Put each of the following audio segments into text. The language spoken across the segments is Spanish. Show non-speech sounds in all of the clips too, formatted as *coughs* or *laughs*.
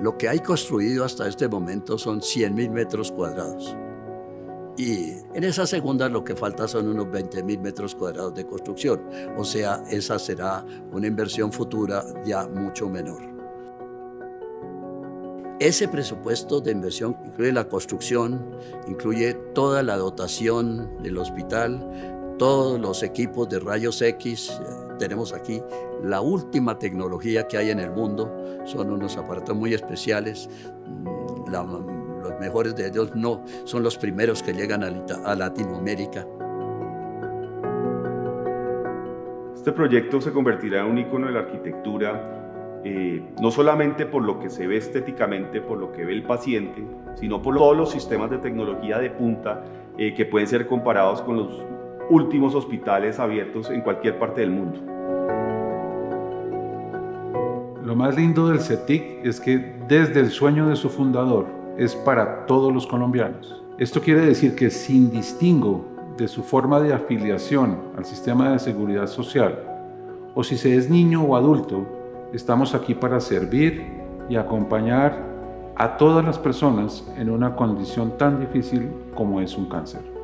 Lo que hay construido hasta este momento son 100.000 mil metros cuadrados. Y en esa segunda lo que falta son unos 20.000 mil metros cuadrados de construcción. O sea, esa será una inversión futura ya mucho menor. Ese presupuesto de inversión incluye la construcción, incluye toda la dotación del hospital, todos los equipos de rayos X, tenemos aquí la última tecnología que hay en el mundo. Son unos aparatos muy especiales. Mm, los mejores de ellos no son los primeros que llegan a, Latinoamérica. Este proyecto se convertirá en un icono de la arquitectura, eh, no solamente por lo que se ve estéticamente, por lo que ve el paciente, sino por todos los sistemas de tecnología de punta eh, que pueden ser comparados con los últimos hospitales abiertos en cualquier parte del mundo. Lo más lindo del CETIC es que desde el sueño de su fundador es para todos los colombianos. Esto quiere decir que sin distingo de su forma de afiliación al sistema de seguridad social, o si se es niño o adulto, estamos aquí para servir y acompañar a todas las personas en una condición tan difícil como es un cáncer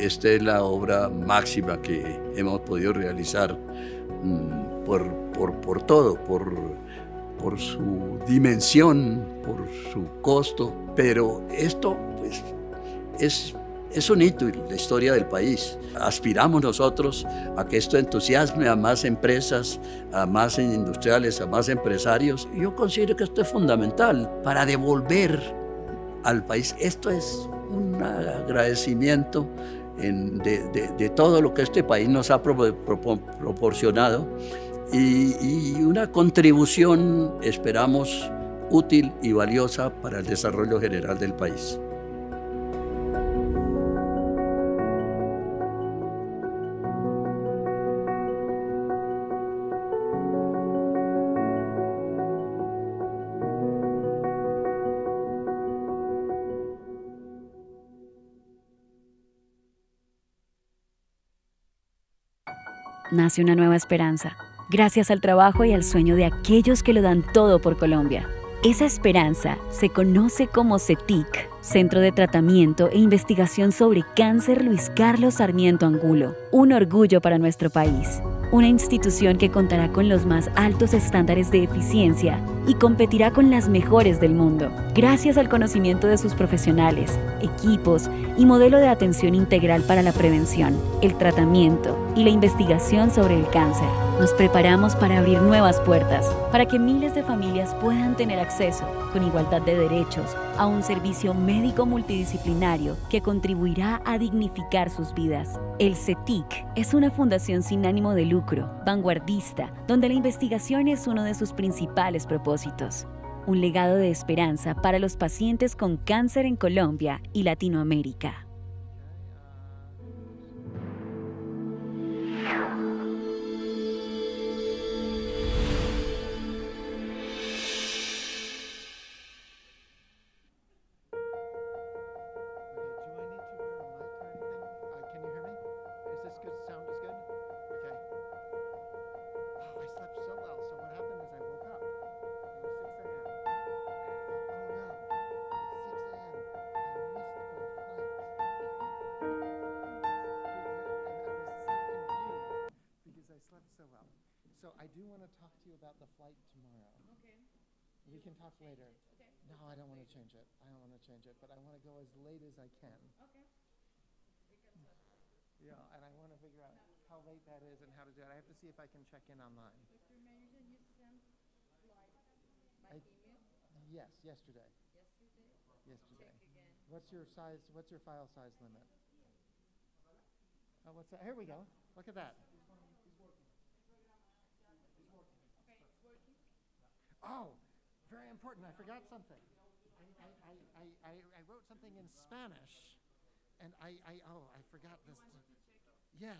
esta es la obra máxima que hemos podido realizar mm, por, todo, por, por su dimensión, por su costo, pero esto pues, es, es un hito en la historia del país. Aspiramos nosotros a que esto entusiasme a más empresas, a más industriales, a más empresarios. Yo considero que esto es fundamental para devolver al país. Esto es un agradecimiento de, todo lo que este país nos ha proporcionado y, una contribución, esperamos, útil y valiosa para el desarrollo general del país. nace una nueva esperanza, gracias al trabajo y al sueño de aquellos que lo dan todo por Colombia. Esa esperanza se conoce como CETIC Centro de Tratamiento e Investigación sobre Cáncer Luis Carlos Sarmiento Angulo. Un orgullo para nuestro país. Una institución que contará con los más altos estándares de eficiencia y competirá con las mejores del mundo. Gracias al conocimiento de sus profesionales, equipos y modelo de atención integral para la prevención, el tratamiento y la investigación sobre el cáncer, nos preparamos para abrir nuevas puertas, para que miles de familias puedan tener acceso, con igualdad de derechos, a un servicio mejor médico multidisciplinario que contribuirá a dignificar sus vidas. El CETIC es una fundación sin ánimo de lucro, vanguardista, donde la investigación es uno de sus principales propósitos. Un legado de esperanza para los pacientes con cáncer en Colombia y Latinoamérica. back in online. you sent like by I- email Yes, yesterday, yesterday? yesterday. Check again. What's your size, what's your file size limit? Oh, what's that? Here we go. Look at that. Oh, very important. I forgot something. I, I, I, I, I wrote something in Spanish, and I, I oh, I forgot this. Yes.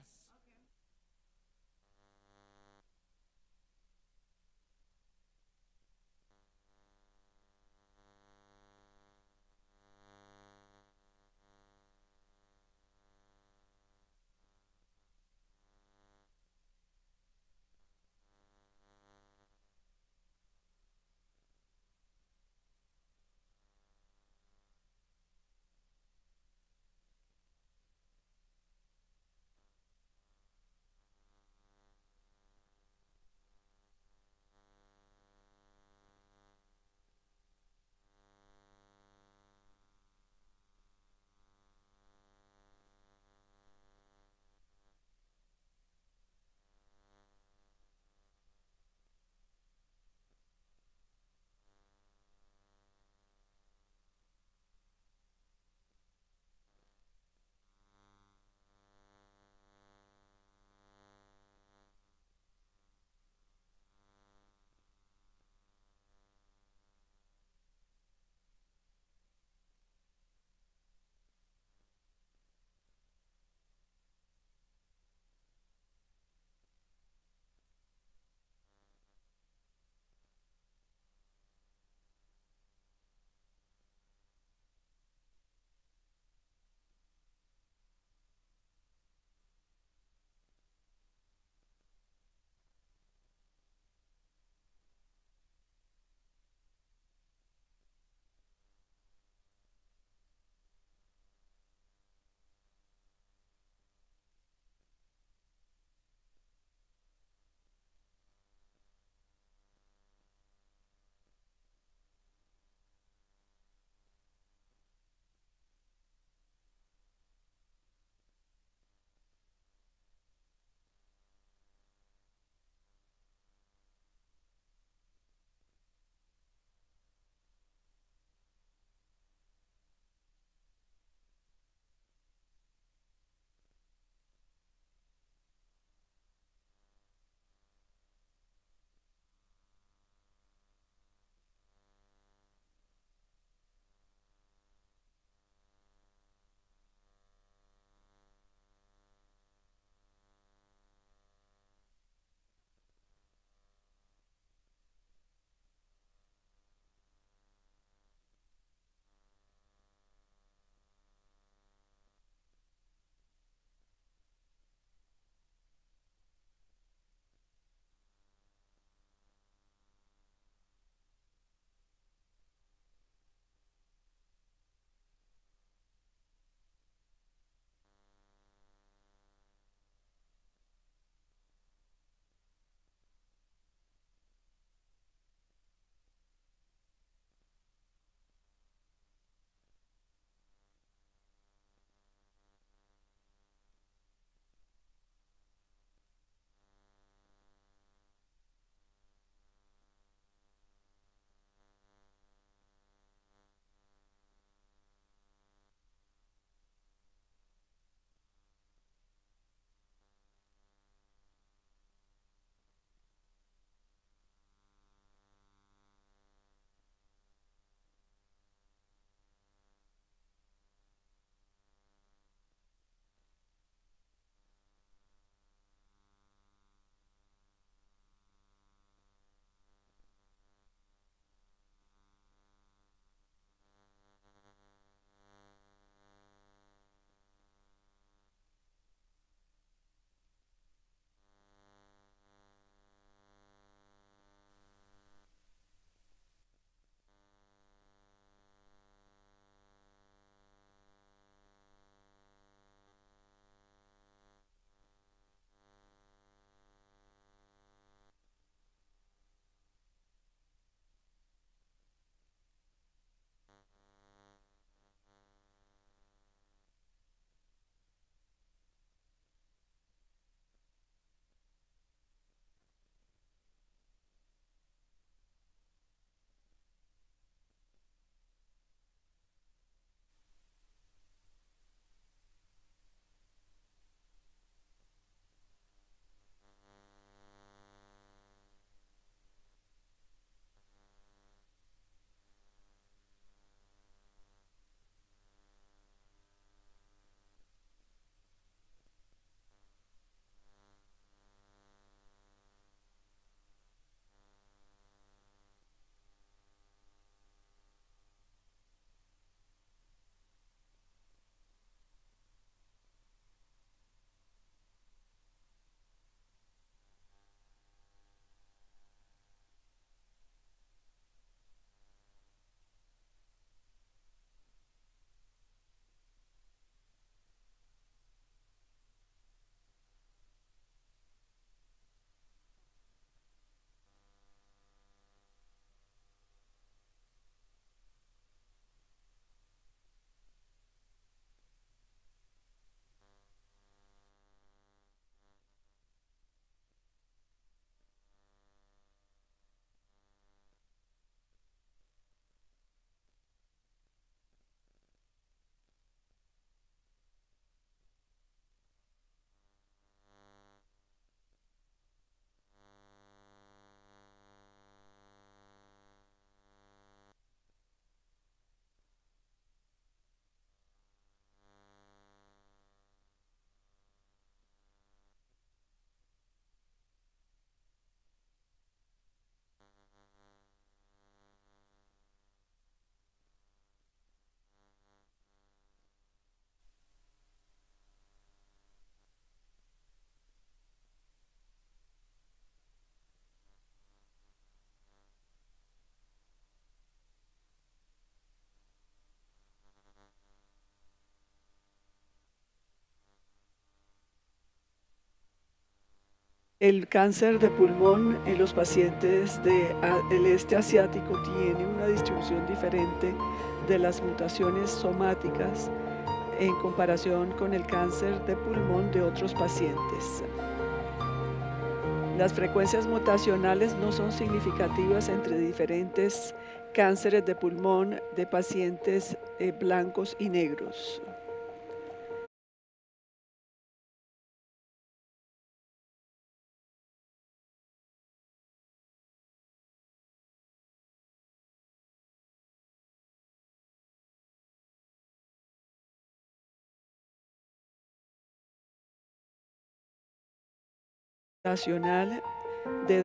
El cáncer de pulmón en los pacientes del este asiático tiene una distribución diferente de las mutaciones somáticas en comparación con el cáncer de pulmón de otros pacientes. Las frecuencias mutacionales no son significativas entre diferentes cánceres de pulmón de pacientes eh, blancos y negros. nacional de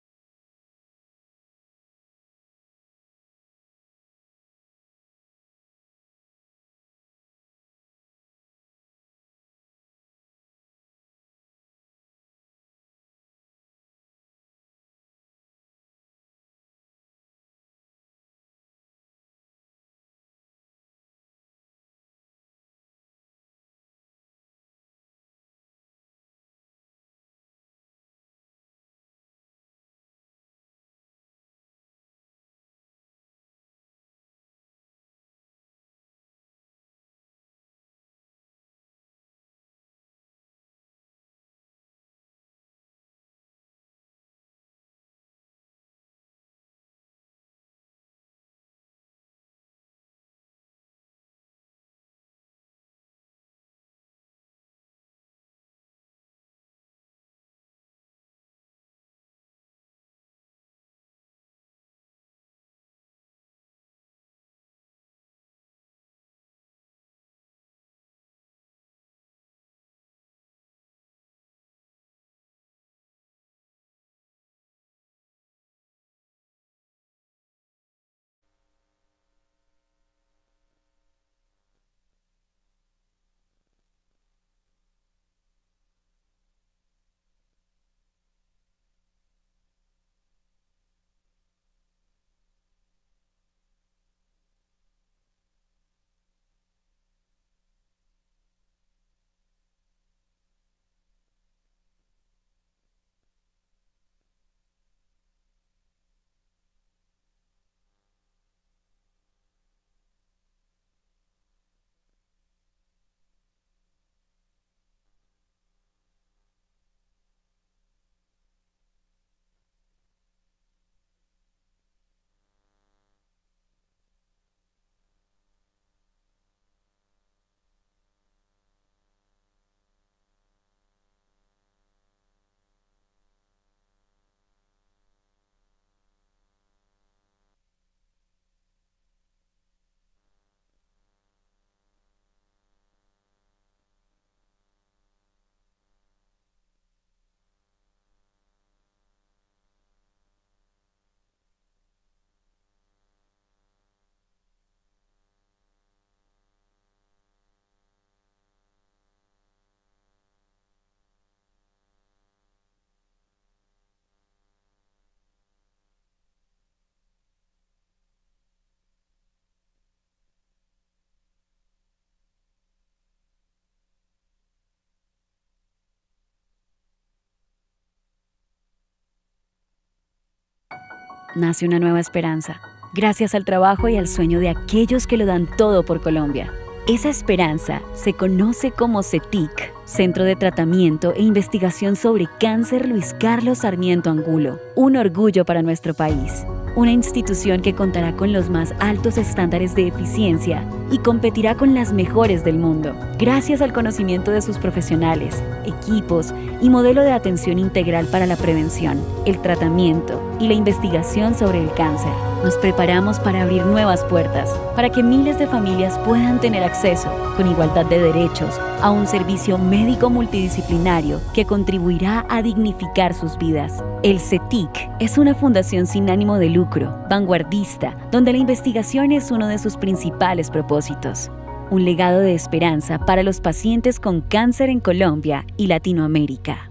nace una nueva esperanza, gracias al trabajo y al sueño de aquellos que lo dan todo por Colombia. Esa esperanza se conoce como CETIC, Centro de Tratamiento e Investigación sobre Cáncer Luis Carlos Sarmiento Angulo, un orgullo para nuestro país una institución que contará con los más altos estándares de eficiencia y competirá con las mejores del mundo, gracias al conocimiento de sus profesionales, equipos y modelo de atención integral para la prevención, el tratamiento y la investigación sobre el cáncer. Nos preparamos para abrir nuevas puertas, para que miles de familias puedan tener acceso, con igualdad de derechos, a un servicio médico multidisciplinario que contribuirá a dignificar sus vidas. El CETIC es una fundación sin ánimo de lucro lucro, vanguardista, donde la investigación es uno de sus principales propósitos. Un legado de esperanza para los pacientes con cáncer en Colombia y Latinoamérica.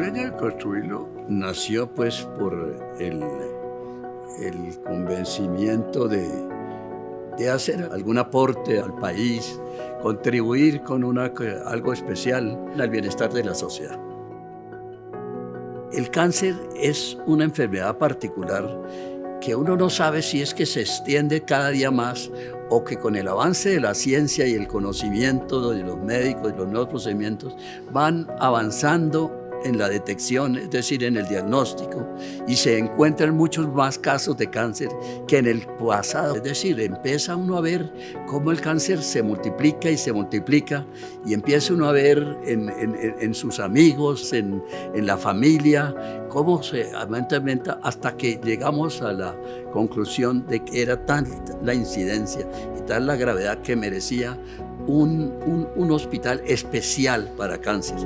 sueño de construirlo nació pues por el, convencimiento de, hacer algún aporte al país, contribuir con algo especial al bienestar de la sociedad. El cáncer es una enfermedad particular que uno no sabe si es que se extiende cada día más o que con el avance de la ciencia y el conocimiento de los médicos y los nuevos procedimientos van avanzando en la detección, es decir, en el diagnóstico, y se encuentran muchos más casos de cáncer que en el pasado. Es decir, empieza uno a ver cómo el cáncer se multiplica y se multiplica, y empieza uno a ver en, en, sus amigos, en, en, la familia, cómo se aumenta, hasta que llegamos a la conclusión de que era tan la incidencia y tal la gravedad que merecía un, un, un hospital especial para cáncer.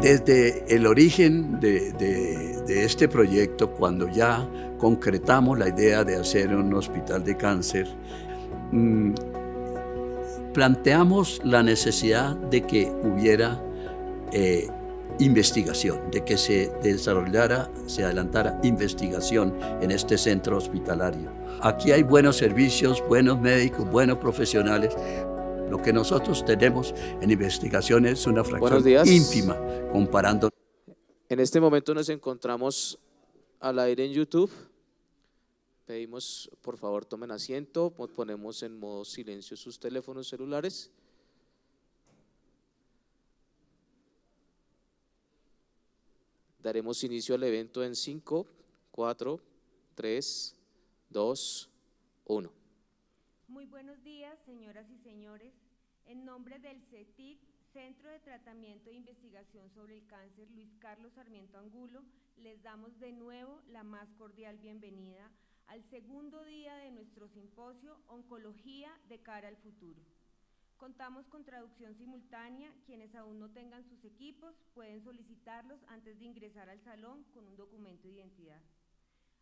Desde el origen de, este proyecto, cuando ya concretamos la idea de hacer un hospital de cáncer, mm, planteamos la necesidad de que hubiera eh, investigación, de que se desarrollara, se adelantara investigación en este centro hospitalario. Aquí hay buenos servicios, buenos médicos, buenos profesionales, lo que nosotros tenemos en investigación es una fracción ínfima comparando. En este momento nos encontramos al aire en YouTube. Pedimos, por favor, tomen asiento, ponemos en modo silencio sus teléfonos celulares. Daremos inicio al evento en 5, 4, 3, 2, 1. en nombre del CETIC, Centro de Tratamiento e Investigación sobre el Cáncer Luis Carlos Sarmiento Angulo, les damos de nuevo la más cordial bienvenida al segundo día de nuestro simposio Oncología de cara al futuro. Contamos con traducción simultánea, quienes aún no tengan sus equipos pueden solicitarlos antes de ingresar al salón con un documento de identidad.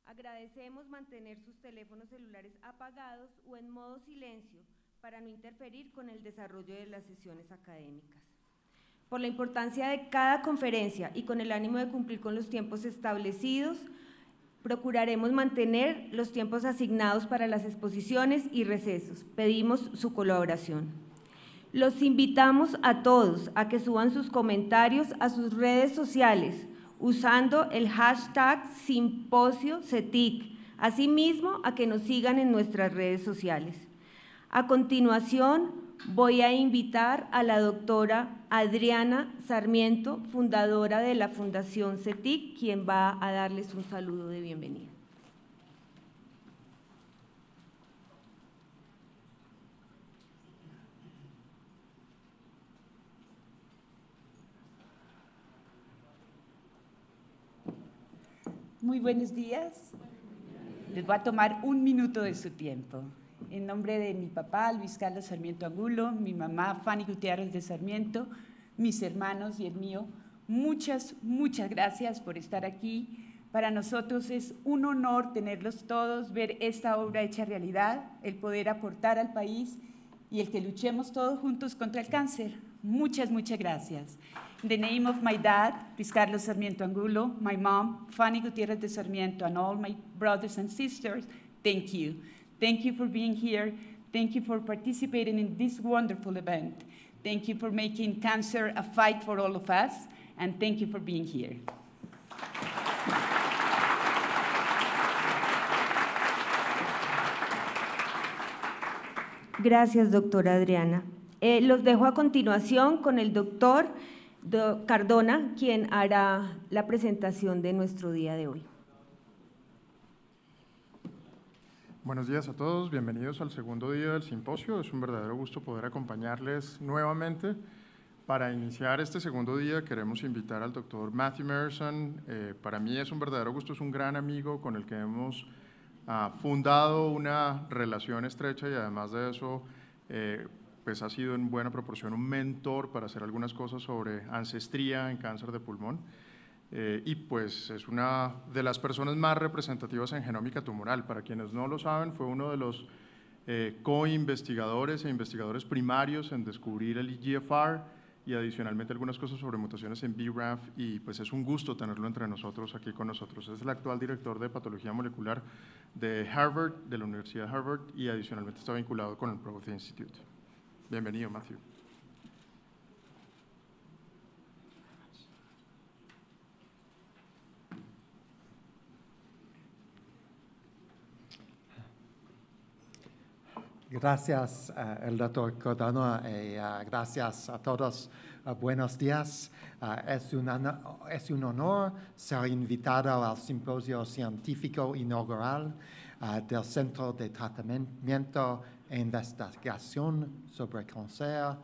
Agradecemos mantener sus teléfonos celulares apagados o en modo silencio para no interferir con el desarrollo de las sesiones académicas. Por la importancia de cada conferencia y con el ánimo de cumplir con los tiempos establecidos, procuraremos mantener los tiempos asignados para las exposiciones y recesos. Pedimos su colaboración. Los invitamos a todos a que suban sus comentarios a sus redes sociales usando el hashtag simposio CETIC. Asimismo, a que nos sigan en nuestras redes sociales. A continuación, voy a invitar a la doctora Adriana Sarmiento, fundadora de la Fundación CETIC, quien va a darles un saludo de bienvenida. Muy buenos días. Les voy a tomar un minuto de su tiempo en nombre de mi papá, Luis Carlos Sarmiento Angulo, mi mamá, Fanny Gutiérrez de Sarmiento, mis hermanos y el mío, muchas, muchas gracias por estar aquí. Para nosotros es un honor tenerlos todos, ver esta obra hecha realidad, el poder aportar al país y el que luchemos todos juntos contra el cáncer. Muchas, muchas gracias. In the name of my dad, Luis Carlos Sarmiento Angulo, my mom, Fanny Gutiérrez de Sarmiento, and all my brothers and sisters, thank you. Thank you for being here. Thank you for participating in this wonderful event. Thank you for making cancer a fight for all of us, and thank you for being here. Gracias, doctora Adriana. Eh, los dejo a continuación con el doctor Cardona, quien hará la presentación de nuestro día de hoy. Buenos días a todos, bienvenidos al segundo día del simposio. Es un verdadero gusto poder acompañarles nuevamente. Para iniciar este segundo día queremos invitar al doctor Matthew Merson. Eh, para mí es un verdadero gusto, es un gran amigo con el que hemos ah, fundado una relación estrecha y además de eso, eh, pues ha sido en buena proporción un mentor para hacer algunas cosas sobre ancestría en cáncer de pulmón. Eh, y pues es una de las personas más representativas en genómica tumoral. Para quienes no lo saben, fue uno de los eh, co-investigadores e investigadores primarios en descubrir el EGFR y adicionalmente algunas cosas sobre mutaciones en BRAF y pues es un gusto tenerlo entre nosotros, aquí con nosotros. Es el actual director de Patología Molecular de Harvard, de la Universidad de Harvard y adicionalmente está vinculado con el Broad Institute. Bienvenido, Matthew. Gracias eh, el doctor Codano, y eh, gracias a todos. Eh, buenos días. es, un, es un honor ser invitado al simposio científico inaugural del Centro de Tratamiento e Investigación sobre Cáncer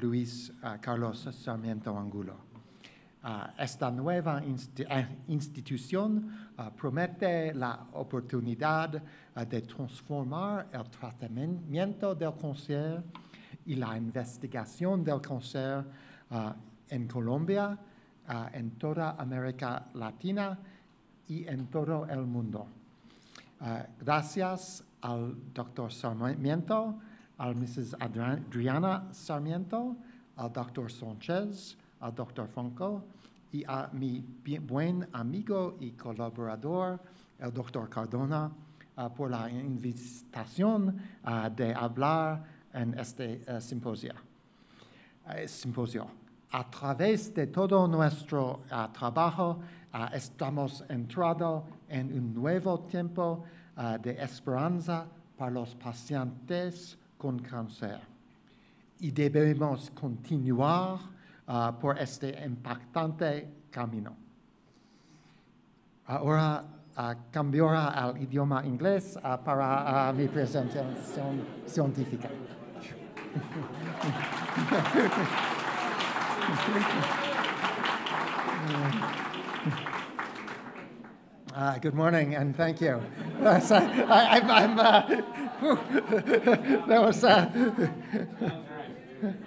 Luis Carlos Sarmiento Angulo. esta nueva institución promete la oportunidad de a de transformer el tratamiento del cancer il la investigation del cancer euh, en Colombia, euh, en toda América Latina y en todo el mundo. Merci euh, gracias al Dr. Sarmiento, al Mrs. Adriana Sarmiento, al doctor Sánchez, al doctor Franco y a mi buen amigo y colaborador, el doctor Cardona. Ah, por la invitación ah, de hablar en este eh, eh, simposio. A través de todo nuestro ah, trabajo estamos entrando en un nuevo tiempo de esperanza para los pacientes con cáncer. Y debemos continuar por este impactante camino. Ahora al idioma inglés para mi presentación científica. Uh, good morning, and thank you. I, am uh, *laughs* that was. Uh,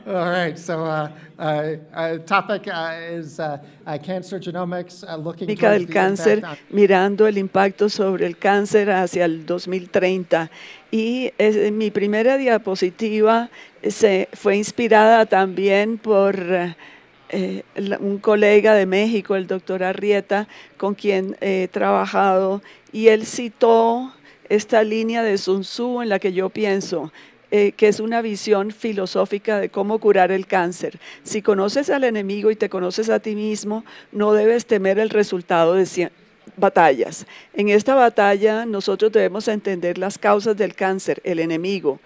All right, so uh, uh, uh, uh genomics, del cáncer, mirando el impacto sobre el cáncer hacia el 2030. Y mi primera diapositiva se fue inspirada también por eh, un colega de México, el doctor Arrieta, con quien he trabajado, y él citó esta línea de Sun Tzu en la que yo pienso. Eh, que es una visión filosófica de cómo curar el cáncer. Si conoces al enemigo y te conoces a ti mismo, no debes temer el resultado de batallas. En esta batalla nosotros debemos entender las causas del cáncer, el enemigo,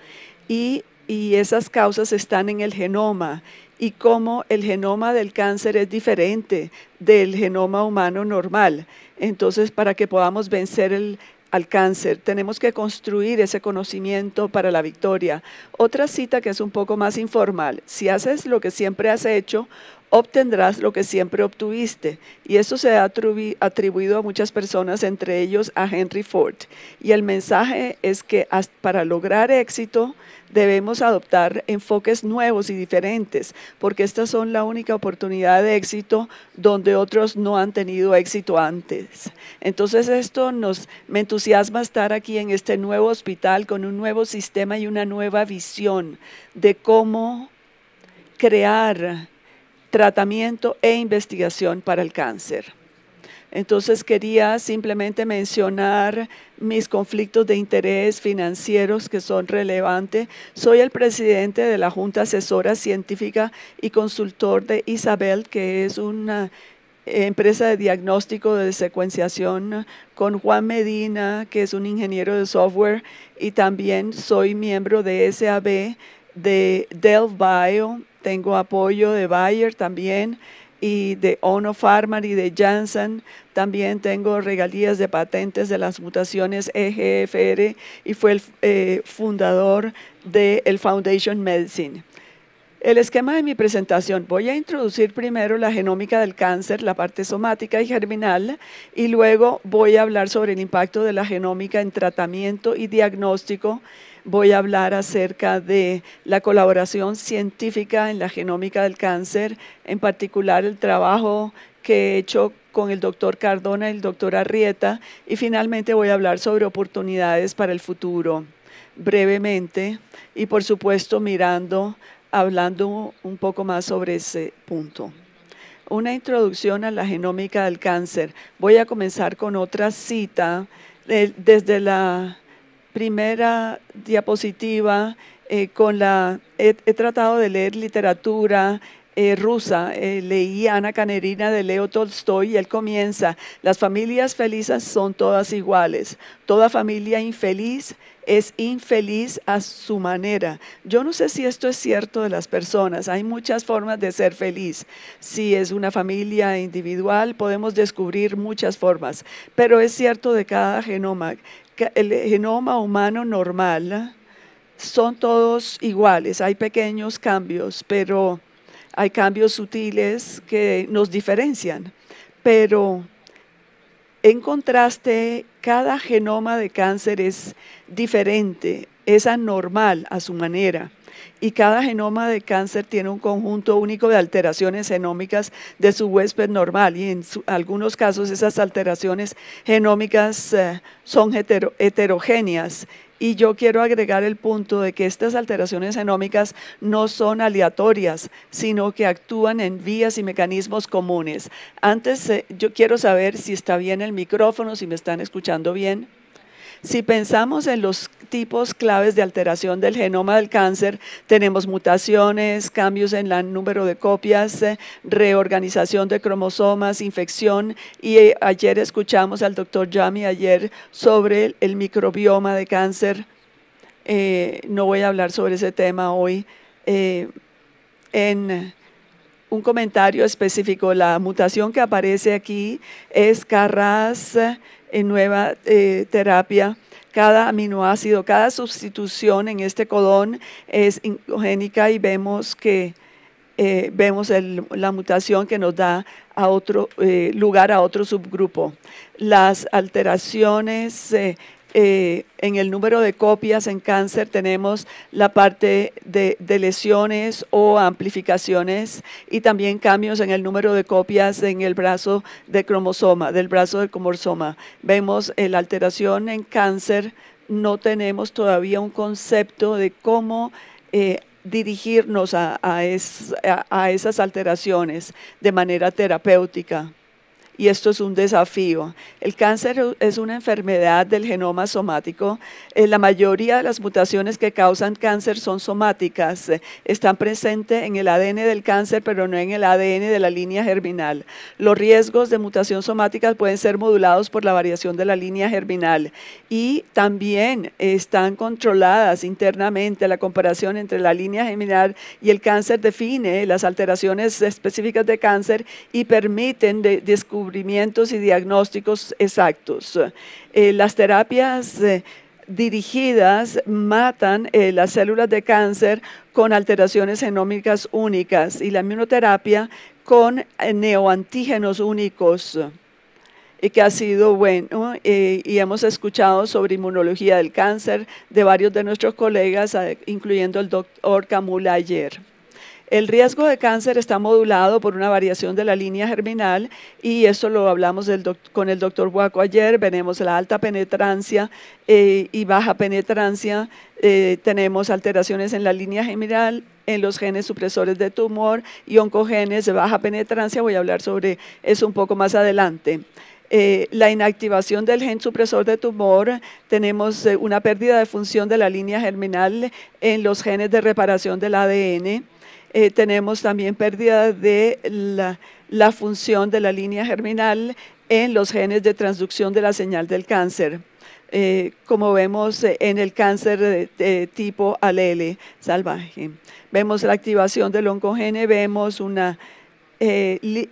y, y esas causas están en el genoma y cómo el genoma del cáncer es diferente del genoma humano normal. Entonces, para que podamos vencer el, cáncer. Tenemos que construir ese conocimiento para la victoria. Otra cita que es un poco más informal. Si haces lo que siempre has hecho, obtendrás lo que siempre obtuviste. Y eso se ha atribuido a muchas personas, entre ellos a Henry Ford. Y el mensaje es que para lograr éxito debemos adoptar enfoques nuevos y diferentes, porque estas son la única oportunidad de éxito donde otros no han tenido éxito antes. Entonces esto nos me entusiasma estar aquí en este nuevo hospital con un nuevo sistema y una nueva visión de cómo crear tratamiento e investigación para el cáncer. Entonces quería simplemente mencionar mis conflictos de interés financieros que son relevantes. Soy el presidente de la Junta Asesora Científica y Consultor de Isabel, que es una empresa de diagnóstico de secuenciación con Juan Medina, que es un ingeniero de software, y también soy miembro de SAB, de Dell Bio, tengo apoyo de Bayer también y de Ono Pharma y de Janssen. También tengo regalías de patentes de las mutaciones EGFR y fue el eh, fundador del Foundation Medicine. El esquema de mi presentación. Voy a introducir primero la genómica del cáncer, la parte somática y germinal, y luego voy a hablar sobre el impacto de la genómica en tratamiento y diagnóstico voy a hablar acerca de la colaboración científica en la genómica del cáncer, en particular el trabajo que he hecho con el doctor Cardona y el doctor Arrieta, y finalmente voy a hablar sobre oportunidades para el futuro, brevemente, y por supuesto mirando, hablando un poco más sobre ese punto una introducción a la genómica del cáncer. Voy a comenzar con otra cita desde la primera diapositiva eh, con la he, tratado de leer literatura eh, rusa, eh, leí Ana Canerina de Leo Tolstoy y él comienza, las familias felices son todas iguales, toda familia infeliz es infeliz a su manera. Yo no sé si esto es cierto de las personas. Hay muchas formas de ser feliz. Si es una familia individual, podemos descubrir muchas formas, pero es cierto de cada genoma el genoma humano normal son todos iguales, hay pequeños cambios, pero hay cambios sutiles que nos diferencian. Pero en contraste, cada genoma de cáncer es diferente, es anormal a su manera y cada genoma de cáncer tiene un conjunto único de alteraciones genómicas de su huésped normal y en algunos casos esas alteraciones genómicas eh, son heterogéneas. Y yo quiero agregar el punto de que estas alteraciones genómicas no son aleatorias, sino que actúan en vías y mecanismos comunes. Antes, eh, yo quiero saber si está bien el micrófono, si me están escuchando bien. Si pensamos en los tipos claves de alteración del genoma del cáncer, tenemos mutaciones, cambios en el número de copias, eh, reorganización de cromosomas, infección y eh, ayer escuchamos al doctor Yami ayer sobre el microbioma de cáncer. Eh, no voy a hablar sobre ese tema hoy. en un comentario específico, la mutación que aparece aquí es Carras en nueva eh, terapia. Cada aminoácido, cada sustitución en este codón es incogénica y vemos que eh, vemos la mutación que nos da a otro eh, lugar a otro subgrupo. Las alteraciones eh, en el número de copias en cáncer tenemos la parte de, lesiones o amplificaciones y también cambios en el número de copias en el brazo de cromosoma, del brazo del cromosoma. Vemos eh, la alteración en cáncer, no tenemos todavía un concepto de cómo eh, dirigirnos a esas alteraciones de manera terapéutica y esto es un desafío. El cáncer es una enfermedad del genoma somático. Eh, la mayoría de las mutaciones que causan cáncer son somáticas. Están presentes en el ADN del cáncer, pero no en el ADN de la línea germinal. Los riesgos de mutación somática pueden ser modulados por la variación de la línea germinal y también están controladas internamente. La comparación entre la línea germinal y el cáncer define las alteraciones específicas de cáncer y permiten descubrir y diagnósticos exactos. Eh, las terapias eh, dirigidas matan eh, las células de cáncer con alteraciones genómicas únicas y la inmunoterapia con neoantígenos únicos que ha sido bueno y hemos escuchado sobre inmunología del cáncer de varios de nuestros colegas, incluyendo el doctor Camula el riesgo de cáncer está modulado por una variación de la línea germinal y eso lo hablamos con el doctor Huaco ayer, veremos la alta penetrancia eh, y baja penetrancia, eh, tenemos alteraciones en la línea germinal, en los genes supresores de tumor y oncogenes de baja penetrancia, voy a hablar sobre eso un poco más adelante. Eh, la inactivación del gen supresor de tumor, tenemos una pérdida de función de la línea germinal en los genes de reparación del ADN, eh, tenemos también pérdida de la, función de la línea germinal en los genes de transducción de la señal del cáncer. Eh, como vemos eh, en el cáncer de, tipo alele salvaje. Vemos la activación del oncogene, vemos una, eh,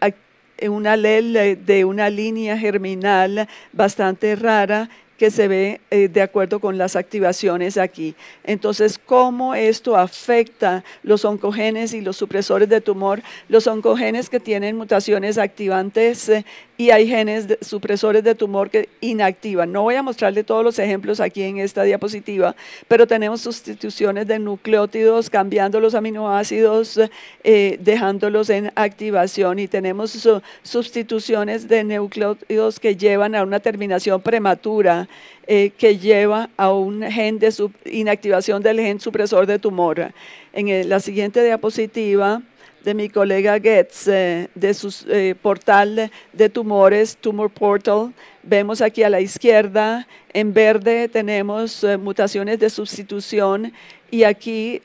alele de una línea germinal bastante rara que se ve eh, de acuerdo con las activaciones aquí. Entonces, ¿cómo esto afecta los oncogenes y los supresores de tumor? Los oncogenes que tienen mutaciones activantes eh, y hay genes de, supresores de tumor que inactivan. No voy a mostrarle todos los ejemplos aquí en esta diapositiva, pero tenemos sustituciones de nucleótidos, cambiando los aminoácidos, eh, dejándolos en activación y tenemos sustituciones de nucleótidos que llevan a una terminación prematura eh, que lleva a un gen de inactivación del gen supresor de tumor. En la siguiente diapositiva de mi colega Goetz, eh, de su eh, portal de tumores, Tumor Portal. Vemos aquí a la izquierda, en verde tenemos mutaciones de sustitución y aquí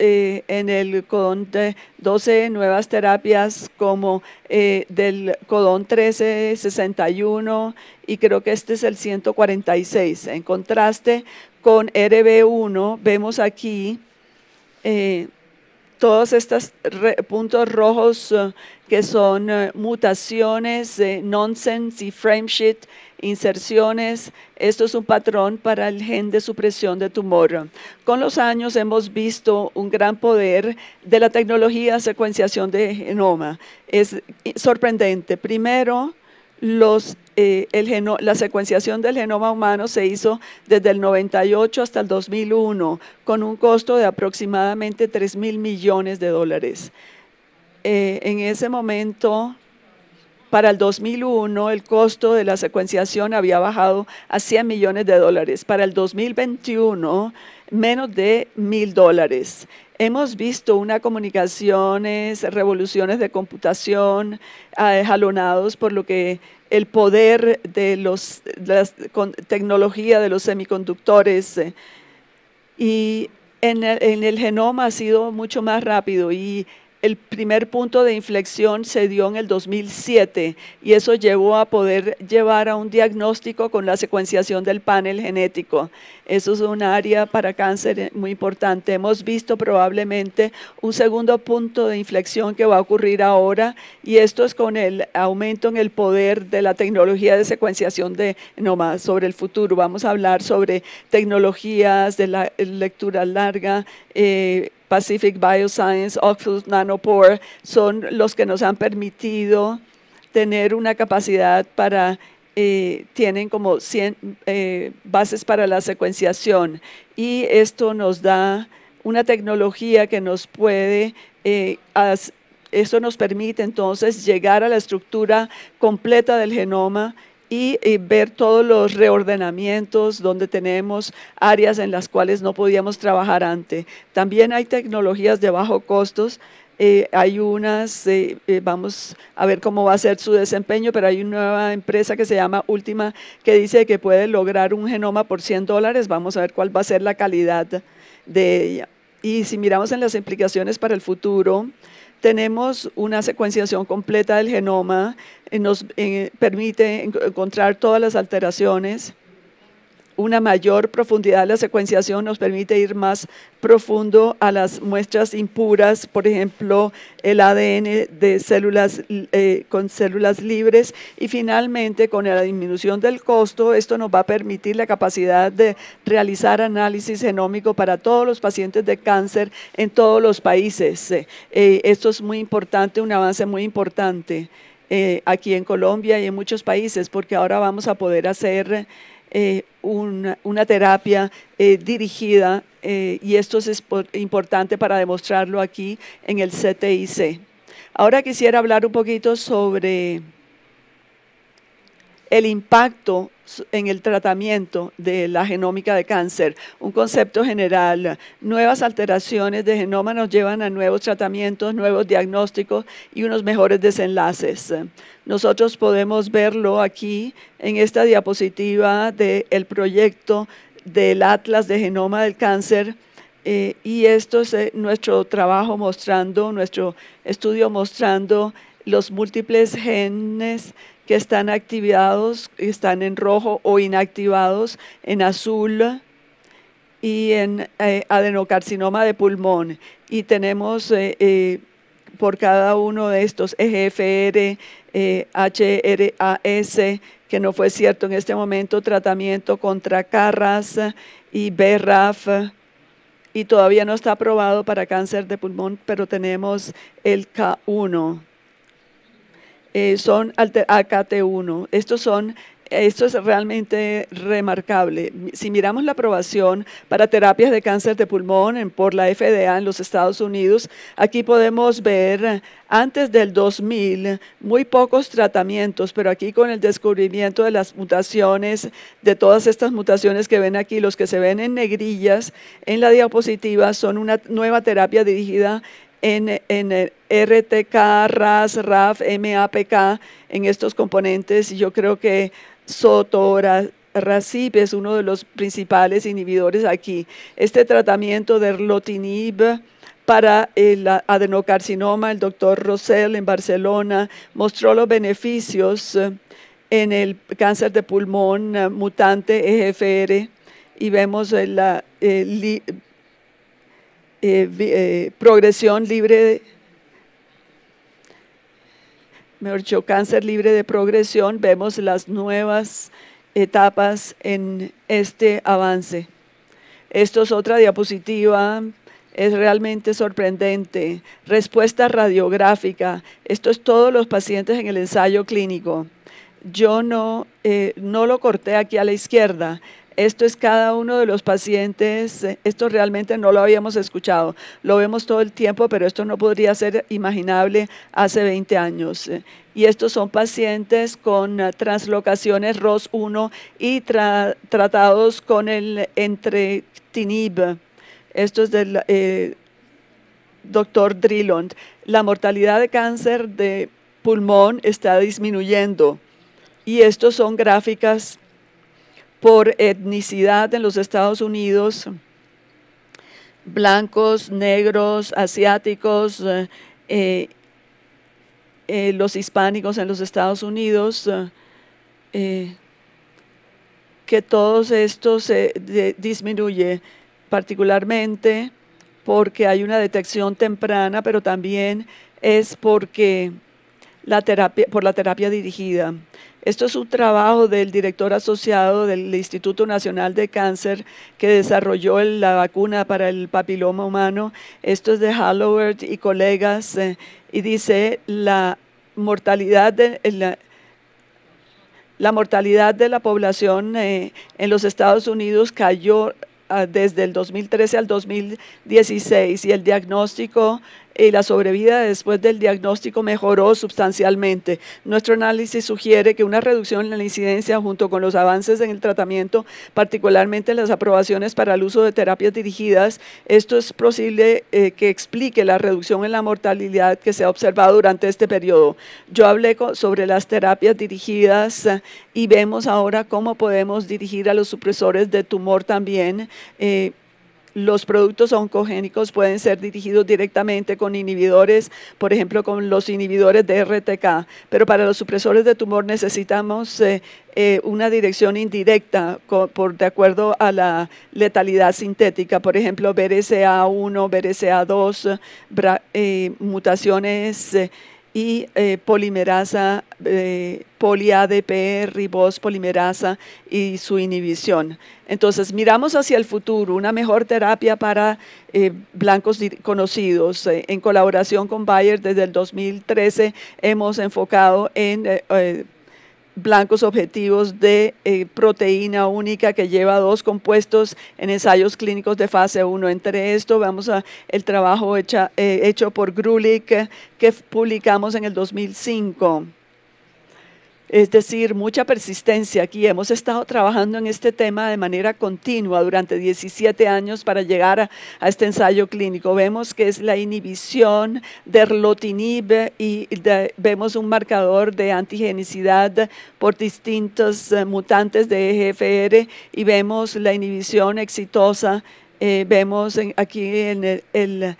eh, en el codón 12, nuevas terapias como eh, del codón 13, 61 y creo que este es el 146. En contraste con RB1, vemos aquí eh, todos estos puntos rojos que son mutaciones, nonsense y frameshift inserciones. Esto es un patrón para el gen de supresión de tumor. Con los años hemos visto un gran poder de la tecnología de secuenciación de genoma. Es sorprendente. Primero, eh, la secuenciación del genoma humano se hizo desde el 98 hasta el 2001, con un costo de aproximadamente 3 mil millones de dólares. Eh, en ese momento, para el 2001 el costo de la secuenciación había bajado a 100 millones de dólares. Para el 2021 menos de mil dólares. Hemos visto una comunicaciones, revoluciones de computación, ah, jalonados por lo que el poder de, los, la tecnología de los semiconductores. Eh, y en el, en el, genoma ha sido mucho más rápido y el primer punto de inflexión se dio en el 2007 y eso llevó a poder llevar a un diagnóstico con la secuenciación del panel genético. Eso es un área para cáncer muy importante. Hemos visto probablemente un segundo punto de inflexión que va a ocurrir ahora y esto es con el aumento en el poder de la tecnología de secuenciación de nomás sobre el futuro. Vamos a hablar sobre tecnologías de la lectura larga, eh, Pacific Bioscience, Oxford Nanopore, son los que nos han permitido tener una capacidad para, eh, tienen como 100 eh, bases para la secuenciación y esto nos da una tecnología que nos puede, esto nos permite entonces llegar a la estructura completa del genoma y, ver todos los reordenamientos donde tenemos áreas en las cuales no podíamos trabajar antes. También hay tecnologías de bajo costos. Eh, hay unas, eh, eh, vamos a ver cómo va a ser su desempeño, pero hay una nueva empresa que se llama Última que dice que puede lograr un genoma por 100 dólares. Vamos a ver cuál va a ser la calidad de ella. Y si miramos en las implicaciones para el futuro, tenemos una secuenciación completa del genoma, eh, nos eh, permite encontrar todas las alteraciones una mayor profundidad de la secuenciación nos permite ir más profundo a las muestras impuras, por ejemplo, el ADN de células eh, con células libres y finalmente con la disminución del costo, esto nos va a permitir la capacidad de realizar análisis genómico para todos los pacientes de cáncer en todos los países. Eh, eh, esto es muy importante, un avance muy importante. aquí en Colombia y en muchos países, porque ahora vamos a poder hacer eh, una, terapia eh, dirigida, eh, y esto es importante para demostrarlo aquí en el CTIC. Ahora quisiera hablar un poquito sobre el impacto en el tratamiento de la genómica de cáncer. Un concepto general, nuevas alteraciones de genoma nos llevan a nuevos tratamientos, nuevos diagnósticos y unos mejores desenlaces. Nosotros podemos verlo aquí en esta diapositiva del proyecto del Atlas de Genoma del Cáncer. Eh, y esto es eh, nuestro trabajo mostrando, nuestro estudio mostrando los múltiples genes que están activados, están en rojo o inactivados, en azul y en eh, adenocarcinoma de pulmón. Y tenemos eh, eh, por cada uno de estos EGFR, HRAS, que no fue cierto en este momento, tratamiento contra CARRAS y BRAF y todavía no está aprobado para cáncer de pulmón, pero tenemos el K1. Eh, son AKT1. Estos son esto es realmente remarcable. Si miramos la aprobación para terapias de cáncer de pulmón por la FDA en los Estados Unidos, aquí podemos ver antes del 2000 muy pocos tratamientos, pero aquí con el descubrimiento de las mutaciones, de todas estas mutaciones que ven aquí, los que se ven en negrillas en la diapositiva son una nueva terapia dirigida en, en RTK, RAS, RAF, MAPK, en estos componentes. Yo creo que Soto, RACIP es uno de los principales inhibidores aquí. Este tratamiento de Erlotinib para el adenocarcinoma, el doctor Rosell en Barcelona mostró los beneficios eh, en el cáncer de pulmón eh, mutante EGFR y vemos eh, la eh, eh, progresión libre de, cáncer libre de progresión, vemos las nuevas etapas en este avance. Esto es otra diapositiva, es realmente sorprendente. Respuesta radiográfica, esto es todos los pacientes en el ensayo clínico. Yo no eh, lo corté aquí a la izquierda, esto es cada uno de los pacientes, eh, esto realmente no lo habíamos escuchado, lo vemos todo el tiempo, pero esto no podría ser imaginable hace 20 años. Eh. Y estos son pacientes con eh, translocaciones ROS1 y tratados con el entretinib. Esto es del doctor drillon La mortalidad de cáncer de pulmón está disminuyendo y estos son gráficas por etnicidad en los Estados Unidos, blancos, negros, asiáticos, eh, eh, eh, los hispánicos en los Estados Unidos, que todo esto se disminuye particularmente porque hay una detección temprana, pero también es porque la terapia, por la terapia dirigida. Esto es un trabajo del director asociado del Instituto Nacional de Cáncer que desarrolló la vacuna para el papiloma humano. Esto es de Halloward y colegas eh, y dice la mortalidad de eh, la, mortalidad de la población eh, en los Estados Unidos cayó ah, desde el 2013 al 2016 y el diagnóstico y la sobrevida después del diagnóstico mejoró sustancialmente. Nuestro análisis sugiere que una reducción en la incidencia junto con los avances en el tratamiento, particularmente las aprobaciones para el uso de terapias dirigidas, esto es posible eh, que explique la reducción en la mortalidad que se ha observado durante este periodo. Yo hablé sobre las terapias dirigidas eh, y vemos ahora cómo podemos dirigir a los supresores de tumor también. Eh, los productos oncogénicos pueden ser dirigidos directamente con inhibidores, por ejemplo, con los inhibidores de RTK, pero para los supresores de tumor necesitamos eh, eh, una dirección indirecta por, de acuerdo a la letalidad sintética, por ejemplo, BRCA1, BRCA2, eh, mutaciones y eh, polimerasa, eh, poliADP, ribos polimerasa y su inhibición. Entonces, miramos hacia el futuro, una mejor terapia para eh, blancos conocidos. Eh, en colaboración con Bayer, desde el 2013 hemos enfocado en blancos objetivos de eh, proteína única que lleva dos compuestos en ensayos clínicos de fase 1. Entre esto vamos a el trabajo hecha, eh, hecho por Grulik que publicamos en el 2005 es decir, mucha persistencia aquí. Hemos estado trabajando en este tema de manera continua durante 17 años para llegar a, este ensayo clínico. Vemos que es la inhibición de rlotinib y vemos un marcador de antigenicidad por distintos eh, mutantes de EGFR y vemos la inhibición exitosa. Eh, vemos aquí en el,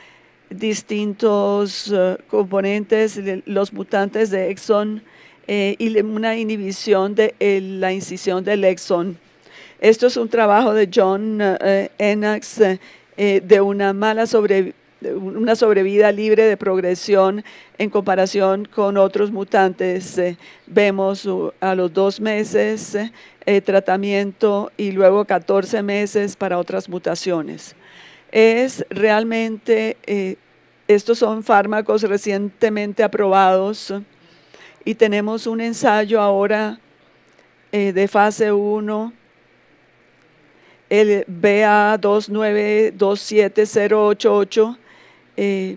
distintos eh, componentes, los mutantes de exon eh, y una inhibición de la incisión del Exxon. Esto es un trabajo de John eh, Enax eh, de una mala una sobrevida libre de progresión en comparación con otros mutantes. vemos uh, a los dos meses tratamiento y luego 14 meses para otras mutaciones. Es realmente, estos son fármacos recientemente aprobados y tenemos un ensayo ahora eh, de fase 1, el BA2927088, eh,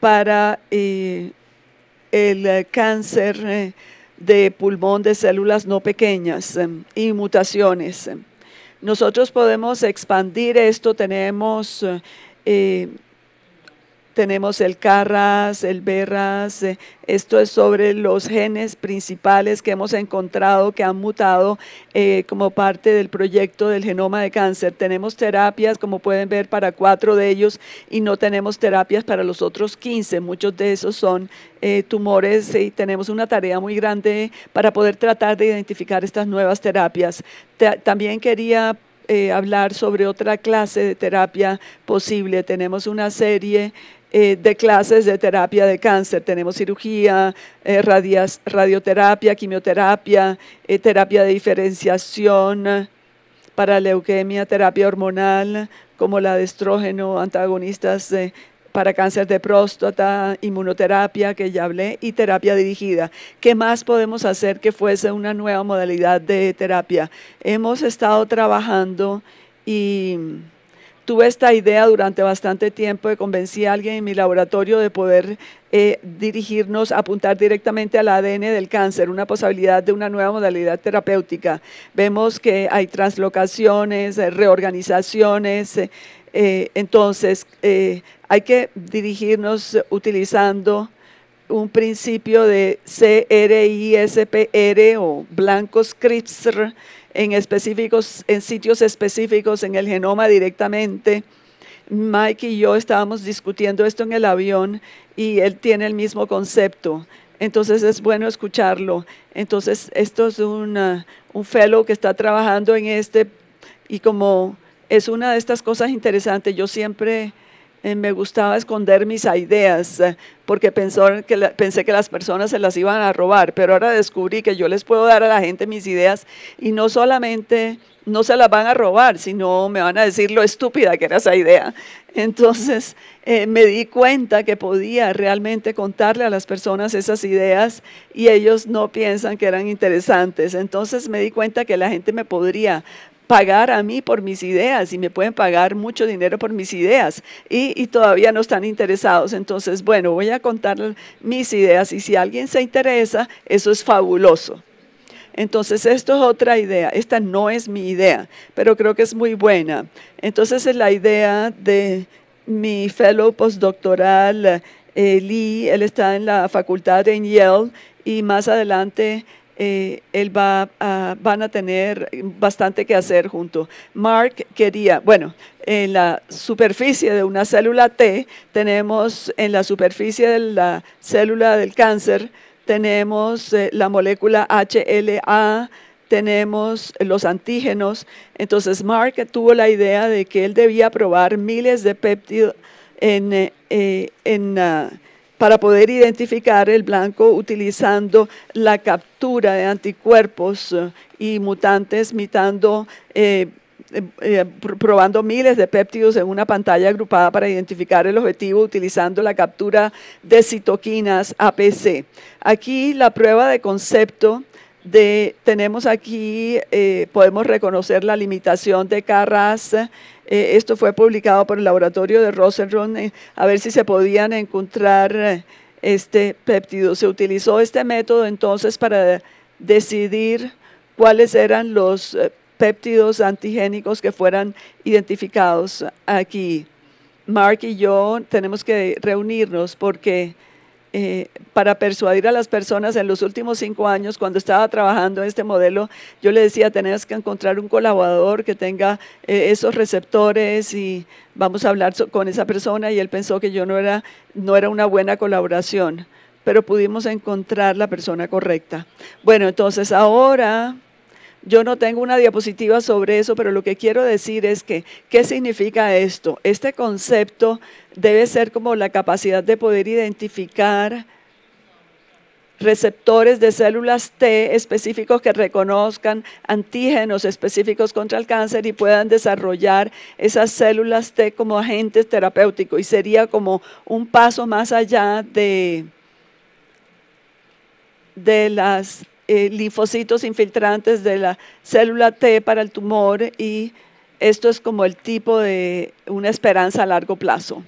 para eh, el cáncer de pulmón de células no pequeñas y mutaciones. Nosotros podemos expandir esto, tenemos tenemos el Carras, el Berras, eh, esto es sobre los genes principales que hemos encontrado que han mutado eh, como parte del proyecto del genoma de cáncer. Tenemos terapias, como pueden ver, para cuatro de ellos y no tenemos terapias para los otros 15. Muchos de esos son eh, tumores y tenemos una tarea muy grande para poder tratar de identificar estas nuevas terapias. también quería hablar sobre otra clase de terapia posible. Tenemos una serie eh, de clases de terapia de cáncer. Tenemos cirugía, eh, radioterapia, quimioterapia, eh, terapia de diferenciación para leucemia, terapia hormonal, como la de estrógeno, antagonistas para cáncer de próstata, inmunoterapia, que ya hablé, y terapia dirigida. ¿Qué más podemos hacer que fuese una nueva modalidad de terapia? Hemos estado trabajando y Tuve esta idea durante bastante tiempo y convencí a alguien en mi laboratorio de poder eh, dirigirnos, apuntar directamente al ADN del cáncer, una posibilidad de una nueva modalidad terapéutica. Vemos que hay translocaciones, eh, reorganizaciones, eh, entonces hay que dirigirnos utilizando un principio de CRISPR o blanco CRISPR, en específicos, en sitios específicos en el genoma directamente. Mike y yo estábamos discutiendo esto en el avión y él tiene el mismo concepto. Entonces es bueno escucharlo. Entonces esto es un fellow que está trabajando en este y como es una de estas cosas interesantes, yo siempre eh, me gustaba esconder mis ideas eh, porque pensé que las personas se las iban a robar, pero ahora descubrí que yo les puedo dar a la gente mis ideas y no solamente no se las van a robar, sino me van a decir lo estúpida que era esa idea. Entonces eh, me di cuenta que podía realmente contarle a las personas esas ideas y ellos no piensan que eran interesantes. Entonces me di cuenta que la gente me podría pagar a mí por mis ideas y me pueden pagar mucho dinero por mis ideas y, todavía no están interesados. Entonces, bueno, voy a contar mis ideas y si alguien se interesa, eso es fabuloso. Entonces, esto es otra idea. Esta no es mi idea, pero creo que es muy buena. Entonces, es la idea de mi fellow postdoctoral eh, Lee. Él está en la facultad en Yale y más adelante eh, él va van a tener bastante que hacer junto. Mark quería, bueno, en la superficie de una célula T tenemos, en la superficie de la célula del cáncer, tenemos eh, la molécula HLA, tenemos los antígenos. Entonces Mark tuvo la idea de que él debía probar miles de péptidos en, eh, ah, para poder identificar el blanco utilizando la captura de anticuerpos eh, y mutantes, eh, eh, probando miles de péptidos en una pantalla agrupada para identificar el objetivo utilizando la captura de citoquinas APC. Aquí la prueba de concepto tenemos aquí, eh, podemos reconocer la limitación de Carras. Eh, esto fue publicado por el laboratorio de Rosenron, eh, a ver si se podían encontrar este péptido. Se utilizó este método entonces para decidir cuáles eran los péptidos antigénicos que fueran identificados aquí. Mark y yo tenemos que reunirnos porque eh, para persuadir a las personas en los últimos cinco años, cuando estaba trabajando en este modelo, yo le decía, tenés que encontrar un colaborador que tenga eh, esos receptores y vamos a hablar con esa persona y él pensó que yo no era, no era una buena colaboración, pero pudimos encontrar la persona correcta. Bueno, entonces ahora yo no tengo una diapositiva sobre eso, pero lo que quiero decir es que, ¿qué significa esto? Este concepto debe ser como la capacidad de poder identificar receptores de células T específicos que reconozcan antígenos específicos contra el cáncer y puedan desarrollar esas células T como agentes terapéuticos. Y sería como un paso más allá de, de las eh, linfocitos infiltrantes de la célula T para el tumor y esto es como el tipo de una esperanza a largo plazo.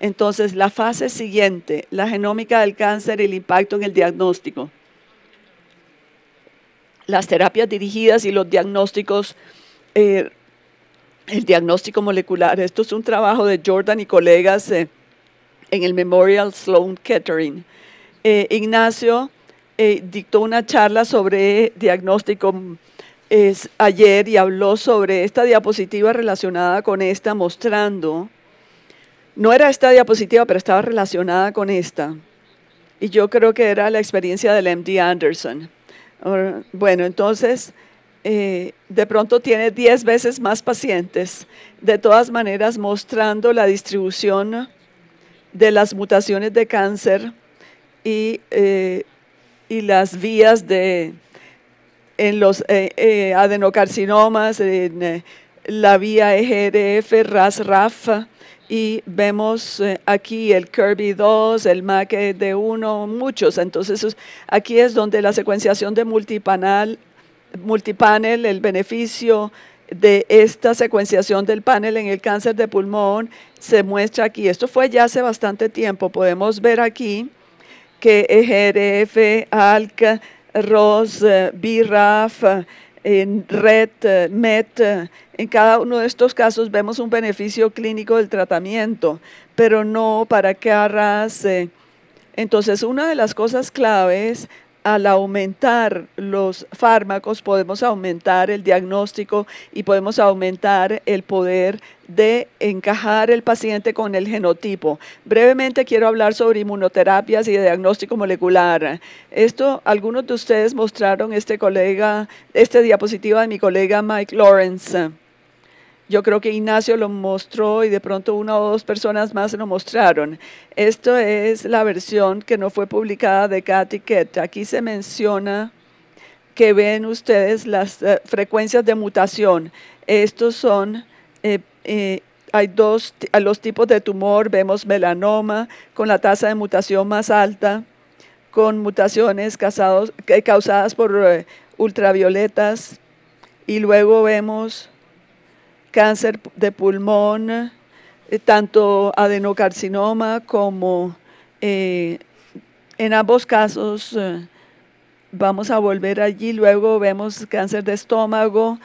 Entonces, la fase siguiente, la genómica del cáncer y el impacto en el diagnóstico. Las terapias dirigidas y los diagnósticos, eh, el diagnóstico molecular. Esto es un trabajo de Jordan y colegas eh, en el Memorial Sloan Kettering. Ignacio eh, dictó una charla sobre diagnóstico mm, ayer y habló sobre esta diapositiva relacionada con esta, mostrando, no era esta diapositiva, pero estaba relacionada con esta. Y yo creo que era la experiencia del MD Anderson. Bueno, entonces, eh, de pronto tiene 10 veces más pacientes, de todas maneras mostrando la distribución de las mutaciones de cáncer y eh, y las vías de en los eh, eh, adenocarcinomas, en eh, la vía EGRF, RAS-RAF, y vemos aquí el Kirby 2, el MAC e d 1, muchos. Entonces, aquí es donde la secuenciación de multipanel, multipanel, el beneficio de esta secuenciación del panel en el cáncer de pulmón se muestra aquí. Esto fue ya hace bastante tiempo. Podemos ver aquí que EGRF, ALC, ROS, BIRAF, RED, MET, en cada uno de estos casos vemos un beneficio clínico del tratamiento, pero no para que arrase. Entonces, una de las cosas claves al aumentar los fármacos podemos aumentar el diagnóstico y podemos aumentar el poder de encajar el paciente con el genotipo. Brevemente quiero hablar sobre inmunoterapias y diagnóstico molecular. Esto, algunos de ustedes mostraron este colega, diapositiva de mi colega Mike Lawrence. Yo creo que Ignacio lo mostró y de pronto una o dos personas más lo mostraron. Esto es la versión que no fue publicada de cada etiqueta. Aquí se menciona que ven ustedes las eh, frecuencias de mutación. Estos son eh, eh, hay dos los tipos de tumor, vemos melanoma con la tasa de mutación más alta, con mutaciones causadas por ultravioletas y luego vemos cáncer de pulmón, eh, tanto adenocarcinoma como eh, en ambos casos eh, vamos a volver allí, luego vemos cáncer de estómago,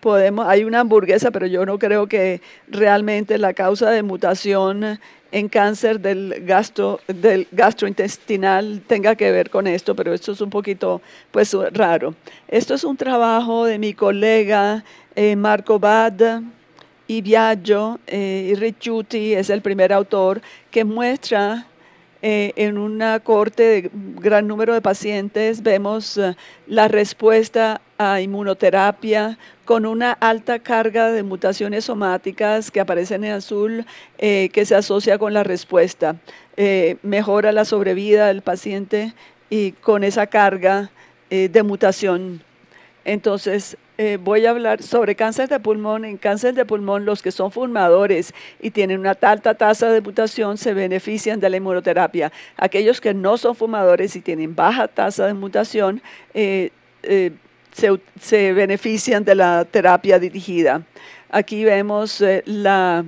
podemos, hay una hamburguesa, pero yo no creo que realmente la causa de mutación en cáncer del, del gastrointestinal tenga que ver con esto, pero esto es un poquito pues, raro. Esto es un trabajo de mi colega eh, Marco Bad y Viaggio eh, y Ricciuti es el primer autor que muestra eh, en una corte de gran número de pacientes, vemos la respuesta a inmunoterapia con una alta carga de mutaciones somáticas que aparecen en azul, que se asocia con la respuesta. mejora la sobrevida del paciente y con esa carga de mutación. Entonces, eh, voy a hablar sobre cáncer de pulmón. En cáncer de pulmón, los que son fumadores y tienen una alta tasa de mutación se benefician de la inmunoterapia. Aquellos que no son fumadores y tienen baja tasa de mutación eh, eh, se, benefician de la terapia dirigida. Aquí vemos las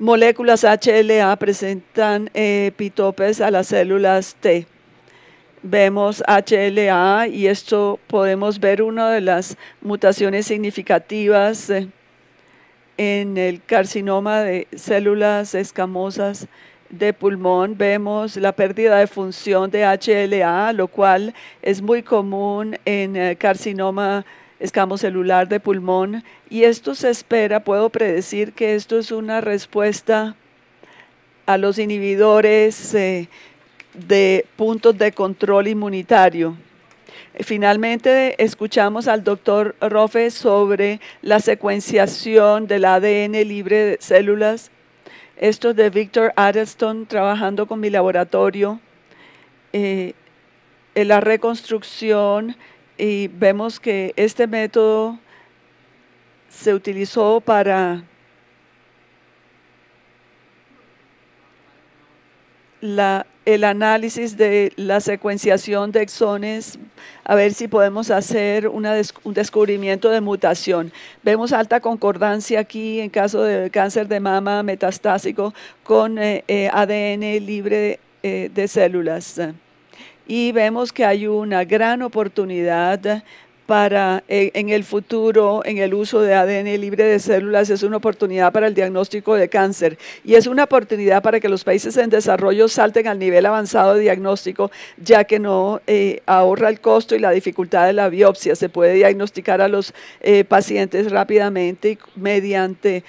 moléculas HLA presentan epitopes a las células T vemos HLA y esto podemos ver una de las mutaciones significativas eh, en el carcinoma de células escamosas de pulmón vemos la pérdida de función de HLA, lo cual es muy común en eh, carcinoma escamocelular de pulmón y esto se espera, puedo predecir que esto es una respuesta a los inhibidores eh, de puntos de control inmunitario. Finalmente, escuchamos al doctor Rofe sobre la secuenciación del ADN libre de células. Esto es de Victor Addison, trabajando con mi laboratorio. Eh, en la reconstrucción y vemos que este método se utilizó para la el análisis de la secuenciación de exones, a ver si podemos hacer un descubrimiento de mutación. Vemos alta concordancia aquí en caso de cáncer de mama metastásico con eh, eh, ADN libre eh, de células. Y vemos que hay una gran oportunidad para eh, en el futuro, en el uso de ADN libre de células, es una oportunidad para el diagnóstico de cáncer y es una oportunidad para que los países en desarrollo salten al nivel avanzado de diagnóstico, ya que no eh, ahorra el costo y la dificultad de la biopsia. Se puede diagnosticar a los eh, pacientes rápidamente mediante,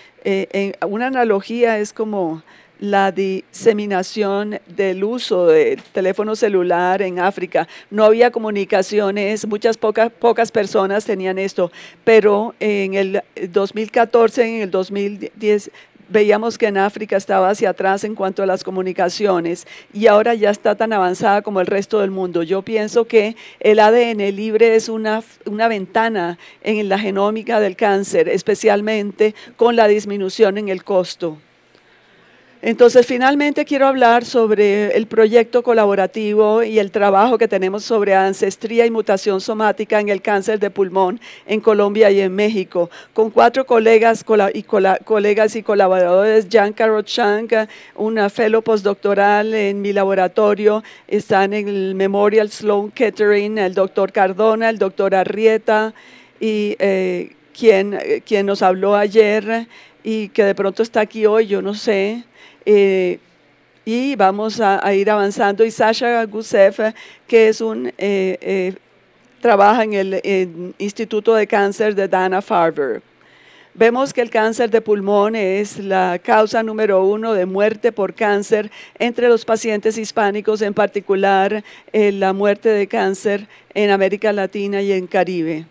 una analogía es como la diseminación del uso del teléfono celular en África. No había comunicaciones, muchas pocas, pocas personas tenían esto, pero en el 2014, en el 2010, veíamos que en África estaba hacia atrás en cuanto a las comunicaciones y ahora ya está tan avanzada como el resto del mundo. Yo pienso que el ADN libre es una, una ventana en la genómica del cáncer, especialmente con la disminución en el costo. Entonces, finalmente quiero hablar sobre el proyecto colaborativo y el trabajo que tenemos sobre ancestría y mutación somática en el cáncer de pulmón en Colombia y en México, con cuatro colegas, y, colegas y colaboradores, Jan una fellow postdoctoral en mi laboratorio, están en el Memorial Sloan Kettering, el doctor Cardona, el doctor Arrieta, y eh, quien, eh, quien nos habló ayer y que de pronto está aquí hoy, yo no sé, eh, y vamos a, ir avanzando. Y Sasha Gusev, que es eh, eh, trabaja en el Instituto de Cáncer de Dana Farber. Vemos que el cáncer de pulmón es la causa número uno de muerte por cáncer entre los pacientes hispánicos, en particular la muerte de cáncer en América Latina y en Caribe.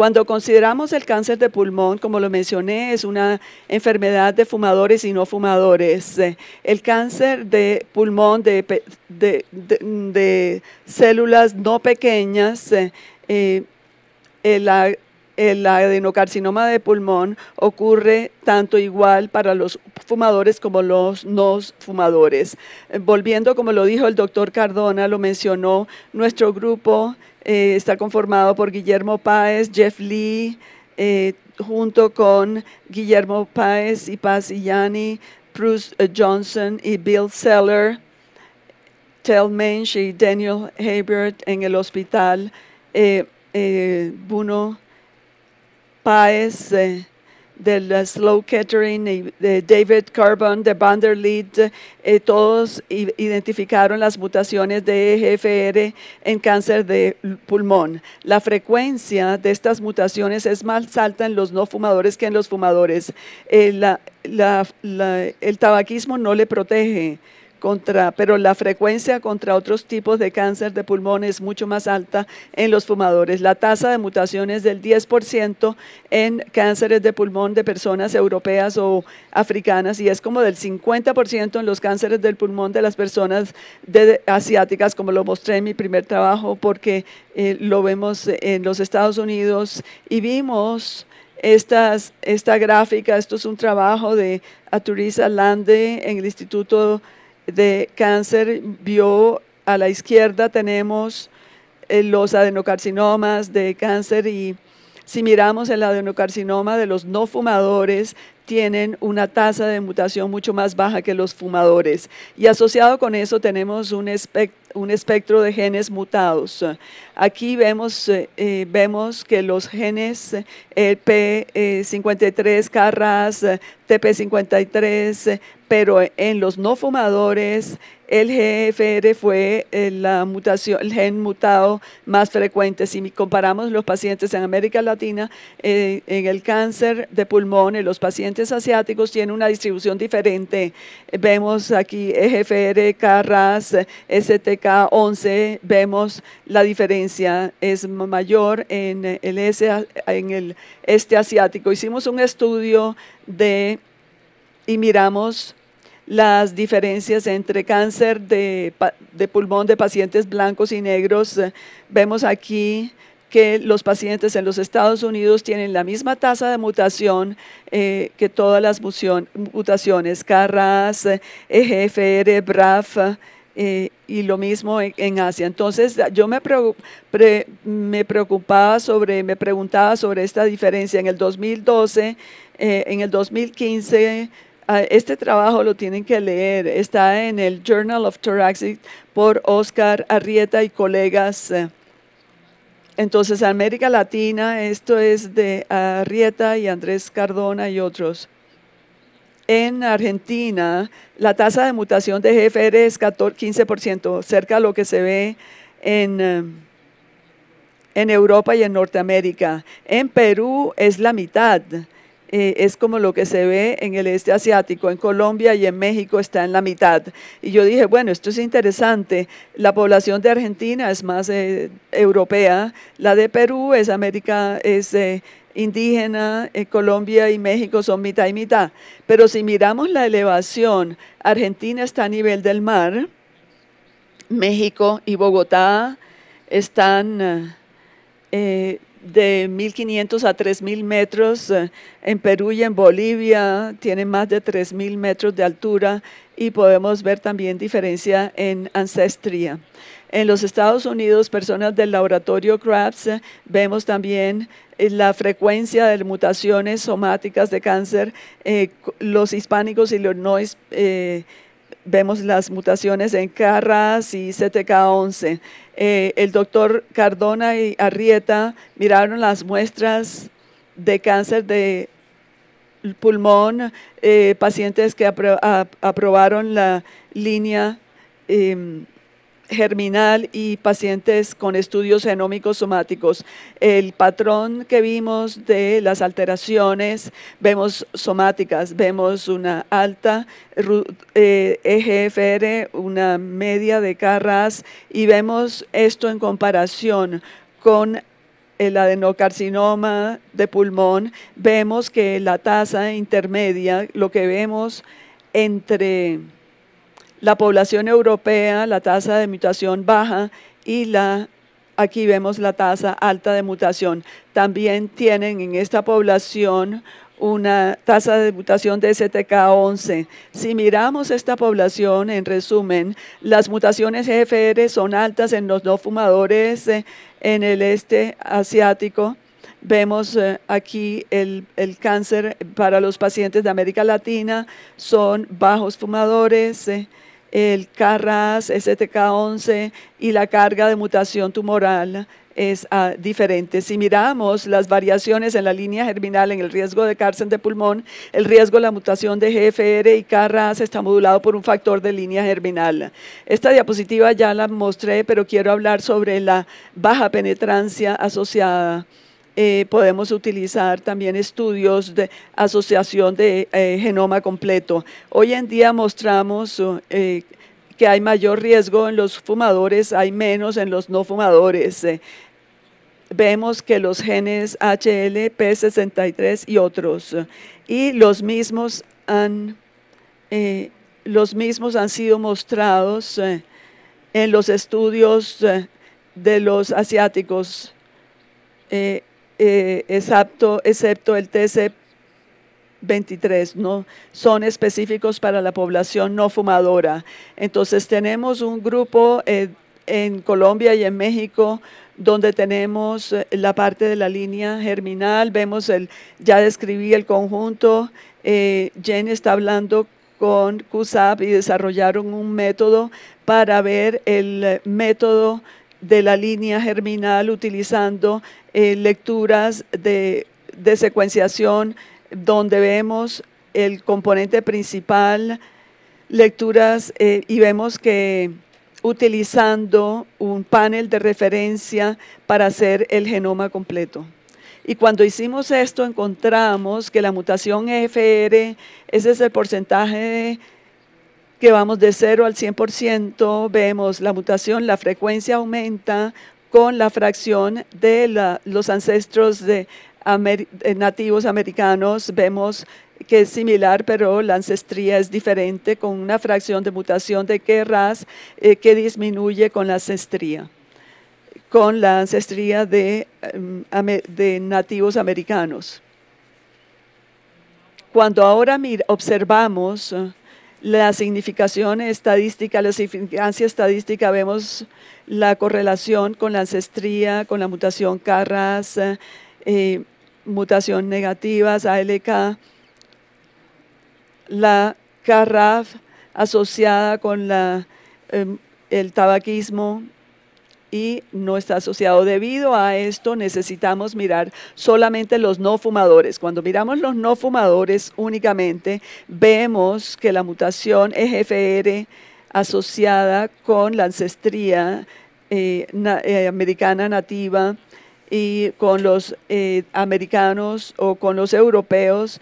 Cuando consideramos el cáncer de pulmón, como lo mencioné, es una enfermedad de fumadores y no fumadores. El cáncer de pulmón de, células no pequeñas, el eh, eh, eh, adenocarcinoma de pulmón ocurre tanto igual para los fumadores como los no fumadores. Volviendo, como lo dijo el doctor Cardona, lo mencionó, nuestro grupo eh, está conformado por Guillermo Páez, Jeff Lee, eh, junto con Guillermo Páez y Paz Bruce eh, Johnson y Bill Seller, Tell Mensch y Daniel Habert en el hospital, eh, Bruno Páez, del Slow Catering de David Carbon de Vanderleed, eh, todos identificaron las mutaciones de EGFR en cáncer de pulmón. La frecuencia de estas mutaciones es más alta en los no fumadores que en los fumadores. Eh, el tabaquismo no le protege contra, pero la frecuencia contra otros tipos de cáncer de pulmón es mucho más alta en los fumadores. La tasa de mutación es del 10% en cánceres de pulmón de personas europeas o africanas y es como del 50% en los cánceres del pulmón de las personas de, asiáticas, como lo mostré en mi primer trabajo, porque eh, lo vemos en los Estados Unidos y vimos... Estas, esta gráfica, esto es un trabajo de Aturisa Lande en el Instituto de cáncer vio a la izquierda tenemos eh, los adenocarcinomas de cáncer y si miramos el adenocarcinoma de los no fumadores, tienen una tasa de mutación mucho más baja que los fumadores. Y asociado con eso tenemos un, un espectro de genes mutados. Aquí vemos, eh, eh, vemos que los genes eh, P53, Carras, TP53, pero en los no fumadores el GFR fue la mutación, el gen mutado más frecuente. Si comparamos los pacientes en América Latina, en el cáncer de pulmón, en los pacientes asiáticos tiene una distribución diferente. Vemos aquí EGFR, CARRAS, STK11, vemos la diferencia es mayor eh, en el, este, asiático. Hicimos un estudio de y miramos las diferencias entre cáncer de, pulmón de pacientes blancos y negros. Eh, vemos aquí que los pacientes en los Estados Unidos tienen la misma tasa de mutación eh, que todas las mutaciones, CARRAS, EGFR, BRAF, eh, y lo mismo en, Asia. Entonces yo me, preocupaba sobre, me preguntaba sobre esta diferencia. En el 2012, eh, en el 2015, ah, este trabajo lo tienen que leer. Está en el Journal of Thoracic por Oscar Arrieta y colegas. Eh. Entonces, América Latina, esto es de Arrieta y Andrés Cardona y otros en Argentina la tasa de mutación de GFR es 15%, cerca de lo que se ve en, eh, en Europa y en Norteamérica. En Perú es la mitad. Eh, es como lo que se ve en el este asiático, en Colombia y en México está en la mitad. Y yo dije, bueno, esto es interesante, la población de Argentina es más eh, europea, la de Perú es América, es indígena, eh, Colombia y México son mitad y mitad. Pero si miramos la elevación, Argentina está a nivel del mar, México y Bogotá están eh, eh, de 1.500 a 3.000 metros. En Perú y en Bolivia tienen más de 3.000 metros de altura y podemos ver también diferencia en ancestría. En los Estados Unidos, personas del laboratorio CRABS, eh, vemos también eh, la frecuencia de mutaciones somáticas de cáncer. Eh, los hispánicos y los no vemos las mutaciones en CARRAS y CTK11. el doctor Cardona y Arrieta miraron las muestras de cáncer de pulmón, pacientes que aprobaron la línea em, germinal y pacientes con estudios genómicos somáticos. El patrón que vimos de las alteraciones, vemos somáticas, vemos una alta EGFR, eh, e una media de CARRAS y vemos esto en comparación con el adenocarcinoma de pulmón, vemos que la tasa intermedia, lo que vemos entre la población europea, la tasa de mutación baja y la aquí vemos la tasa alta de mutación. También tienen en esta población una tasa de mutación de STK11. Si miramos esta población, en resumen, las mutaciones GFR son altas en los no fumadores eh, en el este asiático. Vemos eh, aquí el, el cáncer para los pacientes de América Latina, son bajos fumadores. Eh, el CARRAS, STK11 y la carga de mutación tumoral es ah, diferente. Si miramos las variaciones en la línea germinal en el riesgo de cárcel de pulmón, el riesgo de la mutación de GFR y CARRAS está modulado por un factor de línea germinal. Esta diapositiva ya la mostré, pero quiero hablar sobre la baja penetrancia asociada eh, podemos utilizar también estudios de asociación de eh, genoma completo. Hoy en día mostramos eh, que hay mayor riesgo en los fumadores, hay menos en los no fumadores. Vemos que los genes HL, P63 y otros, y los mismos han, los mismos han sido mostrados en los estudios de los asiáticos. Eh, excepto el TC 23, no son específicos para la población no fumadora. Entonces tenemos un grupo eh, en Colombia y en México donde tenemos eh, la parte de la línea germinal, vemos el, ya describí el conjunto, Jen está hablando con CUSAP y desarrollaron un método para ver el método de la línea germinal utilizando eh, lecturas de, secuenciación donde vemos el componente principal, lecturas eh, y vemos que utilizando un panel de referencia para hacer el genoma completo. Y cuando hicimos esto encontramos que la mutación EFR, ese es el porcentaje que vamos de 0 al 100%, vemos la mutación, la frecuencia aumenta con la fracción de los ancestros de eh, nativos americanos. Vemos que es similar, pero la ancestría es diferente, con una fracción de mutación de qué ras eh, que disminuye con la ancestría, con la ancestría de mm, nativos americanos. Cuando ahora observamos la significación estadística, la significancia estadística, vemos la correlación con la ancestría, con la mutación Carras, eh, mutación negativas, ALK, la CARRAF asociada con la, em, el tabaquismo, y no está asociado. Debido a esto necesitamos mirar solamente los no fumadores. Cuando miramos los no fumadores únicamente, vemos que la mutación EGFR asociada con la ancestría eh, eh, americana nativa y con los eh, americanos o con los europeos,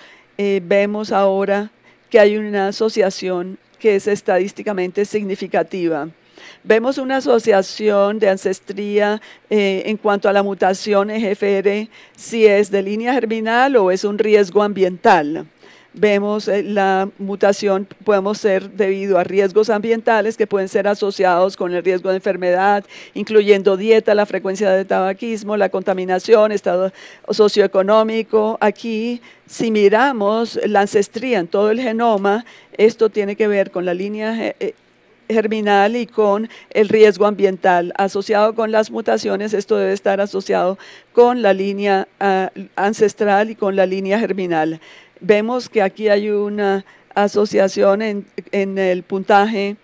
vemos ahora que hay una asociación que es estadísticamente significativa. Vemos una asociación de ancestría eh, en cuanto a la mutación EGFR, si es de línea germinal o es un riesgo ambiental vemos eh, la mutación podemos ser debido a riesgos ambientales que pueden ser asociados con el riesgo de enfermedad, incluyendo dieta, la frecuencia de tabaquismo, la contaminación, estado socioeconómico. Aquí, si miramos la ancestría en todo el genoma, esto tiene que ver con la línea eh, germinal y con el riesgo ambiental. Asociado con las mutaciones, esto debe estar asociado con la línea ah, ancestral y con la línea germinal. Vemos que aquí hay una asociación en, el puntaje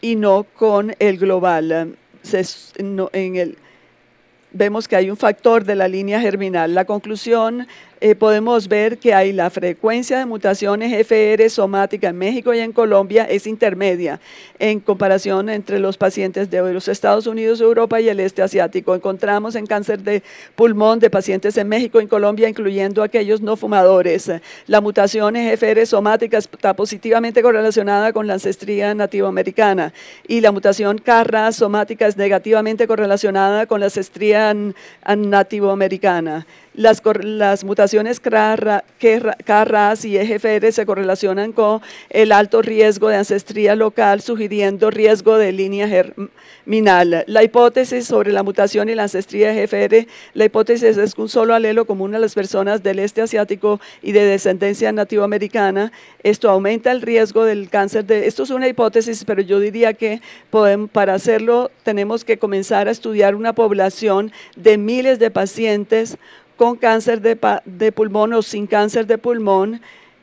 y no con el global. en el, vemos que hay un factor de la línea germinal. La conclusión eh, podemos ver que hay la frecuencia de mutaciones FR somática en México y en Colombia es intermedia en comparación entre los pacientes de los Estados Unidos, Europa y el este asiático. Encontramos en cáncer de pulmón de pacientes en México y en Colombia, incluyendo aquellos no fumadores. La mutación FR somática está positivamente correlacionada con la ancestría nativoamericana y la mutación CARRA somática es negativamente correlacionada con la ancestría nativoamericana. Las, mutaciones KRAS y EGFR se correlacionan con el alto riesgo de ancestría local, sugiriendo riesgo de línea germinal. La hipótesis sobre la mutación y la ancestría EGFR, e la hipótesis es que un solo alelo común a las personas del este asiático y de descendencia nativoamericana, esto aumenta el riesgo del cáncer de... Esto es una hipótesis, pero yo diría que para hacerlo tenemos que comenzar a estudiar una población de miles de pacientes con cáncer de, pulmón o sin cáncer de pulmón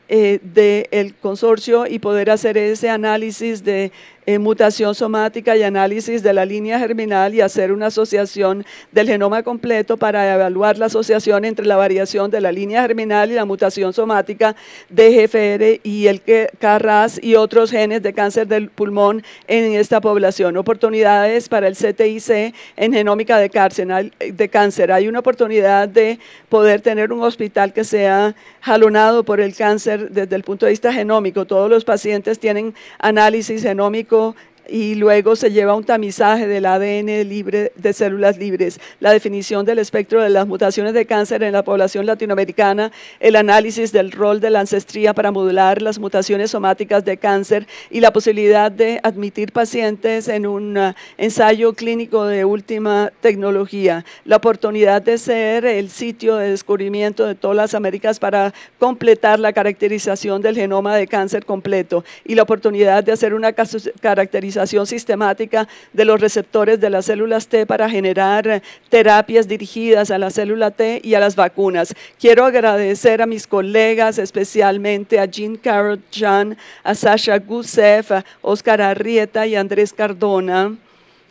eh, del consorcio y poder hacer ese análisis de en mutación somática y análisis de la línea germinal y hacer una asociación del genoma completo para evaluar la asociación entre la variación de la línea germinal y la mutación somática de GFR y el CARRAS y otros genes de cáncer del pulmón en esta población. Oportunidades para el CTIC en genómica de cáncer. De cáncer. Hay una oportunidad de poder tener un hospital que sea jalonado por el cáncer desde el punto de vista genómico. Todos los pacientes tienen análisis genómico México y luego se lleva un tamizaje del ADN libre de células libres, la definición del espectro de las mutaciones de cáncer en la población latinoamericana, el análisis del rol de la ancestría para modular las mutaciones somáticas de cáncer y la posibilidad de admitir pacientes en un uh, ensayo clínico de última tecnología, la oportunidad de ser el sitio de descubrimiento de todas las Américas para completar la caracterización del genoma de cáncer completo y la oportunidad de hacer una caracterización sistemática de los receptores de las células T para generar eh, terapias dirigidas a la célula T y a las vacunas. Quiero agradecer a mis colegas, especialmente a Jean Carrot Jean, a Sasha Gusev, Oscar Arrieta y Andrés Cardona.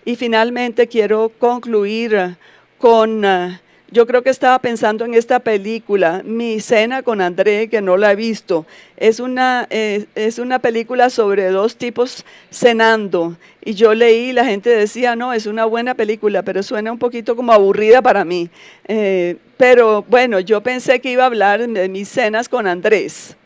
Y finalmente quiero concluir eh, con eh, yo creo que estaba pensando en esta película, Mi Cena con Andrés, que no la he visto. Es una, eh, es una película sobre dos tipos cenando. Y yo leí, la gente decía, no, es una buena película, pero suena un poquito como aburrida para mí. Eh, pero bueno, yo pensé que iba a hablar de mis cenas con Andrés.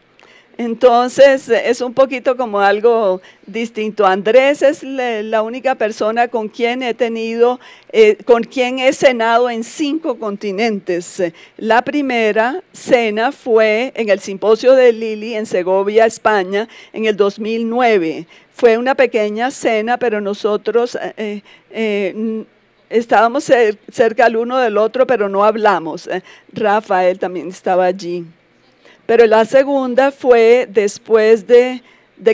Entonces es un poquito como algo distinto. Andrés es la única persona con quien he tenido, eh, con quien he cenado en cinco continentes. La primera cena fue en el simposio de Lili en Segovia, España, en el 2009. Fue una pequeña cena, pero nosotros... Eh, eh, mm, estábamos cerca el uno del otro, pero no hablamos. Rafael también estaba allí. Pero la segunda fue después de,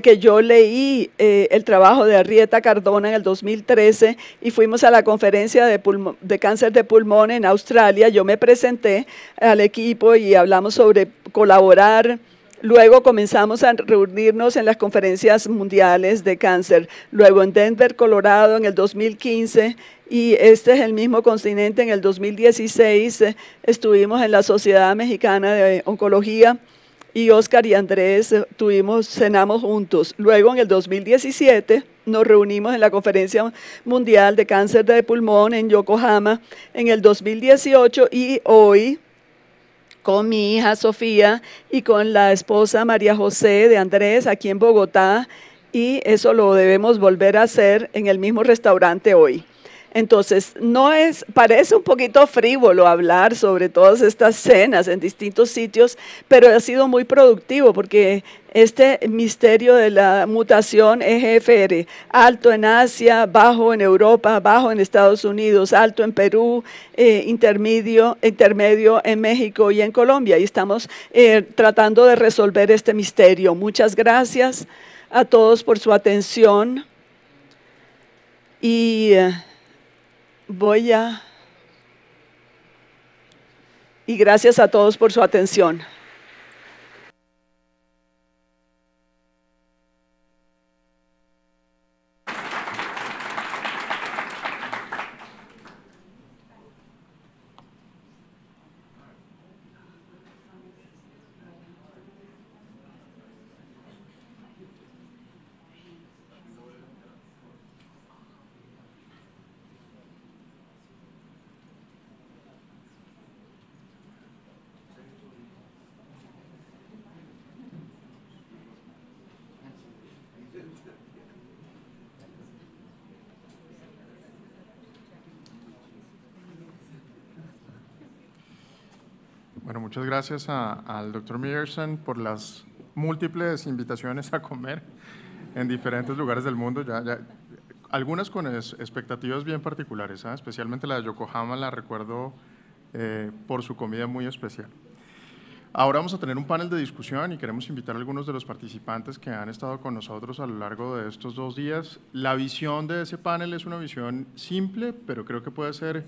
que yo leí eh, el trabajo de Arrieta Cardona en el 2013 y fuimos a la conferencia de cáncer de pulmón en Australia. Yo me presenté al equipo y hablamos sobre colaborar Luego comenzamos a reunirnos en las conferencias mundiales de cáncer, luego en Denver, Colorado, en el 2015, y este es el mismo continente, en el 2016 eh, estuvimos en la Sociedad Mexicana de Oncología, y Oscar y Andrés eh, tuvimos, cenamos juntos. Luego en el 2017 nos reunimos en la Conferencia Mundial de Cáncer de Pulmón en Yokohama en el 2018 y hoy con mi hija Sofía y con la esposa María José de Andrés aquí en Bogotá y eso lo debemos volver a hacer en el mismo restaurante hoy. Entonces, no es, parece un poquito frívolo hablar sobre todas estas cenas en distintos sitios, pero ha sido muy productivo porque este misterio de la mutación EGFR, alto en Asia, bajo en Europa, bajo en Estados Unidos, alto en Perú, eh, intermedio, intermedio en México y en Colombia. Y estamos eh, tratando de resolver este misterio. Muchas gracias a todos por su atención. Y. Eh, voy a... Y gracias a todos por su atención. muchas gracias al doctor Myerson por las múltiples invitaciones a comer en diferentes lugares del mundo. Ya, algunas con expectativas bien particulares, ¿ah? especialmente la de Yokohama, la recuerdo eh, por su comida muy especial. Ahora vamos a tener un panel de discusión y queremos invitar a algunos de los participantes que han estado con nosotros a lo largo de estos dos días. La visión de ese panel es una visión simple, pero creo que puede ser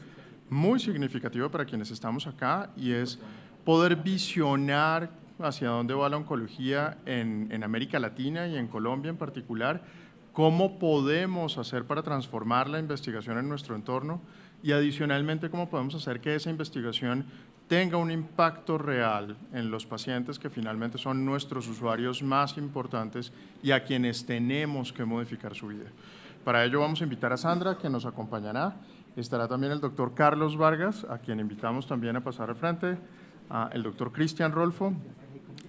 muy significativa para quienes estamos acá y es poder visionar hacia dónde va la oncología en, América Latina y en Colombia en particular, cómo podemos hacer para transformar la investigación en nuestro entorno y adicionalmente cómo podemos hacer que esa investigación tenga un impacto real en los pacientes que finalmente son nuestros usuarios más importantes y a quienes tenemos que modificar su vida. Para ello vamos a invitar a Sandra, que nos acompañará. Estará también el doctor Carlos Vargas, a quien invitamos también a pasar al frente el doctor Cristian Rolfo,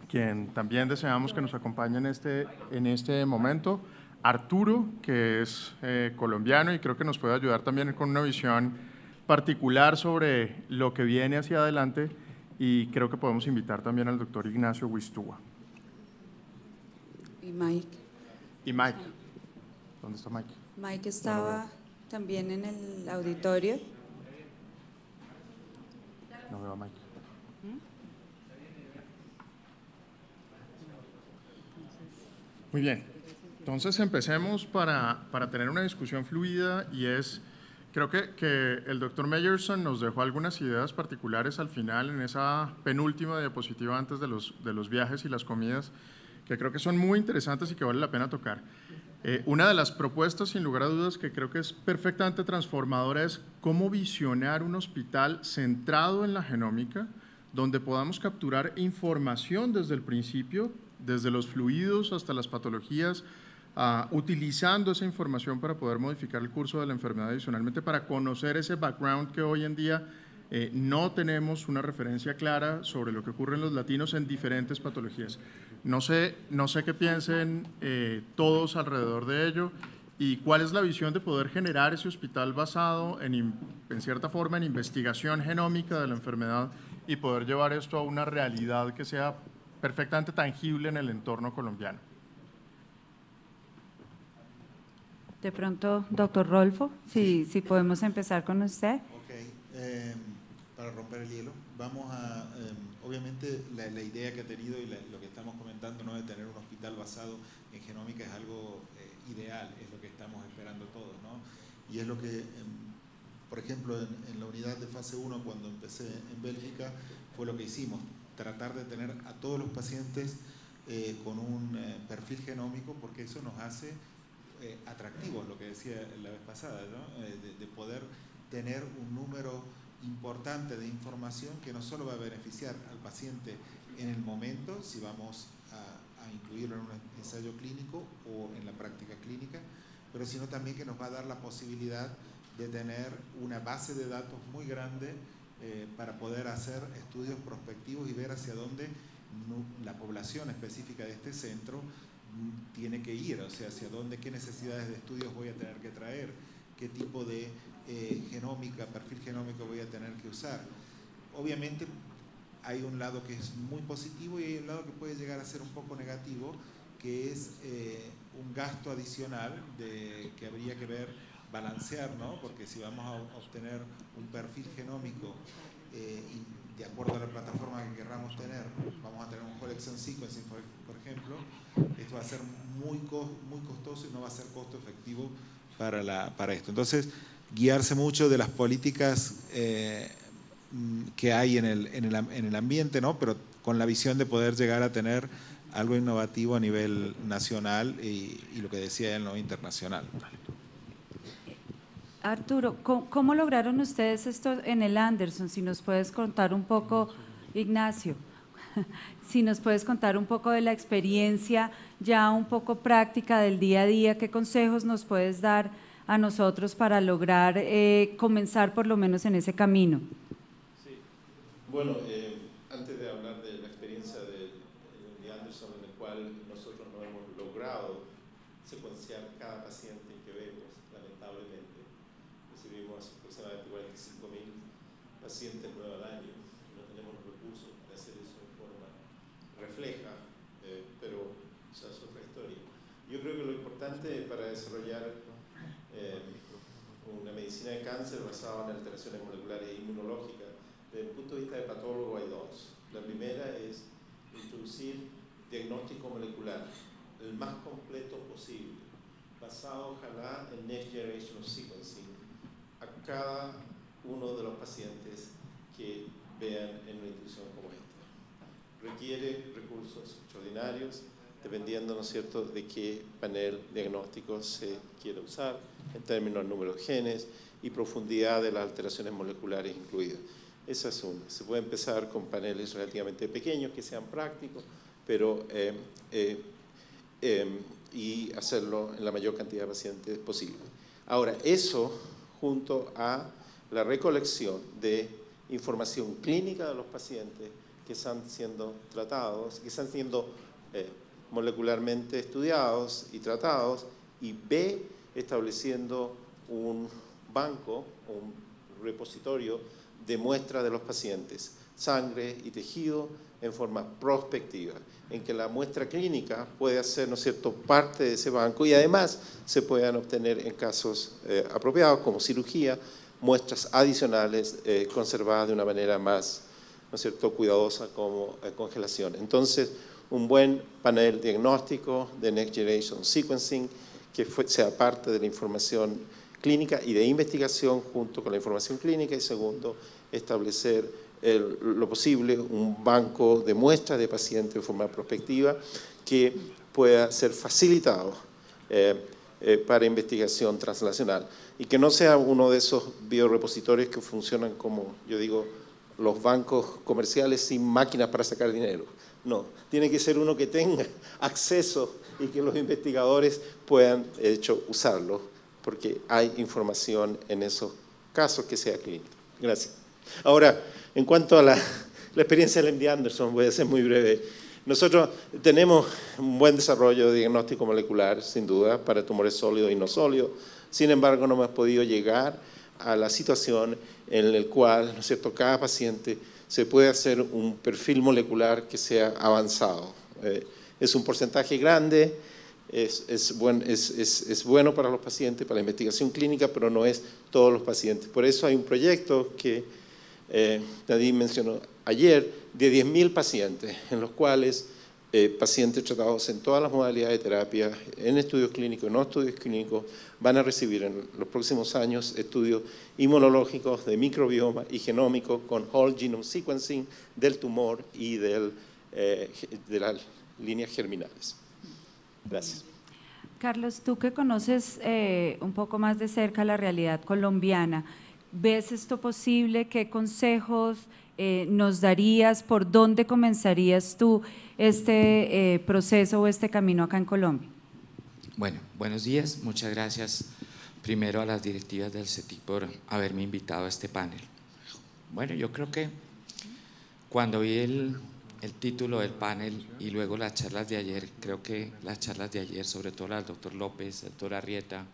quien también deseamos que nos acompañe en este, en este momento. Arturo, que es eh, colombiano y creo que nos puede ayudar también con una visión particular sobre lo que viene hacia adelante y creo que podemos invitar también al doctor Ignacio Huistúa. Y Mike. Y Mike. ¿Dónde está Mike? Mike estaba también en el auditorio. No veo a Mike. Muy bien. Entonces empecemos para, para, tener una discusión fluida y es, creo que, que el doctor Meyerson nos dejó algunas ideas particulares al final en esa penúltima diapositiva antes de los, de los viajes y las comidas que creo que son muy interesantes y que vale la pena tocar. Eh, una de las propuestas, sin lugar a dudas, que creo que es perfectamente transformadora es cómo visionar un hospital centrado en la genómica, donde podamos capturar información desde el principio desde los fluidos hasta las patologías, ah, utilizando esa información para poder modificar el curso de la enfermedad adicionalmente, para conocer ese background que hoy en día eh, no tenemos una referencia clara sobre lo que ocurre en los latinos en diferentes patologías. No sé, no sé qué piensen eh, todos alrededor de ello y cuál es la visión de poder generar ese hospital basado en, en cierta forma en investigación genómica de la enfermedad y poder llevar esto a una realidad que sea perfectamente tangible en el entorno colombiano. De pronto, doctor Rolfo, si, si podemos empezar con usted. Ok, em, para romper el hielo, vamos a, em, obviamente la, idea que ha tenido y lo que estamos comentando, ¿no? de tener un hospital basado en genómica es algo eh, ideal, es lo que estamos esperando todos, ¿no? y es lo que, em, por ejemplo, en, en la unidad de fase 1 cuando empecé en Bélgica, fue lo que hicimos, tratar de tener a todos los pacientes eh, con un eh, perfil genómico porque eso nos hace eh, atractivos, lo que decía la vez pasada, de, poder tener un número importante de información que no solo va a beneficiar al paciente en el momento, si vamos a, a incluirlo en un ensayo clínico o en la práctica clínica, pero sino también que nos va a dar la posibilidad de tener una base de datos muy grande eh, para poder hacer estudios prospectivos y ver hacia dónde la población específica de este centro mm, tiene que ir, o sea, hacia dónde, qué necesidades de estudios voy a tener que traer, qué tipo de eh, genómica, perfil genómico voy a tener que usar. Obviamente hay un lado que es muy positivo y hay un lado que puede llegar a ser un poco negativo, que es eh, un gasto adicional de, que habría que ver balancear, ¿no? porque si vamos a obtener un perfil genómico eh, y de acuerdo a la plataforma que querramos tener, vamos a tener un whole exome por ejemplo, esto va a ser muy, muy costoso y no va a ser costo efectivo para, la, para esto. Entonces, guiarse mucho de las políticas eh, mm, que hay en el, en el, en el ambiente, ¿no? pero con la visión de poder llegar a tener algo innovativo a nivel nacional y, lo que decía él, ¿no? internacional. Arturo, ¿cómo, lograron ustedes esto en el Anderson? Si nos puedes contar un poco, Ignacio, *laughs* si nos puedes contar un poco de la experiencia ya un poco práctica del día a día, ¿qué consejos nos puedes dar a nosotros para lograr eh, comenzar por lo menos en ese camino? Sí, bueno, eh, antes de hablar de cáncer basado en alteraciones moleculares e inmunológicas. Desde el punto de vista de patólogo hay dos. La primera es introducir diagnóstico molecular, el más completo posible, basado ojalá en Next Generation Sequencing, a cada uno de los pacientes que vean en una institución como esta. Requiere recursos extraordinarios, dependiendo, ¿no cierto?, de qué panel diagnóstico se quiere usar, en términos de número de genes, y profundidad de las alteraciones moleculares incluidas. Esa es una. Se puede empezar con paneles relativamente pequeños que sean prácticos, pero eh, eh, eh, y hacerlo en la mayor cantidad de pacientes posible. Ahora, eso junto a la recolección de información clínica de los pacientes que están siendo tratados, que están siendo molecularmente estudiados y tratados, y B, estableciendo un banco, un repositorio de muestras de los pacientes, sangre y tejido en forma prospectiva, en que la muestra clínica puede hacer, ¿no cierto?, parte de ese banco y además se puedan obtener en casos eh, apropiados, como cirugía, muestras adicionales eh, conservadas de una manera más, ¿no cierto?, cuidadosa como eh, congelación. Entonces, un buen panel diagnóstico de Next Generation Sequencing que sea parte de la información clínica y de investigación junto con la información clínica y segundo, establecer lo posible un banco de muestras de pacientes de forma prospectiva que pueda ser facilitado eh, eh, para investigación translacional y que no sea uno de esos biorepositorios que funcionan como, yo digo, los bancos comerciales sin máquinas para sacar dinero. No, tiene que ser uno que tenga *laughs* acceso y que los investigadores puedan, de hecho, usarlo porque hay información en esos casos que sea clínica. Gracias. Ahora, en cuanto a la, la experiencia de MD Anderson, voy a ser muy breve. Nosotros tenemos un buen desarrollo de diagnóstico molecular, sin duda, para tumores sólidos y no sólidos. Sin embargo, no hemos podido llegar a la situación en la cual, ¿no es cierto?, cada paciente se puede hacer un perfil molecular que sea avanzado. Eh, es un porcentaje grande, es, es, es, es, bueno para los pacientes, para la investigación clínica, pero no es todos los pacientes. Por eso hay un proyecto que eh, Nadine mencionó ayer, de 10.000 pacientes, en los cuales eh, pacientes tratados en todas las modalidades de terapia, en estudios clínicos, no estudios clínicos, van a recibir en los próximos años estudios inmunológicos de microbioma y genómicos con whole genome sequencing del tumor y del, eh, de las líneas germinales. Gracias. Carlos, tú que conoces eh, un poco más de cerca la realidad colombiana, ¿ves esto posible? ¿Qué consejos eh, nos darías? ¿Por dónde comenzarías tú este eh, proceso o este camino acá en Colombia? Bueno, buenos días. Muchas gracias primero a las directivas del CETIC por haberme invitado a este panel. Bueno, yo creo que cuando vi el el título del panel y luego las charlas de ayer, creo que las charlas de ayer, sobre todo las del doctor López, el doctor Arrieta,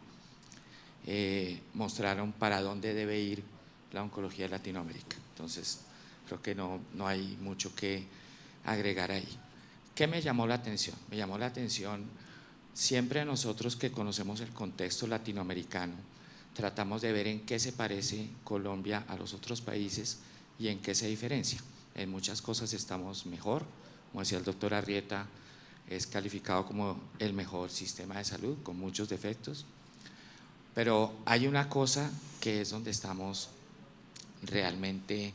eh, mostraron para dónde debe ir la oncología de Latinoamérica. Entonces, creo que no, no hay mucho que agregar ahí. ¿Qué me llamó la atención? Me llamó la atención siempre nosotros que conocemos el contexto latinoamericano, tratamos de ver en qué se parece Colombia a los otros países y en qué se diferencia en muchas cosas estamos mejor. Como decía el doctor Arrieta, es calificado como el mejor sistema de salud, con muchos defectos. Pero hay una cosa que es donde estamos realmente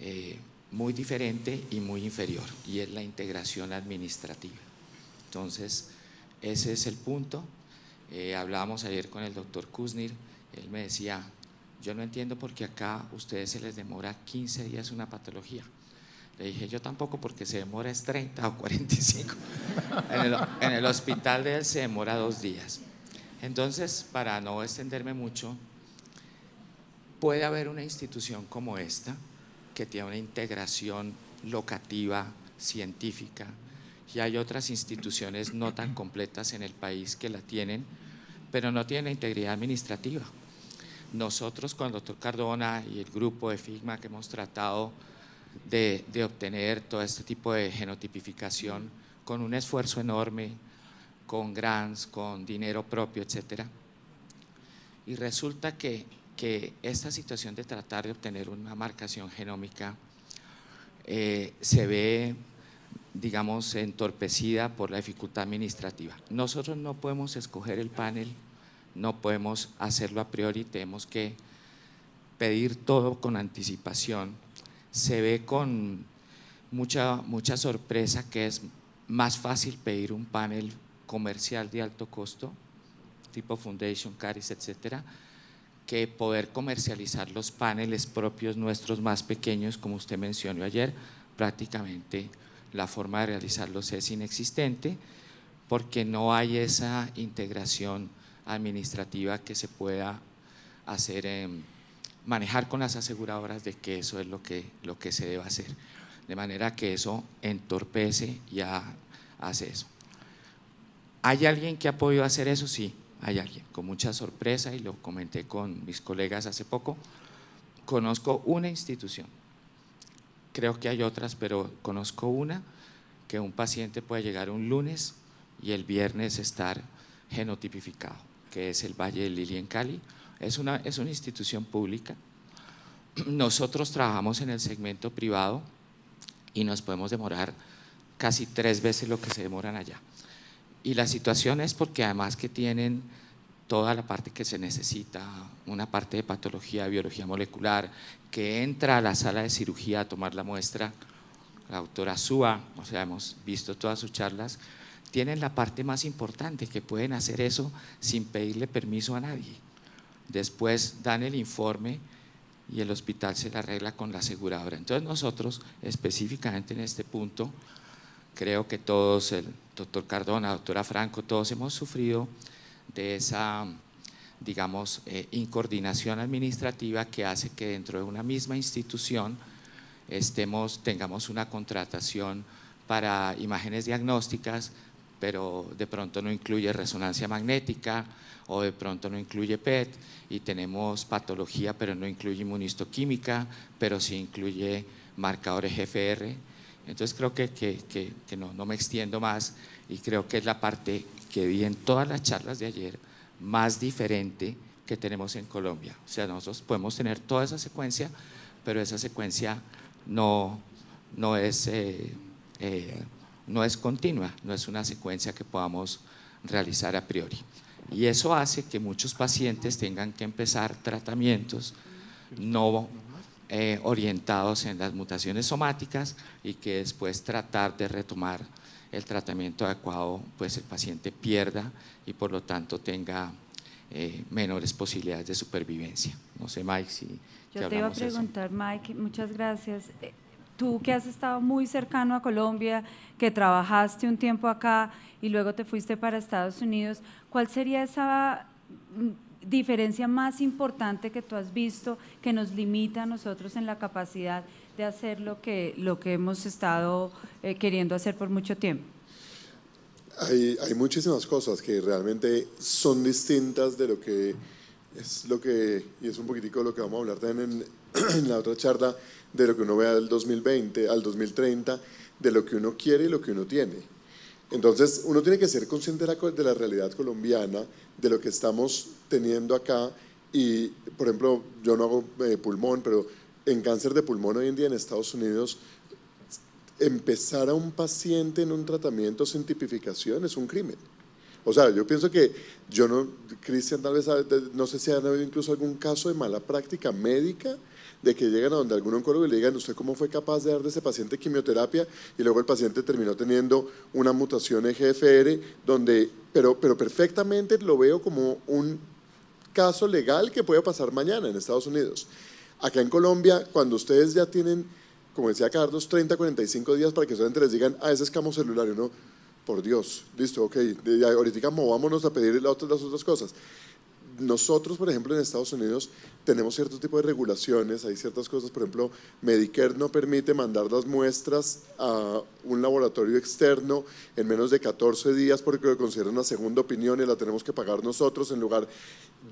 eh, muy diferente y muy inferior, y es la integración administrativa. Entonces, ese es el punto. Eh, hablábamos ayer con el doctor Kuznir, él me decía, yo no entiendo por qué acá a ustedes se les demora 15 días una patología. Le dije, yo tampoco porque se demora es 30 o 45. en, el, en el hospital de él se demora dos días. Entonces, para no extenderme mucho, puede haber una institución como esta que tiene una integración locativa, científica, y hay otras instituciones no tan completas en el país que la tienen, pero no tienen la integridad administrativa. Nosotros con el doctor Cardona y el grupo de FIGMA que hemos tratado de, obtener todo este tipo de genotipificación con un esfuerzo enorme, con grants, con dinero propio, etc. Y resulta que, que esta situación de tratar de obtener una marcación genómica eh, se ve digamos, entorpecida por la dificultad administrativa. Nosotros no podemos escoger el panel, no podemos hacerlo a priori, tenemos que pedir todo con anticipación se ve con mucha, mucha sorpresa que es más fácil pedir un panel comercial de alto costo, tipo Foundation, Caris, etcétera, que poder comercializar los paneles propios nuestros más pequeños, como usted mencionó ayer, prácticamente la forma de realizarlos es inexistente porque no hay esa integración administrativa que se pueda hacer en manejar con las aseguradoras de que eso es lo que, lo que se debe hacer. De manera que eso entorpece y hace eso. ¿Hay alguien que ha podido hacer eso? Sí, hay alguien. Con mucha sorpresa, y lo comenté con mis colegas hace poco, conozco una institución. Creo que hay otras, pero conozco una que un paciente puede llegar un lunes y el viernes estar genotipificado, que es el Valle de Lili en Cali es una, institución pública. *clears throat* Nosotros trabajamos en el segmento privado y nos podemos demorar casi tres veces lo que se demoran allá. Y la situación es porque además que tienen toda la parte que se necesita, una parte de patología, biología molecular, que entra a la sala de cirugía a tomar la muestra, la doctora Sua, o sea, hemos visto todas sus charlas, tienen la parte más importante, que pueden hacer eso sin pedirle permiso a nadie después dan el informe y el hospital se la arregla con la aseguradora. Entonces nosotros específicamente en este punto, creo que todos, el doctor Cardona, doctora Franco, todos hemos sufrido de esa, digamos, eh, incoordinación administrativa que hace que dentro de una misma institución estemos, tengamos una contratación para imágenes diagnósticas, pero de pronto no incluye resonancia magnética o de pronto no incluye PET y tenemos patología, pero no incluye inmunistoquímica, pero sí incluye marcadores GFR. Entonces creo que, que, no, me extiendo más y creo que es la parte que vi en todas las charlas de ayer más diferente que tenemos en Colombia. O sea, nosotros podemos tener toda esa secuencia, pero esa secuencia no, no es... Eh, eh, no es continua, no es una secuencia que podamos realizar a priori. Y eso hace que muchos pacientes tengan que empezar tratamientos no eh, orientados en las mutaciones somáticas y que después tratar de retomar el tratamiento adecuado, pues el paciente pierda y por lo tanto tenga eh, menores posibilidades de supervivencia. No sé, Mike, si... Yo te iba a preguntar, Mike, muchas gracias. Eh, tú que has estado muy cercano a Colombia, que trabajaste un tiempo acá y luego te fuiste para Estados Unidos, ¿cuál sería esa mm, diferencia más importante que tú has visto que nos limita a nosotros en la capacidad de hacer lo que, lo que hemos estado eh, queriendo hacer por mucho tiempo? Hay, muchísimas cosas que realmente son distintas de lo que es lo que, y es un poquitico lo que vamos a hablar también en *clears throat* la otra charla, de lo que uno vea del 2020 al 2030, de lo que uno quiere y lo que uno tiene. Entonces, uno tiene que ser consciente de la, realidad colombiana, de lo que estamos teniendo acá. Y, por ejemplo, yo no hago eh, pulmón, pero en cáncer de pulmón hoy en día en Estados Unidos, empezar a un paciente en un tratamiento sin tipificación es un crimen. O sea, yo pienso que yo no, Cristian tal vez, no sé si han habido incluso algún caso de mala práctica médica de que lleguen a donde algún oncólogo y le digan, ¿usted cómo fue capaz de dar de ese paciente quimioterapia? Y luego el paciente terminó teniendo una mutación EGFR, donde, pero, pero perfectamente lo veo como un caso legal que puede pasar mañana en Estados Unidos. Acá en Colombia, cuando ustedes ya tienen, como decía Carlos, 30, 45 días para que ustedes les digan, ah, ese es camo celular, y uno, por Dios, listo, ok, ahorita movámonos a pedir otras, las otras cosas nosotros, por ejemplo, en Estados Unidos tenemos cierto tipo de regulaciones, hay ciertas cosas, por ejemplo, Medicare no permite mandar las muestras a un laboratorio externo en menos de 14 días porque lo consideran una segunda opinión y la tenemos que pagar nosotros en lugar.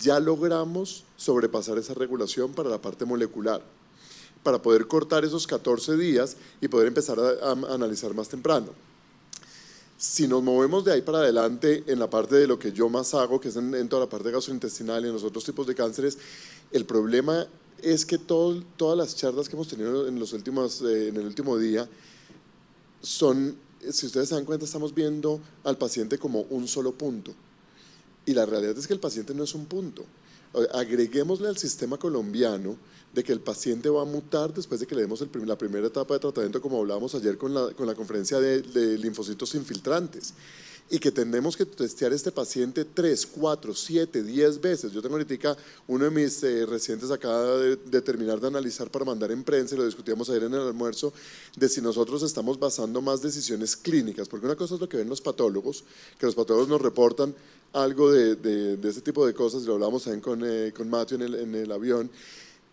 Ya logramos sobrepasar esa regulación para la parte molecular, para poder cortar esos 14 días y poder empezar a, a analizar más temprano. Si nos movemos de ahí para adelante en la parte de lo que yo más hago, que es en, toda la parte gastrointestinal y en los otros tipos de cánceres, el problema es que todas las charlas que hemos tenido en, los últimos, eh, en el último día son, si ustedes se dan cuenta, estamos viendo al paciente como un solo punto. Y la realidad es que el paciente no es un punto. Agreguémosle al sistema colombiano de que el paciente va a mutar después de que le demos la primera etapa de tratamiento, como hablábamos ayer con la, conferencia de, linfocitos infiltrantes, y que tenemos que testear este paciente tres cuatro siete diez veces. Yo tengo ahorita uno de mis eh, recientes acaba de, terminar de analizar para mandar en prensa, y lo discutíamos ayer en el almuerzo, de si nosotros estamos basando más decisiones clínicas, porque una cosa es lo que ven los patólogos, que los patólogos nos reportan algo de, de ese tipo de cosas, lo hablamos ayer eh, con, Matthew en el, en el avión,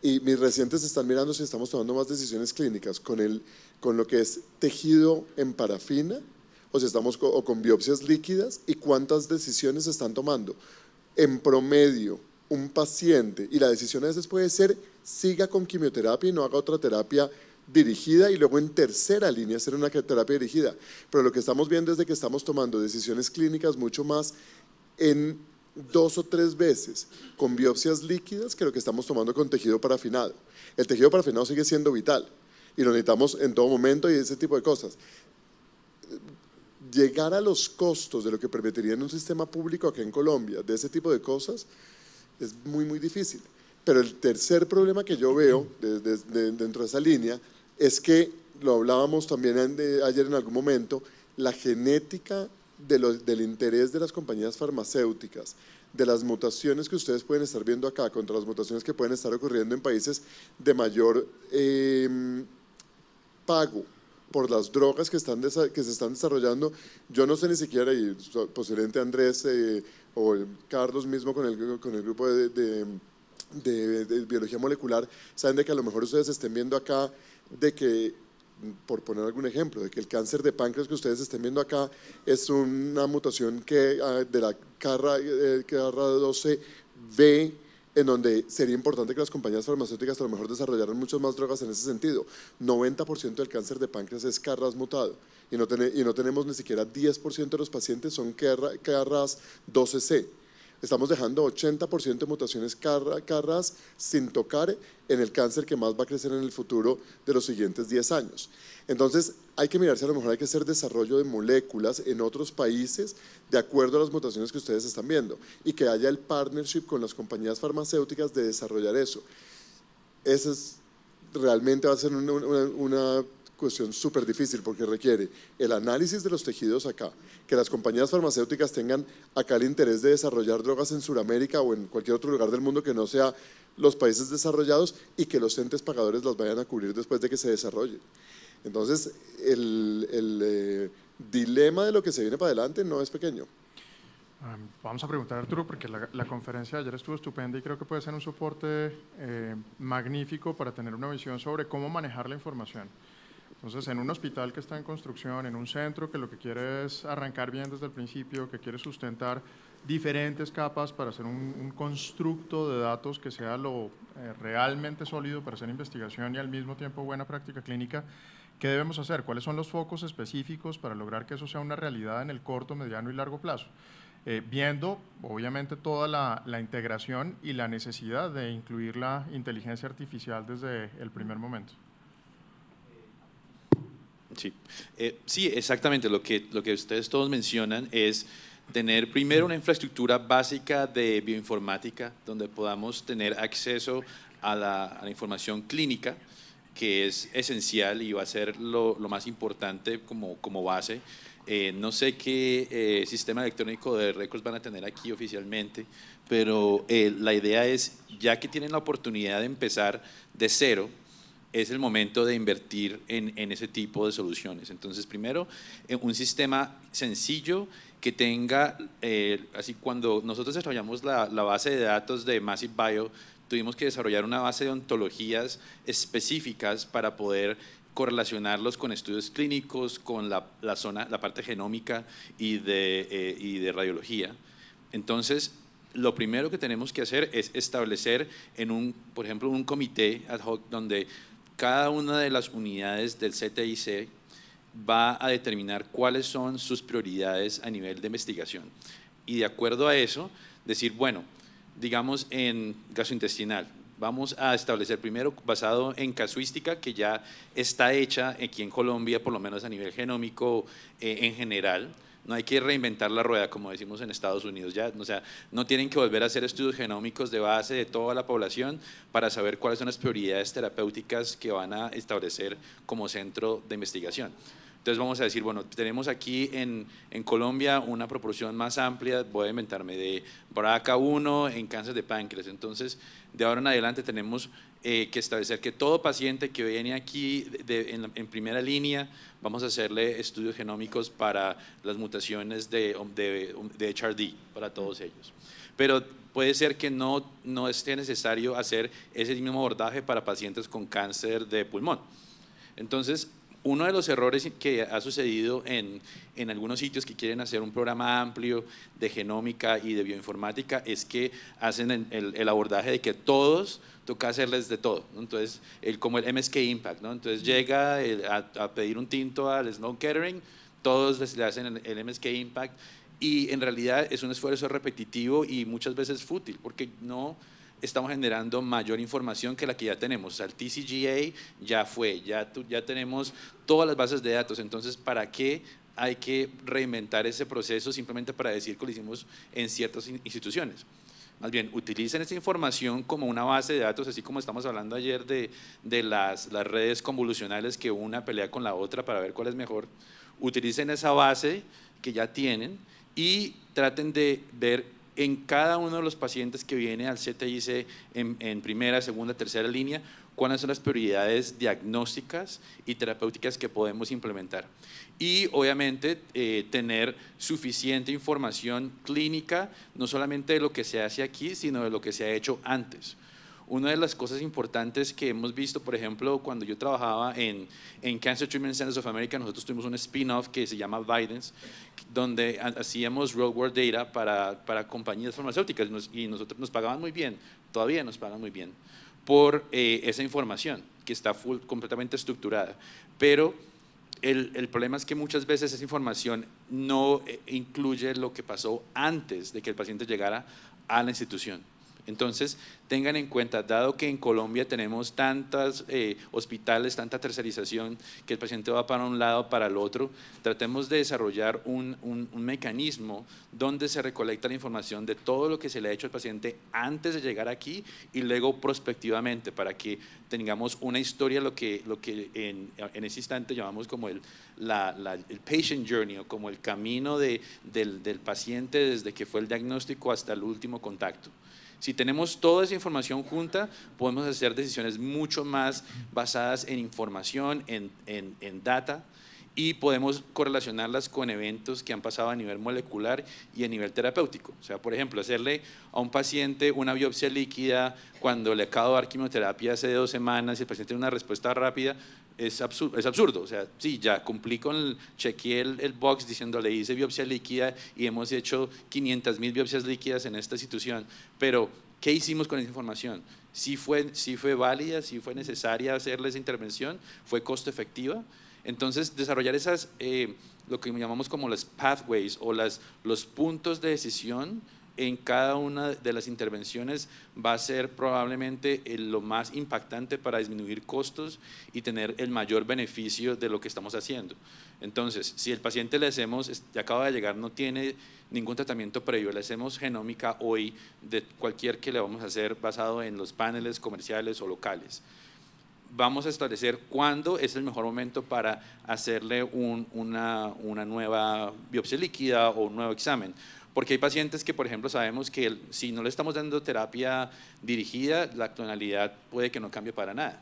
y mis recientes están mirando si estamos tomando más decisiones clínicas con, el, con lo que es tejido en parafina o si estamos o con biopsias líquidas y cuántas decisiones están tomando. En promedio, un paciente, y la decisión a veces puede ser siga con quimioterapia y no haga otra terapia dirigida y luego en tercera línea hacer una terapia dirigida. Pero lo que estamos viendo es que estamos tomando decisiones clínicas mucho más en dos o tres veces con biopsias líquidas que lo que estamos tomando con tejido parafinado. El tejido parafinado sigue siendo vital y lo necesitamos en todo momento y ese tipo de cosas. Llegar a los costos de lo que permitiría en un sistema público aquí en Colombia de ese tipo de cosas es muy, muy difícil. Pero el tercer problema que yo veo dentro de esa línea es que, lo hablábamos también ayer en algún momento, la genética del interés de las compañías farmacéuticas, de las mutaciones que ustedes pueden estar viendo acá contra las mutaciones que pueden estar ocurriendo en países de mayor em, pago por las drogas que, están que se están desarrollando. Yo no sé ni siquiera, y posiblemente Andrés eh, o Carlos mismo con el, con el grupo de, de biología molecular, saben de que a lo mejor ustedes estén viendo acá de que por poner algún ejemplo, de que el cáncer de páncreas que ustedes estén viendo acá es una mutación que, ah, de la carra, 12B, eh, en donde sería importante que las compañías farmacéuticas a lo mejor desarrollaran muchas más drogas en ese sentido. 90% del cáncer de páncreas es carras mutado y no, tenemos ni siquiera 10% de los pacientes son carras 12C. Estamos dejando 80% de mutaciones carras sin tocar en el cáncer que más va a crecer en el futuro de los siguientes 10 años. Entonces, hay que mirarse, a lo mejor hay que hacer desarrollo de moléculas en otros países de acuerdo a las mutaciones que ustedes están viendo y que haya el partnership con las compañías farmacéuticas de desarrollar eso. Eso es realmente va a ser una, cuestión súper difícil porque requiere el análisis de los tejidos acá, que las compañías farmacéuticas tengan acá el interés de desarrollar drogas en Sudamérica o en cualquier otro lugar del mundo que no sea los países desarrollados y que los entes pagadores las vayan a cubrir después de que se desarrolle. Entonces, el, eh, dilema de lo que se viene para adelante no es pequeño. Ah, vamos a preguntar a Arturo, porque la, conferencia de ayer estuvo estupenda y creo que puede ser un soporte eh, magnífico para tener una visión sobre cómo manejar la información. Entonces, en un hospital que está en construcción, en un centro que lo que quiere es arrancar bien desde el principio, que quiere sustentar diferentes capas para hacer un, constructo de datos que sea lo eh, realmente sólido para hacer investigación y al mismo tiempo buena práctica clínica, ¿qué debemos hacer? ¿Cuáles son los focos específicos para lograr que eso sea una realidad en el corto, mediano y largo plazo? Eh, viendo obviamente toda la, integración y la necesidad de incluir la inteligencia artificial desde el primer momento. Sí, eh, sí exactamente. Lo que, lo que ustedes todos mencionan es tener primero una infraestructura básica de bioinformática donde podamos tener acceso a la, información clínica que es esencial y va a ser lo, más importante como, base. Eh, no sé qué eh, sistema electrónico de récords van a tener aquí oficialmente, pero la idea es, ya que tienen la oportunidad de empezar de cero, es el momento de invertir en, ese tipo de soluciones. Entonces, primero, eh, un sistema sencillo que tenga, eh, así cuando nosotros desarrollamos la, base de datos de Massive Bio, tuvimos que desarrollar una base de ontologías específicas para poder correlacionarlos con estudios clínicos, con la, zona, la parte genómica eh, y de, radiología. Entonces, lo primero que tenemos que hacer es establecer por ejemplo, un comité ad hoc donde cada una de las unidades del CTIC va a determinar cuáles son sus prioridades a nivel de investigación. Y de acuerdo a eso, decir, bueno, digamos en gastrointestinal, vamos a establecer primero basado en casuística que ya está hecha aquí en Colombia, por lo menos a nivel genómico eh, en general, no hay que reinventar la rueda, como decimos en Estados Unidos. Ya, o sea, no tienen que volver a hacer estudios genómicos de base de toda la población para saber cuáles son las prioridades terapéuticas que van a establecer como centro de investigación. Entonces vamos a decir, bueno, tenemos aquí en, Colombia una proporción más amplia, voy a inventarme, de BRCA1 en cáncer de páncreas. Entonces, de ahora en adelante tenemos eh, que establecer que todo paciente que viene aquí en primera línea vamos a hacerle estudios genómicos para las mutaciones de, HRD, para todos ellos. Pero puede ser que no, no esté necesario hacer ese mismo abordaje para pacientes con cáncer de pulmón. Entonces, uno de los errores que ha sucedido en, algunos sitios que quieren hacer un programa amplio de genómica y de bioinformática es que hacen el abordaje de que todos toca hacerles de todo. Entonces, el, como el MSK Impact, ¿no? Entonces llega a, pedir un tinto al Snow Catering, todos les, le hacen el, MSK Impact y en realidad es un esfuerzo repetitivo y muchas veces fútil porque no estamos generando mayor información que la que ya tenemos. O el TCGA ya fue, ya, ya tenemos todas las bases de datos. Entonces, ¿para qué hay que reinventar ese proceso simplemente para decir que lo hicimos en ciertas instituciones? más bien utilicen esa información como una base de datos, así como estamos hablando ayer de, las, las, redes convolucionales que una pelea con la otra para ver cuál es mejor, utilicen esa base que ya tienen y traten de ver en cada uno de los pacientes que viene al CTIC en, primera, segunda, tercera línea, cuáles son las prioridades diagnósticas y terapéuticas que podemos implementar. Y obviamente eh, tener suficiente información clínica, no solamente de lo que se hace aquí, sino de lo que se ha hecho antes. Una de las cosas importantes que hemos visto, por ejemplo, cuando yo trabajaba en, Cancer Treatment Centers of America, nosotros tuvimos un spin-off que se llama Vidence, donde hacíamos real-world data para, compañías farmacéuticas y nosotros nos pagaban muy bien, todavía nos pagan muy bien, por eh, esa información que está completamente estructurada. Pero el, problema es que muchas veces esa información no eh, incluye lo que pasó antes de que el paciente llegara a la institución. Entonces, tengan en cuenta, dado que en Colombia tenemos tantos eh, hospitales, tanta tercerización, que el paciente va para un lado, para el otro, tratemos de desarrollar un, mecanismo donde se recolecta la información de todo lo que se le ha hecho al paciente antes de llegar aquí y luego prospectivamente, para que tengamos una historia, lo que, en, ese instante llamamos como el, patient journey o como el camino del paciente desde que fue el diagnóstico hasta el último contacto. Si tenemos toda esa información junta, podemos hacer decisiones mucho más basadas en información, en, data, y podemos correlacionarlas con eventos que han pasado a nivel molecular y a nivel terapéutico. O sea, por ejemplo, hacerle a un paciente una biopsia líquida cuando le acabo de dar quimioterapia hace dos semanas y el paciente tiene una respuesta rápida, es absurdo, es absurdo. O sea, sí, ya cumplí con el, chequeé el, el box le hice biopsia líquida y hemos hecho 500 mil biopsias líquidas en esta institución, pero ¿qué hicimos con esa información? ¿Sí fue, sí fue válida, sí fue necesaria hacerle esa intervención? ¿Fue costo efectiva? Entonces, desarrollar esas, eh, lo que llamamos como las pathways o las, los puntos de decisión en cada una de las intervenciones va a ser probablemente eh, lo más impactante para disminuir costos y tener el mayor beneficio de lo que estamos haciendo. Entonces, si el paciente le hacemos, ya acaba de llegar, no tiene ningún tratamiento previo, le hacemos genómica hoy de cualquier que le vamos a hacer basado en los paneles comerciales o locales vamos a establecer cuándo es el mejor momento para hacerle una, nueva biopsia líquida o un nuevo examen porque hay pacientes que, por ejemplo, sabemos que si no le estamos dando terapia dirigida, la clonalidad puede que no cambie para nada.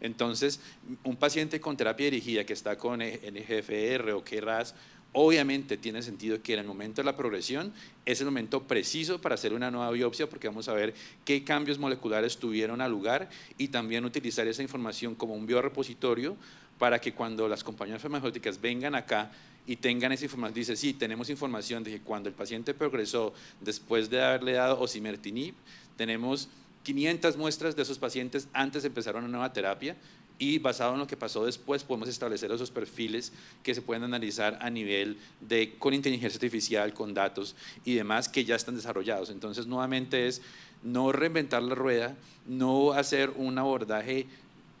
Entonces, un paciente con terapia dirigida que está con e, NGFR o KRAS, obviamente tiene sentido que en el momento de la progresión es el momento preciso para hacer una nueva biopsia porque vamos a ver qué cambios moleculares tuvieron a lugar y también utilizar esa información como un biorepositorio para que cuando las compañías farmacéuticas vengan acá y tengan esa información, dice, sí, tenemos información de que cuando el paciente progresó después de haberle dado osimertinib, tenemos 500 muestras de esos pacientes antes de empezar una nueva terapia y basado en lo que pasó después podemos establecer esos perfiles que se pueden analizar a nivel de con inteligencia artificial, con datos y demás que ya están desarrollados. Entonces, nuevamente es no reinventar la rueda, no hacer un abordaje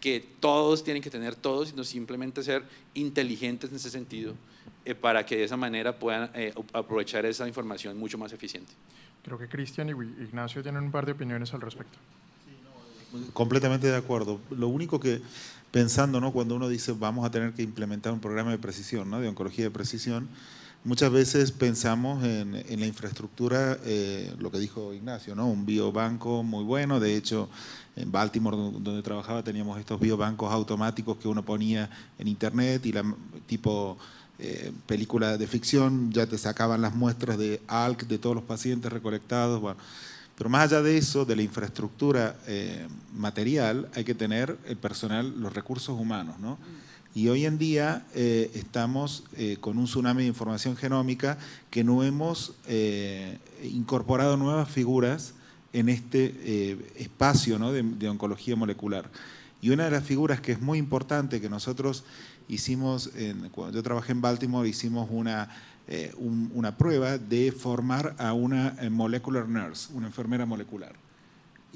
que todos tienen que tener todos, sino simplemente ser inteligentes en ese sentido eh, para que de esa manera puedan eh, aprovechar esa información mucho más eficiente. Creo que Cristian y Ignacio tienen un par de opiniones al respecto. Completamente de acuerdo. Lo único que pensando, ¿no? cuando uno dice vamos a tener que implementar un programa de precisión, ¿no? de oncología de precisión, Muchas veces pensamos en, la infraestructura, eh, lo que dijo Ignacio, ¿no? un biobanco muy bueno. De hecho, en Baltimore, donde trabajaba, teníamos estos biobancos automáticos que uno ponía en internet y la tipo eh, película de ficción, ya te sacaban las muestras de ALK de todos los pacientes recolectados. Bueno. Pero más allá de eso, de la infraestructura eh, material, hay que tener el personal, los recursos humanos. ¿no? Y hoy en día eh, estamos eh, con un tsunami de información genómica que no hemos eh, incorporado nuevas figuras en este espacio de, oncología molecular. Y una de las figuras que es muy importante que nosotros hicimos, cuando yo trabajé en Baltimore, hicimos una prueba de formar a una molecular nurse, una enfermera molecular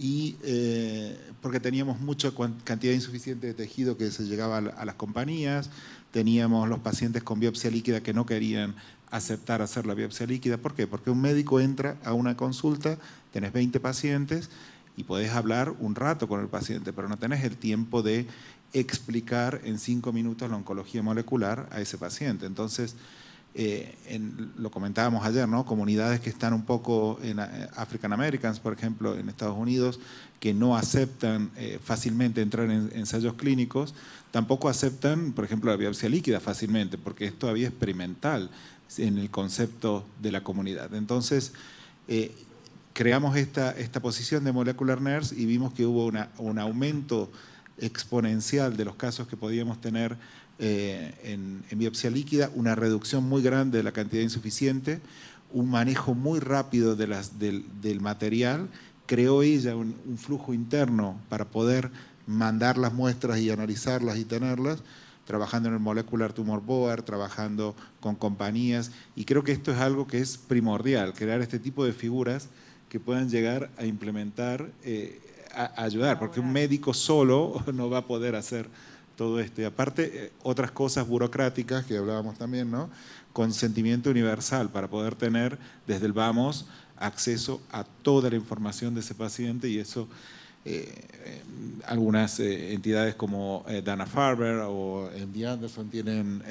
y eh, porque teníamos mucha cantidad insuficiente de tejido que se llegaba a las compañías, teníamos los pacientes con biopsia líquida que no querían aceptar hacer la biopsia líquida. ¿Por qué? Porque un médico entra a una consulta, tenés 20 pacientes y podés hablar un rato con el paciente, pero no tenés el tiempo de explicar en cinco minutos la oncología molecular a ese paciente. Entonces, eh, lo comentábamos ayer, ¿no? comunidades que están un poco en eh, African Americans, por ejemplo, en Estados Unidos, que no aceptan eh, fácilmente entrar en ensayos clínicos, tampoco aceptan, por ejemplo, la biopsia líquida fácilmente, porque es todavía experimental en el concepto de la comunidad. Entonces, creamos esta, posición de Molecular Nurse y vimos que hubo un aumento exponencial de los casos que podíamos tener eh, en, biopsia líquida, una reducción muy grande de la cantidad insuficiente, un manejo muy rápido del, material, creó ella un, flujo interno para poder mandar las muestras y analizarlas y tenerlas, trabajando en el Molecular Tumor Board, trabajando con compañías, y creo que esto es algo que es primordial, crear este tipo de figuras que puedan llegar a implementar, eh, a ayudar, porque un médico solo *laughs* no va a poder hacer todo esto. aparte, eh, otras cosas burocráticas que hablábamos también, ¿no? Consentimiento universal para poder tener desde el vamos acceso a toda la información de ese paciente y eso eh, eh, algunas entidades como Dana Farber o Andy Anderson tienen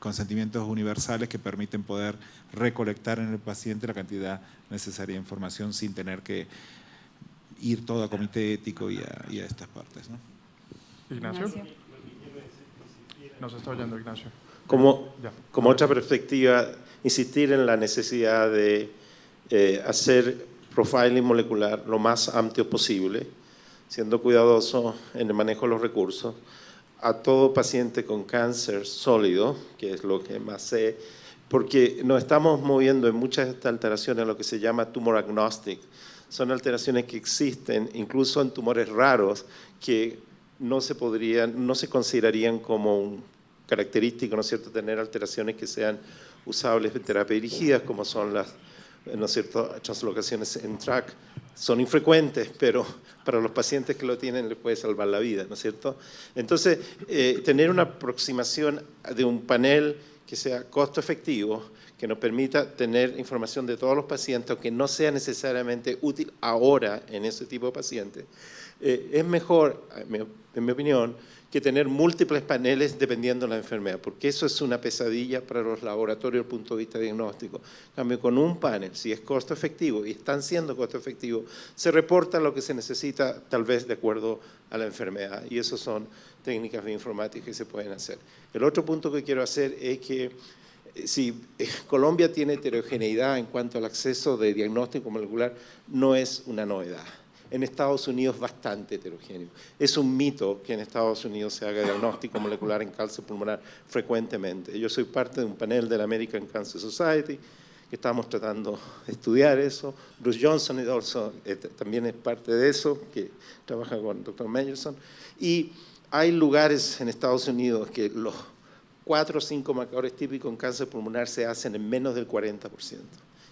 consentimientos universales que permiten poder recolectar en el paciente la cantidad necesaria de información sin tener que ir todo a comité ético y a, estas partes. ¿no? Ignacio está oyendo, Como, como otra perspectiva, insistir en la necesidad de eh, hacer profiling molecular lo más amplio posible, siendo cuidadoso en el manejo de los recursos, a todo paciente con cáncer sólido, que es lo que más sé, porque nos estamos moviendo en muchas de estas alteraciones lo que se llama tumor agnostic. Son alteraciones que existen incluso en tumores raros que no se podrían, no se considerarían como un característico, ¿no es cierto?, tener alteraciones que sean usables en terapia dirigida, como son las, ¿no es cierto?, translocaciones en track. Son infrecuentes, pero para los pacientes que lo tienen les puede salvar la vida, ¿no es cierto? Entonces, eh, tener una aproximación de un panel que sea costo efectivo, que nos permita tener información de todos los pacientes, que no sea necesariamente útil ahora en ese tipo de pacientes, eh, es mejor, en mi opinión, que tener múltiples paneles dependiendo de la enfermedad, porque eso es una pesadilla para los laboratorios desde el punto de vista diagnóstico. En cambio, con un panel, si es costo efectivo y están siendo costo efectivo, se reporta lo que se necesita tal vez de acuerdo a la enfermedad y eso son técnicas de informática que se pueden hacer. El otro punto que quiero hacer es que eh, si eh, Colombia tiene heterogeneidad en cuanto al acceso de diagnóstico molecular, no es una novedad en Estados Unidos bastante heterogéneo. Es un mito que en Estados Unidos se haga diagnóstico molecular en cáncer pulmonar frecuentemente. Yo soy parte de un panel de la American Cancer Society que estamos tratando de estudiar eso. Bruce Johnson also, eh, también es parte de eso, que trabaja con el doctor Y hay lugares en Estados Unidos que los cuatro o cinco marcadores típicos en cáncer pulmonar se hacen en menos del 40%.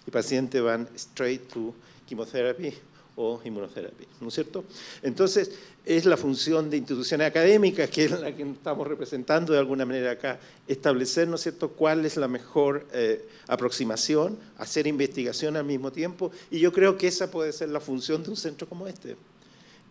Y pacientes van straight to chemotherapy o inmunoterapia, ¿no es cierto? Entonces, es la función de instituciones académicas, que es la que estamos representando de alguna manera acá, establecer, ¿no es cierto?, cuál es la mejor eh, aproximación, hacer investigación al mismo tiempo, y yo creo que esa puede ser la función de un centro como este.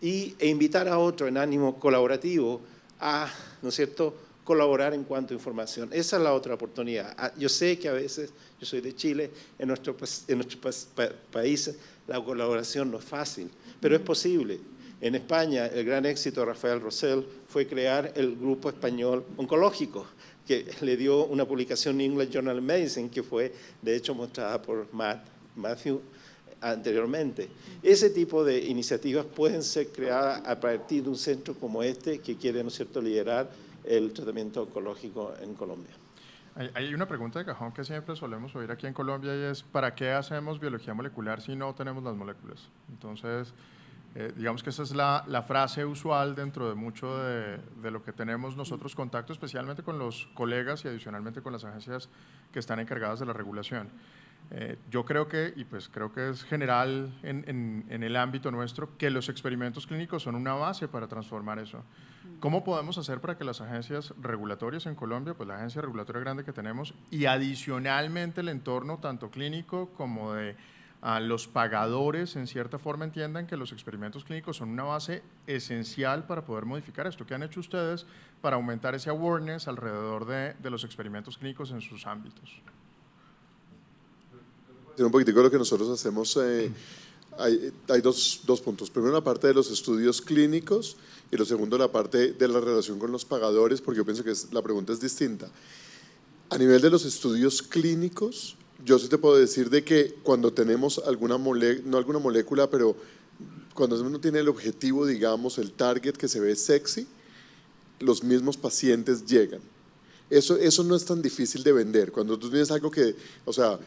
e invitar a otro en ánimo colaborativo a, ¿no es cierto?, colaborar en cuanto a información. Esa es la otra oportunidad. Ah, yo sé que a veces, yo soy de Chile, en nuestros nuestro pues, países la colaboración no es fácil, pero es posible. En España, el gran éxito de Rafael Rosell fue crear el Grupo Español Oncológico, que le dio una publicación en English Journal of Medicine, que fue, de hecho, mostrada por Matt, Matthew anteriormente. Ese tipo de iniciativas pueden ser creadas a partir de un centro como este que quiere, ¿no es cierto?, liderar el tratamiento oncológico en Colombia. Hay una pregunta de cajón que siempre solemos oír aquí en Colombia y es, ¿para qué hacemos biología molecular si no tenemos las moléculas? Entonces, eh, digamos que esa es la, frase usual dentro de mucho de, lo que tenemos nosotros contacto, especialmente con los colegas y adicionalmente con las agencias que están encargadas de la regulación. Eh, yo creo que, y pues creo que es general en el ámbito nuestro, que los experimentos clínicos son una base para transformar eso. ¿Cómo podemos hacer para que las agencias regulatorias en Colombia, pues la agencia regulatoria grande que tenemos y adicionalmente el entorno tanto clínico como de ah, los pagadores en cierta forma entiendan que los experimentos clínicos son una base esencial para poder modificar esto. ¿Qué han hecho ustedes para aumentar ese awareness alrededor de, los experimentos clínicos en sus ámbitos? Un poquitico de lo que nosotros hacemos. Eh, hay, dos, dos, puntos. Primero, la parte de los estudios clínicos y lo segundo, la parte de la relación con los pagadores, porque yo pienso que la pregunta es distinta. A nivel de los estudios clínicos, yo sí te puedo decir de que cuando tenemos alguna molécula, no alguna molécula, pero cuando uno tiene el objetivo, digamos, el target que se ve sexy, los mismos pacientes llegan. Eso, eso no es tan difícil de vender. Cuando tú tienes algo que, o sea,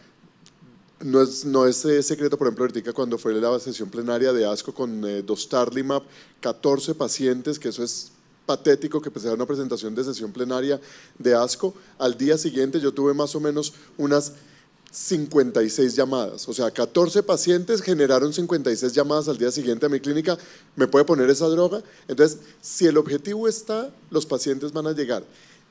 no es, no es eh, secreto, por ejemplo, ahorita cuando fue la sesión plenaria de ASCO con eh, dos 14 pacientes, que eso es patético que sea una presentación de sesión plenaria de ASCO. Al día siguiente yo tuve más o menos unas 56 llamadas, o sea, 14 pacientes generaron 56 llamadas al día siguiente a mi clínica, ¿me puede poner esa droga? Entonces, si el objetivo está, los pacientes van a llegar.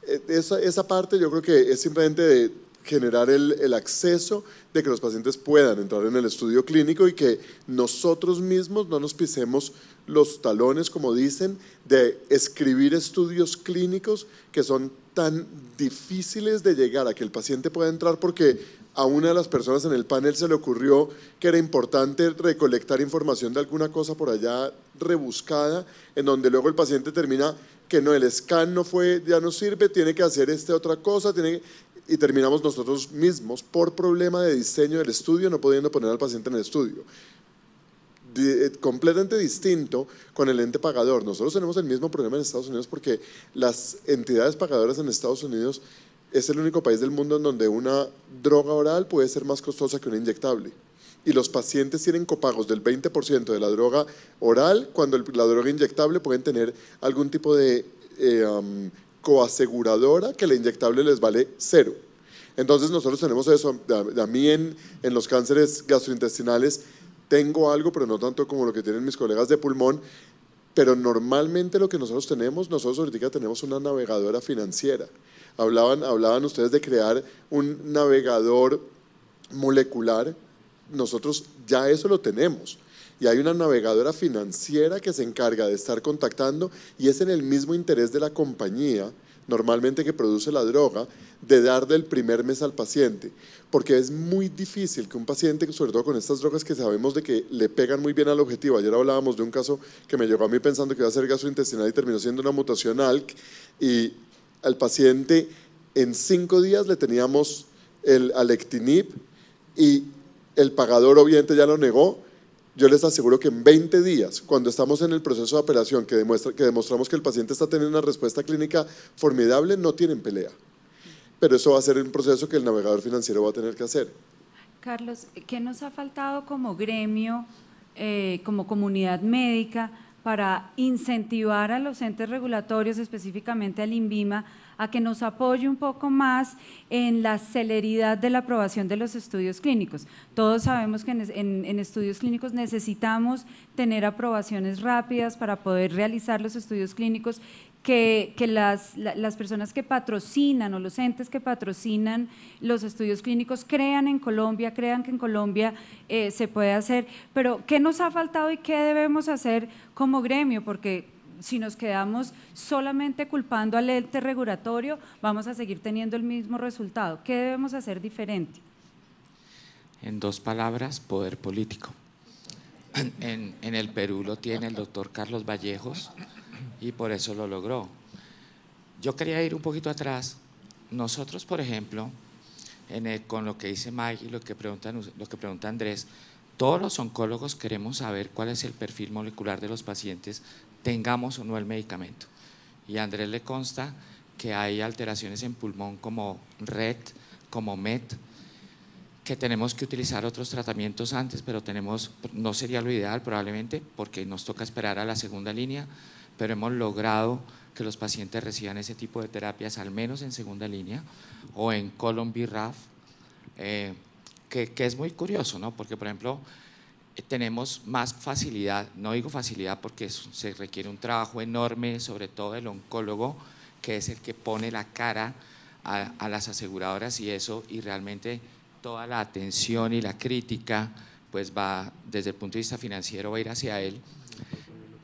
Eh, esa, esa parte yo creo que es simplemente de generar el, acceso de que los pacientes puedan entrar en el estudio clínico y que nosotros mismos no nos pisemos los talones, como dicen, de escribir estudios clínicos que son tan difíciles de llegar a que el paciente pueda entrar porque a una de las personas en el panel se le ocurrió que era importante recolectar información de alguna cosa por allá rebuscada, en donde luego el paciente termina que no, el scan no fue, ya no sirve, tiene que hacer esta otra cosa, tiene y terminamos nosotros mismos por problema de diseño del estudio no pudiendo poner al paciente en el estudio. Eh, completamente distinto con el ente pagador. Nosotros tenemos el mismo problema en Estados Unidos porque las entidades pagadoras en Estados Unidos es el único país del mundo en donde una droga oral puede ser más costosa que una inyectable. Y los pacientes tienen copagos del 20% de la droga oral, cuando la droga inyectable pueden tener algún tipo de eh, coaseguradora que la inyectable les vale cero. Entonces nosotros tenemos eso, a, mí en, los cánceres gastrointestinales tengo algo, pero no tanto como lo que tienen mis colegas de pulmón, pero normalmente lo que nosotros tenemos, nosotros ahorita tenemos una navegadora financiera. Hablaban, hablaban ustedes de crear un navegador molecular, nosotros ya eso lo tenemos y hay una navegadora financiera que se encarga de estar contactando y es en el mismo interés de la compañía normalmente que produce la droga, de dar del primer mes al paciente, porque es muy difícil que un paciente, sobre todo con estas drogas que sabemos de que le pegan muy bien al objetivo, ayer hablábamos de un caso que me llegó a mí pensando que iba a ser gastrointestinal y terminó siendo una mutación ALK, y al paciente en cinco días le teníamos el alectinib y el pagador obviamente ya lo negó, yo les aseguro que en 20 días, cuando estamos en el proceso de operación, que, demostramos que el paciente está teniendo una respuesta clínica formidable, no tienen pelea. Pero eso va a ser un proceso que el navegador financiero va a tener que hacer. Carlos, ¿qué nos ha faltado como gremio, eh, como comunidad médica, para incentivar a los entes regulatorios, específicamente al INVIMA, a que nos apoye un poco más en la celeridad de la aprobación de los estudios clínicos. Todos sabemos que en, estudios clínicos necesitamos tener aprobaciones rápidas para poder realizar los estudios clínicos que, las, personas que patrocinan o los entes que patrocinan los estudios clínicos crean en Colombia, crean que en Colombia eh, se puede hacer. Pero, ¿qué nos ha faltado y qué debemos hacer como gremio? Porque si nos quedamos solamente culpando al ente regulatorio, vamos a seguir teniendo el mismo resultado. ¿Qué debemos hacer diferente? En dos palabras, poder político. En, el Perú lo tiene el doctor Carlos Vallejos y por eso lo logró. Yo quería ir un poquito atrás. Nosotros, por ejemplo, con lo que dice Mike y lo que pregunta Andrés, todos los oncólogos queremos saber cuál es el perfil molecular de los pacientes tengamos o no el medicamento. Y a Andrés le consta que hay alteraciones en pulmón como RED, como MET, que tenemos que utilizar otros tratamientos antes, pero tenemos, no sería lo ideal probablemente, porque nos toca esperar a la segunda línea, pero hemos logrado que los pacientes reciban ese tipo de terapias, al menos en segunda línea, o en colombi-raf, eh, que, que, es muy curioso, ¿no? Porque, por ejemplo, tenemos más facilidad, no digo facilidad porque se requiere un trabajo enorme, sobre todo el oncólogo, que es el que pone la cara a, las aseguradoras y eso, y realmente toda la atención y la crítica, pues va desde el punto de vista financiero, va a ir hacia él.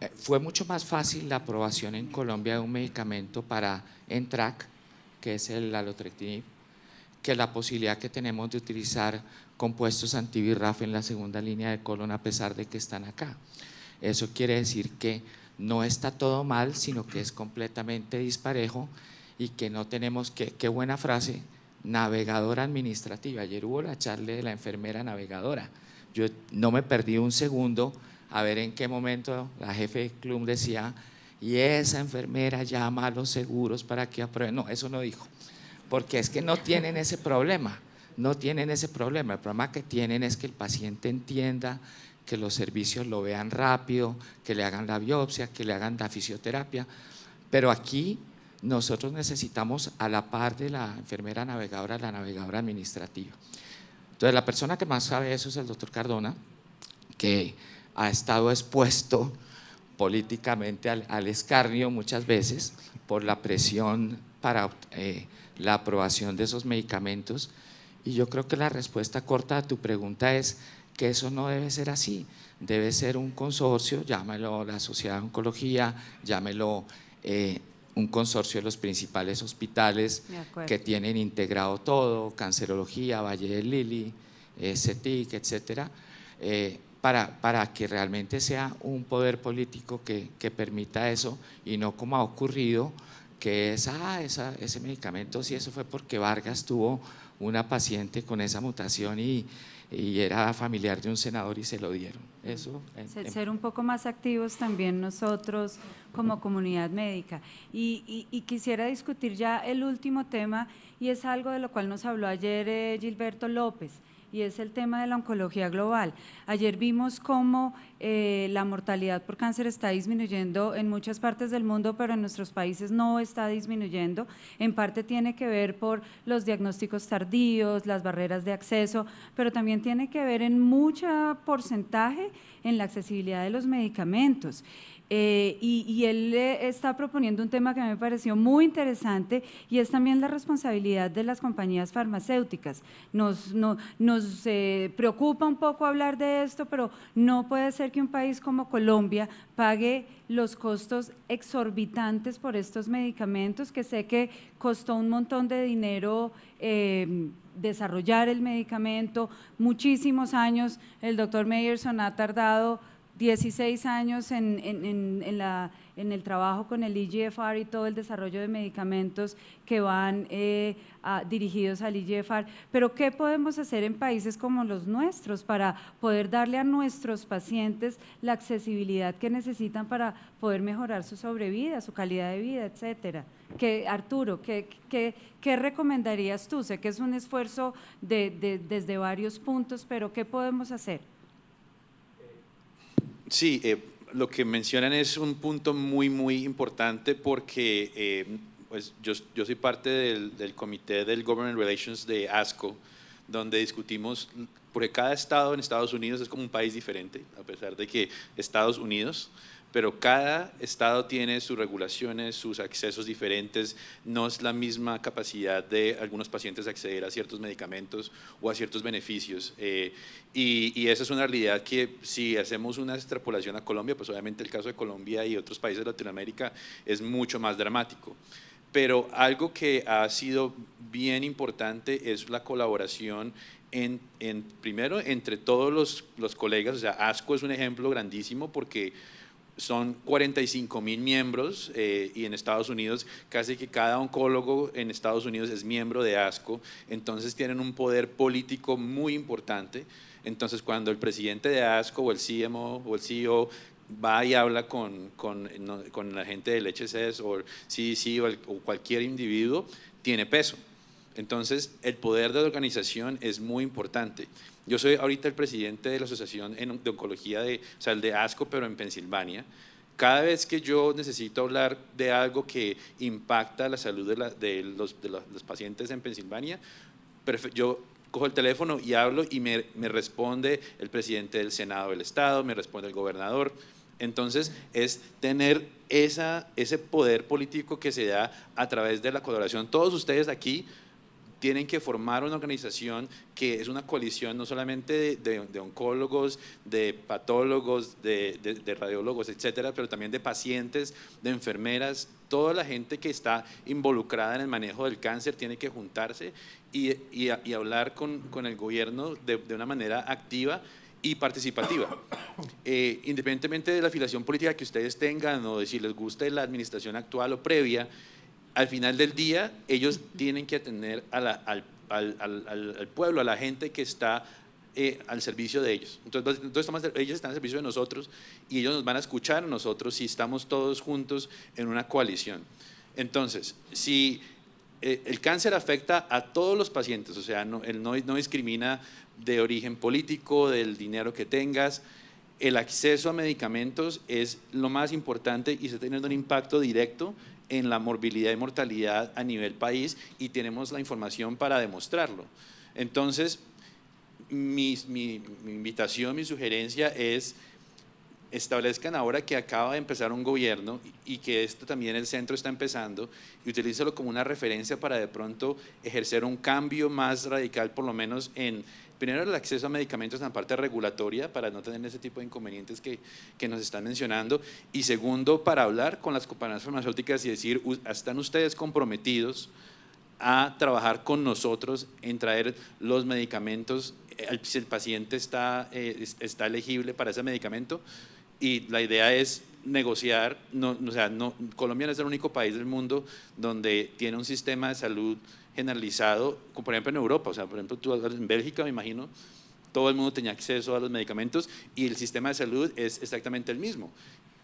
Eh, fue mucho más fácil la aprobación en Colombia de un medicamento para ENTRAC, que es el alotrectinib, que la posibilidad que tenemos de utilizar compuestos antivirraf en la segunda línea de colon a pesar de que están acá. Eso quiere decir que no está todo mal, sino que es completamente disparejo y que no tenemos que, qué buena frase, navegadora administrativa. Ayer hubo la charla de la enfermera navegadora. Yo no me perdí un segundo a ver en qué momento la jefe de club decía, y esa enfermera llama a los seguros para que aprueben. No, eso no dijo, porque es que no tienen ese problema no tienen ese problema. El problema que tienen es que el paciente entienda, que los servicios lo vean rápido, que le hagan la biopsia, que le hagan la fisioterapia. Pero aquí nosotros necesitamos a la par de la enfermera navegadora, la navegadora administrativa. Entonces, la persona que más sabe eso es el doctor Cardona, que ha estado expuesto políticamente al, escarnio muchas veces por la presión para eh, la aprobación de esos medicamentos y yo creo que la respuesta corta a tu pregunta es que eso no debe ser así. Debe ser un consorcio, llámelo la Sociedad de Oncología, llámelo eh, un consorcio de los principales hospitales que tienen integrado todo, cancerología, Valle del Lili, CETIC, eh, etcétera, eh, para, para que realmente sea un poder político que, permita eso y no como ha ocurrido, que es, ah, esa, ese medicamento, si eso fue porque Vargas tuvo una paciente con esa mutación y, era familiar de un senador y se lo dieron. Eso. Ser, un poco más activos también nosotros como comunidad médica. Y, quisiera discutir ya el último tema y es algo de lo cual nos habló ayer eh, Gilberto López y es el tema de la oncología global. Ayer vimos cómo eh, la mortalidad por cáncer está disminuyendo en muchas partes del mundo, pero en nuestros países no está disminuyendo. En parte tiene que ver por los diagnósticos tardíos, las barreras de acceso, pero también tiene que ver en mucho porcentaje en la accesibilidad de los medicamentos. Eh, y, él está proponiendo un tema que me pareció muy interesante y es también la responsabilidad de las compañías farmacéuticas. Nos, eh, preocupa un poco hablar de esto, pero no puede ser que un país como Colombia pague los costos exorbitantes por estos medicamentos, que sé que costó un montón de dinero. Eh, desarrollar el medicamento, muchísimos años, el doctor Meyerson ha tardado 16 años en, el trabajo con el IGFR e y todo el desarrollo de medicamentos que van eh, dirigidos al IGFR. E pero ¿qué podemos hacer en países como los nuestros para poder darle a nuestros pacientes la accesibilidad que necesitan para poder mejorar su sobrevida, su calidad de vida, etcétera? Arturo, ¿qué, recomendarías tú? Sé que es un esfuerzo desde varios puntos, pero ¿qué podemos hacer? Sí, eh, lo que mencionan es un punto muy, muy importante porque eh, pues yo, yo, soy parte del, del, comité del Government Relations de ASCO, donde discutimos, porque cada estado en Estados Unidos es como un país diferente, a pesar de que Estados Unidos, pero cada estado tiene sus regulaciones, sus accesos diferentes, no es la misma capacidad de algunos pacientes acceder a ciertos medicamentos o a ciertos beneficios. Eh, y, esa es una realidad que si hacemos una extrapolación a Colombia, pues obviamente el caso de Colombia y otros países de Latinoamérica es mucho más dramático. Pero algo que ha sido bien importante es la colaboración en, en primero entre todos los, los colegas, o sea, ASCO es un ejemplo grandísimo porque son 45 mil miembros eh, y en Estados Unidos casi que cada oncólogo en Estados Unidos es miembro de ASCO, entonces tienen un poder político muy importante. Entonces cuando el presidente de ASCO o el CMO o el CEO va y habla con, con, con la gente del HSS o CDC o, o cualquier individuo, tiene peso. Entonces, el poder de la organización es muy importante. Yo soy ahorita el presidente de la Asociación de Oncología de, o sea, el de ASCO, pero en Pensilvania. Cada vez que yo necesito hablar de algo que impacta la salud de, los, pacientes en Pensilvania, yo cojo el teléfono y hablo y me, responde el presidente del Senado del Estado, me responde el gobernador. Entonces, es tener ese poder político que se da a través de la colaboración. Todos ustedes aquí tienen que formar una organización que es una coalición no solamente de, oncólogos, de patólogos, de, radiólogos, etcétera, pero también de pacientes, de enfermeras, toda la gente que está involucrada en el manejo del cáncer tiene que juntarse y, hablar con, el gobierno de una manera activa y participativa. *coughs* Eh, independientemente de la afiliación política que ustedes tengan o de si les gusta la administración actual o previa, al final del día ellos tienen que atender al, pueblo, a la gente que está eh, al servicio de ellos. Entonces, ellos están al servicio de nosotros y ellos nos van a escuchar a nosotros si estamos todos juntos en una coalición. Entonces, si eh, el cáncer afecta a todos los pacientes, o sea, no, él no, discrimina de origen político, del dinero que tengas, el acceso a medicamentos es lo más importante y está teniendo un impacto directo en la morbilidad y mortalidad a nivel país y tenemos la información para demostrarlo. Entonces, mi, invitación, mi sugerencia es establezcan ahora que acaba de empezar un gobierno y que esto también el centro está empezando y utilícelo como una referencia para de pronto ejercer un cambio más radical, por lo menos en, Primero, el acceso a medicamentos en la parte regulatoria para no tener ese tipo de inconvenientes que, que nos están mencionando. Y segundo, para hablar con las compañías farmacéuticas y decir, están ustedes comprometidos a trabajar con nosotros en traer los medicamentos, eh, si el paciente está, eh, está elegible para ese medicamento. Y la idea es negociar, no, o sea, no, Colombia no es el único país del mundo donde tiene un sistema de salud generalizado, como por ejemplo en Europa, o sea, por ejemplo tú en Bélgica, me imagino, todo el mundo tenía acceso a los medicamentos y el sistema de salud es exactamente el mismo.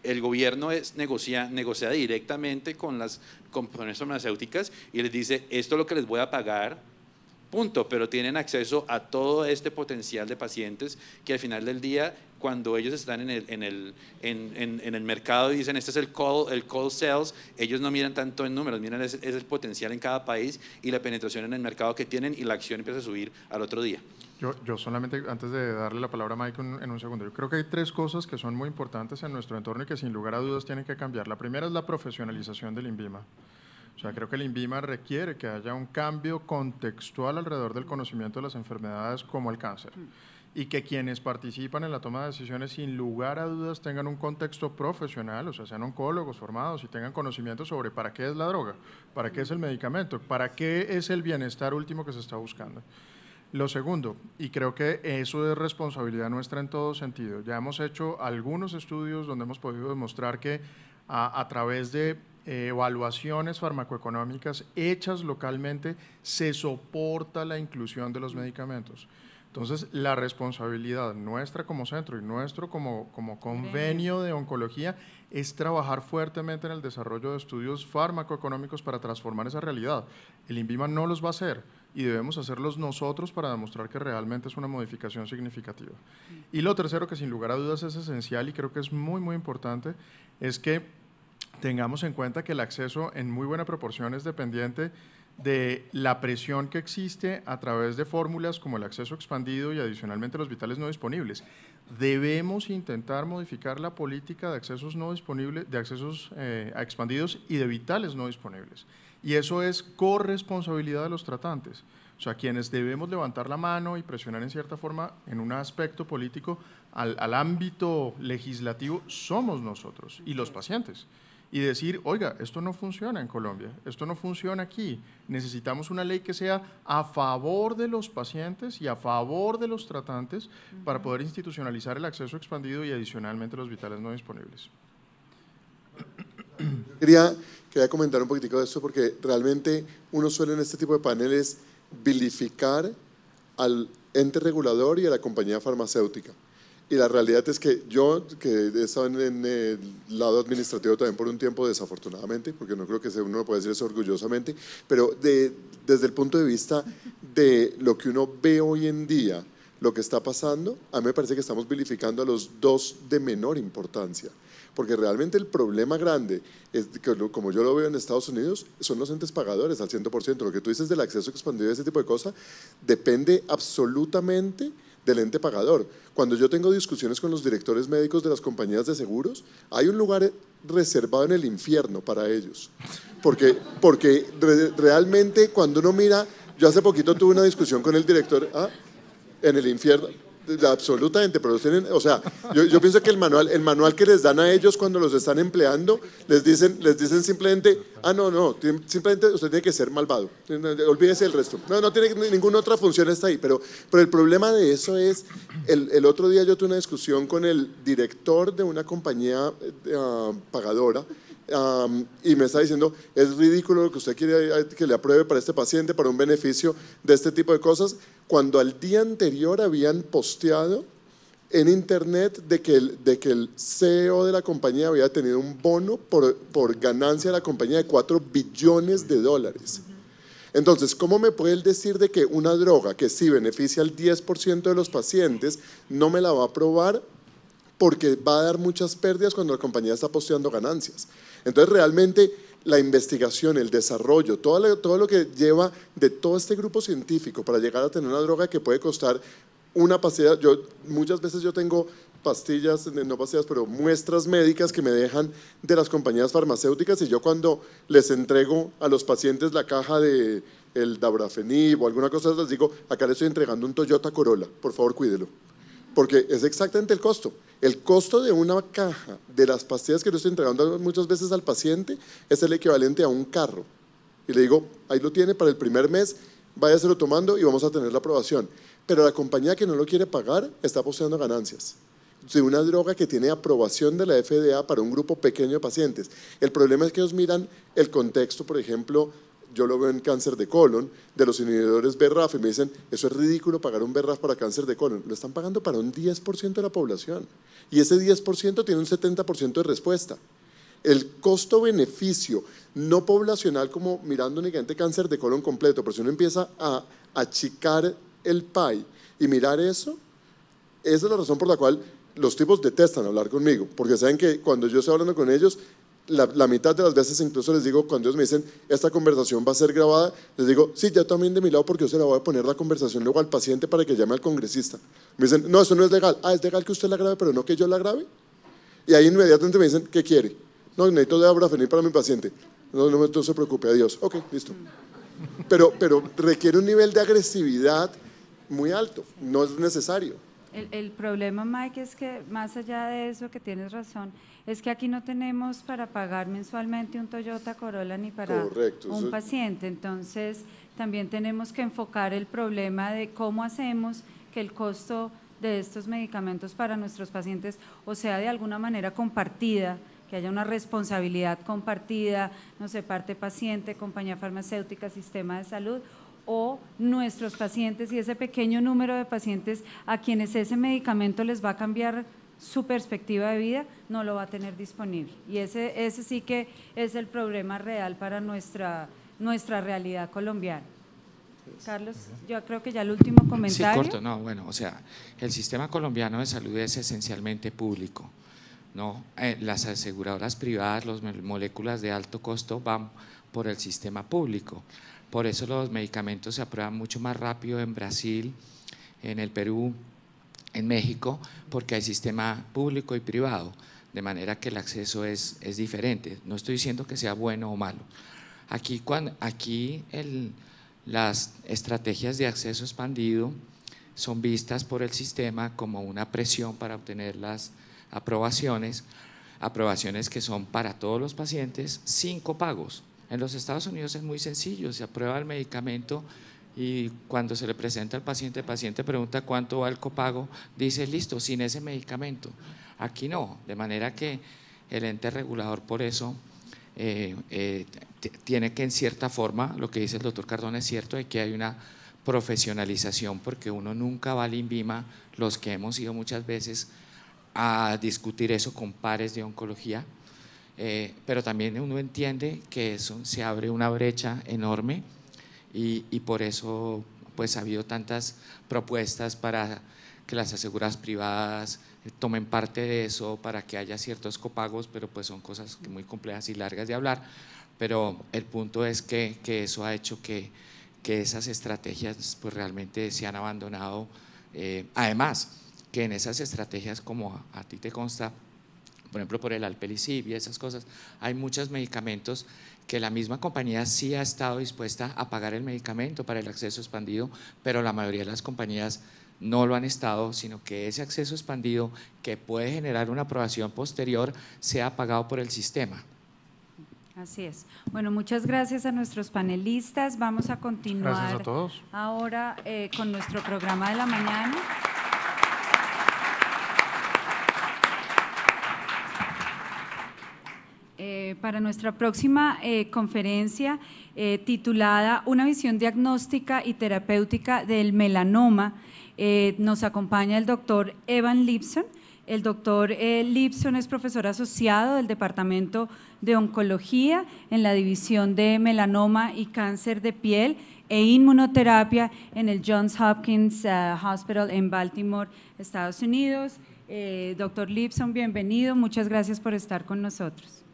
El gobierno es, negocia, negocia directamente con las compañías farmacéuticas y les dice, esto es lo que les voy a pagar, punto, pero tienen acceso a todo este potencial de pacientes que al final del día cuando ellos están en el, en el, en, el mercado y dicen, este es el call, el call sales, ellos no miran tanto en números, miran es, el potencial en cada país y la penetración en el mercado que tienen y la acción empieza a subir al otro día. Yo, yo, solamente, antes de darle la palabra a Mike en un segundo, yo creo que hay tres cosas que son muy importantes en nuestro entorno y que sin lugar a dudas tienen que cambiar. La primera es la profesionalización del INVIMA. O sea, creo que el INVIMA requiere que haya un cambio contextual alrededor del conocimiento de las enfermedades como el cáncer y que quienes participan en la toma de decisiones sin lugar a dudas tengan un contexto profesional, o sea, sean oncólogos formados y tengan conocimiento sobre para qué es la droga, para qué es el medicamento, para qué es el bienestar último que se está buscando. Lo segundo, y creo que eso es responsabilidad nuestra en todo sentido, ya hemos hecho algunos estudios donde hemos podido demostrar que a, a través de eh, evaluaciones farmacoeconómicas hechas localmente se soporta la inclusión de los medicamentos. Entonces, la responsabilidad nuestra como centro y nuestro como, convenio de oncología es trabajar fuertemente en el desarrollo de estudios farmacoeconómicos para transformar esa realidad. El INVIMA no los va a hacer y debemos hacerlos nosotros para demostrar que realmente es una modificación significativa. Y lo tercero, que sin lugar a dudas es esencial y creo que es muy, muy importante, es que tengamos en cuenta que el acceso en muy buena proporción es dependiente de la presión que existe a través de fórmulas como el acceso expandido y adicionalmente los vitales no disponibles. Debemos intentar modificar la política de accesos no disponibles, de accesos eh, expandidos y de vitales no disponibles. Y eso es corresponsabilidad de los tratantes. O sea, quienes debemos levantar la mano y presionar en cierta forma en un aspecto político al ámbito legislativo somos nosotros y los pacientes y decir, oiga, esto no funciona en Colombia, esto no funciona aquí, necesitamos una ley que sea a favor de los pacientes y a favor de los tratantes para poder institucionalizar el acceso expandido y adicionalmente los vitales no disponibles. quería, quería comentar un poquitico de esto porque realmente uno suele en este tipo de paneles vilificar al ente regulador y a la compañía farmacéutica. Y la realidad es que yo, que he estado en, el lado administrativo también por un tiempo, desafortunadamente, porque no creo que uno pueda decir eso orgullosamente, pero de, desde el punto de vista de lo que uno ve hoy en día, lo que está pasando, a mí me parece que estamos vilificando a los dos de menor importancia. Porque realmente el problema grande, es que como yo lo veo en Estados Unidos, son los entes pagadores al 100%. Lo que tú dices del acceso expandido y ese tipo de cosas depende absolutamente del ente pagador. Cuando yo tengo discusiones con los directores médicos de las compañías de seguros, hay un lugar reservado en el infierno para ellos. Porque, porque realmente cuando uno mira, yo hace poquito tuve una discusión con el director, ¿ah? en el infierno absolutamente, pero o sea, yo, pienso que el manual, el manual que les dan a ellos cuando los están empleando, les dicen, les dicen simplemente, ah, no, no, simplemente usted tiene que ser malvado, olvídese del resto. No, no tiene ninguna otra función está ahí, pero, pero el problema de eso es, el, otro día yo tuve una discusión con el director de una compañía eh, ah, pagadora, y me está diciendo, es ridículo lo que usted quiere eh, que le apruebe para este paciente, para un beneficio de este tipo de cosas, cuando al día anterior habían posteado en internet de que, el, de que el CEO de la compañía había tenido un bono por, por ganancia de la compañía de 4 billones de dólares. Entonces, ¿cómo me puede él decir de que una droga que sí beneficia al 10% de los pacientes no me la va a aprobar porque va a dar muchas pérdidas cuando la compañía está posteando ganancias? Entonces realmente la investigación, el desarrollo, todo lo, que lleva de todo este grupo científico para llegar a tener una droga que puede costar una pastilla, yo muchas veces yo tengo pastillas, eh, no pastillas, pero muestras médicas que me dejan de las compañías farmacéuticas y yo cuando les entrego a los pacientes la caja de el dabrafenib o alguna cosa, les digo, acá les estoy entregando un Toyota Corolla, por favor cuídelo, porque es exactamente el costo. El costo de una caja de las pastillas que yo estoy entregando muchas veces al paciente es el equivalente a un carro. Y le digo, ahí lo tiene para el primer mes, lo tomando y vamos a tener la aprobación. Pero la compañía que no lo quiere pagar está poseyendo ganancias de una droga que tiene aprobación de la FDA para un grupo pequeño de pacientes. El problema es que ellos miran el contexto, por ejemplo, yo lo veo en cáncer de colon, de los inhibidores BRAF, y me dicen, eso es ridículo pagar un BRAF para cáncer de colon. Lo están pagando para un 10% de la población. Y ese 10% tiene un 70% de respuesta. El costo-beneficio, no poblacional como mirando únicamente cáncer de colon completo, pero si uno empieza a achicar el PAI y mirar eso, esa es la razón por la cual los tipos detestan hablar conmigo, porque saben que cuando yo estoy hablando con ellos, la, mitad de las veces incluso les digo, cuando ellos me dicen, esta conversación va a ser grabada, les digo, sí, ya también de mi lado porque yo se la voy a poner la conversación luego al paciente para que llame al congresista. Me dicen, no, eso no es legal. Ah, es legal que usted la grabe, pero no que yo la grabe. Y ahí inmediatamente me dicen, ¿qué quiere? No, necesito de abrafenil para mi paciente. No, no, no se preocupe, adiós. Ok, listo. Pero, pero requiere un nivel de agresividad muy alto, no es necesario. El, el problema, Mike, es que más allá de eso, que tienes razón, es que aquí no tenemos para pagar mensualmente un Toyota Corolla ni para un paciente. Entonces, también tenemos que enfocar el problema de cómo hacemos que el costo de estos medicamentos para nuestros pacientes o sea de alguna manera compartida que haya una responsabilidad compartida, no sé, parte paciente, compañía farmacéutica, sistema de salud o nuestros pacientes y ese pequeño número de pacientes a quienes ese medicamento les va a cambiar su perspectiva de vida, no lo va a tener disponible. Y ese, ese sí que es el problema real para nuestra, nuestra realidad colombiana. Carlos, yo creo que ya el último comentario. Sí, corto, no, bueno, o sea, el sistema colombiano de salud es esencialmente público. ¿no? Eh, las aseguradoras privadas, las moléculas de alto costo van por el sistema público. Por eso los medicamentos se aprueban mucho más rápido en Brasil, en el Perú, en México porque hay sistema público y privado, de manera que el acceso es, es diferente. No estoy diciendo que sea bueno o malo. Aquí, cuando, aquí el, las estrategias de acceso expandido son vistas por el sistema como una presión para obtener las aprobaciones, aprobaciones que son para todos los pacientes cinco pagos En los Estados Unidos es muy sencillo, se aprueba el medicamento y cuando se le presenta al paciente, el paciente pregunta cuánto va el copago, dice, listo, sin ese medicamento. Aquí no, de manera que el ente regulador por eso eh, eh, tiene que en cierta forma, lo que dice el doctor Cardón es cierto, de que hay una profesionalización, porque uno nunca va al INVIMA, los que hemos ido muchas veces a discutir eso con pares de oncología, eh, pero también uno entiende que eso se abre una brecha enorme y, por eso pues ha habido tantas propuestas para que las aseguras privadas eh, tomen parte de eso, para que haya ciertos copagos, pero pues son cosas muy complejas y largas de hablar. Pero el punto es que, que eso ha hecho que, que esas estrategias pues realmente se han abandonado. Eh, además, que en esas estrategias, como a, a, ti te consta, por ejemplo, por el alpelicib y esas cosas, hay muchos medicamentos que la misma compañía sí ha estado dispuesta a pagar el medicamento para el acceso expandido, pero la mayoría de las compañías no lo han estado, sino que ese acceso expandido que puede generar una aprobación posterior sea pagado por el sistema. Así es. Bueno, muchas gracias a nuestros panelistas. Vamos a continuar ahora eh, con nuestro programa de la mañana. Eh, para nuestra próxima eh, conferencia eh, titulada Una visión diagnóstica y terapéutica del melanoma. nos acompaña el doctor Evan Lipson. El doctor Lipson es profesor asociado del Departamento de Oncología en la División de Melanoma y Cáncer de Piel e Inmunoterapia en el Johns Hopkins Hospital en Baltimore, Estados Unidos. doctor Lipson, bienvenido, muchas gracias por estar con nosotros.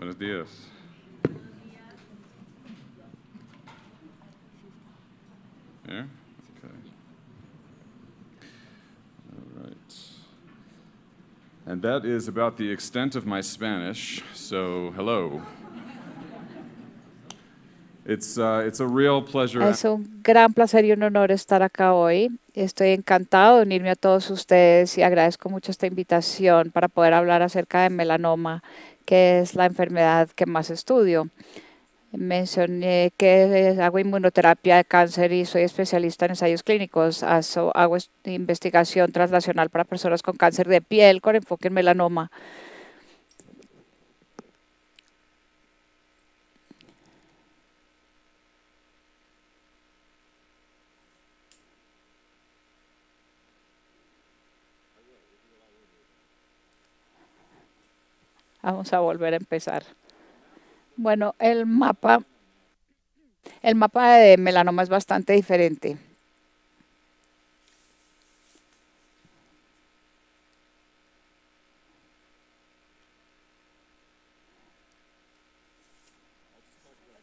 Buenos días. Yeah? Okay. All right. And that is about the extent of my Spanish, so hello. It's, uh, it's a real pleasure. Es un gran placer y un honor estar acá hoy. Estoy encantado de unirme a todos ustedes y agradezco mucho esta invitación para poder hablar acerca de melanoma que es la enfermedad que más estudio. Mencioné que hago inmunoterapia de cáncer y soy especialista en ensayos clínicos. hago investigación translacional para personas con cáncer de piel con enfoque en melanoma. Vamos a volver a empezar. Bueno, el mapa, el mapa de melanoma es bastante diferente.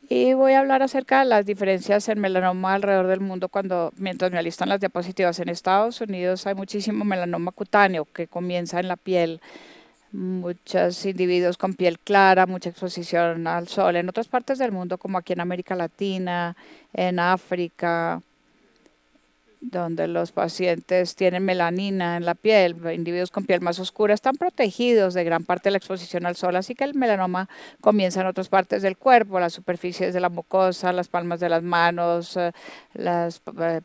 Y voy a hablar acerca de las diferencias en melanoma alrededor del mundo cuando, mientras me alistan las diapositivas. En Estados Unidos hay muchísimo melanoma cutáneo que comienza en la piel muchos individuos con piel clara, mucha exposición al sol en otras partes del mundo, como aquí en América Latina, en África, donde los pacientes tienen melanina en la piel, individuos con piel más oscura están protegidos de gran parte de la exposición al sol, así que el melanoma comienza en otras partes del cuerpo, las superficies de la mucosa, las palmas de las manos, eh, las eh,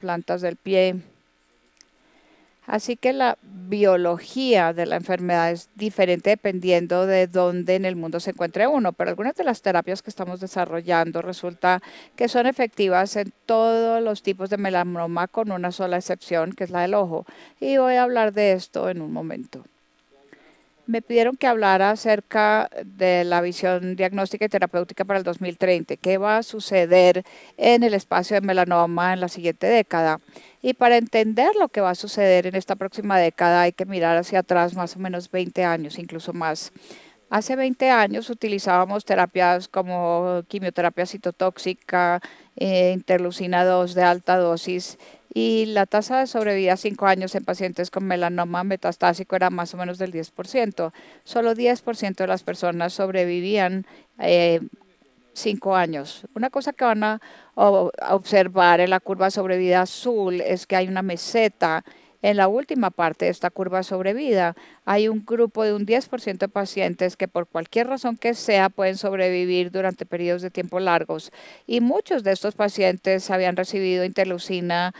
plantas del pie. Así que la biología de la enfermedad es diferente dependiendo de dónde en el mundo se encuentre uno, pero algunas de las terapias que estamos desarrollando resulta que son efectivas en todos los tipos de melanoma con una sola excepción, que es la del ojo. Y voy a hablar de esto en un momento me pidieron que hablara acerca de la visión diagnóstica y terapéutica para el 2030, qué va a suceder en el espacio de melanoma en la siguiente década. Y para entender lo que va a suceder en esta próxima década hay que mirar hacia atrás más o menos 20 años, incluso más. Hace 20 años utilizábamos terapias como quimioterapia citotóxica, eh, interlucina 2 de alta dosis y la tasa de sobrevida a 5 años en pacientes con melanoma metastásico era más o menos del 10%. Solo 10% de las personas sobrevivían eh, cinco años. Una cosa que van a observar en la curva sobrevida azul es que hay una meseta en la última parte de esta curva sobrevida. Hay un grupo de un 10% de pacientes que por cualquier razón que sea pueden sobrevivir durante periodos de tiempo largos. Y muchos de estos pacientes habían recibido interleucina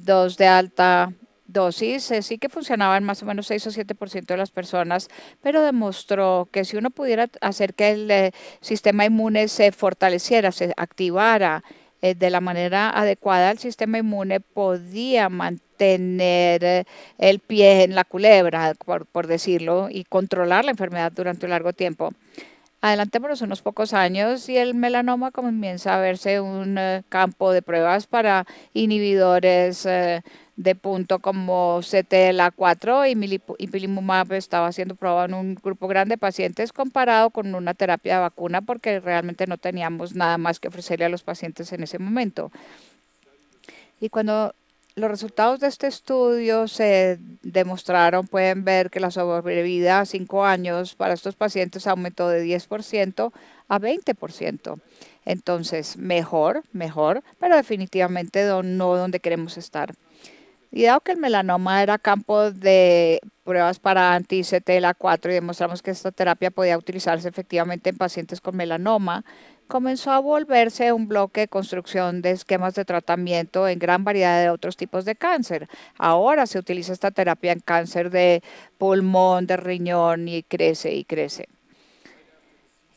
dos de alta dosis, eh, sí que funcionaban más o menos 6 o 7% de las personas, pero demostró que si uno pudiera hacer que el eh, sistema inmune se fortaleciera, se activara eh, de la manera adecuada, el sistema inmune podía mantener el pie en la culebra, por, por decirlo, y controlar la enfermedad durante un largo tiempo. Adelantémonos unos pocos años y el melanoma comienza a verse un eh, campo de pruebas para inhibidores eh, de punto como CTLA4 y, milimumab estaba haciendo prueba en un grupo grande de pacientes comparado con una terapia de vacuna porque realmente no teníamos nada más que ofrecerle a los pacientes en ese momento. Y cuando los resultados de este estudio se demostraron, pueden ver que la sobrevida a 5 años para estos pacientes aumentó de 10% a 20%. Entonces, mejor, mejor, pero definitivamente no donde queremos estar. Y dado que el melanoma era campo de pruebas para anti-CTLA4 y demostramos que esta terapia podía utilizarse efectivamente en pacientes con melanoma, comenzó a volverse un bloque de construcción de esquemas de tratamiento en gran variedad de otros tipos de cáncer. Ahora se utiliza esta terapia en cáncer de pulmón, de riñón y crece y crece.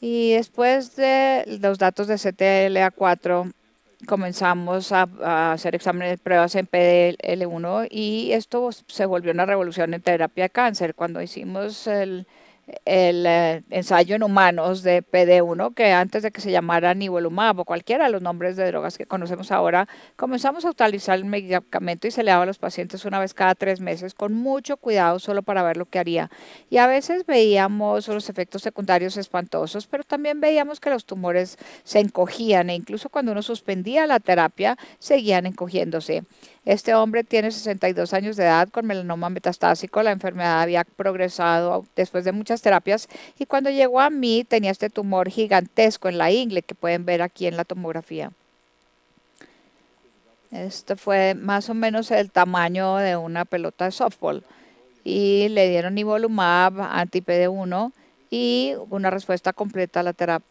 Y después de los datos de CTLA4, comenzamos a, hacer exámenes de pruebas en PDL1 y esto se volvió una revolución en terapia de cáncer. Cuando hicimos el, el eh, ensayo en humanos de PD1, que antes de que se llamara nivolumab o cualquiera de los nombres de drogas que conocemos ahora, comenzamos a utilizar el medicamento y se le daba a los pacientes una vez cada tres meses con mucho cuidado solo para ver lo que haría. Y a veces veíamos los efectos secundarios espantosos, pero también veíamos que los tumores se encogían e incluso cuando uno suspendía la terapia, seguían encogiéndose. Este hombre tiene 62 años de edad con melanoma metastásico, la enfermedad había progresado después de muchas terapias y cuando llegó a mí tenía este tumor gigantesco en la ingle que pueden ver aquí en la tomografía. Este fue más o menos el tamaño de una pelota de softball y le dieron Ivolumab anti-PD1 y una respuesta completa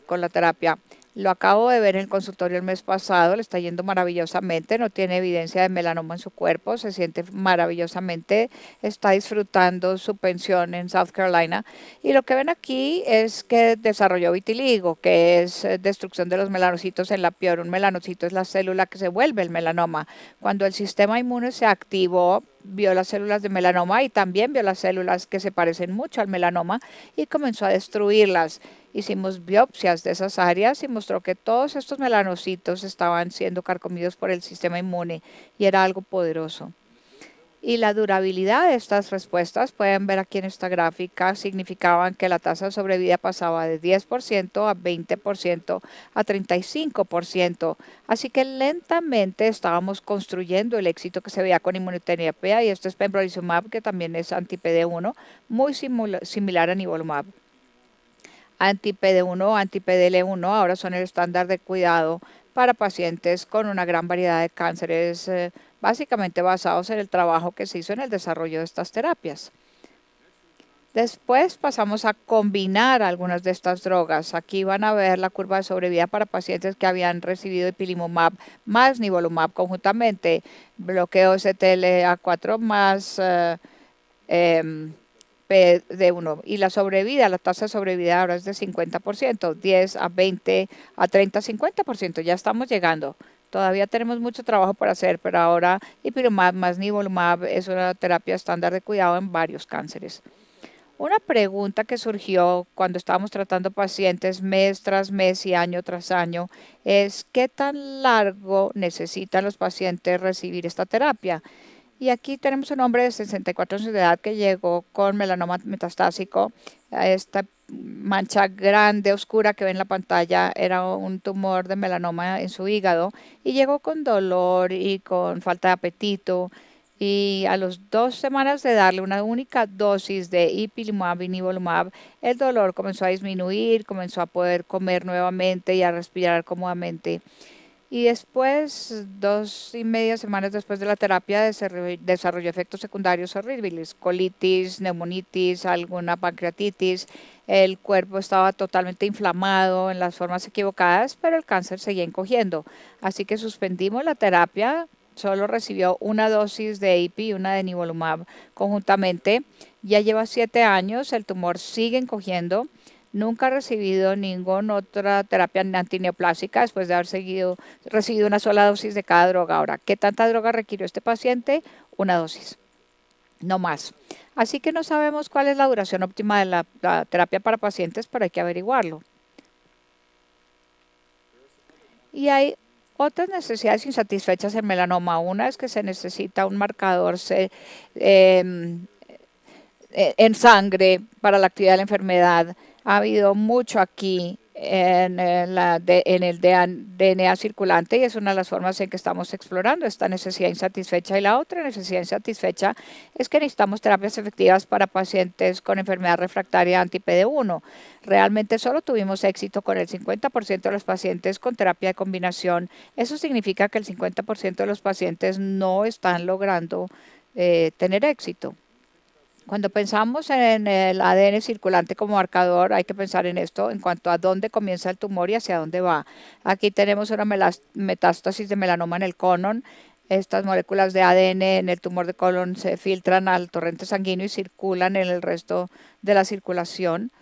con la terapia. Lo acabo de ver en el consultorio el mes pasado, le está yendo maravillosamente, no tiene evidencia de melanoma en su cuerpo, se siente maravillosamente, está disfrutando su pensión en South Carolina. Y lo que ven aquí es que desarrolló vitiligo, que es eh, destrucción de los melanocitos en la piel. Un melanocito es la célula que se vuelve el melanoma. Cuando el sistema inmune se activó, vio las células de melanoma y también vio las células que se parecen mucho al melanoma y comenzó a destruirlas. Hicimos biopsias de esas áreas y mostró que todos estos melanocitos estaban siendo carcomidos por el sistema inmune y era algo poderoso. Y la durabilidad de estas respuestas, pueden ver aquí en esta gráfica, significaban que la tasa de sobrevida pasaba de 10% a 20% a 35%. Así que lentamente estábamos construyendo el éxito que se veía con inmunoterapia y esto es pembrolizumab, que también es anti-PD1, muy similar a nivolumab anti-PD1 o anti-PDL1 ahora son el estándar de cuidado para pacientes con una gran variedad de cánceres, eh, básicamente basados en el trabajo que se hizo en el desarrollo de estas terapias. Después pasamos a combinar algunas de estas drogas. Aquí van a ver la curva de sobrevida para pacientes que habían recibido epilimumab más nivolumab conjuntamente, bloqueo ctla 4 más eh, em, de uno. Y la sobrevida, la tasa de sobrevida ahora es de 50%, 10 a 20 a 30, 50%, ya estamos llegando. Todavía tenemos mucho trabajo por hacer, pero ahora Ipirumab más nivolumab es una terapia estándar de cuidado en varios cánceres. Una pregunta que surgió cuando estábamos tratando pacientes mes tras mes y año tras año es qué tan largo necesitan los pacientes recibir esta terapia. Y aquí tenemos un hombre de 64 años de edad que llegó con melanoma metastásico. Esta mancha grande, oscura que ve en la pantalla era un tumor de melanoma en su hígado y llegó con dolor y con falta de apetito. Y a las dos semanas de darle una única dosis de ipilimumab y nivolumab, el dolor comenzó a disminuir, comenzó a poder comer nuevamente y a respirar cómodamente. Y después, dos y media semanas después de la terapia, desarrolló efectos secundarios horribles, colitis, neumonitis, alguna pancreatitis. El cuerpo estaba totalmente inflamado en las formas equivocadas, pero el cáncer seguía encogiendo. Así que suspendimos la terapia solo recibió una dosis de IP y una de nivolumab conjuntamente. Ya lleva siete años, el tumor sigue encogiendo Nunca ha recibido ninguna otra terapia antineoplásica después de haber seguido, recibido una sola dosis de cada droga. Ahora, ¿qué tanta droga requirió este paciente? Una dosis, no más. Así que no sabemos cuál es la duración óptima de la, terapia para pacientes, pero hay que averiguarlo. Y hay otras necesidades insatisfechas en melanoma. Una es que se necesita un marcador em, e, en sangre para la actividad de la enfermedad. Ha habido mucho aquí en, la, en, el DNA circulante y es una de las formas en que estamos explorando esta necesidad insatisfecha. Y la otra necesidad insatisfecha es que necesitamos terapias efectivas para pacientes con enfermedad refractaria anti-PD1. Realmente solo tuvimos éxito con el 50% de los pacientes con terapia de combinación. Eso significa que el 50% de los pacientes no están logrando eh, tener éxito. Cuando pensamos en el ADN circulante como marcador, hay que pensar en esto en cuanto a dónde comienza el tumor y hacia dónde va. Aquí tenemos una metástasis de melanoma en el colon. Estas moléculas de ADN en el tumor de colon se filtran al torrente sanguíneo y circulan en el resto de la circulación.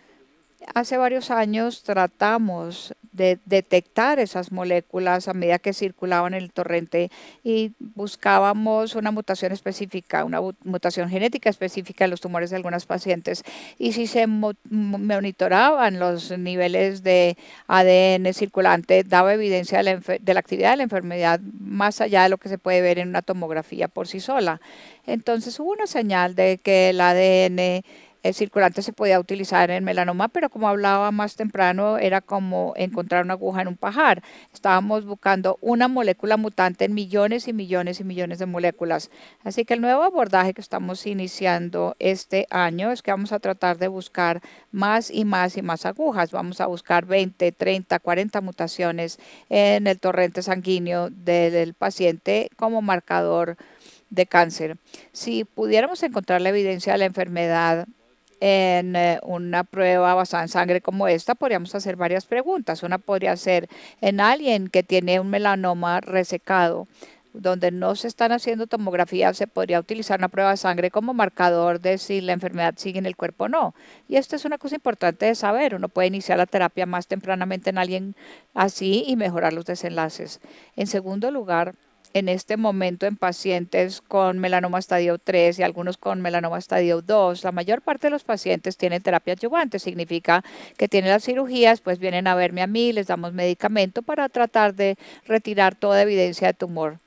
Hace varios años tratamos de detectar esas moléculas a medida que circulaban en el torrente y buscábamos una mutación específica, una mutación genética específica en los tumores de algunas pacientes. Y si se monitoraban los niveles de ADN circulante, daba evidencia de la, de la actividad de la enfermedad más allá de lo que se puede ver en una tomografía por sí sola. Entonces hubo una señal de que el ADN el circulante se podía utilizar en melanoma, pero como hablaba más temprano, era como encontrar una aguja en un pajar. Estábamos buscando una molécula mutante en millones y millones y millones de moléculas. Así que el nuevo abordaje que estamos iniciando este año es que vamos a tratar de buscar más y más y más agujas. Vamos a buscar 20, 30, 40 mutaciones en el torrente sanguíneo del paciente como marcador de cáncer. Si pudiéramos encontrar la evidencia de la enfermedad en eh, una prueba basada en sangre como esta, podríamos hacer varias preguntas. Una podría ser en alguien que tiene un melanoma resecado donde no se están haciendo tomografías, se podría utilizar una prueba de sangre como marcador de si la enfermedad sigue en el cuerpo o no. Y esto es una cosa importante de saber. Uno puede iniciar la terapia más tempranamente en alguien así y mejorar los desenlaces. En segundo lugar, en este momento en pacientes con melanoma estadio 3 y algunos con melanoma estadio 2, la mayor parte de los pacientes tienen terapia adyuvante, significa que tienen las cirugías, pues vienen a verme a mí, les damos medicamento para tratar de retirar toda evidencia de tumor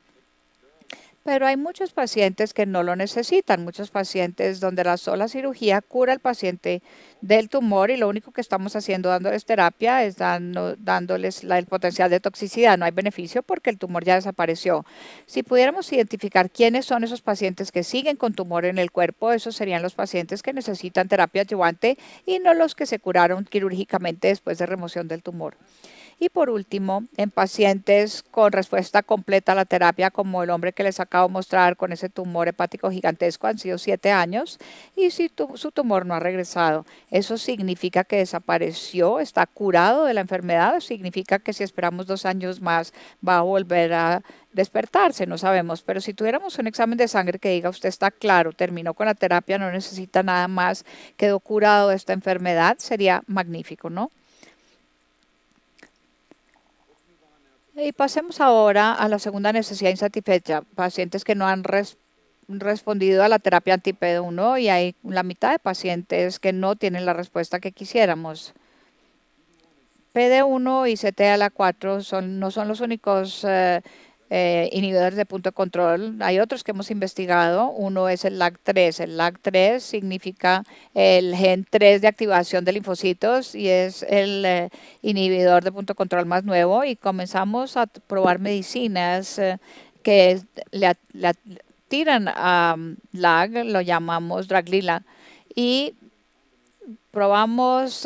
pero hay muchos pacientes que no lo necesitan, muchos pacientes donde la sola cirugía cura al paciente del tumor y lo único que estamos haciendo dándoles terapia es dándoles el potencial de toxicidad. No hay beneficio porque el tumor ya desapareció. Si pudiéramos identificar quiénes son esos pacientes que siguen con tumor en el cuerpo, esos serían los pacientes que necesitan terapia adyuvante y no los que se curaron quirúrgicamente después de remoción del tumor. Y por último, en pacientes con respuesta completa a la terapia, como el hombre que les acabo de mostrar con ese tumor hepático gigantesco, han sido siete años y si su tumor no ha regresado, eso significa que desapareció, está curado de la enfermedad, significa que si esperamos dos años más va a volver a despertarse, no sabemos, pero si tuviéramos un examen de sangre que diga usted está claro, terminó con la terapia, no necesita nada más, quedó curado de esta enfermedad, sería magnífico, ¿no? Y pasemos ahora a la segunda necesidad insatisfecha, pacientes que no han respondido a la terapia anti-PD1 y hay la mitad de pacientes que no tienen la respuesta que quisiéramos. PD1 y CTLA4 son, no son los únicos eh, eh, inhibidores de punto de control. Hay otros que hemos investigado. Uno es el LAG3. El LAG3 significa el gen 3 de activación de linfocitos y es el eh, inhibidor de punto de control más nuevo. Y comenzamos a probar medicinas eh, que le, le, tiran a mm, LAG, lo llamamos Draglila. Y probamos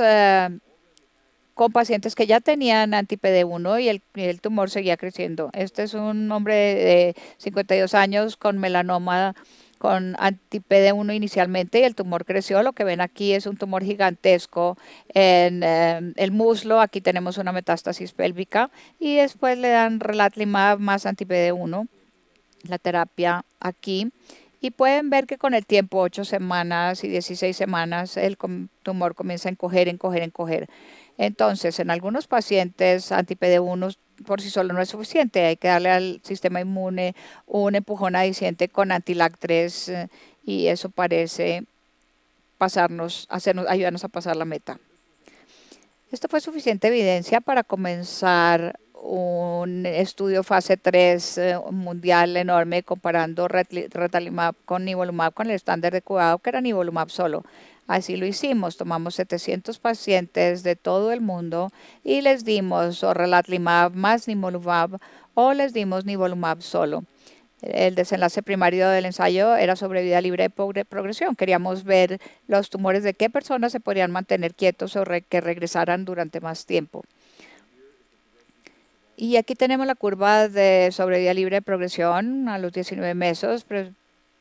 con pacientes que ya tenían anti-PD1 y el, tumor seguía creciendo. Este es un hombre de 52 años con melanoma con anti-PD1 inicialmente y el tumor creció. Lo que ven aquí es un tumor gigantesco en eh, el muslo. Aquí tenemos una metástasis pélvica y después le dan relatlimab más anti-PD1, la terapia aquí. Y pueden ver que con el tiempo, 8 semanas y 16 semanas, el tumor comienza a encoger, encoger, encoger. Entonces, en algunos pacientes, anti-PD1 por sí solo no es suficiente, hay que darle al sistema inmune un empujón adiciente con antilac3 eh, y eso parece pasarnos, ayudarnos a pasar la meta. Esto fue suficiente evidencia para comenzar un estudio fase 3 eh, mundial enorme comparando retalimab con nivolumab con el estándar de cuidado que era nivolumab solo. Así lo hicimos, tomamos 700 pacientes de todo el mundo y les dimos o relatlimab más nivolumab o les dimos nivolumab solo. El desenlace primario del ensayo era sobre vida libre de progresión. Queríamos ver los tumores de qué personas se podrían mantener quietos o que regresaran durante más tiempo. Y aquí tenemos la curva de sobrevida libre de progresión a los 19 meses,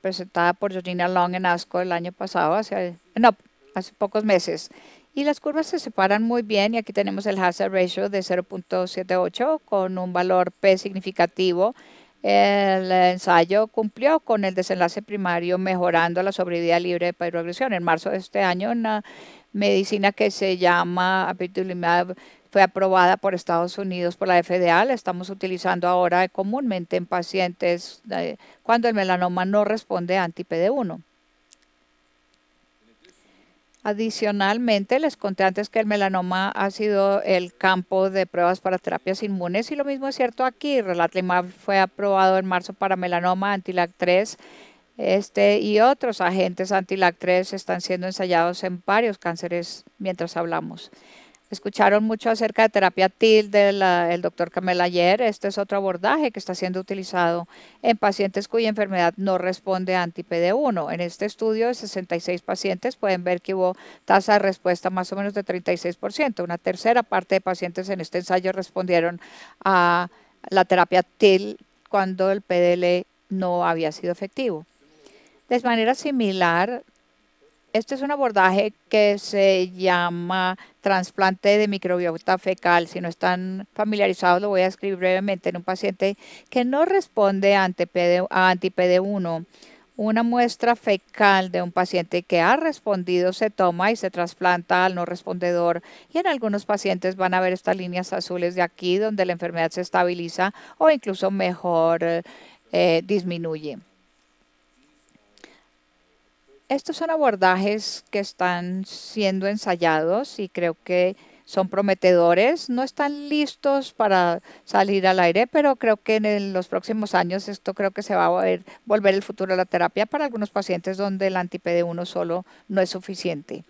presentada por Georgina Long en ASCO el año pasado, hace, no, hace pocos meses. Y las curvas se separan muy bien y aquí tenemos el hazard ratio de 0.78 con un valor P significativo. El ensayo cumplió con el desenlace primario mejorando la sobrevida libre de progresión. En marzo de este año una medicina que se llama apitelimab fue aprobada por Estados Unidos por la FDA, la estamos utilizando ahora comúnmente en pacientes eh, cuando el melanoma no responde a anti-PD1. Adicionalmente, les conté antes que el melanoma ha sido el campo de pruebas para terapias inmunes y lo mismo es cierto aquí. Relatlimab fue aprobado en marzo para melanoma, Antilac3 este, y otros agentes Antilac3 están siendo ensayados en varios cánceres mientras hablamos. Escucharon mucho acerca de terapia TIL del doctor Camel ayer. Este es otro abordaje que está siendo utilizado en pacientes cuya enfermedad no responde a anti-PD1. En este estudio de 66 pacientes pueden ver que hubo tasa de respuesta más o menos de 36%. Una tercera parte de pacientes en este ensayo respondieron a la terapia TIL cuando el PDL no había sido efectivo. De manera similar, este es un abordaje que se llama trasplante de microbiota fecal. Si no están familiarizados, lo voy a escribir brevemente en un paciente que no responde a anti-PD1. Una muestra fecal de un paciente que ha respondido se toma y se trasplanta al no respondedor. Y en algunos pacientes van a ver estas líneas azules de aquí donde la enfermedad se estabiliza o incluso mejor eh, disminuye estos son abordajes que están siendo ensayados y creo que son prometedores. No están listos para salir al aire, pero creo que en los próximos años esto creo que se va a volver, volver el futuro de la terapia para algunos pacientes donde el anti-PD1 solo no es suficiente.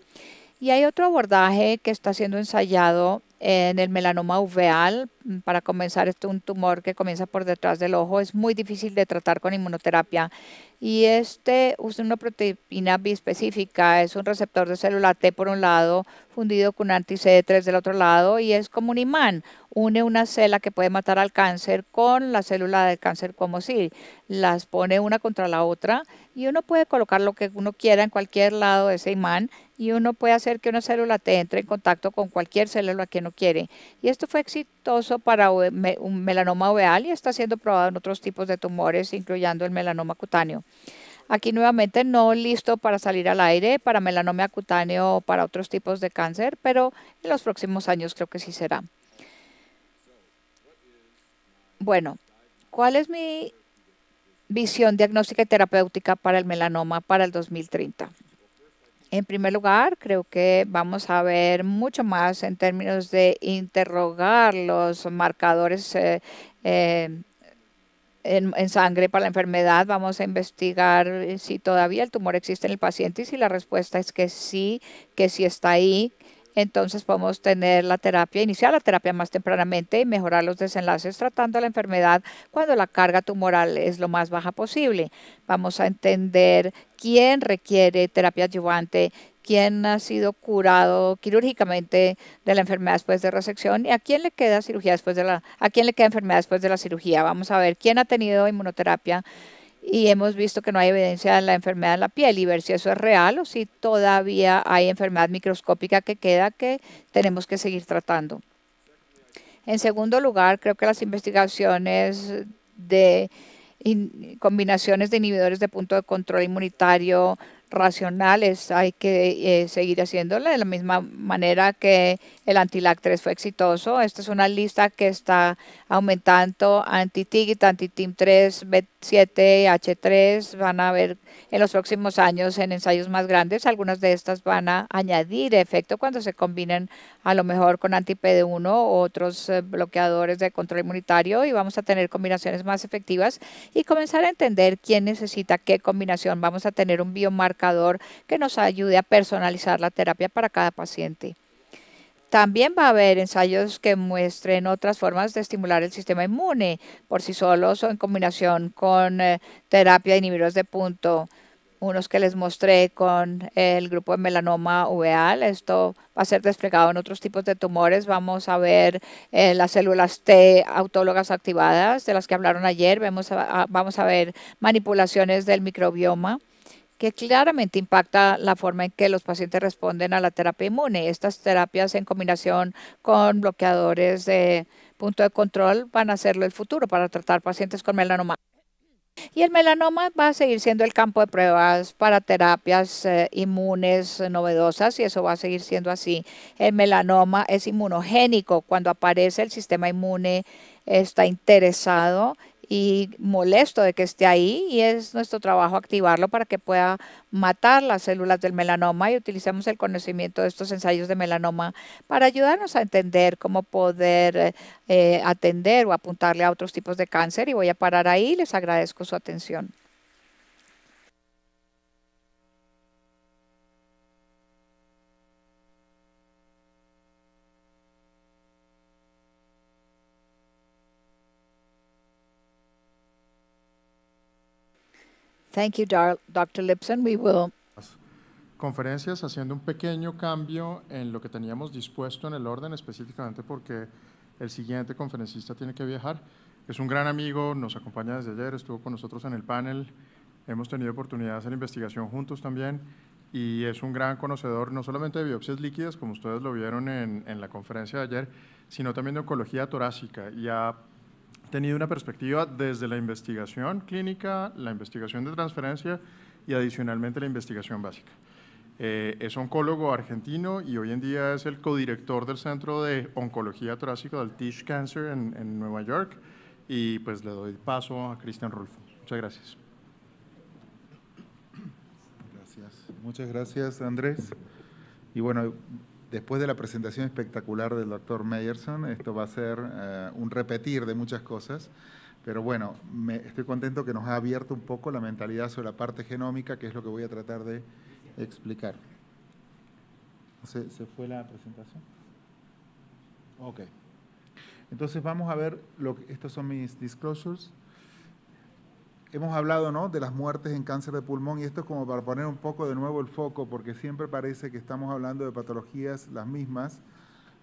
Y hay otro abordaje que está siendo ensayado en el melanoma uveal. Mm, para comenzar, esto es un tumor que comienza por detrás del ojo. Es muy difícil de tratar con inmunoterapia. Y este usa una proteína bispecífica, es un receptor de célula T por un lado, fundido con anti-CD3 del otro lado, y es como un imán. Une una célula que puede matar al cáncer con la célula del cáncer como si las pone una contra la otra, y uno puede colocar lo que uno quiera en cualquier lado de ese imán, y uno puede hacer que una célula T entre en contacto con cualquier célula que no quiere. Y esto fue exitoso para un melanoma oveal y está siendo probado en otros tipos de tumores, incluyendo el melanoma cutáneo. Aquí nuevamente no listo para salir al aire, para melanoma cutáneo o para otros tipos de cáncer, pero en los próximos años creo que sí será. Bueno, ¿cuál es mi visión diagnóstica y terapéutica para el melanoma para el 2030? En primer lugar, creo que vamos a ver mucho más en términos de interrogar los marcadores eh, eh, en, sangre para la enfermedad, vamos a investigar eh, si todavía el tumor existe en el paciente y si la respuesta es que sí, que sí está ahí, entonces podemos tener la terapia, iniciar la terapia más tempranamente y mejorar los desenlaces tratando la enfermedad cuando la carga tumoral es lo más baja posible. Vamos a entender quién requiere terapia adyuvante, quién ha sido curado quirúrgicamente de la enfermedad después de resección y a quién le queda cirugía después de la a quién le queda enfermedad después de la cirugía. Vamos a ver quién ha tenido inmunoterapia y hemos visto que no hay evidencia de la enfermedad en la piel y ver si eso es real o si todavía hay enfermedad microscópica que queda que tenemos que seguir tratando. En segundo lugar, creo que las investigaciones de combinaciones de inhibidores de punto de control inmunitario racionales. Hay que eh, seguir haciéndola de la misma manera que el antilac3 fue exitoso. Esta es una lista que está aumentando anti-TIGIT, anti-TIM3, B7, H3. Van a ver en los próximos años en ensayos más grandes. Algunas de estas van a añadir efecto cuando se combinen a lo mejor con anti-PD1 o otros eh, bloqueadores de control inmunitario y vamos a tener combinaciones más efectivas y comenzar a entender quién necesita qué combinación. Vamos a tener un biomarcador que nos ayude a personalizar la terapia para cada paciente. También va a haber ensayos que muestren otras formas de estimular el sistema inmune por sí solos o en combinación con eh, terapia de inhibidores de punto, unos que les mostré con el grupo de melanoma uveal. Esto va a ser desplegado en otros tipos de tumores. Vamos a ver eh, las células T autólogas activadas de las que hablaron ayer. Vemos vamos a ver manipulaciones del microbioma que claramente impacta la forma en que los pacientes responden a la terapia inmune. Estas terapias en combinación con bloqueadores de punto de control van a serlo el futuro para tratar pacientes con melanoma. Y el melanoma va a seguir siendo el campo de pruebas para terapias eh, inmunes eh, novedosas y eso va a seguir siendo así. El melanoma es inmunogénico. Cuando aparece el sistema inmune está interesado y molesto de que esté ahí y es nuestro trabajo activarlo para que pueda matar las células del melanoma y utilicemos el conocimiento de estos ensayos de melanoma para ayudarnos a entender cómo poder eh, atender o apuntarle a otros tipos de cáncer y voy a parar ahí. Les agradezco su atención. Thank you, Dr. Lipson. We will. Conferencias haciendo un pequeño cambio en lo que teníamos dispuesto en el orden, específicamente porque el siguiente conferencista tiene que viajar. Es un gran amigo, nos acompaña desde ayer, estuvo con nosotros en el panel, hemos tenido oportunidad de hacer investigación juntos también y es un gran conocedor no solamente de biopsias líquidas, como ustedes lo vieron en, la conferencia de ayer, sino también de oncología torácica y a tenido una perspectiva desde la investigación clínica, la investigación de transferencia y adicionalmente la investigación básica. Eh, es oncólogo argentino y hoy en día es el codirector del Centro de Oncología Torácica del Tisch Cancer en, Nueva York. Y pues le doy paso a Cristian Rulfo. Muchas gracias. Gracias. Muchas gracias, Andrés. Y bueno, Después de la presentación espectacular del doctor Meyerson, esto va a ser eh, un repetir de muchas cosas, pero bueno, estoy contento que nos ha abierto un poco la mentalidad sobre la parte genómica, que es lo que voy a tratar de explicar. ¿Se, fue la presentación? Ok. Entonces vamos a ver, lo estos son mis disclosures. Hemos hablado de las muertes en cáncer de pulmón y esto es como para poner un poco de nuevo el foco, porque siempre parece que estamos hablando de patologías las mismas.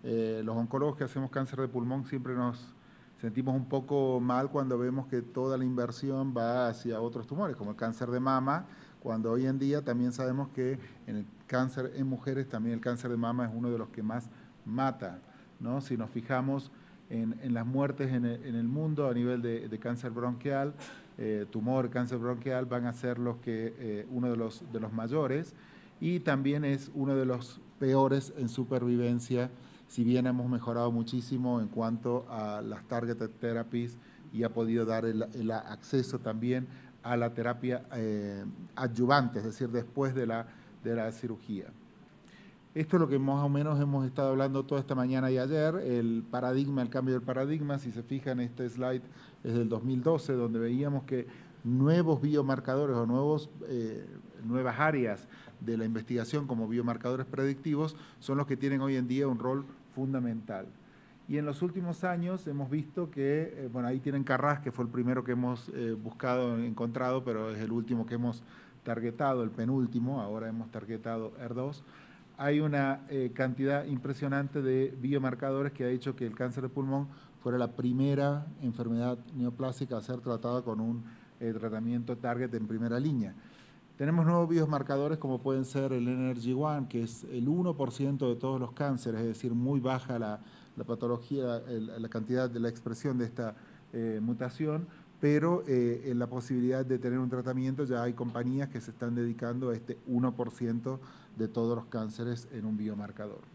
Eh, los oncólogos que hacemos cáncer de pulmón siempre nos sentimos un poco mal cuando vemos que toda la inversión va hacia otros tumores, como el cáncer de mama, cuando hoy en día también sabemos que en el cáncer en mujeres también el cáncer de mama es uno de los que más mata. ¿no? Si nos fijamos en, las muertes en el, mundo a nivel de cáncer bronquial, eh, tumor, cáncer bronquial, van a ser los que, eh, uno de los, de los mayores y también es uno de los peores en supervivencia, si bien hemos mejorado muchísimo en cuanto a las targeted therapies y ha podido dar el, acceso también a la terapia eh, adyuvante, es decir, después de la, de la cirugía. Esto es lo que más o menos hemos estado hablando toda esta mañana y ayer, el paradigma, el cambio del paradigma, si se fijan, en este slide desde el 2012, donde veíamos que nuevos biomarcadores o nuevos, eh, nuevas áreas de la investigación como biomarcadores predictivos son los que tienen hoy en día un rol fundamental. Y en los últimos años hemos visto que, eh, bueno, ahí tienen Carras, que fue el primero que hemos eh, buscado, encontrado, pero es el último que hemos targetado, el penúltimo, ahora hemos targetado r 2 Hay una cantidad impresionante de biomarcadores que ha hecho que el cáncer de pulmón fuera la primera enfermedad neoplásica a ser tratada con un eh, tratamiento target en primera línea. Tenemos nuevos biomarcadores como pueden ser el Energy One, que es el 1% de todos los cánceres, es decir, muy baja la, patología, la cantidad de la expresión de esta eh, mutación, pero eh, en la posibilidad de tener un tratamiento ya hay compañías que se están dedicando a este 1% de todos los cánceres en un biomarcador.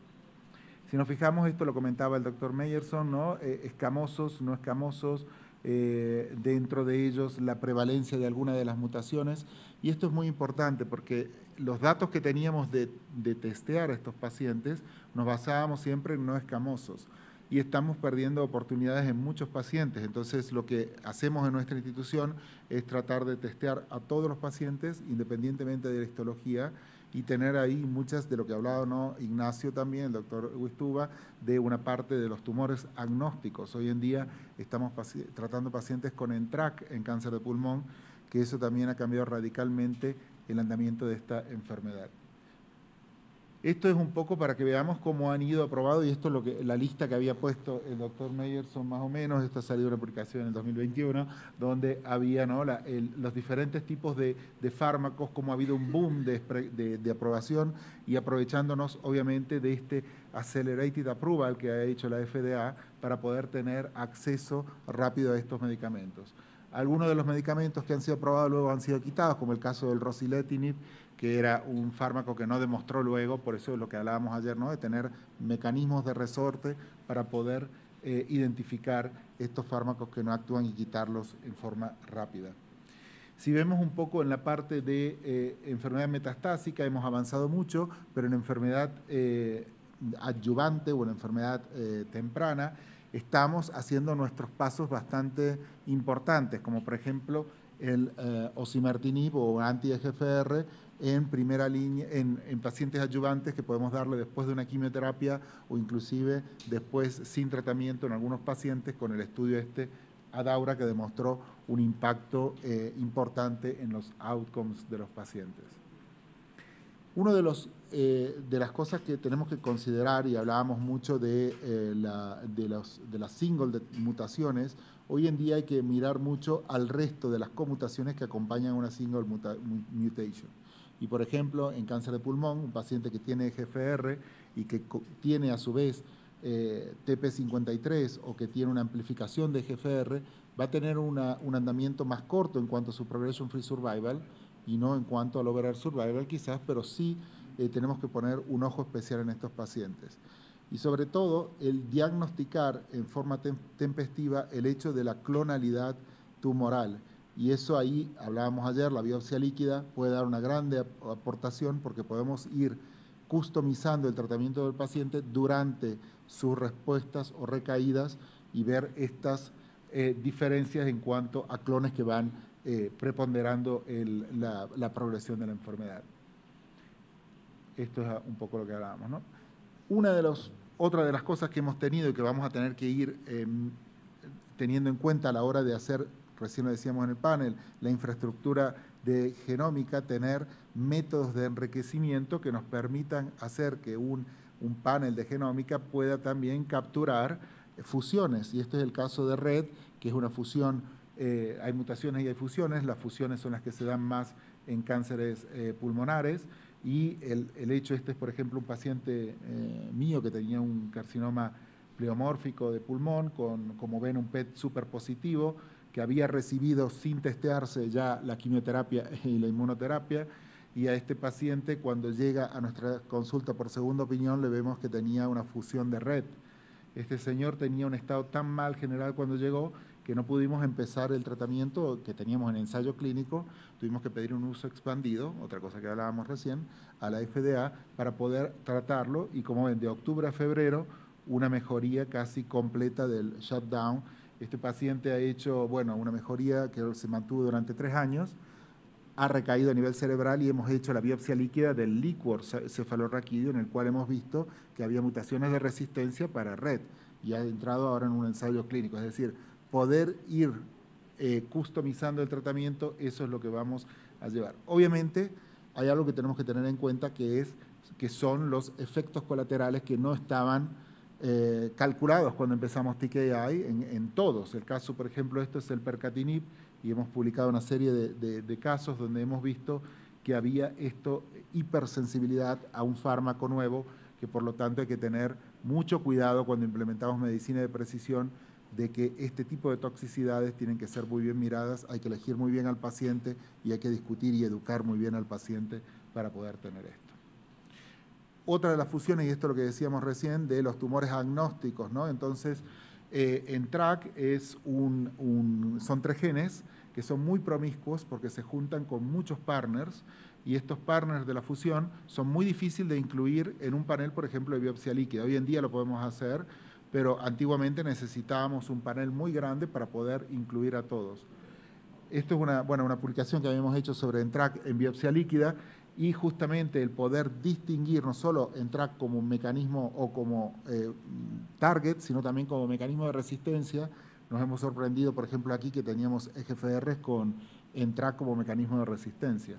Si nos fijamos, esto lo comentaba el doctor Meyerson, ¿no? Eh, escamosos, no escamosos, eh, dentro de ellos la prevalencia de alguna de las mutaciones. Y esto es muy importante porque los datos que teníamos de, de testear a estos pacientes nos basábamos siempre en no escamosos y estamos perdiendo oportunidades en muchos pacientes. Entonces, lo que hacemos en nuestra institución es tratar de testear a todos los pacientes, independientemente de la histología, y tener ahí muchas de lo que hablado ¿no? Ignacio también, el doctor Huistuba, de una parte de los tumores agnósticos. Hoy en día estamos tratando pacientes con ENTRAC en cáncer de pulmón, que eso también ha cambiado radicalmente el andamiento de esta enfermedad. Esto es un poco para que veamos cómo han ido aprobados, y esto es lo que, la lista que había puesto el doctor son más o menos, esto ha salido una publicación en el 2021, donde había ¿no? los diferentes tipos de, fármacos, cómo ha habido un boom de, de, aprobación y aprovechándonos obviamente de este accelerated approval que ha hecho la FDA para poder tener acceso rápido a estos medicamentos. Algunos de los medicamentos que han sido aprobados luego han sido quitados, como el caso del rosiletinib, que era un fármaco que no demostró luego, por eso es lo que hablábamos ayer, de tener mecanismos de resorte para poder eh, identificar estos fármacos que no actúan y quitarlos en forma rápida. Si vemos un poco en la parte de eh, enfermedad metastásica, hemos avanzado mucho, pero en enfermedad eh, adyuvante o en enfermedad temprana, estamos haciendo nuestros pasos bastante importantes, como por ejemplo el osimertinib o anti-EGFR en primera línea, en, pacientes adyuvantes que podemos darle después de una quimioterapia o inclusive después sin tratamiento en algunos pacientes con el estudio este Adaura que demostró un impacto eh, importante en los outcomes de los pacientes. Una de, eh, de las cosas que tenemos que considerar, y hablábamos mucho de, eh, la, de, de las single mutaciones, hoy en día hay que mirar mucho al resto de las comutaciones que acompañan una single mutation. Y por ejemplo, en cáncer de pulmón, un paciente que tiene GFR y que tiene a su vez eh, TP53 o que tiene una amplificación de GFR, va a tener un andamiento más corto en cuanto a su progression free survival y no en cuanto al overall survival quizás, pero sí eh, tenemos que poner un ojo especial en estos pacientes. Y sobre todo, el diagnosticar en forma tempestiva el hecho de la clonalidad tumoral y eso ahí, hablábamos ayer, la biopsia líquida puede dar una grande aportación porque podemos ir customizando el tratamiento del paciente durante sus respuestas o recaídas y ver estas eh, diferencias en cuanto a clones que van eh, preponderando la, progresión de la enfermedad. Esto es un poco lo que hablábamos. ¿no? Una de los, otra de las cosas que hemos tenido y que vamos a tener que ir em, teniendo en cuenta a la hora de hacer recién lo decíamos en el panel, la infraestructura de genómica, tener métodos de enriquecimiento que nos permitan hacer que un, panel de genómica pueda también capturar fusiones. Y este es el caso de red, que es una fusión, eh, hay mutaciones y hay fusiones, las fusiones son las que se dan más en cánceres eh, pulmonares. Y el, hecho, este es por ejemplo un paciente eh, mío que tenía un carcinoma pleomórfico de pulmón, con, como ven, un PET súper positivo, que había recibido sin testearse ya la quimioterapia *laughs* y la inmunoterapia. Y a este paciente, cuando llega a nuestra consulta por segunda opinión, le vemos que tenía una fusión de red. Este señor tenía un estado tan mal general cuando llegó que no pudimos empezar el tratamiento que teníamos en ensayo clínico, tuvimos que pedir un uso expandido, otra cosa que hablábamos recién, a la FDA para poder tratarlo y como ven, de octubre a febrero, una mejoría casi completa del shutdown este paciente ha hecho, bueno, una mejoría que se mantuvo durante tres años, ha recaído a nivel cerebral y hemos hecho la biopsia líquida del líquor cefalorraquídeo, en el cual hemos visto que había mutaciones de resistencia para red y ha entrado ahora en un ensayo clínico. Es decir, poder ir eh, customizando el tratamiento, eso es lo que vamos a llevar. Obviamente, hay algo que tenemos que tener en cuenta que es que son los efectos colaterales que no estaban eh, calculados cuando empezamos TKI en, todos. El caso, por ejemplo, esto es el percatinib y hemos publicado una serie de casos donde hemos visto que había esto hipersensibilidad a un fármaco nuevo que por lo tanto hay que tener mucho cuidado cuando implementamos medicina de precisión de que este tipo de toxicidades tienen que ser muy bien miradas, hay que elegir muy bien al paciente y hay que discutir y educar muy bien al paciente para poder tener esto otra de las fusiones, y esto es lo que decíamos recién, de los tumores agnósticos, ¿no? Entonces, ENTRAC eh, en es un, son tres genes que son muy promiscuos porque se juntan con muchos partners y estos partners de la fusión son muy difíciles de incluir en un panel, por ejemplo, de biopsia líquida. Hoy en día lo podemos hacer, pero antiguamente necesitábamos un panel muy grande para poder incluir a todos. Esto es una, una publicación que habíamos hecho sobre ENTRAC en biopsia líquida y justamente el poder distinguir no solo entrar como un mecanismo o como eh, target, sino también como mecanismo de resistencia. Nos hemos sorprendido, por ejemplo, aquí que teníamos EGFRs con entrar como mecanismo de resistencia.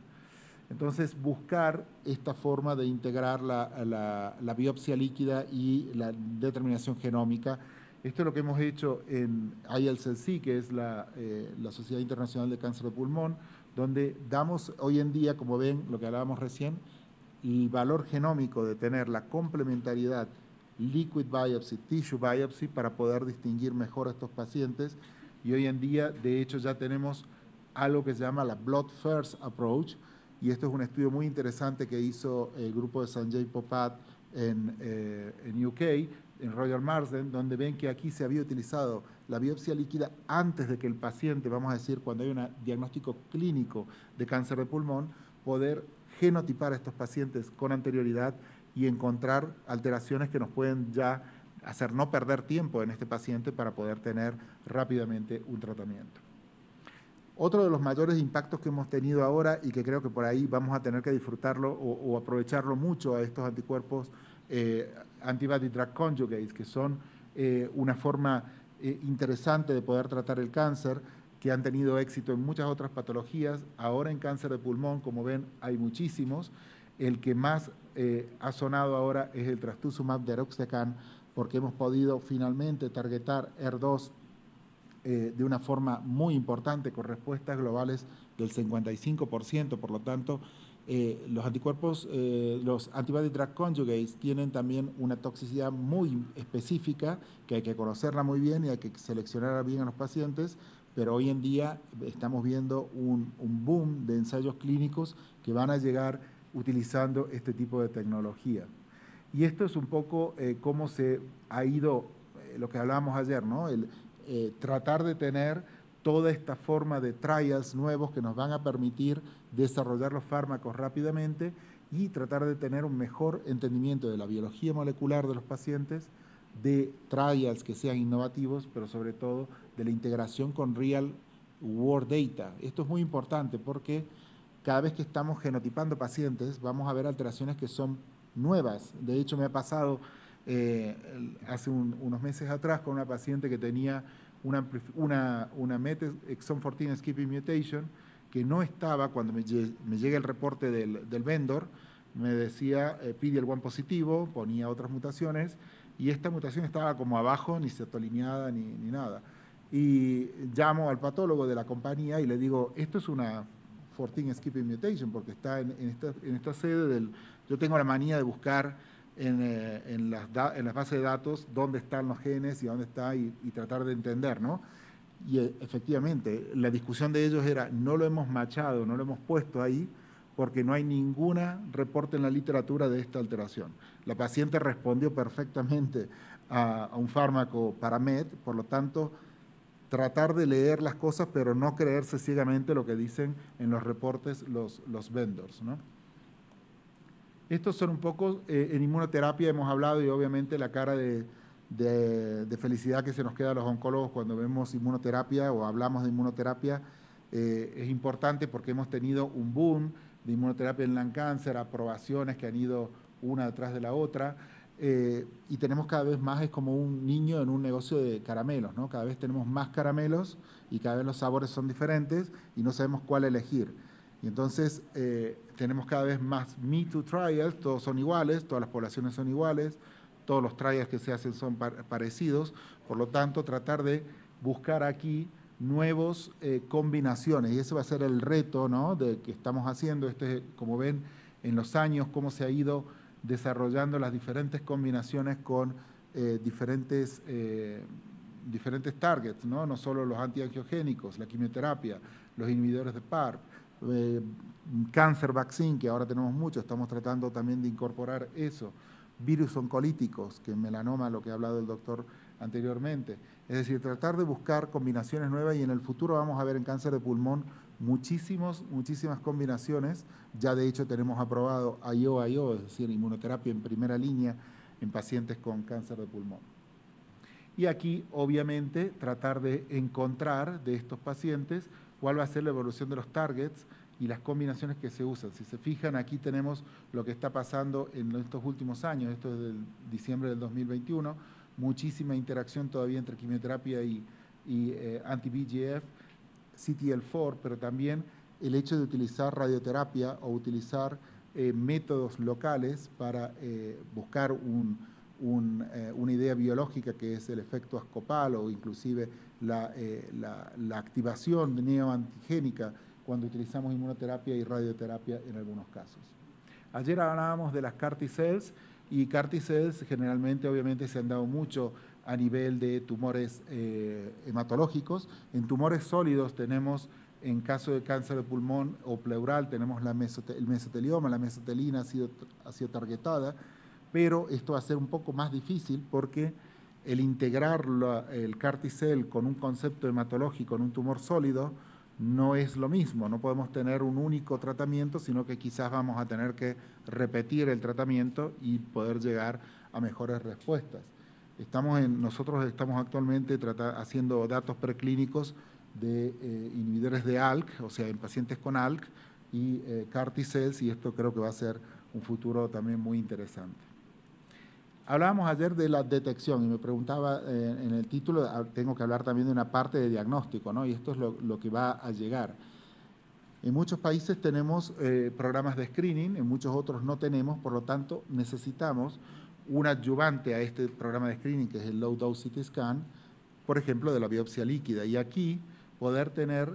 Entonces, buscar esta forma de integrar la, biopsia líquida y la determinación genómica. Esto es lo que hemos hecho en ILCC, que es la, eh, la Sociedad Internacional de Cáncer de Pulmón, donde damos hoy en día, como ven, lo que hablábamos recién, el valor genómico de tener la complementariedad liquid biopsy, tissue biopsy, para poder distinguir mejor a estos pacientes. Y hoy en día, de hecho, ya tenemos algo que se llama la Blood First Approach, y esto es un estudio muy interesante que hizo el grupo de Sanjay Popat en, eh, en UK, en Royal Marsden, donde ven que aquí se había utilizado la biopsia líquida antes de que el paciente, vamos a decir, cuando hay un diagnóstico clínico de cáncer de pulmón, poder genotipar a estos pacientes con anterioridad y encontrar alteraciones que nos pueden ya hacer no perder tiempo en este paciente para poder tener rápidamente un tratamiento. Otro de los mayores impactos que hemos tenido ahora y que creo que por ahí vamos a tener que disfrutarlo o, aprovecharlo mucho a estos anticuerpos eh, antibody drug conjugates, que son eh, una forma eh, interesante de poder tratar el cáncer, que han tenido éxito en muchas otras patologías. Ahora en cáncer de pulmón, como ven, hay muchísimos. El que más eh, ha sonado ahora es el trastuzumab de Aroxacan, porque hemos podido finalmente targetar e r 2 eh, de una forma muy importante, con respuestas globales del 55%. Por lo tanto, eh, los anticuerpos, eh, los antibody drug conjugates tienen también una toxicidad muy específica que hay que conocerla muy bien y hay que seleccionar bien a los pacientes, pero hoy en día estamos viendo un, boom de ensayos clínicos que van a llegar utilizando este tipo de tecnología. Y esto es un poco eh, cómo se ha ido, lo que hablábamos ayer, ¿no? El tratar de tener toda esta forma de trials nuevos que nos van a permitir desarrollar los fármacos rápidamente y tratar de tener un mejor entendimiento de la biología molecular de los pacientes, de trials que sean innovativos, pero sobre todo de la integración con real world data. Esto es muy importante porque cada vez que estamos genotipando pacientes vamos a ver alteraciones que son nuevas. De hecho, me ha pasado eh, hace unos meses atrás con una paciente que tenía una, una, exon 14 skipping mutation que no estaba cuando me, llega el reporte del, vendor, me decía eh, pide el one positivo, ponía otras mutaciones y esta mutación estaba como abajo, ni cetolineada ni, ni nada. Y llamo al patólogo de la compañía y le digo, esto es una 14 skipping mutation porque está en, en, esta, en esta sede del... Yo tengo la manía de buscar eh, en, las, bases de datos dónde están los genes y dónde está y, tratar de entender, ¿no? Y eh, efectivamente, la discusión de ellos era, no lo hemos machado, no lo hemos puesto ahí, porque no hay ninguna reporte en la literatura de esta alteración. La paciente respondió perfectamente a, un fármaco para MED, por lo tanto, tratar de leer las cosas, pero no creerse ciegamente lo que dicen en los reportes los, los vendors, ¿no? Estos son un poco, eh, en inmunoterapia hemos hablado y obviamente la cara de, felicidad que se nos queda a los oncólogos cuando vemos inmunoterapia o hablamos de inmunoterapia eh, es importante porque hemos tenido un boom de inmunoterapia en lung cáncer, aprobaciones que han ido una detrás de la otra. Eh, y tenemos cada vez más, es como un niño en un negocio de caramelos, ¿no? Cada vez tenemos más caramelos y cada vez los sabores son diferentes y no sabemos cuál elegir. Y entonces eh, tenemos cada vez más Me Too trials, todos son iguales, todas las poblaciones son iguales, todos los trials que se hacen son parecidos, por lo tanto tratar de buscar aquí nuevas eh, combinaciones y ese va a ser el reto ¿no? de que estamos haciendo, este, como ven en los años cómo se ha ido desarrollando las diferentes combinaciones con eh, diferentes, diferentes targets, ¿no? no solo los antiangiogénicos, la quimioterapia, los inhibidores de PARP, eh, cáncer Cancer Vaccine, que ahora tenemos mucho, estamos tratando también de incorporar eso, virus oncolíticos, que en melanoma, lo que ha hablado el doctor anteriormente. Es decir, tratar de buscar combinaciones nuevas y en el futuro vamos a ver en cáncer de pulmón muchísimos, muchísimas combinaciones. Ya de hecho tenemos aprobado IO-IO, es decir, inmunoterapia en primera línea en pacientes con cáncer de pulmón. Y aquí, obviamente, tratar de encontrar de estos pacientes cuál va a ser la evolución de los targets y las combinaciones que se usan. Si se fijan, aquí tenemos lo que está pasando en estos últimos años, esto es del diciembre del 2021, muchísima interacción todavía entre quimioterapia y, eh, anti-BGF, CTL4, pero también el hecho de utilizar radioterapia o utilizar eh, métodos locales para eh, buscar una idea biológica que es el efecto ascopal o inclusive la, eh, la, la activación neoantigénica cuando utilizamos inmunoterapia y radioterapia en algunos casos. Ayer hablábamos de las CAR cells y CAR cells generalmente obviamente se han dado mucho a nivel de tumores eh, hematológicos. En tumores sólidos tenemos, en caso de cáncer de pulmón o pleural, tenemos la el mesotelioma, la mesotelina ha sido, ha sido targetada, pero esto va a ser un poco más difícil porque el integrar el carticel con un concepto hematológico en un tumor sólido no es lo mismo, no podemos tener un único tratamiento, sino que quizás vamos a tener que repetir el tratamiento y poder llegar a mejores respuestas. Estamos en, nosotros estamos actualmente haciendo datos preclínicos de eh, inhibidores de ALK, o sea, en pacientes con ALK y eh, y esto creo que va a ser un futuro también muy interesante. Hablábamos ayer de la detección y me preguntaba eh, en el título, ah, tengo que hablar también de una parte de diagnóstico, ¿no? Y esto es lo, que va a llegar. En muchos países tenemos eh, programas de screening, en muchos otros no tenemos, por lo tanto necesitamos un adyuvante a este programa de screening, que es el Low Dose CT Scan, por ejemplo, de la biopsia líquida. Y aquí poder tener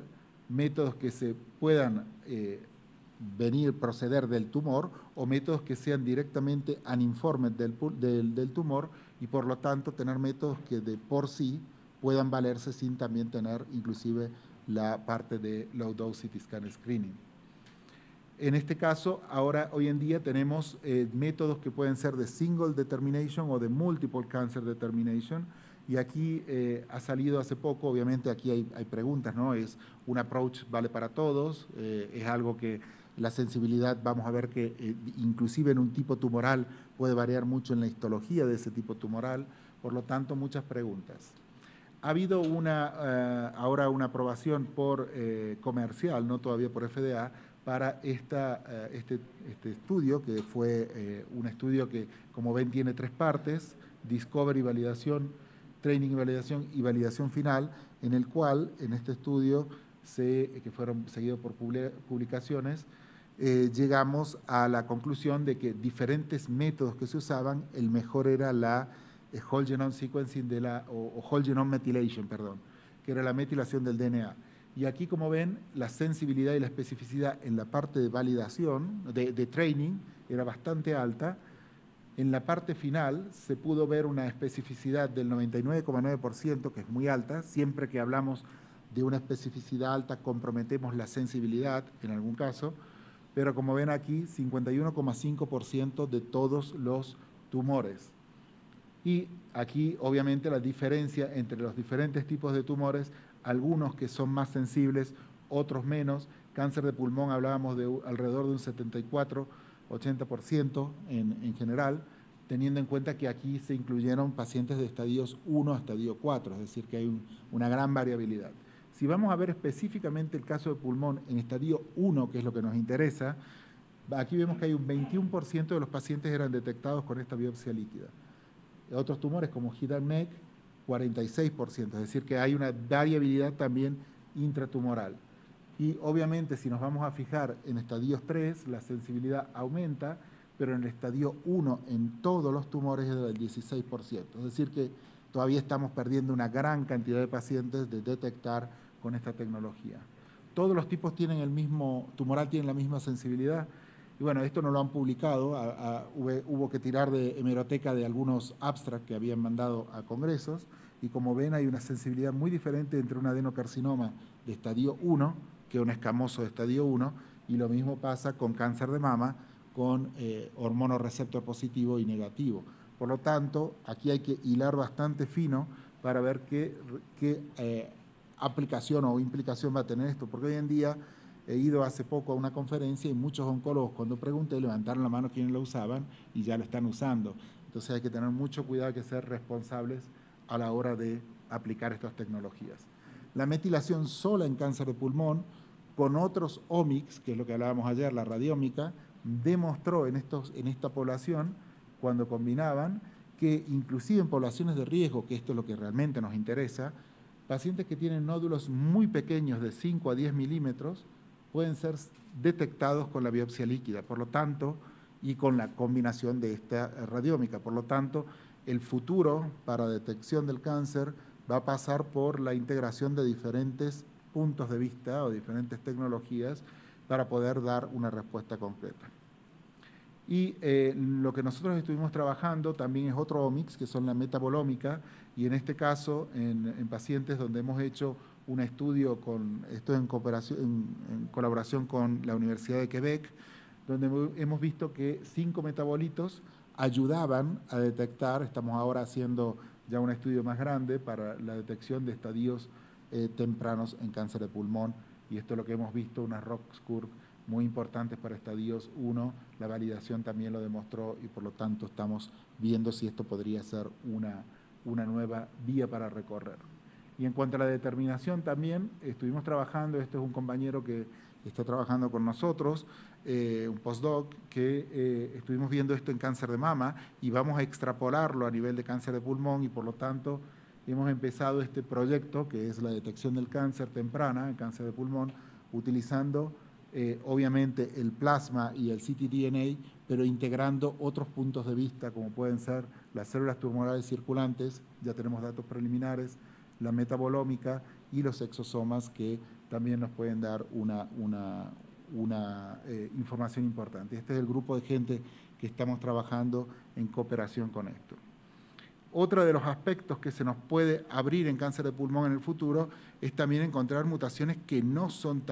métodos que se puedan eh, venir, proceder del tumor o métodos que sean directamente aninformes del, del, del, tumor y por lo tanto tener métodos que de por sí puedan valerse sin también tener inclusive la parte de low dose CT scan screening. En este caso, ahora hoy en día tenemos eh, métodos que pueden ser de single determination o de multiple cancer determination, y aquí eh, ha salido hace poco, obviamente aquí hay, hay, preguntas, ¿no? Es un approach vale para todos, eh, es algo que la sensibilidad, vamos a ver que eh, inclusive en un tipo tumoral puede variar mucho en la histología de ese tipo tumoral, por lo tanto muchas preguntas. Ha habido una, eh, ahora una aprobación por eh, comercial, no todavía por FDA, para este, este, estudio, que fue un estudio que, como ven, tiene tres partes, discovery, validación, training y validación y validación final, en el cual, en este estudio, se, que fueron seguidos por publicaciones, eh, llegamos a la conclusión de que diferentes métodos que se usaban, el mejor era la eh, whole genome sequencing de la, o, whole genome methylation, perdón, que era la metilación del DNA. Y aquí, como ven, la sensibilidad y la especificidad en la parte de validación, de, de training, era bastante alta. En la parte final se pudo ver una especificidad del 99,9%, que es muy alta. Siempre que hablamos de una especificidad alta comprometemos la sensibilidad en algún caso pero como ven aquí, 51,5% de todos los tumores. Y aquí obviamente la diferencia entre los diferentes tipos de tumores, algunos que son más sensibles, otros menos. Cáncer de pulmón hablábamos de alrededor de un 74, 80% en, en general, teniendo en cuenta que aquí se incluyeron pacientes de estadios 1 a estadio 4, es decir, que hay una gran variabilidad. Si vamos a ver específicamente el caso de pulmón en estadio 1, que es lo que nos interesa, aquí vemos que hay un 21% de los pacientes eran detectados con esta biopsia líquida. Otros tumores como head 46%, es decir, que hay una variabilidad también intratumoral. Y obviamente si nos vamos a fijar en estadios 3, la sensibilidad aumenta, pero en el estadio 1 en todos los tumores es del 16%. Es decir, que todavía estamos perdiendo una gran cantidad de pacientes de detectar con esta tecnología. Todos los tipos tienen el mismo, tumoral tienen la misma sensibilidad. Y bueno, esto no lo han publicado, hubo, que tirar de hemeroteca de algunos abstracts que habían mandado a congresos. Y como ven, hay una sensibilidad muy diferente entre un adenocarcinoma de estadio 1 que un escamoso de estadio 1. Y lo mismo pasa con cáncer de mama, con eh, receptor positivo y negativo. Por lo tanto, aquí hay que hilar bastante fino para ver qué, eh, aplicación o implicación va a tener esto, porque hoy en día he ido hace poco a una conferencia y muchos oncólogos cuando pregunté levantaron la mano quienes lo usaban y ya lo están usando. Entonces hay que tener mucho cuidado, hay que ser responsables a la hora de aplicar estas tecnologías. La metilación sola en cáncer de pulmón con otros omics, que es lo que hablábamos ayer, la radiómica, demostró en, estos, en esta población, cuando combinaban, que inclusive en poblaciones de riesgo, que esto es lo que realmente nos interesa, Pacientes que tienen nódulos muy pequeños de 5 a 10 milímetros pueden ser detectados con la biopsia líquida, por lo tanto, y con la combinación de esta radiómica. Por lo tanto, el futuro para detección del cáncer va a pasar por la integración de diferentes puntos de vista o diferentes tecnologías para poder dar una respuesta completa. Y eh, lo que nosotros estuvimos trabajando también es otro omics, que son la metabolómica, y en este caso en, pacientes donde hemos hecho un estudio con esto en, cooperación, en, colaboración con la Universidad de Quebec, donde hemos visto que cinco metabolitos ayudaban a detectar, estamos ahora haciendo ya un estudio más grande para la detección de estadios eh, tempranos en cáncer de pulmón, y esto es lo que hemos visto, unas ROX muy importantes para estadios 1, la validación también lo demostró y por lo tanto estamos viendo si esto podría ser una, una nueva vía para recorrer. Y en cuanto a la determinación también, estuvimos trabajando, este es un compañero que está trabajando con nosotros, eh, un postdoc, que eh, estuvimos viendo esto en cáncer de mama y vamos a extrapolarlo a nivel de cáncer de pulmón y por lo tanto hemos empezado este proyecto que es la detección del cáncer temprana, el cáncer de pulmón, utilizando eh, obviamente el plasma y el ctDNA, pero integrando otros puntos de vista, como pueden ser las células tumorales circulantes, ya tenemos datos preliminares, la metabolómica y los exosomas que también nos pueden dar una, una, eh, información importante. Este es el grupo de gente que estamos trabajando en cooperación con esto. Otro de los aspectos que se nos puede abrir en cáncer de pulmón en el futuro es también encontrar mutaciones que no son,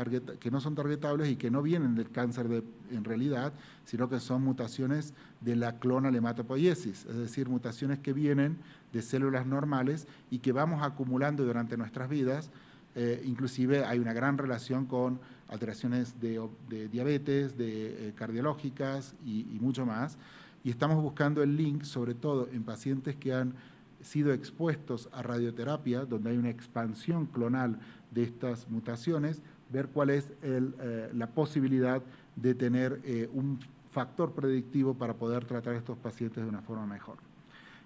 que no son targetables y que no vienen del cáncer en realidad, sino que son mutaciones de la clona hematopoiesis, es decir, mutaciones que vienen de células normales y que vamos acumulando durante nuestras vidas. Eh, inclusive hay una gran relación con alteraciones de, diabetes, de eh, cardiológicas y mucho más y estamos buscando el link, sobre todo en pacientes que han sido expuestos a radioterapia, donde hay una expansión clonal de estas mutaciones, ver cuál es eh, la posibilidad de tener eh, un factor predictivo para poder tratar a estos pacientes de una forma mejor.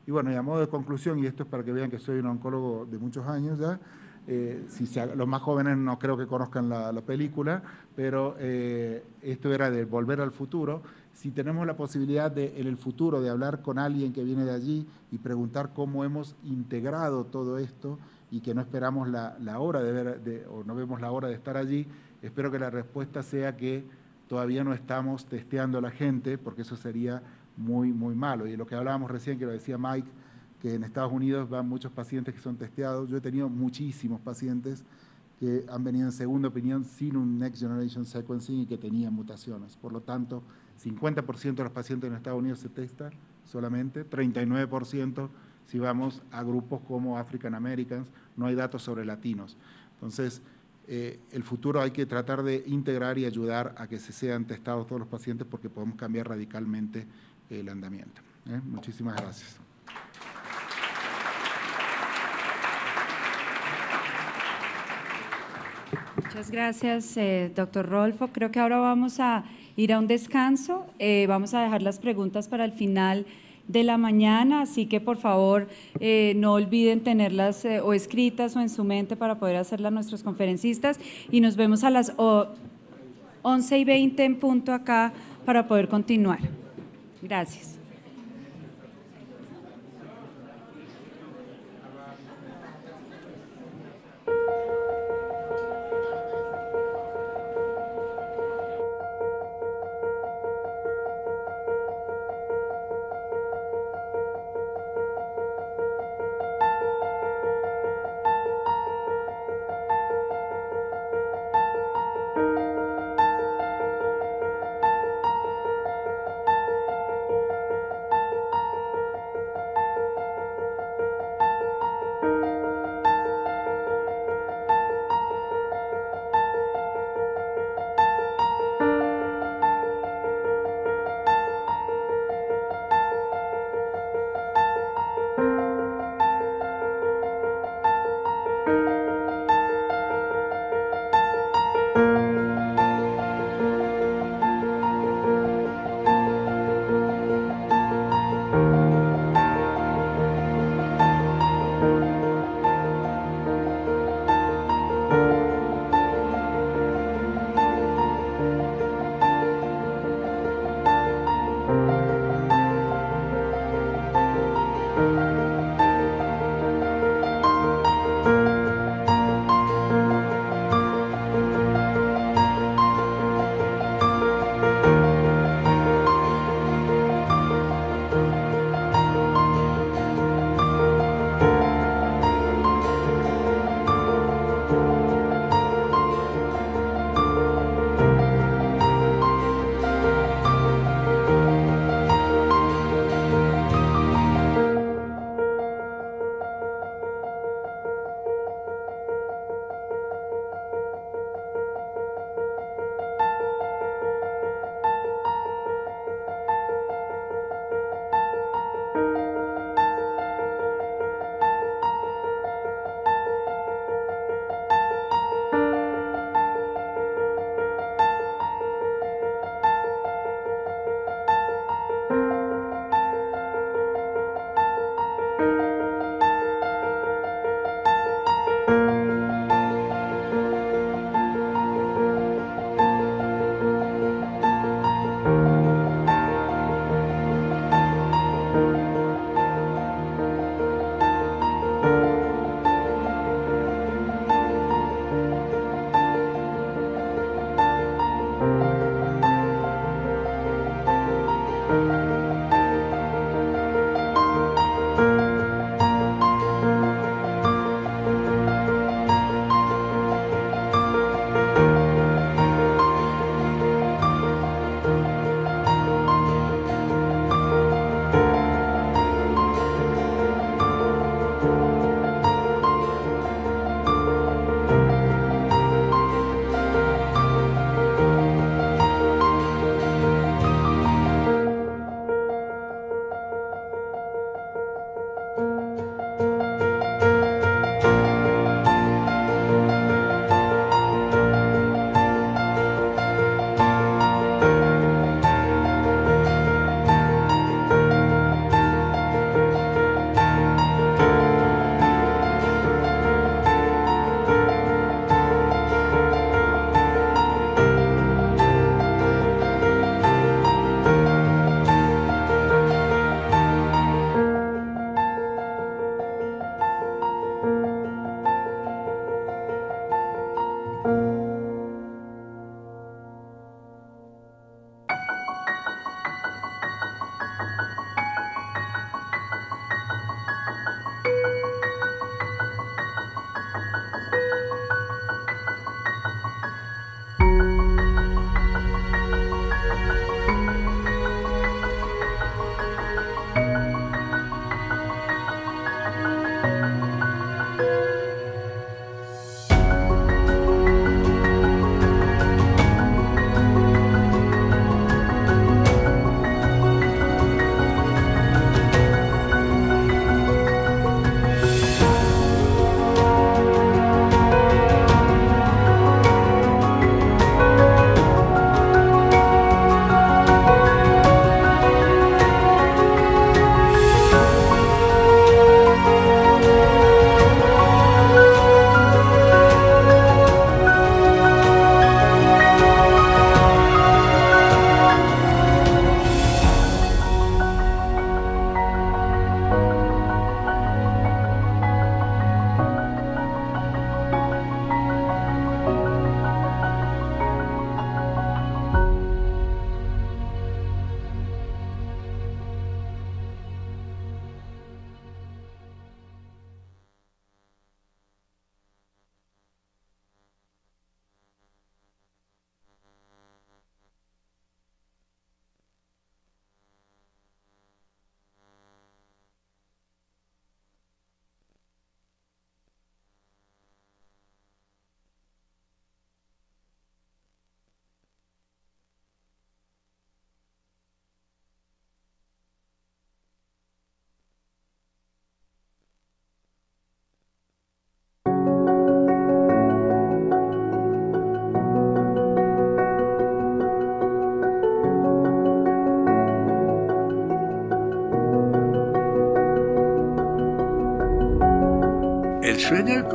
Y bueno, y a modo de conclusión, y esto es para que vean que soy un oncólogo de muchos años ya, eh, los más jóvenes no creo que conozcan la película, pero esto era de Volver al Futuro, si tenemos la posibilidad de, en el futuro de hablar con alguien que viene de allí y preguntar cómo hemos integrado todo esto y que no esperamos la, hora de ver o no vemos la hora de estar allí, espero que la respuesta sea que todavía no estamos testeando a la gente porque eso sería muy, muy malo. Y lo que hablábamos recién, que lo decía Mike, que en Estados Unidos van muchos pacientes que son testeados. Yo he tenido muchísimos pacientes que han venido en segunda opinión sin un Next Generation Sequencing y que tenían mutaciones. Por lo tanto, 50% de los pacientes en Estados Unidos se testa solamente, 39% si vamos a grupos como African Americans, no hay datos sobre latinos. Entonces, eh, el futuro hay que tratar de integrar y ayudar a que se sean testados todos los pacientes porque podemos cambiar radicalmente el andamiento. ¿eh? Muchísimas gracias. Muchas gracias, eh, doctor Rolfo. Creo que ahora vamos a ir a un descanso. Eh, vamos a dejar las preguntas para el final de la mañana, así que por favor eh, no olviden tenerlas eh, o escritas o en su mente para poder hacerlas nuestros conferencistas y nos vemos a las 11 y 20 en punto acá para poder continuar. Gracias.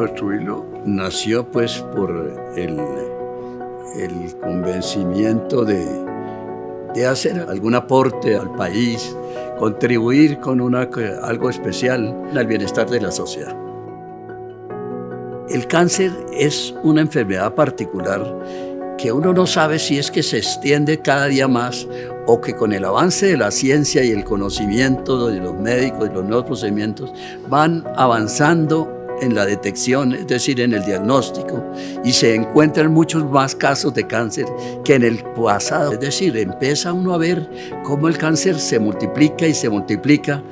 construirlo nació pues por el, el convencimiento de, hacer algún aporte al país, contribuir con una, algo especial al bienestar de la sociedad. El cáncer es una enfermedad particular que uno no sabe si es que se extiende cada día más o que con el avance de la ciencia y el conocimiento de los médicos y los nuevos procedimientos van avanzando en la detección, es decir, en el diagnóstico, y se encuentran muchos más casos de cáncer que en el pasado. Es decir, empieza uno a ver cómo el cáncer se multiplica y se multiplica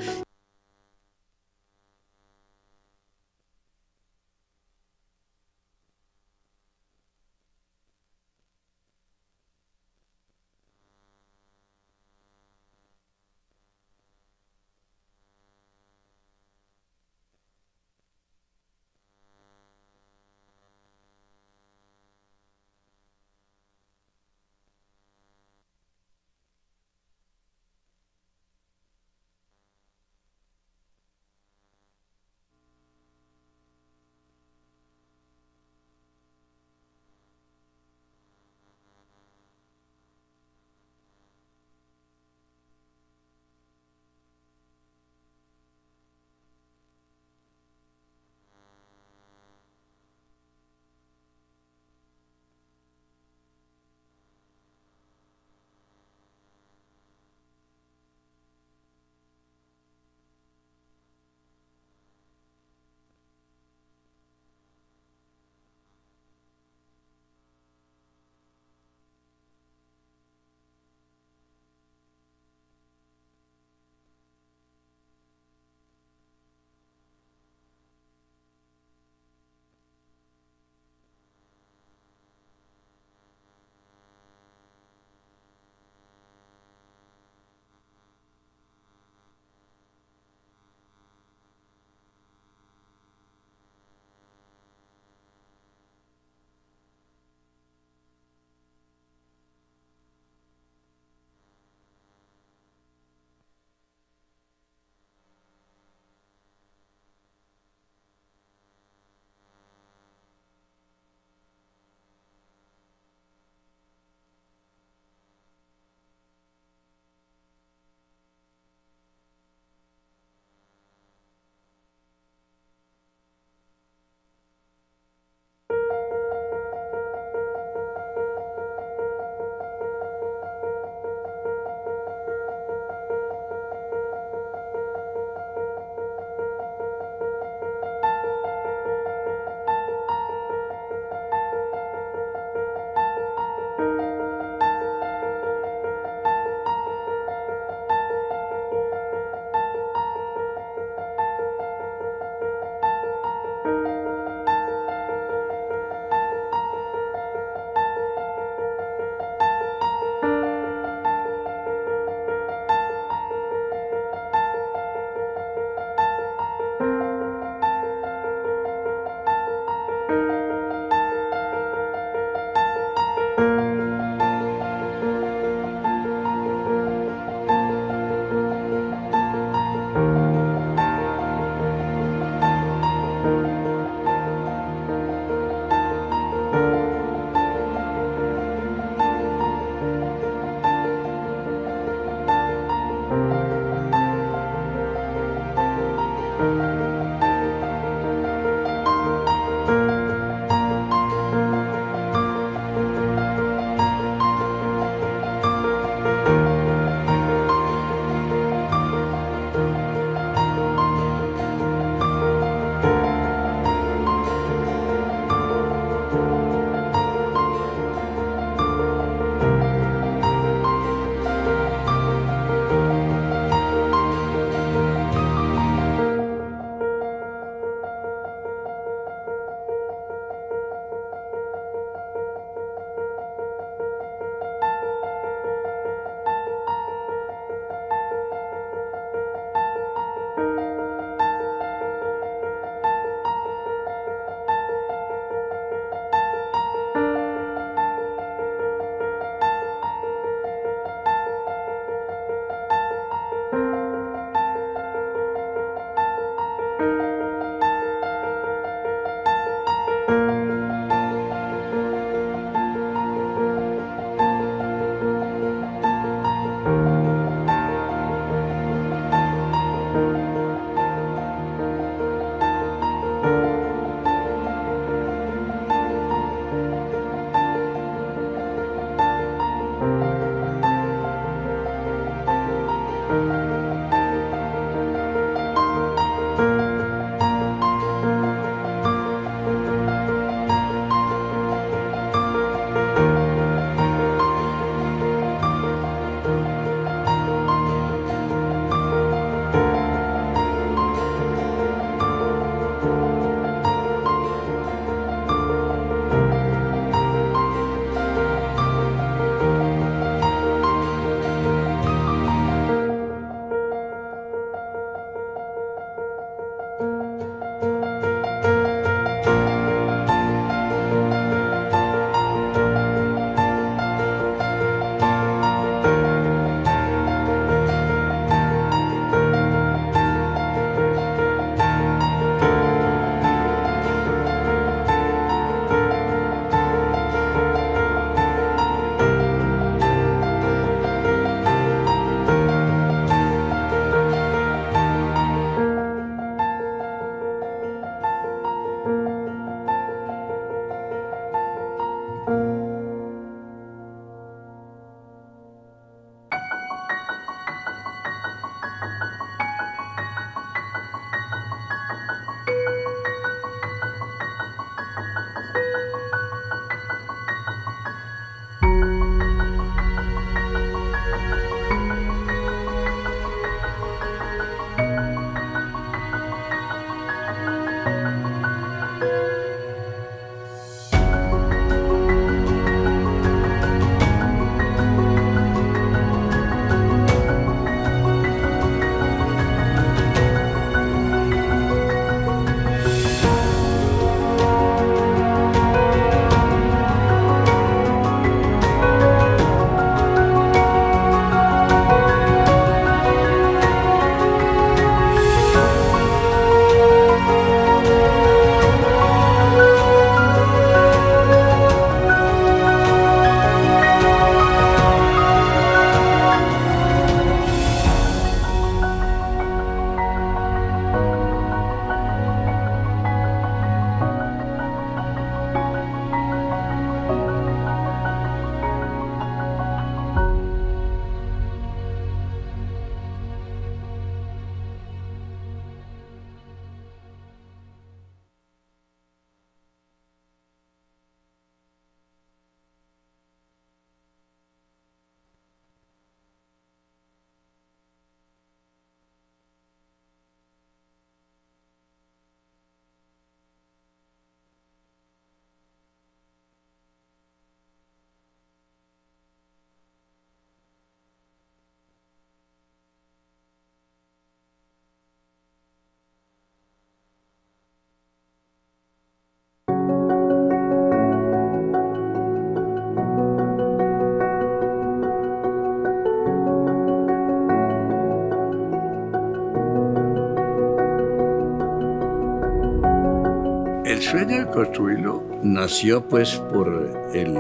construirlo. Nació pues por el,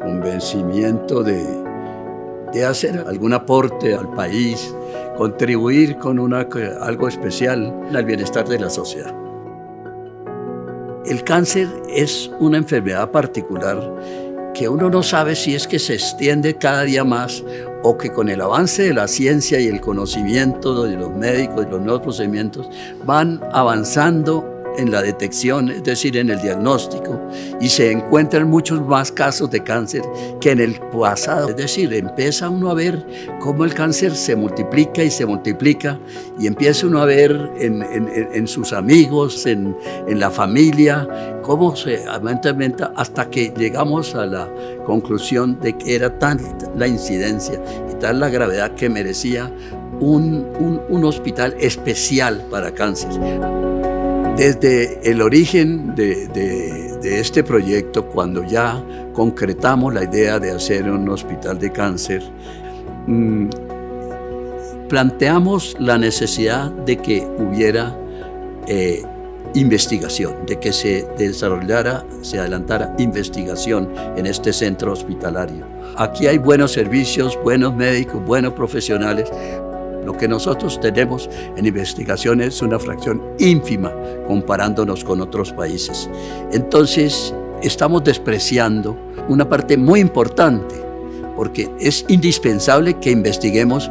convencimiento de, hacer algún aporte al país, contribuir con algo especial al bienestar de la sociedad. El cáncer es una enfermedad particular que uno no sabe si es que se extiende cada día más o que con el avance de la ciencia y el conocimiento de los médicos y los nuevos procedimientos van avanzando en la detección, es decir, en el diagnóstico, y se encuentran muchos más casos de cáncer que en el pasado. Es decir, empieza uno a ver cómo el cáncer se multiplica y se multiplica, y empieza uno a ver en, en, en sus amigos, en, en, la familia, cómo se aumenta hasta que llegamos a la conclusión de que era tan la incidencia y tal la gravedad que merecía un, un, un hospital especial para cáncer. Desde el origen de, este proyecto, cuando ya concretamos la idea de hacer un hospital de cáncer, mm, planteamos la necesidad de que hubiera eh, investigación, de que se desarrollara, se adelantara investigación en este centro hospitalario. Aquí hay buenos servicios, buenos médicos, buenos profesionales, lo que nosotros tenemos en investigación es una fracción ínfima comparándonos con otros países. Entonces, estamos despreciando una parte muy importante, porque es indispensable que investiguemos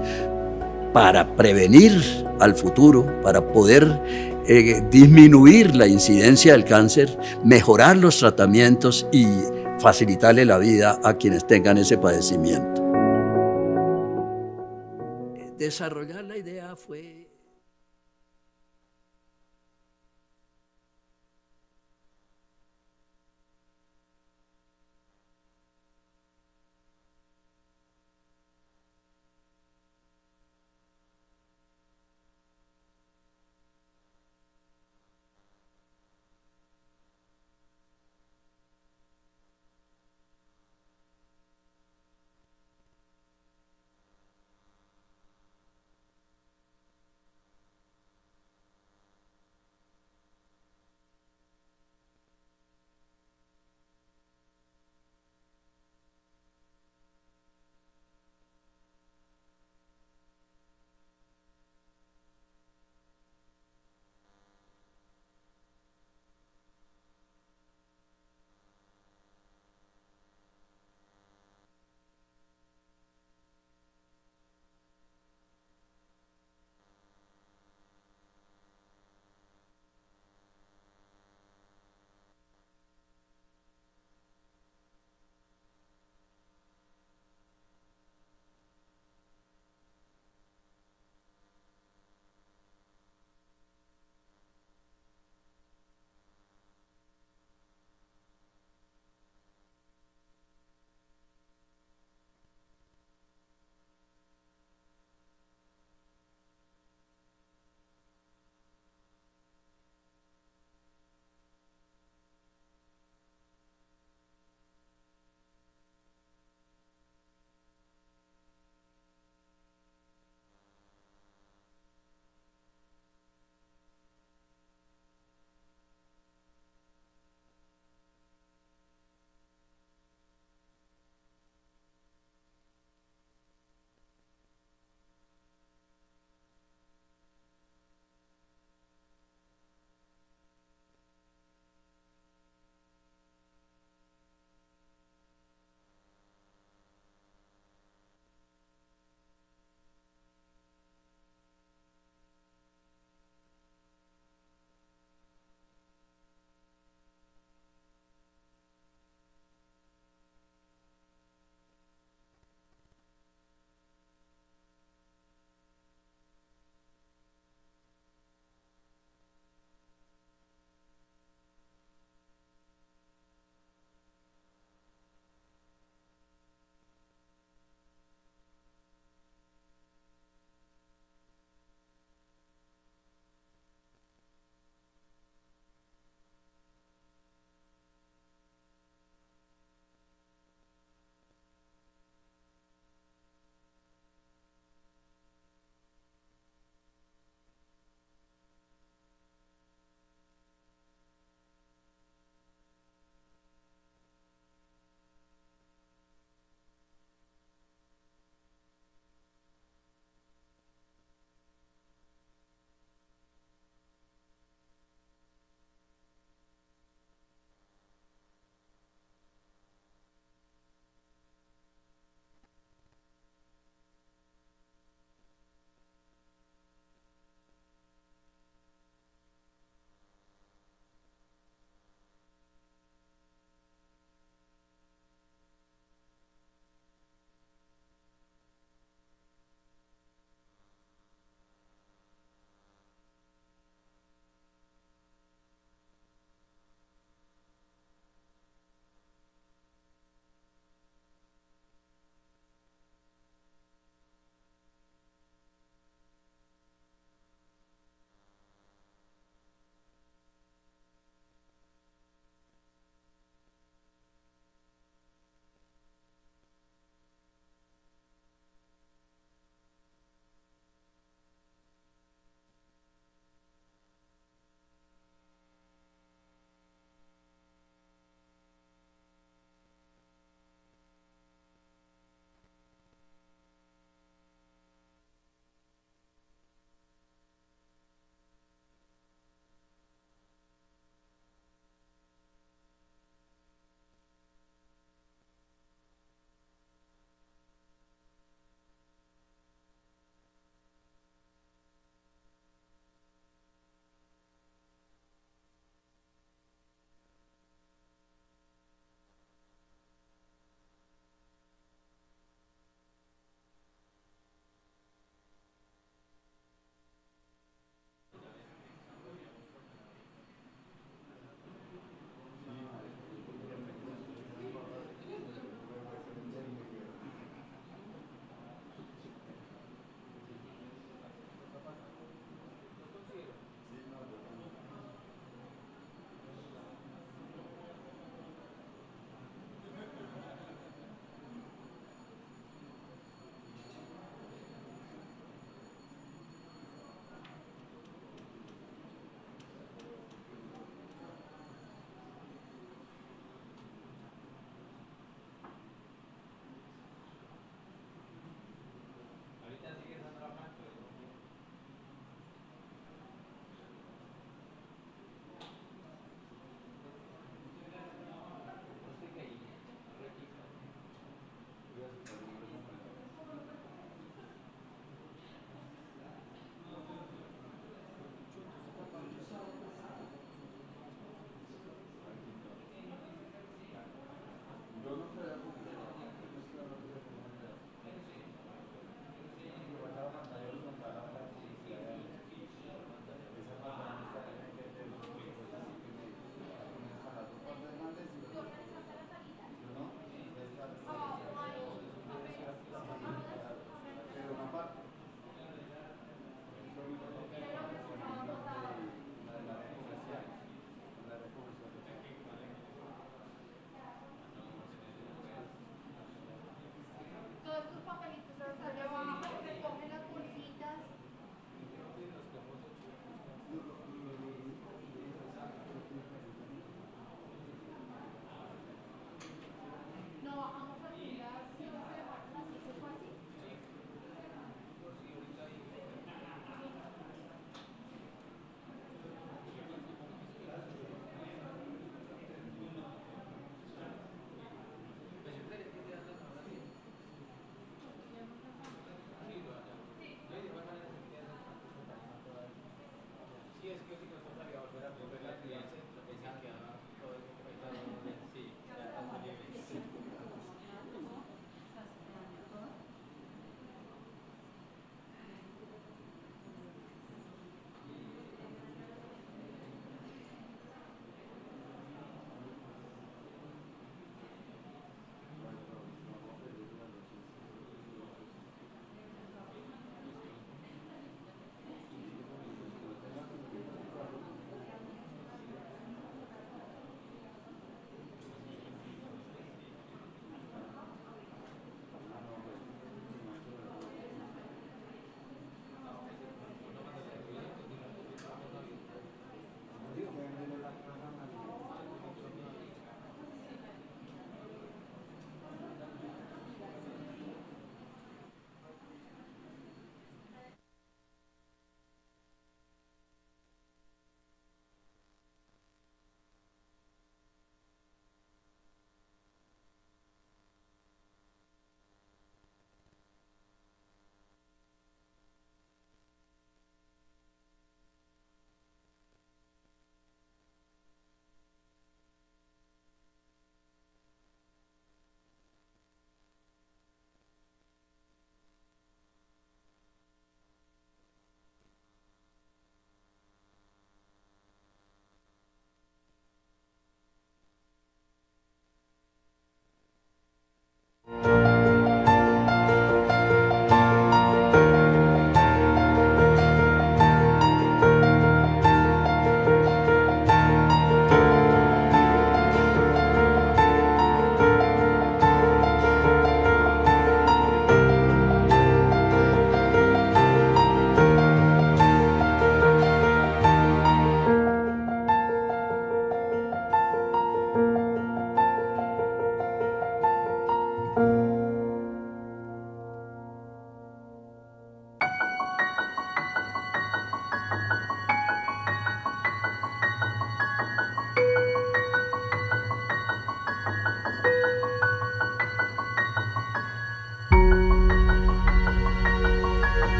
para prevenir al futuro, para poder eh, disminuir la incidencia del cáncer, mejorar los tratamientos y facilitarle la vida a quienes tengan ese padecimiento desarrollar la idea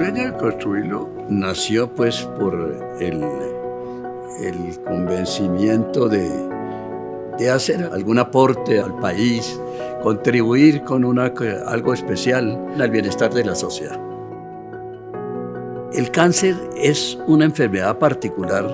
sueño de construirlo nació pues por el, convencimiento de, hacer algún aporte al país, contribuir con algo especial al bienestar de la sociedad. El cáncer es una enfermedad particular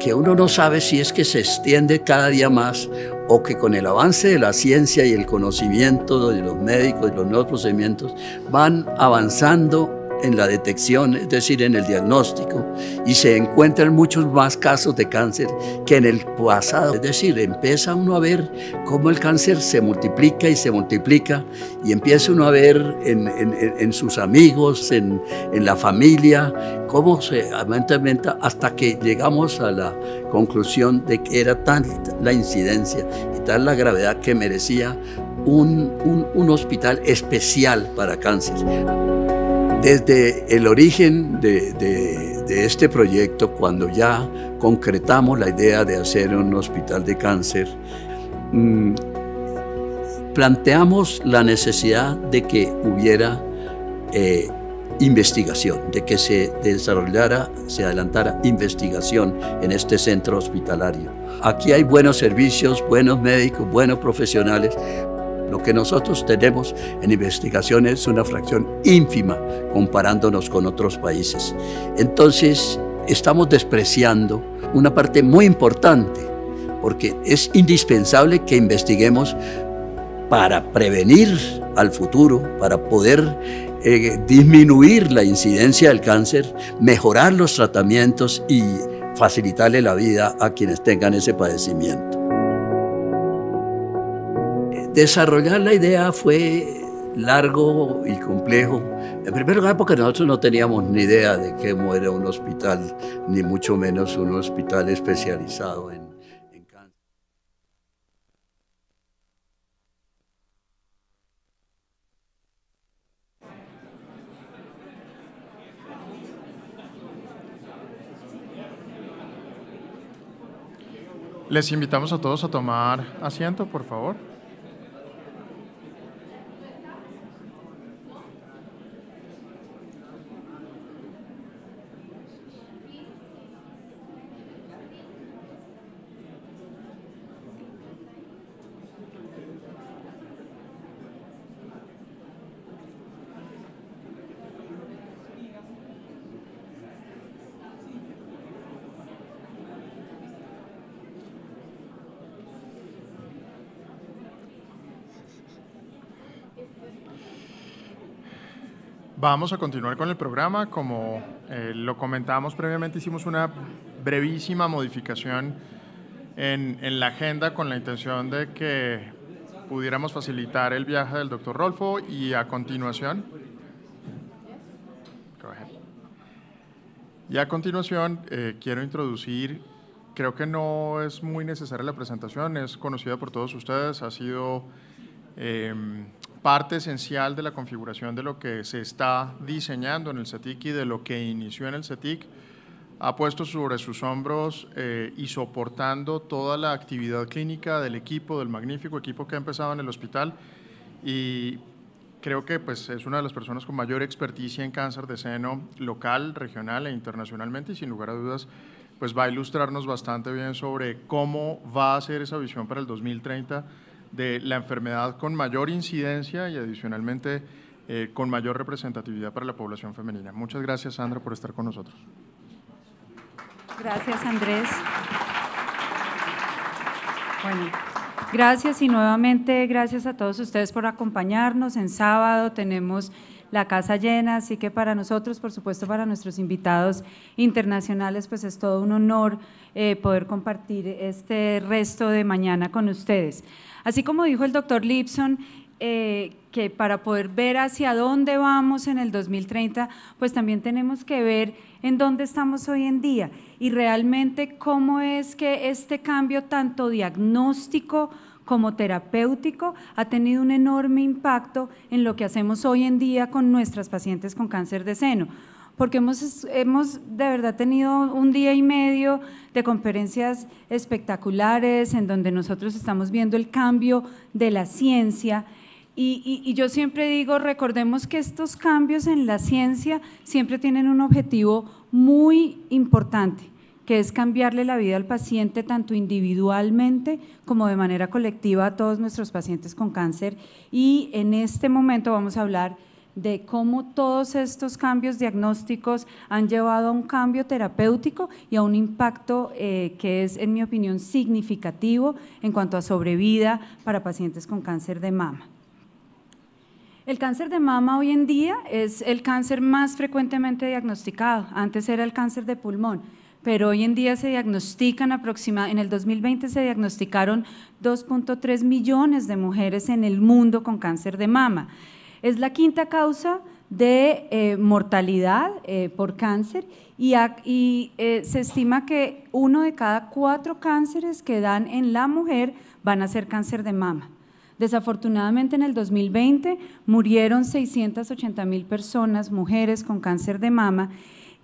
que uno no sabe si es que se extiende cada día más o que con el avance de la ciencia y el conocimiento de los médicos y los nuevos procedimientos van avanzando en la detección, es decir, en el diagnóstico, y se encuentran muchos más casos de cáncer que en el pasado. Es decir, empieza uno a ver cómo el cáncer se multiplica y se multiplica, y empieza uno a ver en, en, en sus amigos, en, en, la familia, cómo se aumenta, aumenta hasta que llegamos a la conclusión de que era tan la incidencia y tal la gravedad que merecía un, un, un hospital especial para cáncer. Desde el origen de, este proyecto, cuando ya concretamos la idea de hacer un hospital de cáncer, mm, planteamos la necesidad de que hubiera eh, investigación, de que se desarrollara, se adelantara investigación en este centro hospitalario. Aquí hay buenos servicios, buenos médicos, buenos profesionales, lo que nosotros tenemos en investigación es una fracción ínfima comparándonos con otros países. Entonces, estamos despreciando una parte muy importante, porque es indispensable que investiguemos para prevenir al futuro, para poder eh, disminuir la incidencia del cáncer, mejorar los tratamientos y facilitarle la vida a quienes tengan ese padecimiento desarrollar la idea fue largo y complejo. En primer lugar, porque nosotros no teníamos ni idea de qué era un hospital, ni mucho menos un hospital especializado en, en cáncer. Les invitamos a todos a tomar asiento, por favor. Vamos a continuar con el programa. Como eh, lo comentábamos previamente, hicimos una brevísima modificación en, la agenda con la intención de que pudiéramos facilitar el viaje del doctor Rolfo y a continuación... Y a continuación eh, quiero introducir, creo que no es muy necesaria la presentación, es conocida por todos ustedes, ha sido Em, parte esencial de la configuración de lo que se está diseñando en el CETIC y de lo que inició en el CETIC, ha puesto sobre sus hombros eh, y soportando toda la actividad clínica del equipo, del magnífico equipo que ha empezado en el hospital y creo que pues, es una de las personas con mayor experticia en cáncer de seno local, regional e internacionalmente y sin lugar a dudas pues va a ilustrarnos bastante bien sobre cómo va a ser esa visión para el 2030 de la enfermedad con mayor incidencia y adicionalmente eh, con mayor representatividad para la población femenina. Muchas gracias, Sandra, por estar con nosotros. Gracias, Andrés. Bueno, gracias y nuevamente gracias a todos ustedes por acompañarnos. En sábado tenemos la casa llena, así que para nosotros, por supuesto, para nuestros invitados internacionales, pues es todo un honor eh, poder compartir este resto de mañana con ustedes. Así como dijo el doctor Lipson, eh, que para poder ver hacia dónde vamos en el 2030, pues también tenemos que ver en dónde estamos hoy en día y realmente cómo es que este cambio tanto diagnóstico como terapéutico ha tenido un enorme impacto en lo que hacemos hoy en día con nuestras pacientes con cáncer de seno porque hemos, hemos de verdad tenido un día y medio de conferencias espectaculares en donde nosotros estamos viendo el cambio de la ciencia. Y, y, yo siempre digo, recordemos que estos cambios en la ciencia siempre tienen un objetivo muy importante, que es cambiarle la vida al paciente tanto individualmente como de manera colectiva a todos nuestros pacientes con cáncer. Y en este momento vamos a hablar de cómo todos estos cambios diagnósticos han llevado a un cambio terapéutico y a un impacto eh, que es, en mi opinión, significativo en cuanto a sobrevida para pacientes con cáncer de mama. El cáncer de mama hoy en día es el cáncer más frecuentemente diagnosticado. Antes era el cáncer de pulmón, pero hoy en día se diagnostican aproximadamente, en el 2020 se diagnosticaron 2.3 millones de mujeres en el mundo con cáncer de mama. Es la quinta causa de eh, mortalidad eh, por cáncer y, eh, se estima que uno de cada cuatro cánceres que dan en la mujer van a ser cáncer de mama. Desafortunadamente en el 2020 murieron 680 mil personas, mujeres con cáncer de mama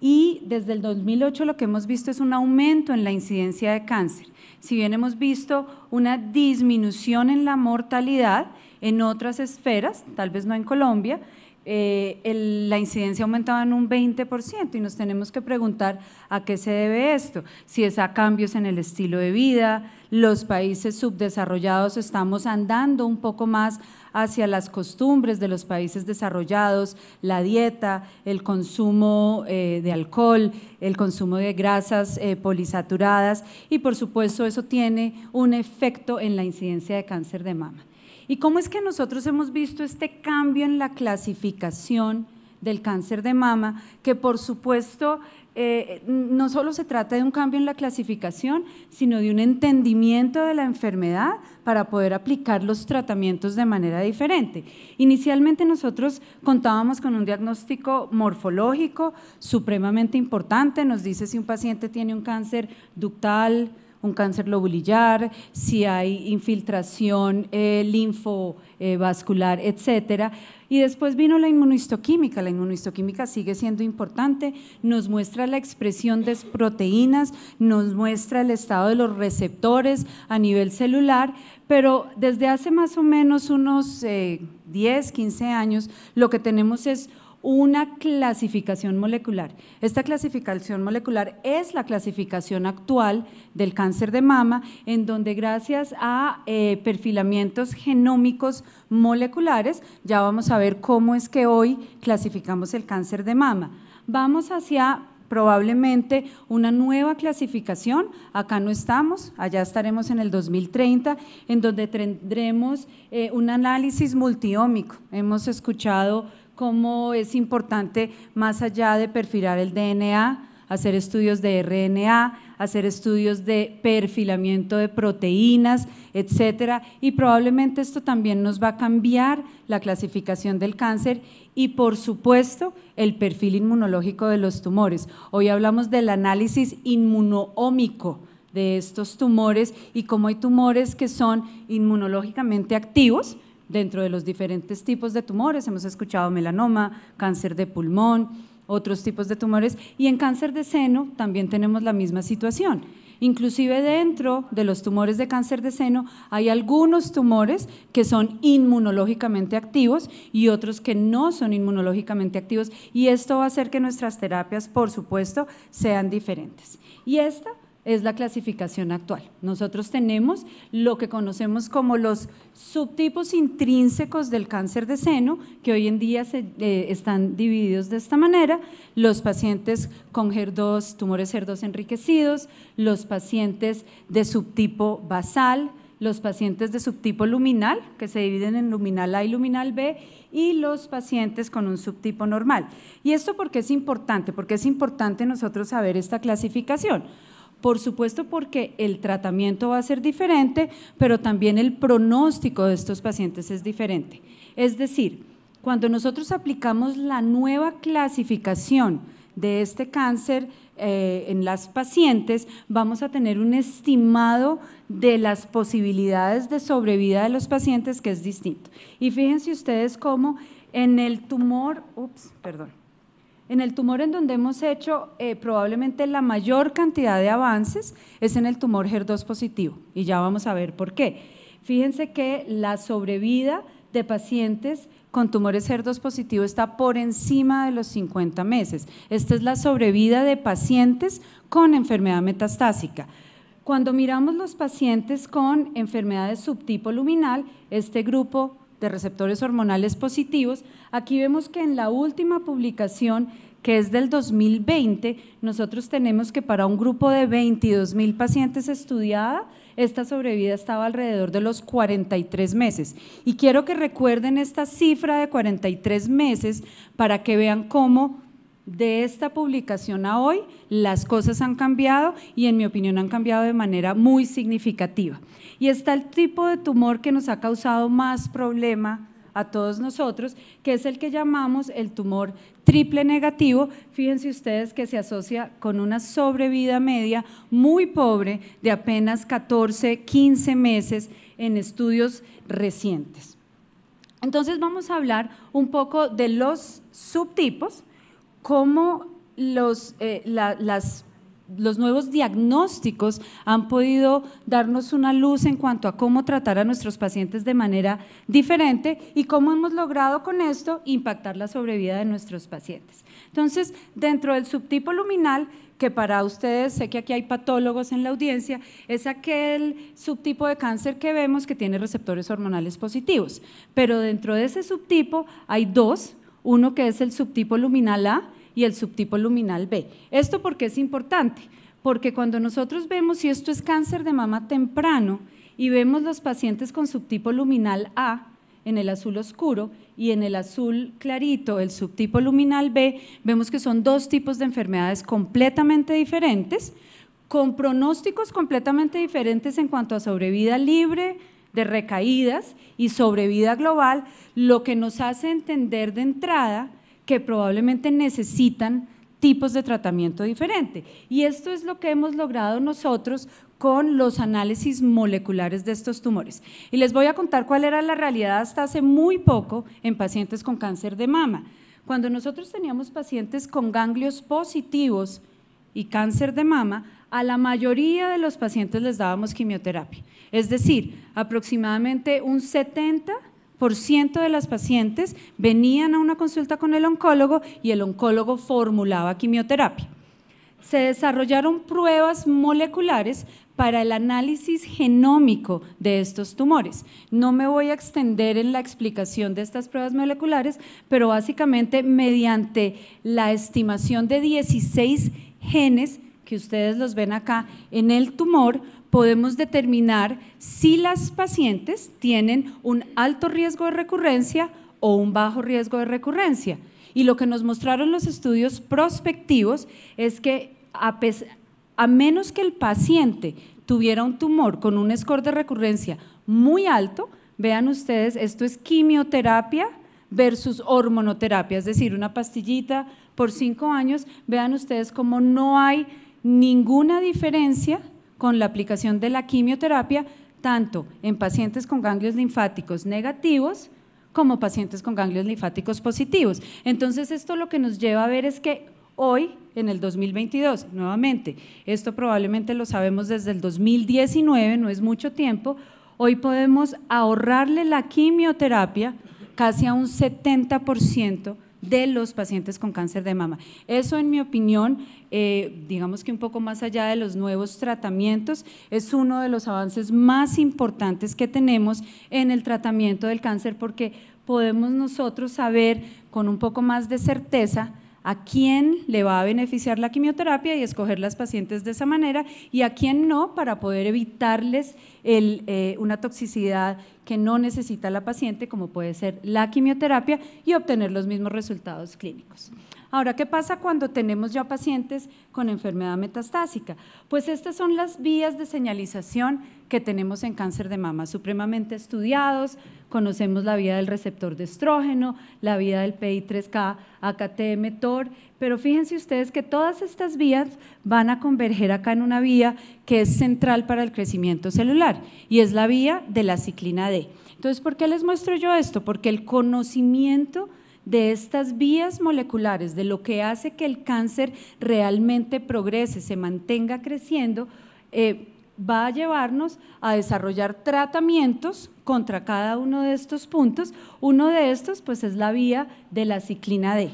y desde el 2008 lo que hemos visto es un aumento en la incidencia de cáncer. Si bien hemos visto una disminución en la mortalidad, en otras esferas, tal vez no en Colombia, eh, la incidencia aumentaba en un 20% y nos tenemos que preguntar a qué se debe esto, si es a cambios en el estilo de vida, los países subdesarrollados estamos andando un poco más hacia las costumbres de los países desarrollados, la dieta, el consumo eh, de alcohol, el consumo de grasas eh, polisaturadas y por supuesto eso tiene un efecto en la incidencia de cáncer de mama. ¿Y cómo es que nosotros hemos visto este cambio en la clasificación del cáncer de mama? Que por supuesto eh, no solo se trata de un cambio en la clasificación, sino de un entendimiento de la enfermedad para poder aplicar los tratamientos de manera diferente. Inicialmente nosotros contábamos con un diagnóstico morfológico supremamente importante, nos dice si un paciente tiene un cáncer ductal, un cáncer lobulillar, si hay infiltración eh, linfovascular, etcétera. Y después vino la inmunohistoquímica. La inmunohistoquímica sigue siendo importante, nos muestra la expresión de proteínas, nos muestra el estado de los receptores a nivel celular, pero desde hace más o menos unos 10, eh, 15 años lo que tenemos es una clasificación molecular. Esta clasificación molecular es la clasificación actual del cáncer de mama, en donde gracias a eh, perfilamientos genómicos moleculares, ya vamos a ver cómo es que hoy clasificamos el cáncer de mama. Vamos hacia probablemente una nueva clasificación. Acá no estamos, allá estaremos en el 2030, en donde tendremos eh, un análisis multiómico. Hemos escuchado cómo es importante, más allá de perfilar el DNA, hacer estudios de RNA, hacer estudios de perfilamiento de proteínas, etcétera, y probablemente esto también nos va a cambiar la clasificación del cáncer y por supuesto el perfil inmunológico de los tumores. Hoy hablamos del análisis inmunoómico de estos tumores y cómo hay tumores que son inmunológicamente activos, dentro de los diferentes tipos de tumores. Hemos escuchado melanoma, cáncer de pulmón, otros tipos de tumores. Y en cáncer de seno también tenemos la misma situación. Inclusive dentro de los tumores de cáncer de seno hay algunos tumores que son inmunológicamente activos y otros que no son inmunológicamente activos y esto va a hacer que nuestras terapias, por supuesto, sean diferentes. Y esta es la clasificación actual. Nosotros tenemos lo que conocemos como los subtipos intrínsecos del cáncer de seno, que hoy en día se, eh, están divididos de esta manera, los pacientes con HER2, tumores HER2 enriquecidos, los pacientes de subtipo basal, los pacientes de subtipo luminal, que se dividen en luminal A y luminal B, y los pacientes con un subtipo normal. ¿Y esto por qué es importante? Porque es importante nosotros saber esta clasificación por supuesto porque el tratamiento va a ser diferente, pero también el pronóstico de estos pacientes es diferente. Es decir, cuando nosotros aplicamos la nueva clasificación de este cáncer eh, en las pacientes, vamos a tener un estimado de las posibilidades de sobrevida de los pacientes que es distinto. Y fíjense ustedes cómo en el tumor, ups, perdón, en el tumor en donde hemos hecho eh, probablemente la mayor cantidad de avances es en el tumor HER2 positivo y ya vamos a ver por qué. Fíjense que la sobrevida de pacientes con tumores HER2 positivo está por encima de los 50 meses. Esta es la sobrevida de pacientes con enfermedad metastásica. Cuando miramos los pacientes con enfermedades subtipo luminal, este grupo de receptores hormonales positivos, aquí vemos que en la última publicación, que es del 2020, nosotros tenemos que para un grupo de 22 mil pacientes estudiada, esta sobrevida estaba alrededor de los 43 meses. Y quiero que recuerden esta cifra de 43 meses para que vean cómo de esta publicación a hoy las cosas han cambiado y en mi opinión han cambiado de manera muy significativa. Y está el tipo de tumor que nos ha causado más problema a todos nosotros, que es el que llamamos el tumor triple negativo. Fíjense ustedes que se asocia con una sobrevida media muy pobre de apenas 14, 15 meses en estudios recientes. Entonces vamos a hablar un poco de los subtipos, cómo los, eh, las los nuevos diagnósticos han podido darnos una luz en cuanto a cómo tratar a nuestros pacientes de manera diferente y cómo hemos logrado con esto impactar la sobrevida de nuestros pacientes. Entonces, dentro del subtipo luminal, que para ustedes, sé que aquí hay patólogos en la audiencia, es aquel subtipo de cáncer que vemos que tiene receptores hormonales positivos. Pero dentro de ese subtipo hay dos, uno que es el subtipo luminal A, y el subtipo luminal B. ¿Esto porque es importante? Porque cuando nosotros vemos si esto es cáncer de mama temprano y vemos los pacientes con subtipo luminal A, en el azul oscuro y en el azul clarito, el subtipo luminal B, vemos que son dos tipos de enfermedades completamente diferentes, con pronósticos completamente diferentes en cuanto a sobrevida libre de recaídas y sobrevida global, lo que nos hace entender de entrada que probablemente necesitan tipos de tratamiento diferente. Y esto es lo que hemos logrado nosotros con los análisis moleculares de estos tumores. Y les voy a contar cuál era la realidad hasta hace muy poco en pacientes con cáncer de mama. Cuando nosotros teníamos pacientes con ganglios positivos y cáncer de mama, a la mayoría de los pacientes les dábamos quimioterapia. Es decir, aproximadamente un 70 ciento de las pacientes venían a una consulta con el oncólogo y el oncólogo formulaba quimioterapia. Se desarrollaron pruebas moleculares para el análisis genómico de estos tumores. No me voy a extender en la explicación de estas pruebas moleculares, pero básicamente mediante la estimación de 16 genes que ustedes los ven acá en el tumor, podemos determinar si las pacientes tienen un alto riesgo de recurrencia o un bajo riesgo de recurrencia. Y lo que nos mostraron los estudios prospectivos es que a, menos que el paciente tuviera un tumor con un score de recurrencia muy alto, vean ustedes, esto es quimioterapia versus hormonoterapia, es decir, una pastillita por cinco años, vean ustedes cómo no hay ninguna diferencia con la aplicación de la quimioterapia tanto en pacientes con ganglios linfáticos negativos como pacientes con ganglios linfáticos positivos. Entonces, esto lo que nos lleva a ver es que hoy, en el 2022, nuevamente, esto probablemente lo sabemos desde el 2019, no es mucho tiempo, hoy podemos ahorrarle la quimioterapia casi a un 70% de los pacientes con cáncer de mama. Eso, en mi opinión, eh, digamos que un poco más allá de los nuevos tratamientos, es uno de los avances más importantes que tenemos en el tratamiento del cáncer porque podemos nosotros saber con un poco más de certeza a quién le va a beneficiar la quimioterapia y escoger las pacientes de esa manera y a quién no para poder evitarles eh, una toxicidad que no necesita la paciente como puede ser la quimioterapia y obtener los mismos resultados clínicos. Ahora, ¿qué pasa cuando tenemos ya pacientes con enfermedad metastásica? Pues estas son las vías de señalización que tenemos en cáncer de mama, supremamente estudiados, conocemos la vía del receptor de estrógeno, la vía del PI3K, AKTM, TOR, pero fíjense ustedes que todas estas vías van a converger acá en una vía que es central para el crecimiento celular y es la vía de la ciclina D. Entonces, ¿por qué les muestro yo esto? Porque el conocimiento de estas vías moleculares, de lo que hace que el cáncer realmente progrese, se mantenga creciendo, eh, va a llevarnos a desarrollar tratamientos contra cada uno de estos puntos. Uno de estos pues es la vía de la ciclina D.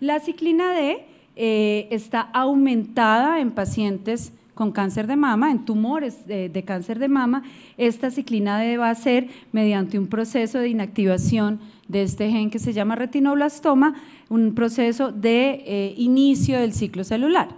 La ciclina D eh, está aumentada en pacientes con cáncer de mama, en tumores eh, de, cáncer de mama, esta ciclina D va a ser mediante un proceso de inactivación de este gen que se llama retinoblastoma, un proceso de eh, inicio del ciclo celular.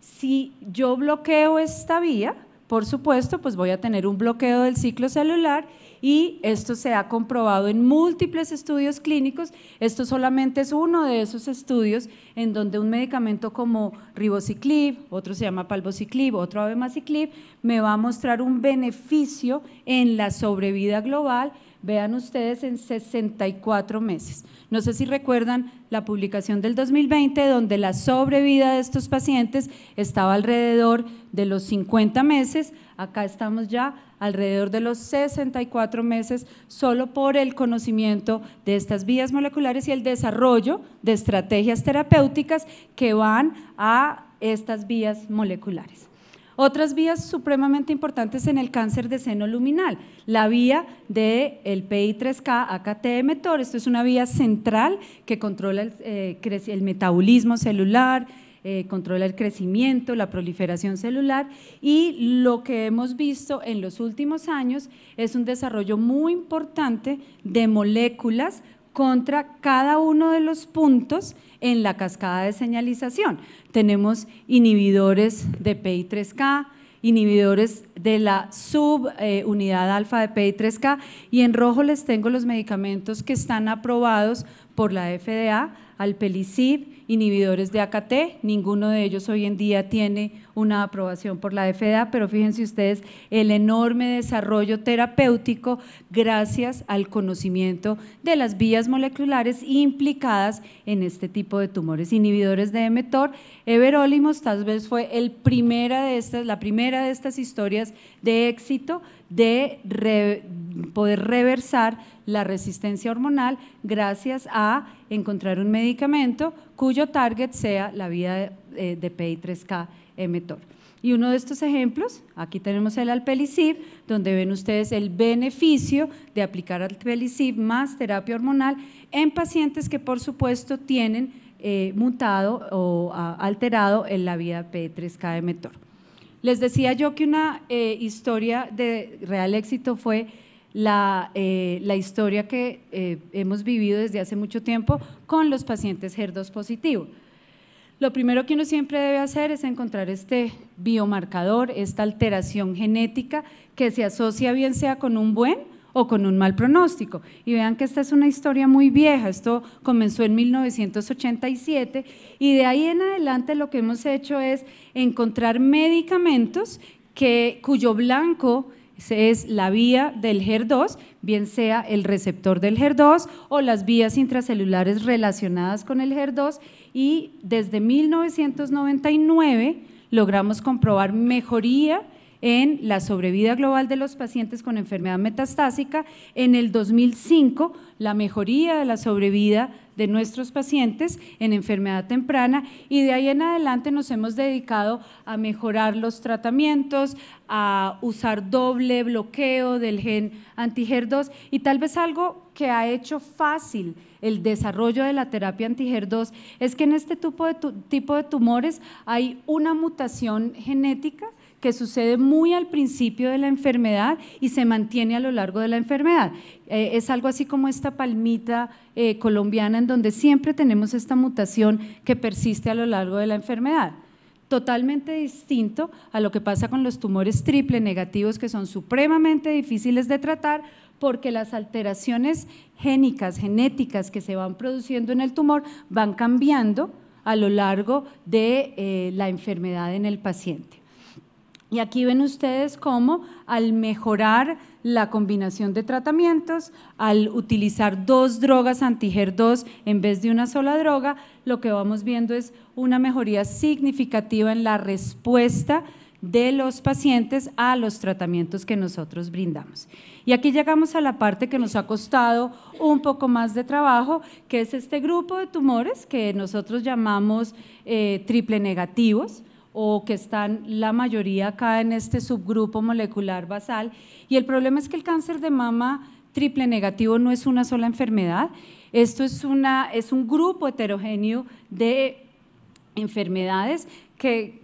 Si yo bloqueo esta vía, por supuesto, pues voy a tener un bloqueo del ciclo celular y esto se ha comprobado en múltiples estudios clínicos. Esto solamente es uno de esos estudios en donde un medicamento como ribociclib, otro se llama palvociclib, otro abemaciclib, me va a mostrar un beneficio en la sobrevida global, vean ustedes en 64 meses. No sé si recuerdan la publicación del 2020 donde la sobrevida de estos pacientes estaba alrededor de los 50 meses, acá estamos ya alrededor de los 64 meses solo por el conocimiento de estas vías moleculares y el desarrollo de estrategias terapéuticas que van a estas vías moleculares. Otras vías supremamente importantes en el cáncer de seno luminal, la vía del el PI3K AKT-mTOR, esto es una vía central que controla el, eh, metabolismo celular, eh, controla el crecimiento, la proliferación celular y lo que hemos visto en los últimos años es un desarrollo muy importante de moléculas contra cada uno de los puntos en la cascada de señalización. Tenemos inhibidores de PI3K, inhibidores de la subunidad alfa de PI3K y en rojo les tengo los medicamentos que están aprobados por la FDA, Alpelisib, inhibidores de AKT, ninguno de ellos hoy en día tiene una aprobación por la FDA, pero fíjense ustedes el enorme desarrollo terapéutico gracias al conocimiento de las vías moleculares implicadas en este tipo de tumores. Inhibidores de mTOR, Everolimos tal vez fue el primera de estas, la primera de estas historias de éxito de poder reversar la resistencia hormonal gracias a encontrar un medicamento cuyo target sea la vida de eh, PI3K eh, mTOR. Y uno de estos ejemplos, aquí tenemos el alpelisib, donde ven ustedes el beneficio de aplicar alpelisib más terapia hormonal en pacientes que por supuesto tienen eh, mutado o ah, alterado en la vida P3K mTOR. Les decía yo que una eh, historia de real éxito fue la, historia que hemos vivido desde hace mucho tiempo con los pacientes HER2 positivo. Lo primero que uno siempre debe hacer es encontrar este biomarcador, esta alteración genética que se asocia bien sea con un buen o con un mal pronóstico. Y vean que esta es una historia muy vieja, esto comenzó en 1987 y de ahí en adelante lo que hemos hecho es encontrar medicamentos que, cuyo blanco es la vía del HER2, bien sea el receptor del HER2 o las vías intracelulares relacionadas con el HER2 y desde 1999 logramos comprobar mejoría en la sobrevida global de los pacientes con enfermedad metastásica. En el 2005, la mejoría de la sobrevida de nuestros pacientes en enfermedad temprana y de ahí en adelante nos hemos dedicado a mejorar los tratamientos, a usar doble bloqueo del gen antiger2 y tal vez algo que ha hecho fácil el desarrollo de la terapia antiger2 es que en este tipo de, tipo de tumores hay una mutación genética que sucede muy al principio de la enfermedad y se mantiene a lo largo de la enfermedad. Eh, es algo así como esta palmita eh, colombiana en donde siempre tenemos esta mutación que persiste a lo largo de la enfermedad totalmente distinto a lo que pasa con los tumores triple negativos que son supremamente difíciles de tratar porque las alteraciones génicas, genéticas que se van produciendo en el tumor van cambiando a lo largo de eh, la enfermedad en el paciente. Y aquí ven ustedes cómo al mejorar la combinación de tratamientos, al utilizar dos drogas antiger2 en vez de una sola droga, lo que vamos viendo es una mejoría significativa en la respuesta de los pacientes a los tratamientos que nosotros brindamos. Y aquí llegamos a la parte que nos ha costado un poco más de trabajo, que es este grupo de tumores que nosotros llamamos eh, triple negativos o que están la mayoría acá en este subgrupo molecular basal. Y el problema es que el cáncer de mama triple negativo no es una sola enfermedad, esto es, una, es un grupo heterogéneo de enfermedades que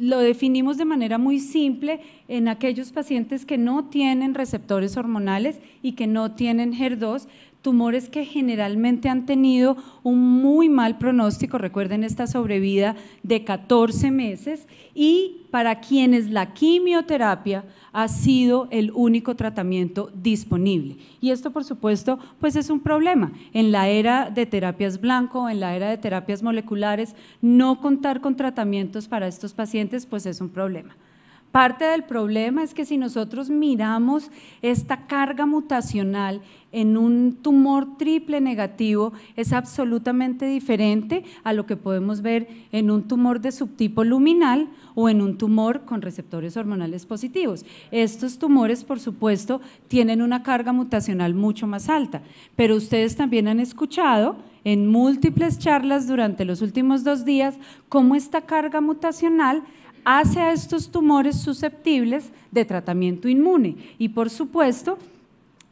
lo definimos de manera muy simple en aquellos pacientes que no tienen receptores hormonales y que no tienen HER2, tumores que generalmente han tenido un muy mal pronóstico, recuerden esta sobrevida de 14 meses, y para quienes la quimioterapia ha sido el único tratamiento disponible. Y esto, por supuesto, pues es un problema. En la era de terapias blanco, en la era de terapias moleculares, no contar con tratamientos para estos pacientes, pues es un problema. Parte del problema es que si nosotros miramos esta carga mutacional en un tumor triple negativo, es absolutamente diferente a lo que podemos ver en un tumor de subtipo luminal o en un tumor con receptores hormonales positivos. Estos tumores, por supuesto, tienen una carga mutacional mucho más alta, pero ustedes también han escuchado en múltiples charlas durante los últimos dos días cómo esta carga mutacional hace a estos tumores susceptibles de tratamiento inmune. Y por supuesto,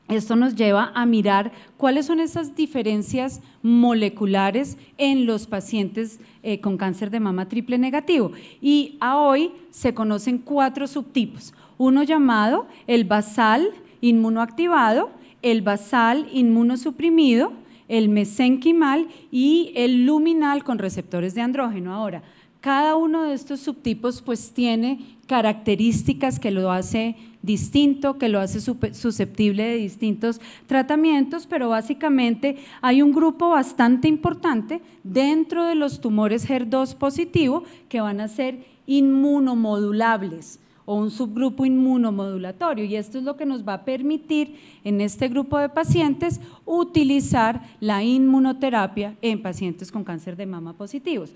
esto nos lleva a mirar cuáles son esas diferencias moleculares en los pacientes eh, con cáncer de mama triple negativo. Y a hoy se conocen cuatro subtipos. Uno llamado el basal inmunoactivado, el basal inmunosuprimido, el mesenquimal y el luminal con receptores de andrógeno. Ahora, cada uno de estos subtipos pues tiene características que lo hace distinto, que lo hace susceptible de distintos tratamientos, pero básicamente hay un grupo bastante importante dentro de los tumores HER2 positivo que van a ser inmunomodulables o un subgrupo inmunomodulatorio. Y esto es lo que nos va a permitir en este grupo de pacientes utilizar la inmunoterapia en pacientes con cáncer de mama positivos.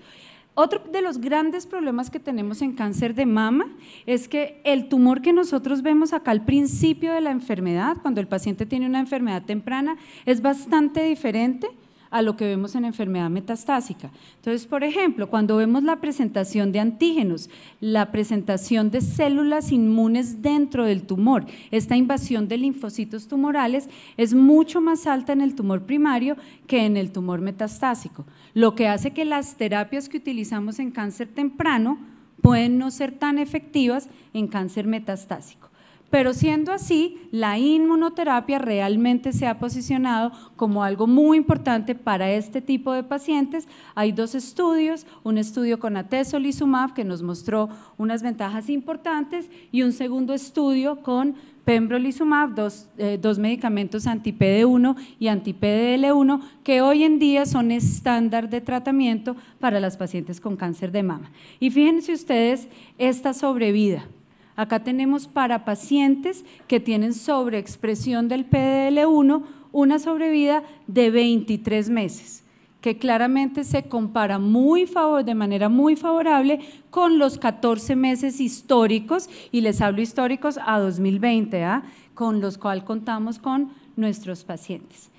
Otro de los grandes problemas que tenemos en cáncer de mama es que el tumor que nosotros vemos acá al principio de la enfermedad, cuando el paciente tiene una enfermedad temprana, es bastante diferente a lo que vemos en enfermedad metastásica. Entonces, por ejemplo, cuando vemos la presentación de antígenos, la presentación de células inmunes dentro del tumor, esta invasión de linfocitos tumorales es mucho más alta en el tumor primario que en el tumor metastásico lo que hace que las terapias que utilizamos en cáncer temprano pueden no ser tan efectivas en cáncer metastásico. Pero siendo así, la inmunoterapia realmente se ha posicionado como algo muy importante para este tipo de pacientes. Hay dos estudios, un estudio con atezolizumab que nos mostró unas ventajas importantes y un segundo estudio con pembrolizumab, dos, eh, dos medicamentos anti-PD1 y anti-PDL1 que hoy en día son estándar de tratamiento para las pacientes con cáncer de mama. Y fíjense ustedes esta sobrevida. Acá tenemos para pacientes que tienen sobreexpresión del PDL1 una sobrevida de 23 meses que claramente se compara muy de manera muy favorable con los 14 meses históricos, y les hablo históricos a 2020, ¿ah? con los cuales contamos con nuestros pacientes.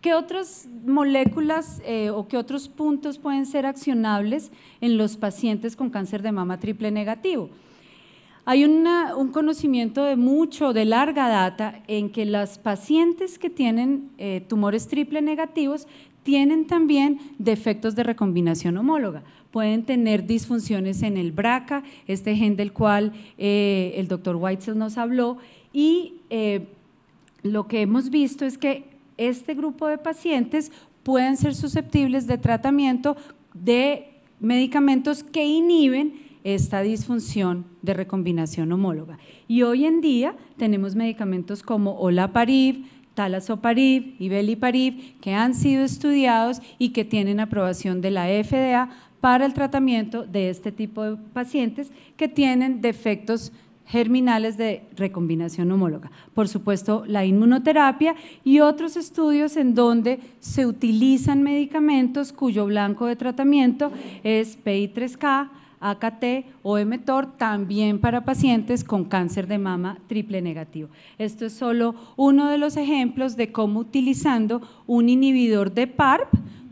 ¿Qué otras moléculas eh, o qué otros puntos pueden ser accionables en los pacientes con cáncer de mama triple negativo? Hay un conocimiento de mucho, de larga data, en que las pacientes que tienen eh, tumores triple negativos tienen también defectos de recombinación homóloga. Pueden tener disfunciones en el BRCA, este gen del cual eh, el doctor Weitzel nos habló, y eh, lo que hemos visto es que este grupo de pacientes pueden ser susceptibles de tratamiento de medicamentos que inhiben esta disfunción de recombinación homóloga. Y hoy en día tenemos medicamentos como olaparib, Soparib y beliparib, que han sido estudiados y que tienen aprobación de la FDA para el tratamiento de este tipo de pacientes que tienen defectos germinales de recombinación homóloga. Por supuesto, la inmunoterapia y otros estudios en donde se utilizan medicamentos cuyo blanco de tratamiento es PI3K, AKT o mTOR también para pacientes con cáncer de mama triple negativo. Esto es solo uno de los ejemplos de cómo utilizando un inhibidor de PARP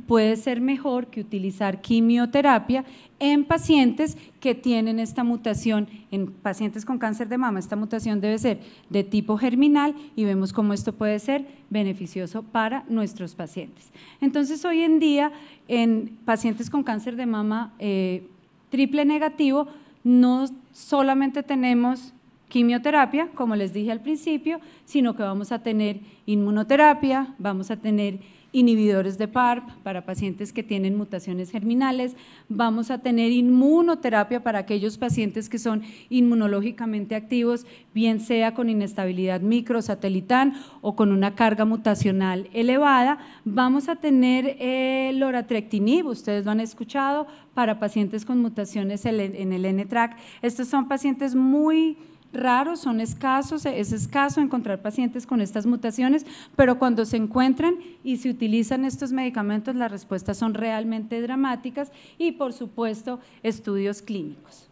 puede ser mejor que utilizar quimioterapia en pacientes que tienen esta mutación, en pacientes con cáncer de mama, esta mutación debe ser de tipo germinal y vemos cómo esto puede ser beneficioso para nuestros pacientes. Entonces, hoy en día, en pacientes con cáncer de mama, eh, triple negativo, no solamente tenemos quimioterapia, como les dije al principio, sino que vamos a tener inmunoterapia, vamos a tener inhibidores de PARP para pacientes que tienen mutaciones germinales, vamos a tener inmunoterapia para aquellos pacientes que son inmunológicamente activos, bien sea con inestabilidad microsatelital o con una carga mutacional elevada, vamos a tener el eh, ustedes lo han escuchado, para pacientes con mutaciones en el n Estos son pacientes muy raros, son escasos, es escaso encontrar pacientes con estas mutaciones, pero cuando se encuentran y se utilizan estos medicamentos, las respuestas son realmente dramáticas y, por supuesto, estudios clínicos.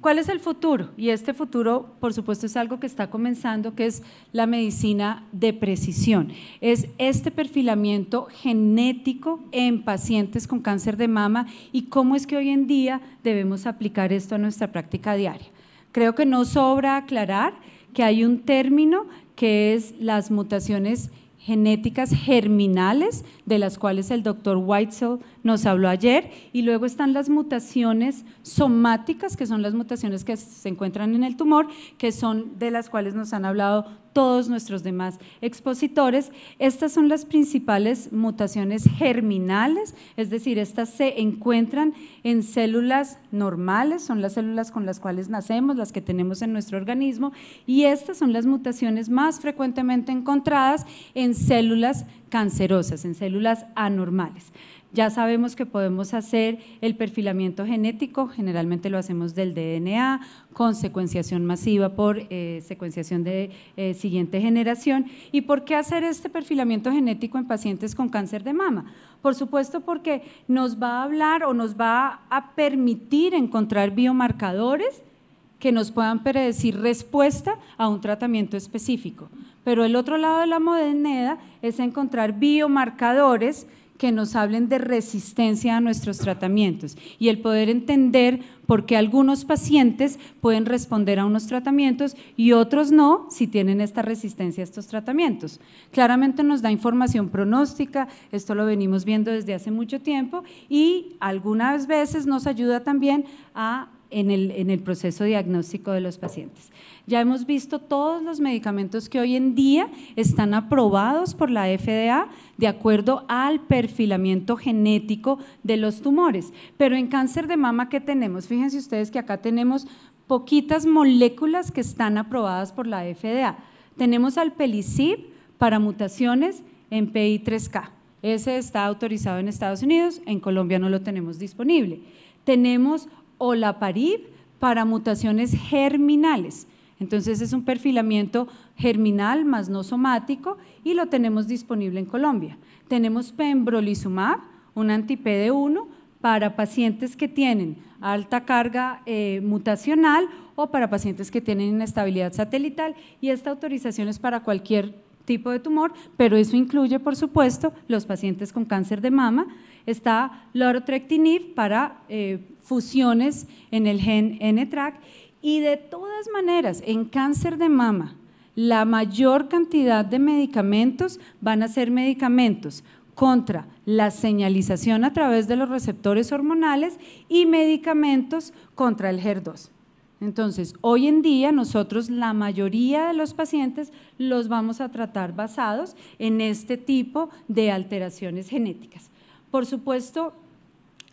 ¿Cuál es el futuro? Y este futuro, por supuesto, es algo que está comenzando, que es la medicina de precisión. Es este perfilamiento genético en pacientes con cáncer de mama y cómo es que hoy en día debemos aplicar esto a nuestra práctica diaria. Creo que no sobra aclarar que hay un término que es las mutaciones genéticas germinales de las cuales el doctor Weitzel nos habló ayer, y luego están las mutaciones somáticas, que son las mutaciones que se encuentran en el tumor, que son de las cuales nos han hablado todos nuestros demás expositores. Estas son las principales mutaciones germinales, es decir, estas se encuentran en células normales, son las células con las cuales nacemos, las que tenemos en nuestro organismo, y estas son las mutaciones más frecuentemente encontradas en células cancerosas, en células anormales. Ya sabemos que podemos hacer el perfilamiento genético, generalmente lo hacemos del DNA, con secuenciación masiva por eh, secuenciación de eh, siguiente generación. ¿Y por qué hacer este perfilamiento genético en pacientes con cáncer de mama? Por supuesto porque nos va a hablar o nos va a permitir encontrar biomarcadores que nos puedan predecir respuesta a un tratamiento específico. Pero el otro lado de la moneda es encontrar biomarcadores que nos hablen de resistencia a nuestros tratamientos y el poder entender por qué algunos pacientes pueden responder a unos tratamientos y otros no si tienen esta resistencia a estos tratamientos. Claramente nos da información pronóstica, esto lo venimos viendo desde hace mucho tiempo y algunas veces nos ayuda también a, en el proceso diagnóstico de los pacientes. Ya hemos visto todos los medicamentos que hoy en día están aprobados por la FDA de acuerdo al perfilamiento genético de los tumores. Pero en cáncer de mama, ¿qué tenemos? Fíjense ustedes que acá tenemos poquitas moléculas que están aprobadas por la FDA. Tenemos al para mutaciones en PI3K. Ese está autorizado en Estados Unidos, en Colombia no lo tenemos disponible. Tenemos olaparib para mutaciones germinales. Entonces es un perfilamiento germinal más no somático y lo tenemos disponible en Colombia. Tenemos pembrolizumab, un anti-PD1 para pacientes que tienen alta carga eh, mutacional o para pacientes que tienen inestabilidad satelital y esta autorización es para cualquier tipo de tumor, pero eso incluye, por supuesto, los pacientes con cáncer de mama. Está lorotrectinib para eh, fusiones en el gen n y de todas maneras, en cáncer de mama, la mayor cantidad de medicamentos van a ser medicamentos contra la señalización a través de los receptores hormonales y medicamentos contra el HER2. Entonces, hoy en día nosotros la mayoría de los pacientes los vamos a tratar basados en este tipo de alteraciones genéticas. Por supuesto,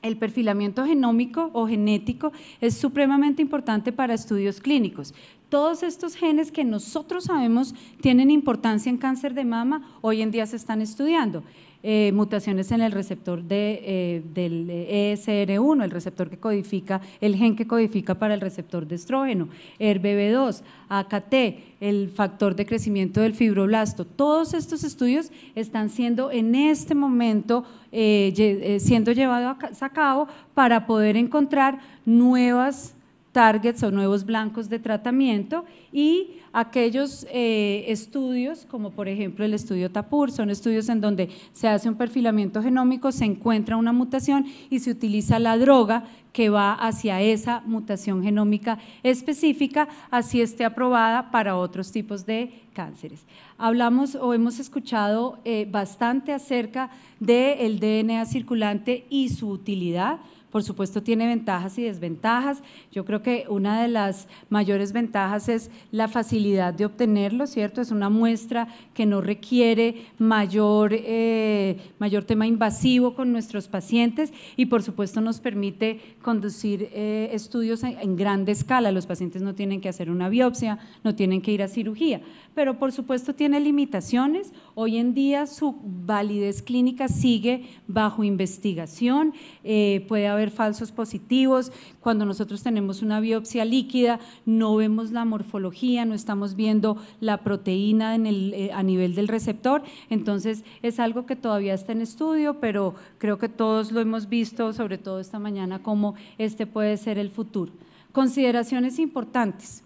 el perfilamiento genómico o genético es supremamente importante para estudios clínicos. Todos estos genes que nosotros sabemos tienen importancia en cáncer de mama, hoy en día se están estudiando. Eh, mutaciones en el receptor eh, del ESR1, el receptor que codifica, el gen que codifica para el receptor de estrógeno, e RBB2, AKT, el factor de crecimiento del fibroblasto. Todos estos estudios están siendo en este momento eh, siendo llevados a cabo para poder encontrar nuevas targets o nuevos blancos de tratamiento y aquellos eh, estudios, como por ejemplo el estudio TAPUR, son estudios en donde se hace un perfilamiento genómico, se encuentra una mutación y se utiliza la droga que va hacia esa mutación genómica específica, así esté aprobada para otros tipos de cánceres. Hablamos o hemos escuchado eh, bastante acerca del DNA circulante y su utilidad por supuesto tiene ventajas y desventajas. Yo creo que una de las mayores ventajas es la facilidad de obtenerlo, ¿cierto? Es una muestra que no requiere mayor, eh, mayor tema invasivo con nuestros pacientes y por supuesto nos permite conducir eh, estudios en, en grande escala. Los pacientes no tienen que hacer una biopsia, no tienen que ir a cirugía pero por supuesto tiene limitaciones. Hoy en día su validez clínica sigue bajo investigación, eh, puede haber falsos positivos. Cuando nosotros tenemos una biopsia líquida, no vemos la morfología, no estamos viendo la proteína eh, a nivel del receptor. Entonces es algo que todavía está en estudio, pero creo que todos lo hemos visto, sobre todo esta mañana, cómo este puede ser el futuro. Consideraciones importantes.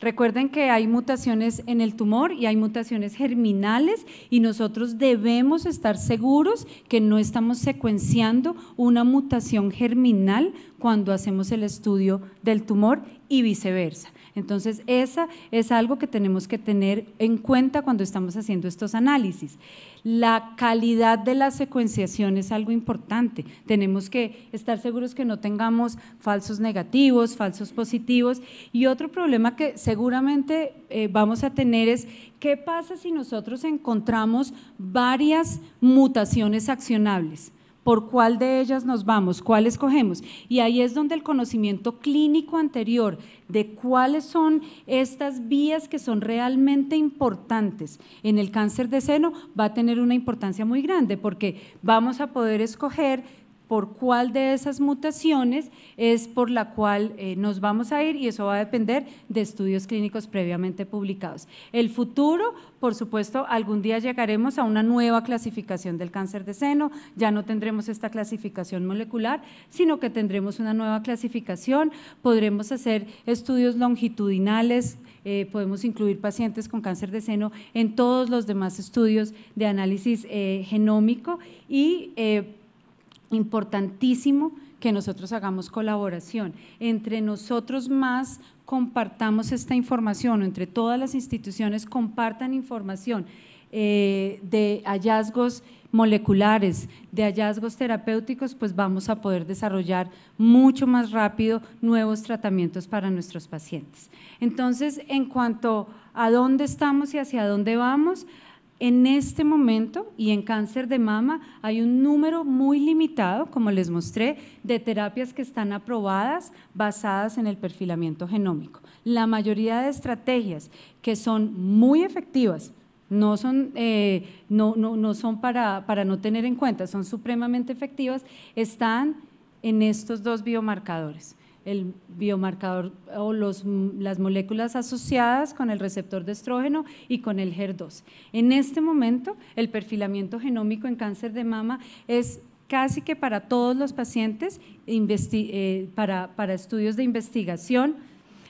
Recuerden que hay mutaciones en el tumor y hay mutaciones germinales y nosotros debemos estar seguros que no estamos secuenciando una mutación germinal cuando hacemos el estudio del tumor y viceversa. Entonces, esa es algo que tenemos que tener en cuenta cuando estamos haciendo estos análisis. La calidad de la secuenciación es algo importante. Tenemos que estar seguros que no tengamos falsos negativos, falsos positivos. Y otro problema que seguramente eh, vamos a tener es qué pasa si nosotros encontramos varias mutaciones accionables por cuál de ellas nos vamos, cuál escogemos. Y ahí es donde el conocimiento clínico anterior de cuáles son estas vías que son realmente importantes en el cáncer de seno va a tener una importancia muy grande porque vamos a poder escoger por cuál de esas mutaciones es por la cual eh, nos vamos a ir y eso va a depender de estudios clínicos previamente publicados. El futuro, por supuesto, algún día llegaremos a una nueva clasificación del cáncer de seno, ya no tendremos esta clasificación molecular, sino que tendremos una nueva clasificación, podremos hacer estudios longitudinales, eh, podemos incluir pacientes con cáncer de seno en todos los demás estudios de análisis eh, genómico y importantísimo que nosotros hagamos colaboración. Entre nosotros más compartamos esta información, entre todas las instituciones compartan información eh, de hallazgos moleculares, de hallazgos terapéuticos, pues vamos a poder desarrollar mucho más rápido nuevos tratamientos para nuestros pacientes. Entonces, en cuanto a dónde estamos y hacia dónde vamos, en este momento y en cáncer de mama hay un número muy limitado, como les mostré, de terapias que están aprobadas basadas en el perfilamiento genómico. La mayoría de estrategias que son muy efectivas, no son, eh, para no tener en cuenta, son supremamente efectivas, están en estos dos biomarcadores el biomarcador o las moléculas asociadas con el receptor de estrógeno y con el HER2. En este momento, el perfilamiento genómico en cáncer de mama es casi que para todos los pacientes, eh, para, estudios de investigación.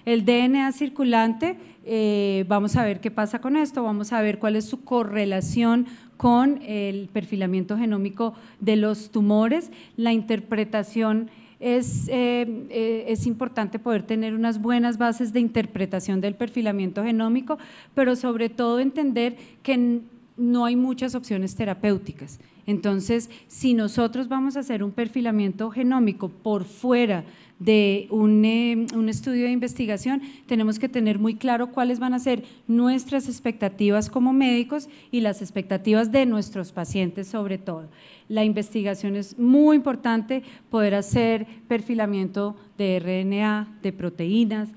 El DNA circulante, eh, vamos a ver qué pasa con esto, vamos a ver cuál es su correlación con el perfilamiento genómico de los tumores, la interpretación eh, eh, es, importante poder tener unas buenas bases de interpretación del perfilamiento genómico, pero sobre todo entender que no hay muchas opciones terapéuticas. Entonces, si nosotros vamos a hacer un perfilamiento genómico por fuera de eh, un, estudio de investigación, tenemos que tener muy claro cuáles van a ser nuestras expectativas como médicos y las expectativas de nuestros pacientes sobre todo. La investigación es muy importante, poder hacer perfilamiento de RNA, de proteínas,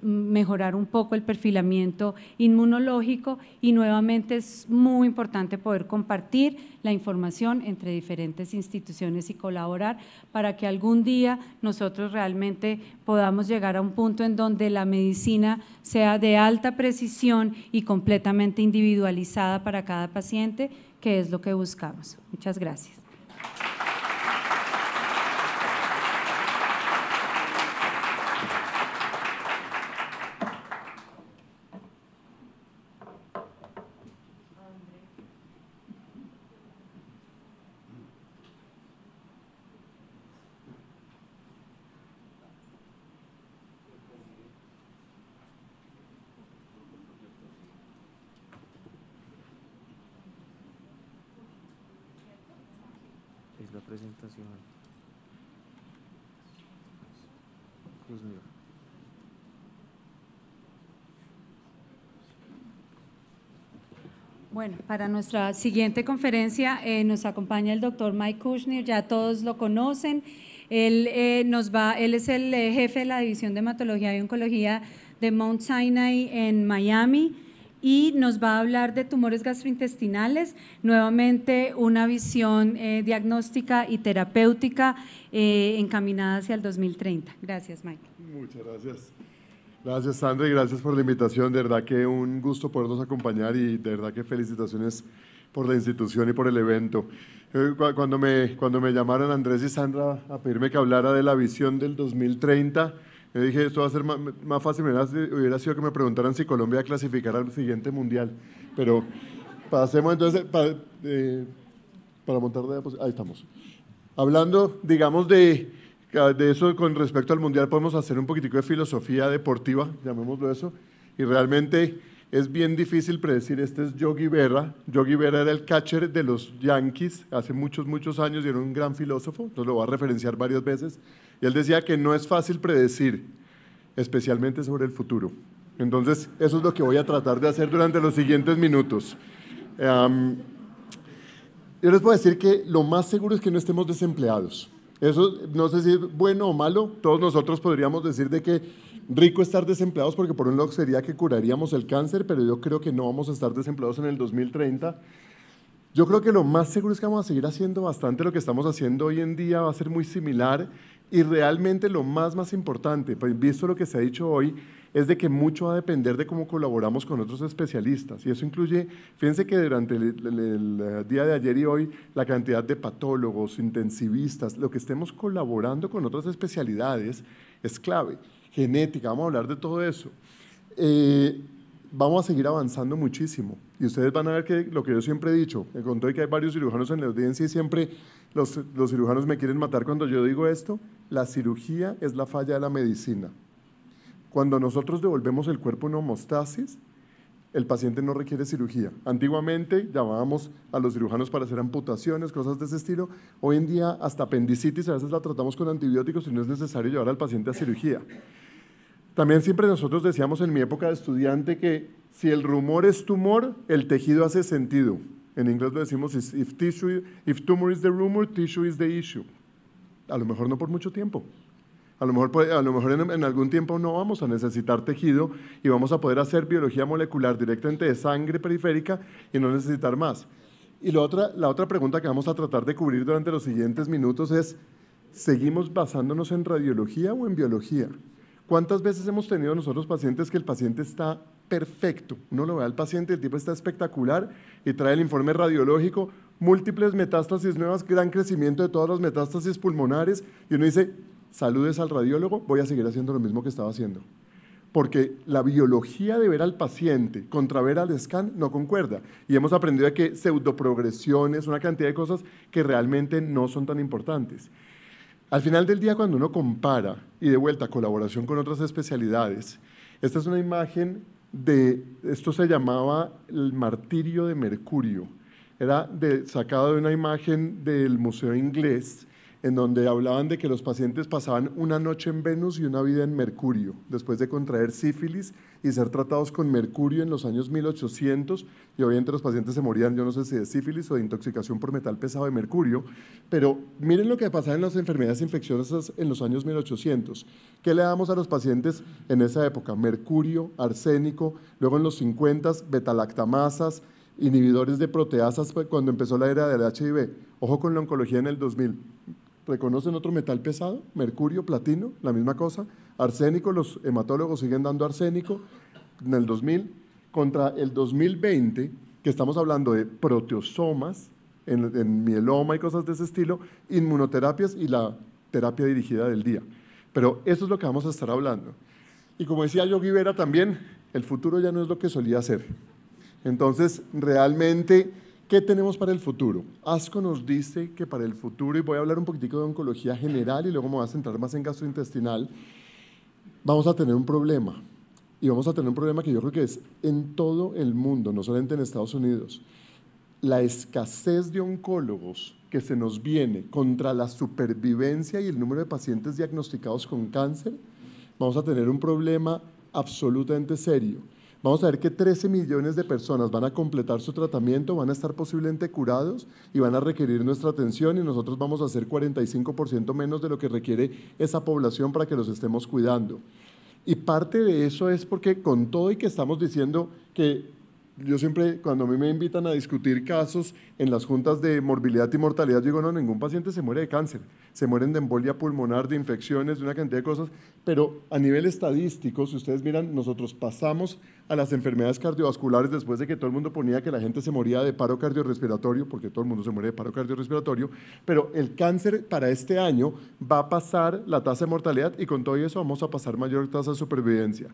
mejorar un poco el perfilamiento inmunológico y nuevamente es muy importante poder compartir la información entre diferentes instituciones y colaborar para que algún día nosotros realmente podamos llegar a un punto en donde la medicina sea de alta precisión y completamente individualizada para cada paciente que es lo que buscamos. Muchas gracias. Bueno, para nuestra siguiente conferencia eh, nos acompaña el doctor Mike Kushner, ya todos lo conocen. Él, eh, nos va, él es el eh, jefe de la División de Hematología y Oncología de Mount Sinai en Miami y nos va a hablar de tumores gastrointestinales, nuevamente una visión diagnóstica y terapéutica encaminada hacia el 2030. Gracias, Mike. Muchas gracias. Gracias, Sandra, y gracias por la invitación. De verdad que un gusto podernos acompañar y de verdad que felicitaciones por la institución y por el evento. Eh, cuando me, cuando me llamaron Andrés y Sandra a pedirme que hablara de la visión del 2030, yo dije, esto va a ser más, fácil, hubiera sido que me preguntaran si Colombia clasificara al siguiente mundial. Pero pasemos entonces para, eh, para montar pues, Ahí estamos. Hablando, digamos, de Ah, de eso con respecto al Mundial podemos hacer un poquitico de filosofía deportiva, llamémoslo eso, y realmente es bien difícil predecir, este es Yogi Berra, Yogi Berra era el catcher de los Yankees hace muchos, muchos años y era un gran filósofo, nos lo va a referenciar varias veces, y él decía que no es fácil predecir, especialmente sobre el futuro. Entonces, eso es lo que voy a tratar de hacer durante los siguientes minutos. yo les voy a decir que lo más seguro es que no estemos desempleados eso no sé si es bueno o malo, todos nosotros podríamos decir de que rico estar desempleados porque por un lado sería que curaríamos el cáncer, pero yo creo que no vamos a estar desempleados en el 2030. Yo creo que lo más seguro es que vamos a seguir haciendo bastante lo que estamos haciendo hoy en día, va a ser muy similar y realmente lo más, más importante, pues, visto lo que se ha dicho hoy, es de que mucho va a depender de cómo colaboramos con otros especialistas. Y eso incluye, fíjense que durante el, día de ayer y hoy, la cantidad de patólogos, intensivistas, lo que estemos colaborando con otras especialidades es clave. Genética, vamos a hablar de todo eso. Eh, vamos a seguir avanzando muchísimo. Y ustedes van a ver que lo que yo siempre he dicho, me contó que hay varios cirujanos en la audiencia y siempre los, los cirujanos me quieren matar cuando yo digo esto, la cirugía es la falla de la medicina. Cuando nosotros devolvemos el cuerpo en homostasis, el paciente no requiere cirugía. Antiguamente llamábamos a los cirujanos para hacer amputaciones, cosas de ese estilo. Hoy en día hasta apendicitis a veces la tratamos con antibióticos y no es necesario llevar al paciente a cirugía. También siempre nosotros decíamos en mi época de estudiante que si el rumor es tumor, el tejido hace sentido. En inglés lo decimos, if, tissue, if tumor is the rumor, tissue is the issue. A lo mejor no por mucho tiempo. A lo mejor, a lo mejor en, algún tiempo no vamos a necesitar tejido y vamos a poder hacer biología molecular directamente de sangre periférica y no necesitar más. Y la otra, la otra pregunta que vamos a tratar de cubrir durante los siguientes minutos es, ¿seguimos basándonos en radiología o en biología? ¿Cuántas veces hemos tenido nosotros pacientes que el paciente está perfecto. Uno lo ve al paciente, el tipo está espectacular y trae el informe radiológico, múltiples metástasis nuevas, gran crecimiento de todas las metástasis pulmonares y uno dice, saludes al radiólogo, voy a seguir haciendo lo mismo que estaba haciendo. Porque la biología de ver al paciente contra ver al scan no concuerda. Y hemos aprendido que es una cantidad de cosas que realmente no son tan importantes. Al final del día, cuando uno compara, y de vuelta, colaboración con otras especialidades, esta es una imagen de, esto se llamaba el martirio de Mercurio, era sacado de una imagen del Museo Inglés en donde hablaban de que los pacientes pasaban una noche en Venus y una vida en Mercurio, después de contraer sífilis y ser tratados con mercurio en los años 1800, y obviamente los pacientes se morían, yo no sé si de sífilis o de intoxicación por metal pesado de mercurio, pero miren lo que pasaba en las enfermedades infecciosas en los años 1800. ¿Qué le damos a los pacientes en esa época? Mercurio, arsénico, luego en los 50, betalactamasas, inhibidores de proteasas cuando empezó la era del HIV. Ojo con la oncología en el 2000 ¿Reconocen otro metal pesado? Mercurio, platino, la misma cosa. Arsénico, los hematólogos siguen dando arsénico en el 2000 contra el 2020, que estamos hablando de proteosomas en, mieloma y cosas de ese estilo, inmunoterapias y la terapia dirigida del día. Pero eso es lo que vamos a estar hablando. Y como decía Yogi Vera también, el futuro ya no es lo que solía ser. Entonces, realmente ¿Qué tenemos para el futuro? ASCO nos dice que para el futuro, y voy a hablar un poquitico de oncología general y luego me voy a centrar más en gastrointestinal, vamos a tener un problema. Y vamos a tener un problema que yo creo que es en todo el mundo, no solamente en Estados Unidos. La escasez de oncólogos que se nos viene contra la supervivencia y el número de pacientes diagnosticados con cáncer, vamos a tener un problema absolutamente serio. Vamos a ver que 13 millones de personas van a completar su tratamiento, van a estar posiblemente curados y van a requerir nuestra atención y nosotros vamos a hacer 45% menos de lo que requiere esa población para que los estemos cuidando. Y parte de eso es porque con todo y que estamos diciendo que yo siempre, cuando a mí me invitan a discutir casos en las juntas de morbilidad y mortalidad, yo digo, no, ningún paciente se muere de cáncer, se mueren de embolia pulmonar, de infecciones, de una cantidad de cosas, pero a nivel estadístico, si ustedes miran, nosotros pasamos a las enfermedades cardiovasculares después de que todo el mundo ponía que la gente se moría de paro cardiorrespiratorio, porque todo el mundo se muere de paro cardiorrespiratorio, pero el cáncer para este año va a pasar la tasa de mortalidad y con todo eso vamos a pasar mayor tasa de supervivencia.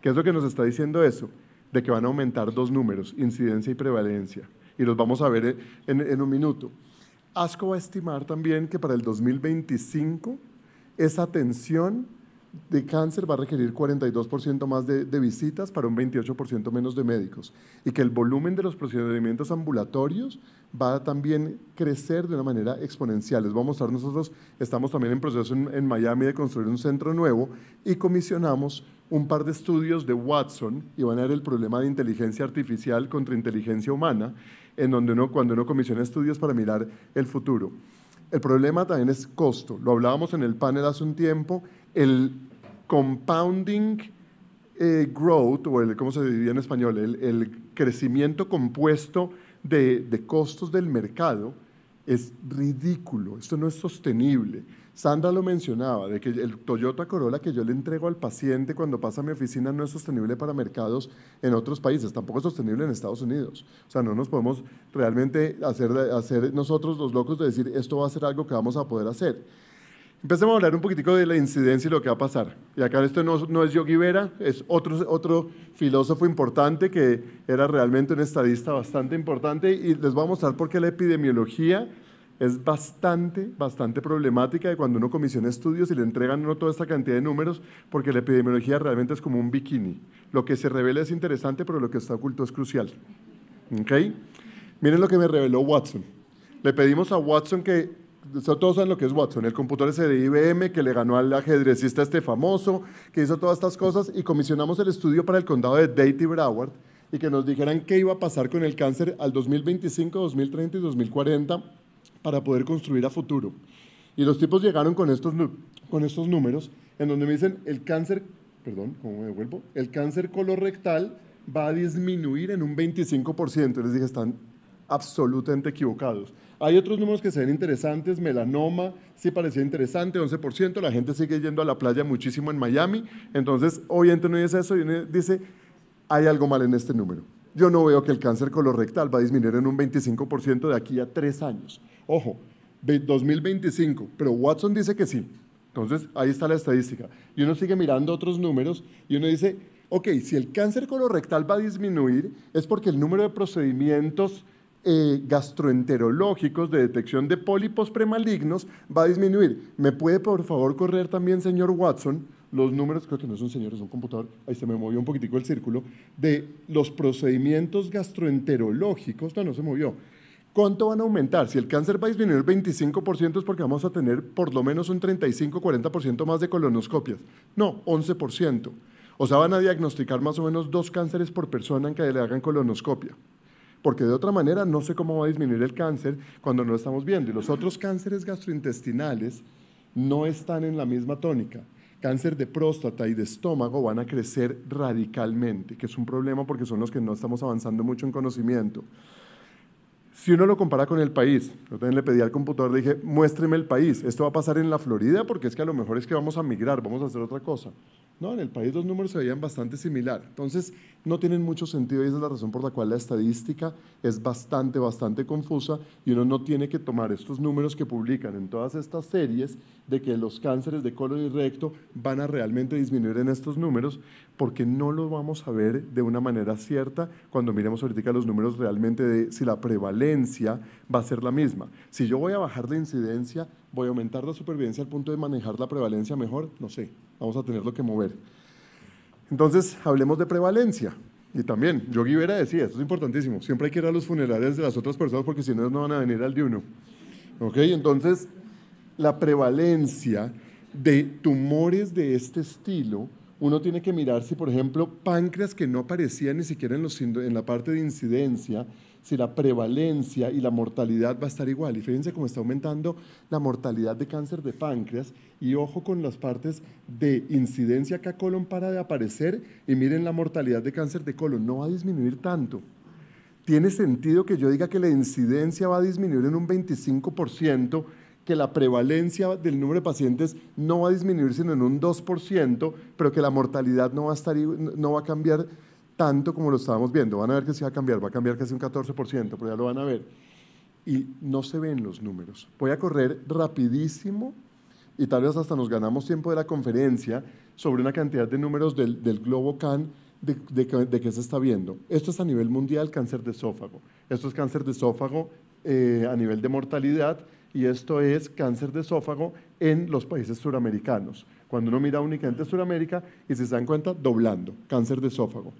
¿Qué es lo que nos está diciendo eso? de que van a aumentar dos números, incidencia y prevalencia, y los vamos a ver eh, en, un minuto. ASCO va a estimar también que para el 2025 esa atención de cáncer va a requerir 42% más de, visitas para un 28% menos de médicos y que el volumen de los procedimientos ambulatorios va a también crecer de una manera exponencial. Les voy a mostrar, nosotros estamos también en proceso en Miami de construir un centro nuevo y comisionamos un par de estudios de Watson y van a ver el problema de inteligencia artificial contra inteligencia humana, en donde uno, cuando uno comisiona estudios para mirar el futuro. El problema también es costo. Lo hablábamos en el panel hace un tiempo. El compounding eh, growth, o el, ¿cómo se diría en español? El, crecimiento compuesto de costos del mercado es ridículo. Esto no es sostenible Sandra lo mencionaba, de que el Toyota Corolla que yo le entrego al paciente cuando pasa a mi oficina no es sostenible para mercados en otros países, tampoco es sostenible en Estados Unidos. O sea, no nos podemos realmente hacer, hacer nosotros los locos de decir esto va a ser algo que vamos a poder hacer. Empecemos a hablar un poquitico de la incidencia y lo que va a pasar. Y acá esto no, es Yogi Vera, es otro, otro filósofo importante que era realmente un estadista bastante importante y les voy a mostrar por qué la epidemiología es bastante, bastante problemática de cuando uno comisiona estudios y le entregan uno toda esta cantidad de números, porque la epidemiología realmente es como un bikini. Lo que se revela es interesante, pero lo que está oculto es crucial. ¿Okay? Miren lo que me reveló Watson. Le pedimos a Watson que, todos saben lo que es Watson, el computador ese de IBM que le ganó al ajedrecista este famoso, que hizo todas estas cosas, y comisionamos el estudio para el condado de Dayton y Broward, y que nos dijeran qué iba a pasar con el cáncer al 2025, 2030 y 2040 para poder construir a futuro. Y los tipos llegaron con estos, con estos números en donde me dicen el cáncer, perdón, ¿cómo me El cáncer colorectal va a disminuir en un 25%. Les dije, están absolutamente equivocados. Hay otros números que se ven interesantes, melanoma, sí parecía interesante, 11%, la gente sigue yendo a la playa muchísimo en Miami, entonces obviamente no dice eso, y dice, hay algo mal en este número. Yo no veo que el cáncer colorectal va a disminuir en un 25% de aquí a tres años. Ojo, 2025, pero Watson dice que sí. Entonces, ahí está la estadística. Y uno sigue mirando otros números y uno dice, ok, si el cáncer colorectal va a disminuir, es porque el número de procedimientos eh, gastroenterológicos de detección de pólipos premalignos va a disminuir. ¿Me puede, por favor, correr también, señor Watson, los números, creo que no es un señor, es un computador, ahí se me movió un poquitico el círculo, de los procedimientos gastroenterológicos, no, no se movió, ¿Cuánto van a aumentar? Si el cáncer va a disminuir 25% es porque vamos a tener por lo menos un 35-40% más de colonoscopias. No, 11%. O sea, van a diagnosticar más o menos dos cánceres por persona en que le hagan colonoscopia. Porque de otra manera no sé cómo va a disminuir el cáncer cuando no lo estamos viendo. Y los otros cánceres gastrointestinales no están en la misma tónica cáncer de próstata y de estómago van a crecer radicalmente, que es un problema porque son los que no estamos avanzando mucho en conocimiento. Si uno lo compara con el país, yo también le pedí al computador, le dije, muéstreme el país, esto va a pasar en la Florida porque es que a lo mejor es que vamos a migrar, vamos a hacer otra cosa. No, en el país los números se veían bastante similar. Entonces, no tienen mucho sentido y esa es la razón por la cual la estadística es bastante, bastante confusa y uno no tiene que tomar estos números que publican en todas estas series de que los cánceres de colon y recto van a realmente disminuir en estos números porque no lo vamos a ver de una manera cierta cuando miremos ahorita los números realmente de si la prevalencia va a ser la misma. Si yo voy a bajar la incidencia, voy a aumentar la supervivencia al punto de manejar la prevalencia mejor, no sé, vamos a tenerlo que mover. Entonces, hablemos de prevalencia. Y también, Yogi Vera decía, esto es importantísimo, siempre hay que ir a los funerales de las otras personas porque si no, no van a venir al de uno. Entonces, la prevalencia de tumores de este estilo, uno tiene que mirar si, por ejemplo, páncreas que no aparecía ni siquiera en la parte de incidencia, si la prevalencia y la mortalidad va a estar igual. Y fíjense cómo está aumentando la mortalidad de cáncer de páncreas y ojo con las partes de incidencia que a colon para de aparecer y miren la mortalidad de cáncer de colon, no va a disminuir tanto. ¿Tiene sentido que yo diga que la incidencia va a disminuir en un 25%? que la prevalencia del número de pacientes no va a disminuir sino en un 2%, pero que la mortalidad no va a, estar, no va a cambiar tanto como lo estábamos viendo. Van a ver que se va a cambiar, va a cambiar casi un 14%, pero ya lo van a ver. Y no se ven los números. Voy a correr rapidísimo y tal vez hasta nos ganamos tiempo de la conferencia sobre una cantidad de números del, del globo CAN de, de, qué se está viendo. Esto es a nivel mundial cáncer de esófago. Esto es cáncer de esófago eh, a nivel de mortalidad y esto es cáncer de esófago en los países suramericanos. Cuando uno mira únicamente Suramérica y si se dan cuenta, doblando, cáncer de esófago.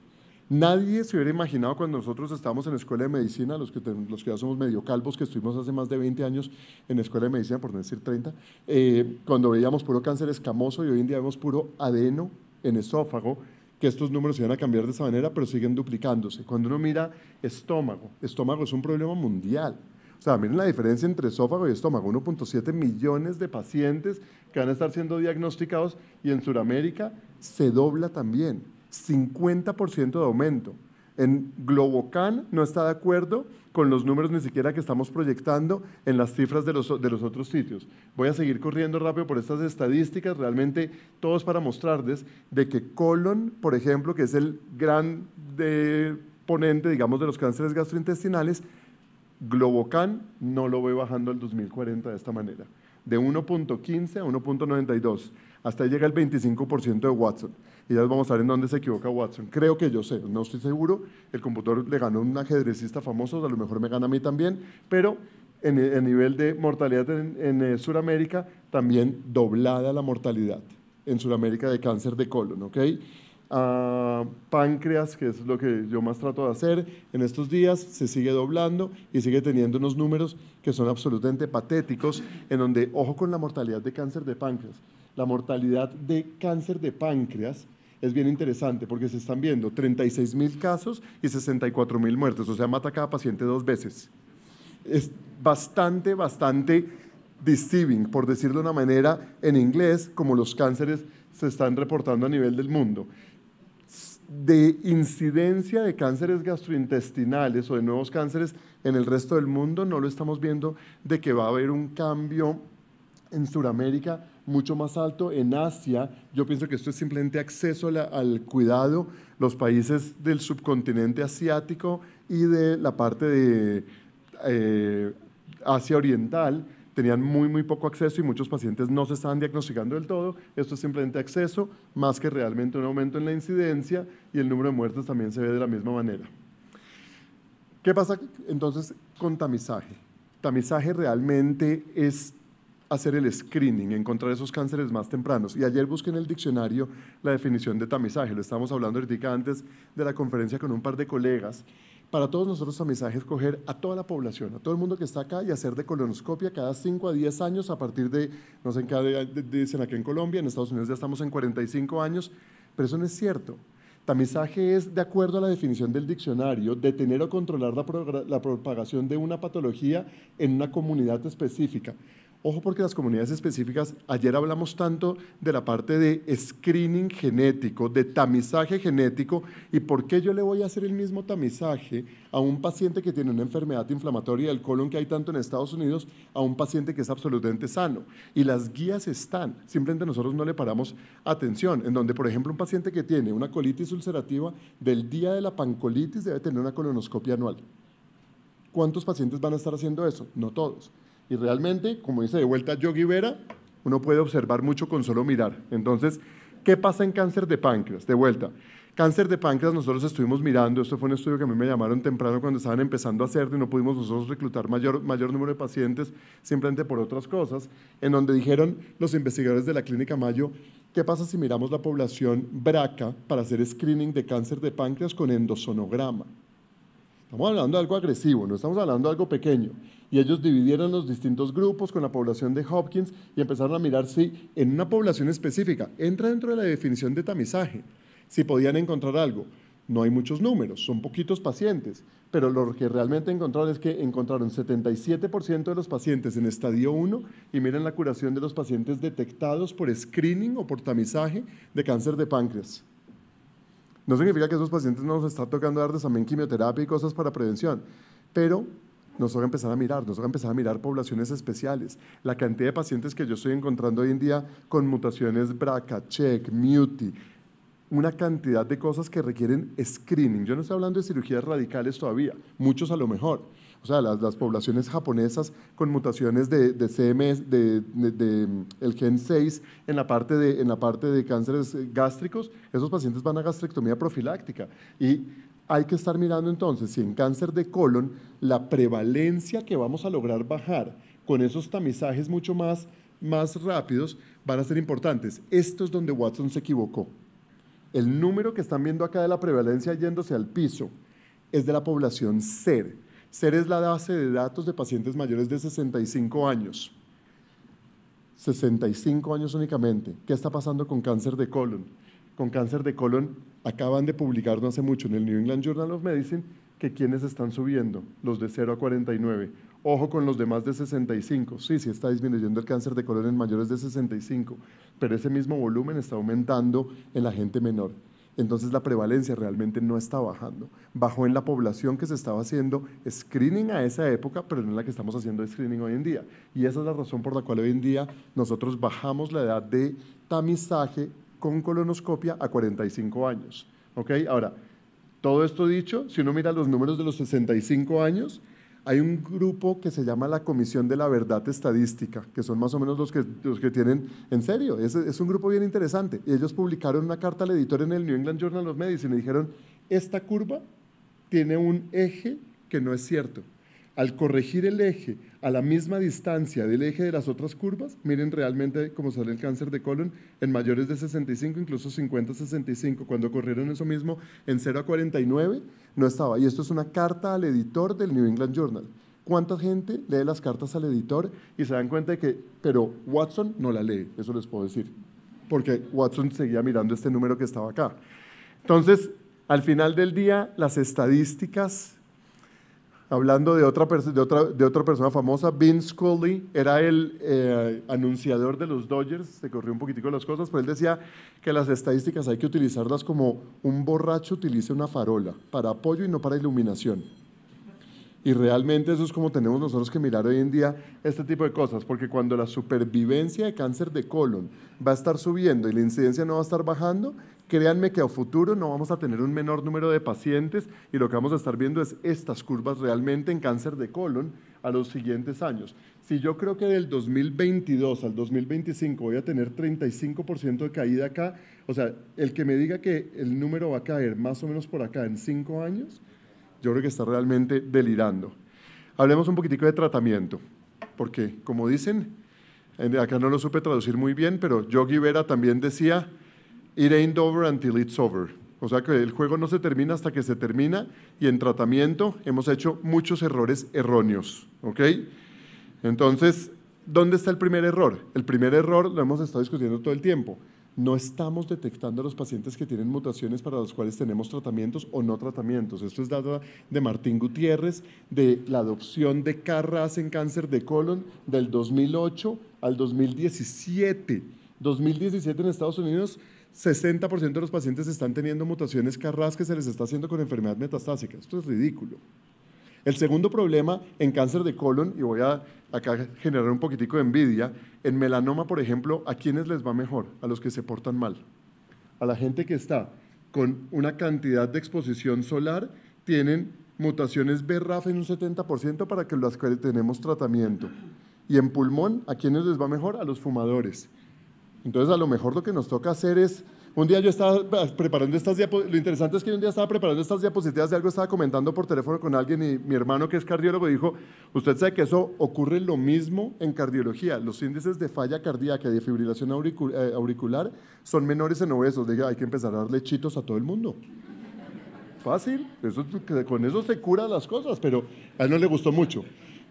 Nadie se hubiera imaginado cuando nosotros estábamos en la escuela de medicina, los que, ya somos medio calvos, que estuvimos hace más de 20 años en la escuela de medicina, por no decir 30, eh, cuando veíamos puro cáncer escamoso y hoy en día vemos puro adeno en esófago, que estos números se van a cambiar de esa manera, pero siguen duplicándose. Cuando uno mira estómago, estómago es un problema mundial. O sea, miren la diferencia entre esófago y estómago, 1.7 millones de pacientes que van a estar siendo diagnosticados y en Sudamérica se dobla también. 50% de aumento. En Globocan no está de acuerdo con los números ni siquiera que estamos proyectando en las cifras de los, otros sitios. Voy a seguir corriendo rápido por estas estadísticas, realmente todos para mostrarles de que colon, por ejemplo, que es el gran ponente, digamos, de los cánceres gastrointestinales, Globocan no lo ve bajando al 2040 de esta manera, de 1.15 a 1.92. Hasta llega el 25% de Watson y ya vamos a ver en dónde se equivoca Watson. Creo que yo sé, no estoy seguro. El computador le ganó a un ajedrecista famoso, a lo mejor me gana a mí también, pero en el nivel de mortalidad en, eh, Sudamérica, también doblada la mortalidad en Sudamérica de cáncer de colon, ¿ok? Ah, páncreas, que es lo que yo más trato de hacer en estos días, se sigue doblando y sigue teniendo unos números que son absolutamente patéticos, en donde, ojo con la mortalidad de cáncer de páncreas, la mortalidad de cáncer de páncreas es bien interesante porque se están viendo 36 mil casos y 64 mil muertes, o sea, mata cada paciente dos veces. Es bastante, bastante deceiving, por decirlo de una manera en inglés, como los cánceres se están reportando a nivel del mundo. De incidencia de cánceres gastrointestinales o de nuevos cánceres en el resto del mundo, no lo estamos viendo de que va a haber un cambio en Sudamérica mucho más alto. En Asia, yo pienso que esto es simplemente acceso al cuidado. Los países del subcontinente asiático y de la parte de eh, Asia Oriental tenían muy, muy poco acceso y muchos pacientes no se estaban diagnosticando del todo. Esto es simplemente acceso, más que realmente un aumento en la incidencia y el número de muertes también se ve de la misma manera. ¿Qué pasa entonces con tamizaje? Tamizaje realmente es hacer el screening, encontrar esos cánceres más tempranos. Y ayer busqué en el diccionario la definición de tamizaje, lo estábamos hablando ahorita antes de la conferencia con un par de colegas. Para todos nosotros tamizaje es coger a toda la población, a todo el mundo que está acá y hacer de colonoscopia cada 5 a 10 años a partir de, no sé, dicen aquí en Colombia, en Estados Unidos ya estamos en 45 años, pero eso no es cierto. Tamizaje es, de acuerdo a la definición del diccionario, detener o controlar la propagación de una patología en una comunidad específica. Ojo porque las comunidades específicas, ayer hablamos tanto de la parte de screening genético, de tamizaje genético, y por qué yo le voy a hacer el mismo tamizaje a un paciente que tiene una enfermedad inflamatoria del colon que hay tanto en Estados Unidos, a un paciente que es absolutamente sano. Y las guías están, simplemente nosotros no le paramos atención, en donde, por ejemplo, un paciente que tiene una colitis ulcerativa, del día de la pancolitis debe tener una colonoscopia anual. ¿Cuántos pacientes van a estar haciendo eso? No todos. Y realmente, como dice de vuelta Yogi Vera, uno puede observar mucho con solo mirar. Entonces, ¿qué pasa en cáncer de páncreas? De vuelta. Cáncer de páncreas nosotros estuvimos mirando, esto fue un estudio que a mí me llamaron temprano cuando estaban empezando a hacer y no pudimos nosotros reclutar mayor, mayor número de pacientes, simplemente por otras cosas, en donde dijeron los investigadores de la clínica Mayo, ¿qué pasa si miramos la población braca para hacer screening de cáncer de páncreas con endosonograma? Estamos hablando de algo agresivo, no estamos hablando de algo pequeño. Y ellos dividieron los distintos grupos con la población de Hopkins y empezaron a mirar si en una población específica, entra dentro de la definición de tamizaje, si podían encontrar algo. No hay muchos números, son poquitos pacientes, pero lo que realmente encontraron es que encontraron 77% de los pacientes en estadio 1 y miren la curación de los pacientes detectados por screening o por tamizaje de cáncer de páncreas. No significa que esos pacientes no nos está tocando darles también quimioterapia y cosas para prevención, pero nos toca empezar a mirar, nos toca empezar a mirar poblaciones especiales. La cantidad de pacientes que yo estoy encontrando hoy en día con mutaciones BRCA, CHECK, MUTI, una cantidad de cosas que requieren screening. Yo no estoy hablando de cirugías radicales todavía, muchos a lo mejor, o sea, las, poblaciones japonesas con mutaciones de, de CMS, de, el gen 6 en la, parte de, en la parte de cánceres gástricos, esos pacientes van a gastrectomía profiláctica. Y hay que estar mirando entonces si en cáncer de colon la prevalencia que vamos a lograr bajar con esos tamizajes mucho más, más rápidos van a ser importantes. Esto es donde Watson se equivocó. El número que están viendo acá de la prevalencia yéndose al piso es de la población ser SER es la base de datos de pacientes mayores de 65 años. 65 años únicamente. ¿Qué está pasando con cáncer de colon? Con cáncer de colon acaban de publicar no hace mucho en el New England Journal of Medicine que quienes están subiendo, los de 0 a 49. Ojo con los demás de 65. Sí, sí está disminuyendo el cáncer de colon en mayores de 65, pero ese mismo volumen está aumentando en la gente menor entonces la prevalencia realmente no está bajando. Bajó en la población que se estaba haciendo screening a esa época, pero no en la que estamos haciendo screening hoy en día. Y esa es la razón por la cual hoy en día nosotros bajamos la edad de tamizaje con colonoscopia a 45 años. Ahora, todo esto dicho, si uno mira los números de los 65 años, hay un grupo que se llama la Comisión de la Verdad Estadística, que son más o menos los que, los que tienen, en serio, es, un grupo bien interesante. Y ellos publicaron una carta al editor en el New England Journal of Medicine y dijeron, esta curva tiene un eje que no es cierto al corregir el eje a la misma distancia del eje de las otras curvas, miren realmente cómo sale el cáncer de colon en mayores de 65, incluso 50 65. Cuando corrieron eso mismo en 0 a 49, no estaba. Y esto es una carta al editor del New England Journal. ¿Cuánta gente lee las cartas al editor y se dan cuenta de que, pero Watson no la lee? Eso les puedo decir. Porque Watson seguía mirando este número que estaba acá. Entonces, al final del día, las estadísticas hablando de otra, de otra, persona famosa, Vince Scully era el eh, anunciador de los Dodgers, se corrió un poquitico las cosas, pero él decía que las estadísticas hay que utilizarlas como un borracho utiliza una farola, para apoyo y no para iluminación. Y realmente eso es como tenemos nosotros que mirar hoy en día este tipo de cosas, porque cuando la supervivencia de cáncer de colon va a estar subiendo y la incidencia no va a estar bajando, Créanme que a futuro no vamos a tener un menor número de pacientes y lo que vamos a estar viendo es estas curvas realmente en cáncer de colon a los siguientes años. Si yo creo que del 2022 al 2025 voy a tener 35% de caída acá, o sea, el que me diga que el número va a caer más o menos por acá en cinco años, yo creo que está realmente delirando. Hablemos un poquitico de tratamiento, porque como dicen, eh, acá no lo supe traducir muy bien, pero Yogi Vera también decía, It ain't over until it's over. O sea que el juego no se termina hasta que se termina y en tratamiento hemos hecho muchos errores erróneos. ¿Ok? Entonces, ¿dónde está el primer error? El primer error lo hemos estado discutiendo todo el tiempo. No estamos detectando a los pacientes que tienen mutaciones para los cuales tenemos tratamientos o no tratamientos. Esto es dado de Martín Gutiérrez, de la adopción de CARRAS en cáncer de colon del 2008 al 2017. 2017 en Estados Unidos 60% de los pacientes están teniendo mutaciones CARRAS que se les está haciendo con enfermedad metastásica. Esto es ridículo. El segundo problema en cáncer de colon, y voy a acá generar un poquitico de envidia, en melanoma, por ejemplo, ¿a quiénes les va mejor? A los que se portan mal. A la gente que está con una cantidad de exposición solar, tienen mutaciones BRAF en un 70% para que las que tenemos tratamiento. Y en pulmón, ¿a quiénes les va mejor? A los fumadores. Entonces a lo mejor lo que nos toca hacer es, un día yo estaba preparando estas diapositivas, lo interesante es que un día estaba preparando estas diapositivas de algo, estaba comentando por teléfono con alguien y mi hermano que es cardiólogo dijo, usted sabe que eso ocurre lo mismo en cardiología, los índices de falla cardíaca y de fibrilación eh, auricular son menores en obesos, dije, hay que empezar a darle chitos a todo el mundo fácil, con eso se cura las cosas, pero a él no le gustó mucho.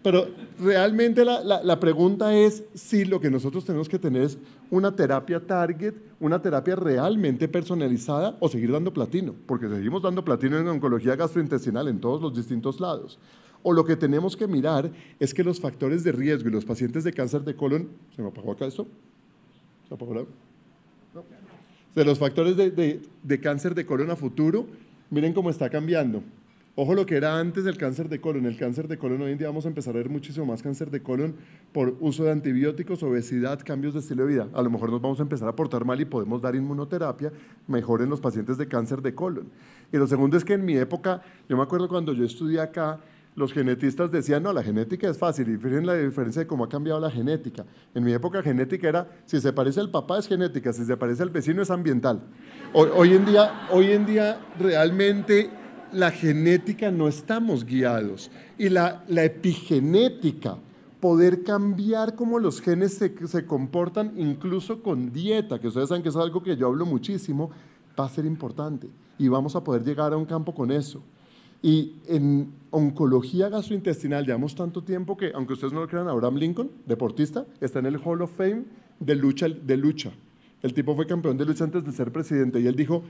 Pero realmente la, la, pregunta es si lo que nosotros tenemos que tener es una terapia target, una terapia realmente personalizada o seguir dando platino, porque seguimos dando platino en oncología gastrointestinal en todos los distintos lados. O lo que tenemos que mirar es que los factores de riesgo y los pacientes de cáncer de colon, ¿se me apagó acá esto? ¿Se apagó la... De los factores de, de, de cáncer de colon a futuro, miren cómo está cambiando. Ojo lo que era antes del cáncer de colon. El cáncer de colon hoy en día vamos a empezar a ver muchísimo más cáncer de colon por uso de antibióticos, obesidad, cambios de estilo de vida. A lo mejor nos vamos a empezar a portar mal y podemos dar inmunoterapia mejor en los pacientes de cáncer de colon. Y lo segundo es que en mi época, yo me acuerdo cuando yo estudié acá, los genetistas decían, no, la genética es fácil, y fíjense la diferencia de cómo ha cambiado la genética. En mi época genética era, si se parece al papá es genética, si se parece al vecino es ambiental. hoy en, día, hoy en día realmente la genética no estamos guiados. Y la, epigenética, poder cambiar cómo los genes se, comportan, incluso con dieta, que ustedes saben que es algo que yo hablo muchísimo, va a ser importante. Y vamos a poder llegar a un campo con eso. Y en oncología gastrointestinal llevamos tanto tiempo que, aunque ustedes no lo crean, Abraham Lincoln, deportista, está en el Hall of Fame de lucha. De lucha. El tipo fue campeón de lucha antes de ser presidente y él dijo,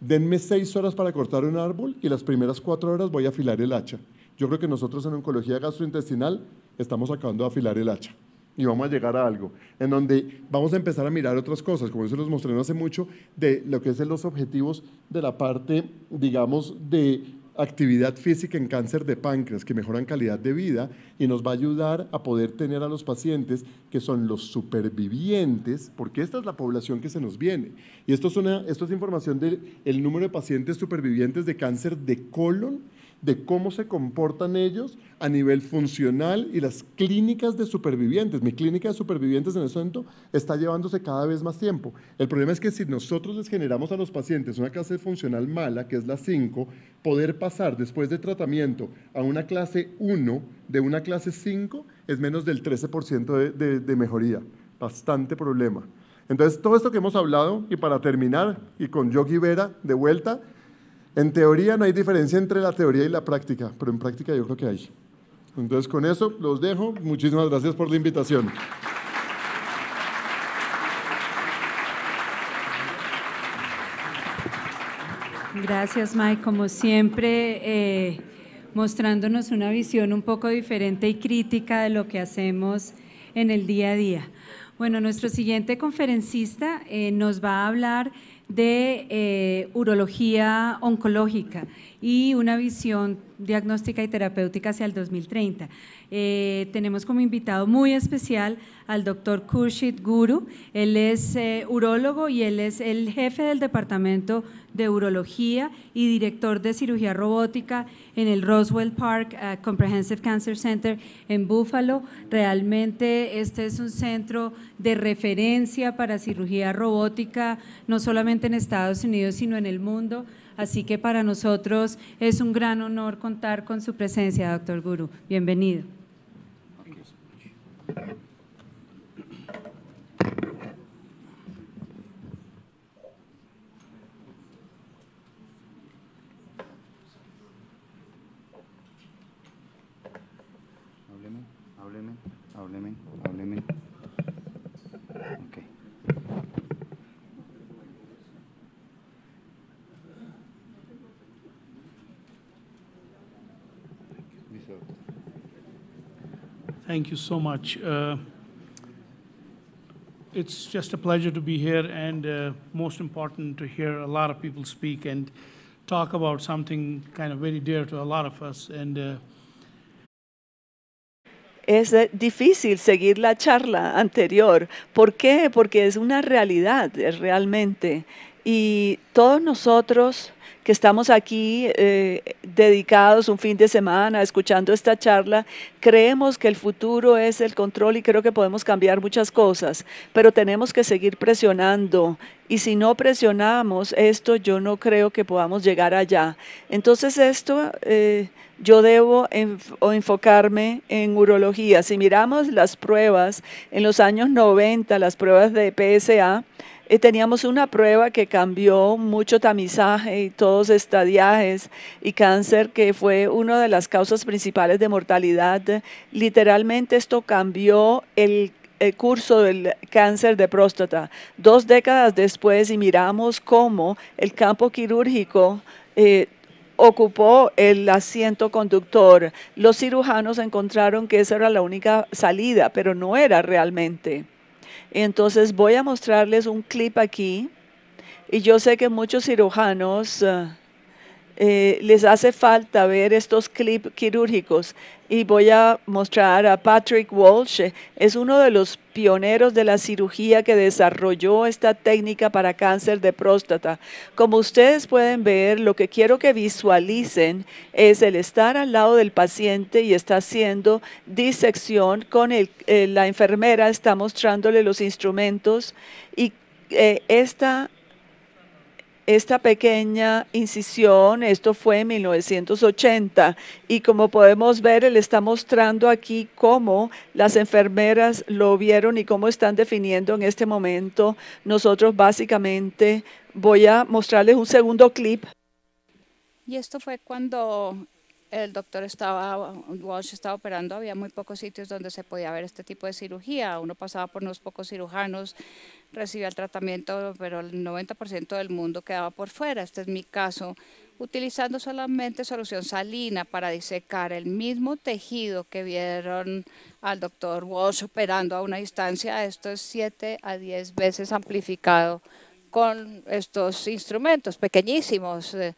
denme seis horas para cortar un árbol y las primeras cuatro horas voy a afilar el hacha. Yo creo que nosotros en oncología gastrointestinal estamos acabando de afilar el hacha y vamos a llegar a algo, en donde vamos a empezar a mirar otras cosas, como eso los mostré no hace mucho, de lo que es los objetivos de la parte, digamos, de actividad física en cáncer de páncreas que mejoran calidad de vida y nos va a ayudar a poder tener a los pacientes que son los supervivientes, porque esta es la población que se nos viene. Y esto es, una, esto es información del número de pacientes supervivientes de cáncer de colon de cómo se comportan ellos a nivel funcional y las clínicas de supervivientes. Mi clínica de supervivientes en el momento está llevándose cada vez más tiempo. El problema es que si nosotros les generamos a los pacientes una clase funcional mala, que es la 5, poder pasar después de tratamiento a una clase 1 de una clase 5 es menos del 13% de, de, de mejoría. Bastante problema. Entonces, todo esto que hemos hablado, y para terminar, y con Yogi Vera de vuelta, en teoría no hay diferencia entre la teoría y la práctica, pero en práctica yo creo que hay. Entonces con eso los dejo. Muchísimas gracias por la invitación. Gracias, Mike. Como siempre, eh, mostrándonos una visión un poco diferente y crítica de lo que hacemos en el día a día. Bueno, nuestro siguiente conferencista eh, nos va a hablar de eh, urología oncológica y una visión diagnóstica y terapéutica hacia el 2030. Eh, tenemos como invitado muy especial al doctor Kurshit Guru. Él es eh, urólogo y él es el jefe del departamento de urología y director de cirugía robótica en el Roswell Park eh, Comprehensive Cancer Center en Buffalo. Realmente este es un centro de referencia para cirugía robótica, no solamente en Estados Unidos, sino en el mundo. Así que para nosotros es un gran honor contar con su presencia, doctor Guru. Bienvenido. Thank you so much. Uh, it's just a pleasure to be here and uh, most important to hear a lot of people speak and talk about something kind of very dear to a lot of us. And uh, es difícil seguir la charla anterior. ¿Por qué? Porque es una realidad realmente. Y todos nosotros que estamos aquí eh, dedicados un fin de semana escuchando esta charla, creemos que el futuro es el control y creo que podemos cambiar muchas cosas, pero tenemos que seguir presionando y si no presionamos esto, yo no creo que podamos llegar allá. Entonces esto eh, yo debo enfocarme en urología. Si miramos las pruebas en los años 90, las pruebas de PSA, eh, teníamos una prueba que cambió mucho tamizaje y todos estadiajes y cáncer, que fue una de las causas principales de mortalidad. Literalmente esto cambió el, curso del cáncer de próstata. Dos décadas después y miramos cómo el campo quirúrgico eh, ocupó el asiento conductor. Los cirujanos encontraron que esa era la única salida, pero no era realmente. Entonces voy a mostrarles un clip aquí y yo sé que muchos cirujanos eh, eh, les hace falta ver estos clips quirúrgicos y voy a mostrar a Patrick Walsh. Es uno de los pioneros de la cirugía que desarrolló esta técnica para cáncer de próstata. Como ustedes pueden ver, lo que quiero que visualicen es el estar al lado del paciente y está haciendo disección con el, eh, la enfermera, está mostrándole los instrumentos y eh, esta esta pequeña incisión, esto fue en 1980 y como podemos ver, él está mostrando aquí cómo las enfermeras lo vieron y cómo están definiendo en este momento. Nosotros básicamente voy a mostrarles un segundo clip. Y esto fue cuando el doctor estaba, Walsh estaba operando, había muy pocos sitios donde se podía ver este tipo de cirugía. Uno pasaba por unos pocos cirujanos, recibía el tratamiento, pero el 90% del mundo quedaba por fuera. Este es mi caso, utilizando solamente solución salina para disecar el mismo tejido que vieron al doctor Walsh operando a una distancia. Esto es 7 a 10 veces amplificado con estos instrumentos pequeñísimos. Eh,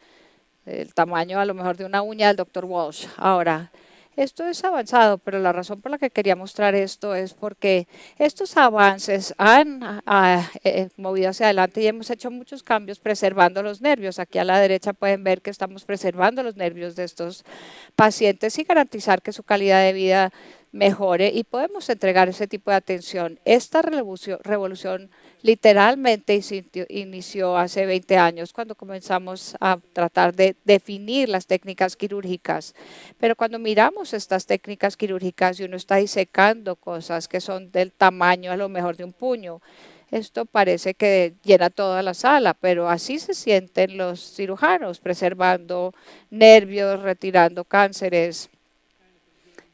el tamaño a lo mejor de una uña del doctor Walsh. Ahora, esto es avanzado, pero la razón por la que quería mostrar esto es porque estos avances han eh, eh, movido hacia adelante y hemos hecho muchos cambios preservando los nervios. Aquí a la derecha pueden ver que estamos preservando los nervios de estos pacientes y garantizar que su calidad de vida mejore y podemos entregar ese tipo de atención. Esta revolución literalmente inició hace 20 años cuando comenzamos a tratar de definir las técnicas quirúrgicas. Pero cuando miramos estas técnicas quirúrgicas y uno está disecando cosas que son del tamaño a lo mejor de un puño, esto parece que llena toda la sala, pero así se sienten los cirujanos, preservando nervios, retirando cánceres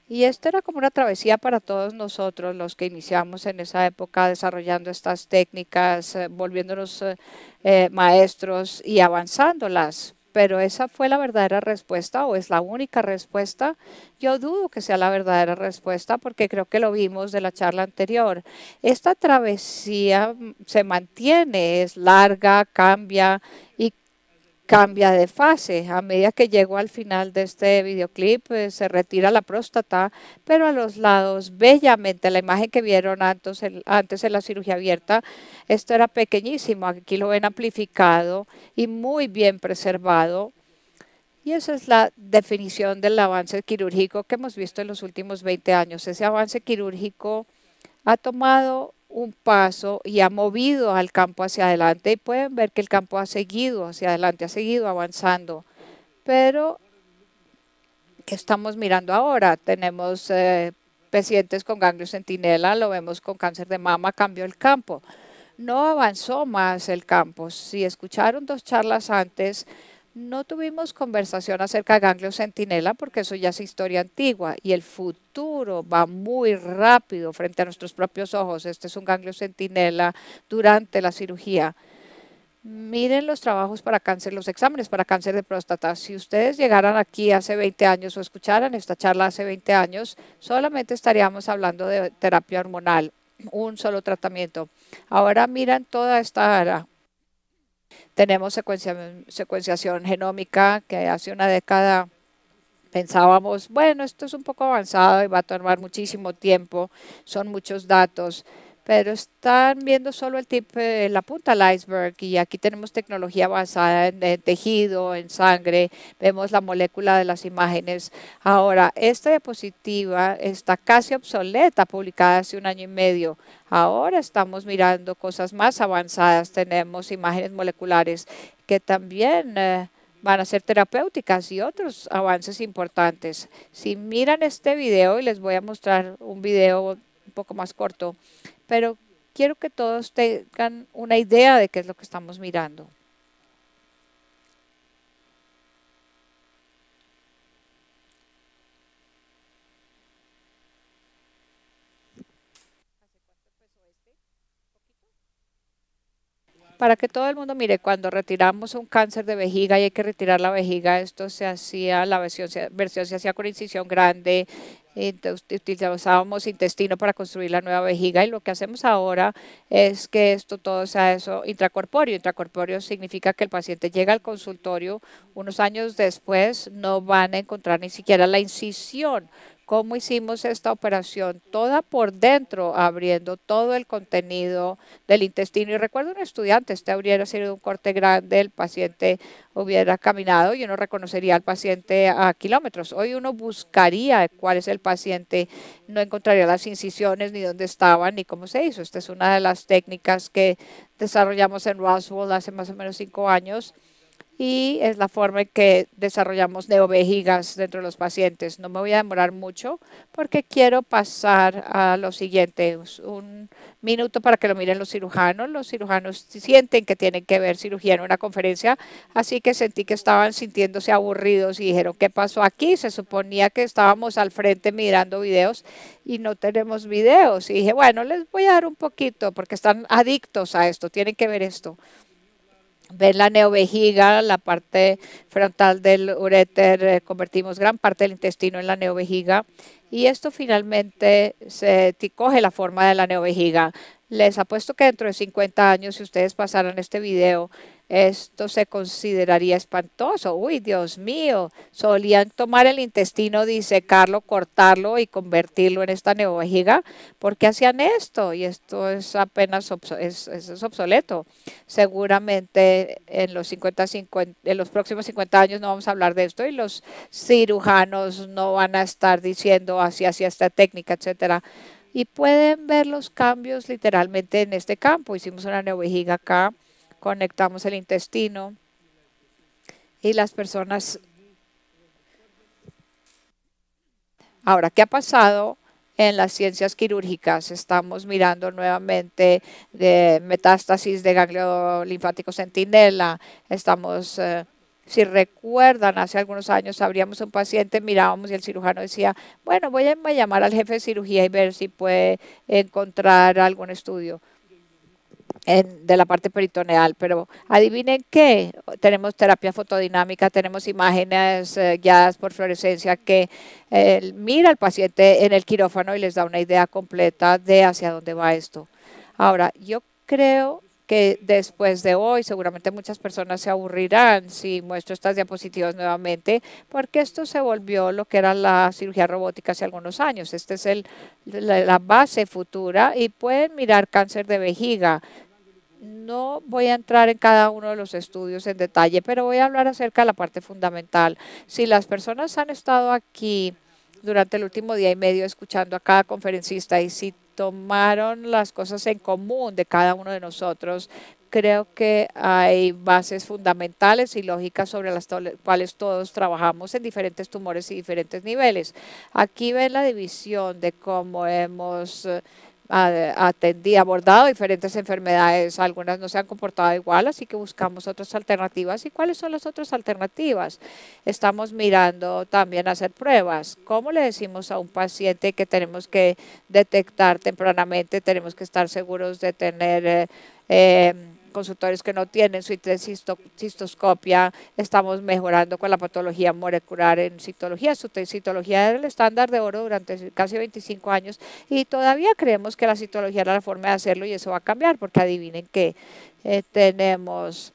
y esto era como una travesía para todos nosotros, los que iniciamos en esa época desarrollando estas técnicas, eh, volviéndonos eh, eh, maestros y avanzándolas. Pero esa fue la verdadera respuesta o es la única respuesta. Yo dudo que sea la verdadera respuesta porque creo que lo vimos de la charla anterior. Esta travesía mm, se mantiene, es larga, cambia y cambia de fase. A medida que llego al final de este videoclip, eh, se retira la próstata, pero a los lados, bellamente, la imagen que vieron antes, antes en la cirugía abierta, esto era pequeñísimo, aquí lo ven amplificado y muy bien preservado. Y esa es la definición del avance quirúrgico que hemos visto en los últimos 20 años. Ese avance quirúrgico ha tomado un paso y ha movido al campo hacia adelante y pueden ver que el campo ha seguido hacia adelante, ha seguido avanzando. Pero, ¿qué estamos mirando ahora? Tenemos eh, pacientes con ganglio centinela, lo vemos con cáncer de mama, cambió el campo. No avanzó más el campo. Si escucharon dos charlas antes, no tuvimos conversación acerca de ganglio centinela porque eso ya es historia antigua y el futuro va muy rápido frente a nuestros propios ojos. Este es un ganglio centinela durante la cirugía. Miren los trabajos para cáncer, los exámenes para cáncer de próstata. Si ustedes llegaran aquí hace 20 años o escucharan esta charla hace 20 años, solamente estaríamos hablando de terapia hormonal, un solo tratamiento. Ahora miran toda esta área, tenemos secuenciación genómica que hace una década pensábamos, bueno, esto es un poco avanzado y va a tomar muchísimo tiempo, son muchos datos pero están viendo solo el tip, eh, la punta del iceberg y aquí tenemos tecnología basada en, tejido, en sangre, vemos la molécula de las imágenes. Ahora, esta diapositiva está casi obsoleta, publicada hace un año y medio. Ahora estamos mirando cosas más avanzadas, tenemos imágenes moleculares que también... Eh, van a ser terapéuticas y otros avances importantes. Si miran este video, y les voy a mostrar un video un poco más corto, pero quiero que todos tengan una idea de qué es lo que estamos mirando. para que todo el mundo mire, cuando retiramos un cáncer de vejiga y hay que retirar la vejiga, esto se hacía, la versión, se hacía con incisión grande, utilizábamos intestino para construir la nueva vejiga y lo que hacemos ahora es que esto todo sea eso intracorpóreo. Intracorpóreo significa que el paciente llega al consultorio, unos años después no van a encontrar ni siquiera la incisión, cómo hicimos esta operación, toda por dentro, abriendo todo el contenido del intestino. Y recuerdo un estudiante, este hubiera sido un corte grande, el paciente hubiera caminado y uno reconocería al paciente a kilómetros. Hoy uno buscaría cuál es el paciente, no encontraría las incisiones, ni dónde estaban, ni cómo se hizo. Esta es una de las técnicas que desarrollamos en Roswell hace más o menos cinco años y es la forma en que desarrollamos neovejigas dentro de los pacientes. No me voy a demorar mucho porque quiero pasar a lo siguiente, un minuto para que lo miren los cirujanos. Los cirujanos sienten que tienen que ver cirugía en una conferencia, así que sentí que estaban sintiéndose aburridos y dijeron, ¿qué pasó aquí? Se suponía que estábamos al frente mirando videos y no tenemos videos. Y dije, bueno, les voy a dar un poquito porque están adictos a esto, tienen que ver esto. Ven la neovejiga, la parte frontal del uréter, eh, convertimos gran parte del intestino en la neovejiga y esto finalmente se coge la forma de la neovejiga. Les apuesto que dentro de 50 años, si ustedes pasaran este video, esto se consideraría espantoso. Uy, Dios mío, solían tomar el intestino, disecarlo, cortarlo y convertirlo en esta neovejiga. ¿Por qué hacían esto? Y esto es apenas es, obsoleto. Seguramente en los, en los próximos 50 años no vamos a hablar de esto y los cirujanos no van a estar diciendo así, así, esta técnica, etcétera y pueden ver los cambios literalmente en este campo. Hicimos una neovejiga acá conectamos el intestino y las personas... Ahora, ¿qué ha pasado en las ciencias quirúrgicas? Estamos mirando nuevamente de metástasis de ganglio linfático centinela. Estamos eh, si recuerdan, hace algunos años abríamos un paciente, mirábamos y el cirujano decía, bueno, voy a llamar al jefe de cirugía y ver si puede encontrar algún estudio de la parte peritoneal, pero adivinen qué, tenemos terapia fotodinámica, tenemos imágenes eh, guiadas por fluorescencia que mira al paciente en el quirófano y les da una idea completa de hacia dónde va esto. Ahora, yo creo que después de hoy seguramente muchas personas se aburrirán si muestro estas diapositivas nuevamente, porque esto se volvió lo que era la cirugía robótica hace algunos años. Esta es la, base futura y pueden mirar cáncer de vejiga, no voy a entrar en cada uno de los estudios en detalle, pero voy a hablar acerca de la parte fundamental. Si las personas han estado aquí durante el último día y medio escuchando a cada conferencista y si tomaron las cosas en común de cada uno de nosotros, creo que hay bases fundamentales y lógicas sobre las cuales todos trabajamos en diferentes tumores y diferentes niveles. Aquí ven la división de cómo hemos... Eh, atendí, abordado diferentes enfermedades, algunas no se han comportado igual, así que buscamos otras alternativas. ¿Y cuáles son las otras alternativas? Estamos mirando también hacer pruebas. ¿Cómo le decimos a un paciente que tenemos que detectar tempranamente, tenemos que estar seguros de tener... Eh, eh, consultorios que no tienen su cistoscopia, estamos mejorando con la patología molecular en citología, su citología era el estándar de oro durante casi 25 años y todavía creemos que la citología era la forma de hacerlo y eso va a cambiar porque adivinen que eh, tenemos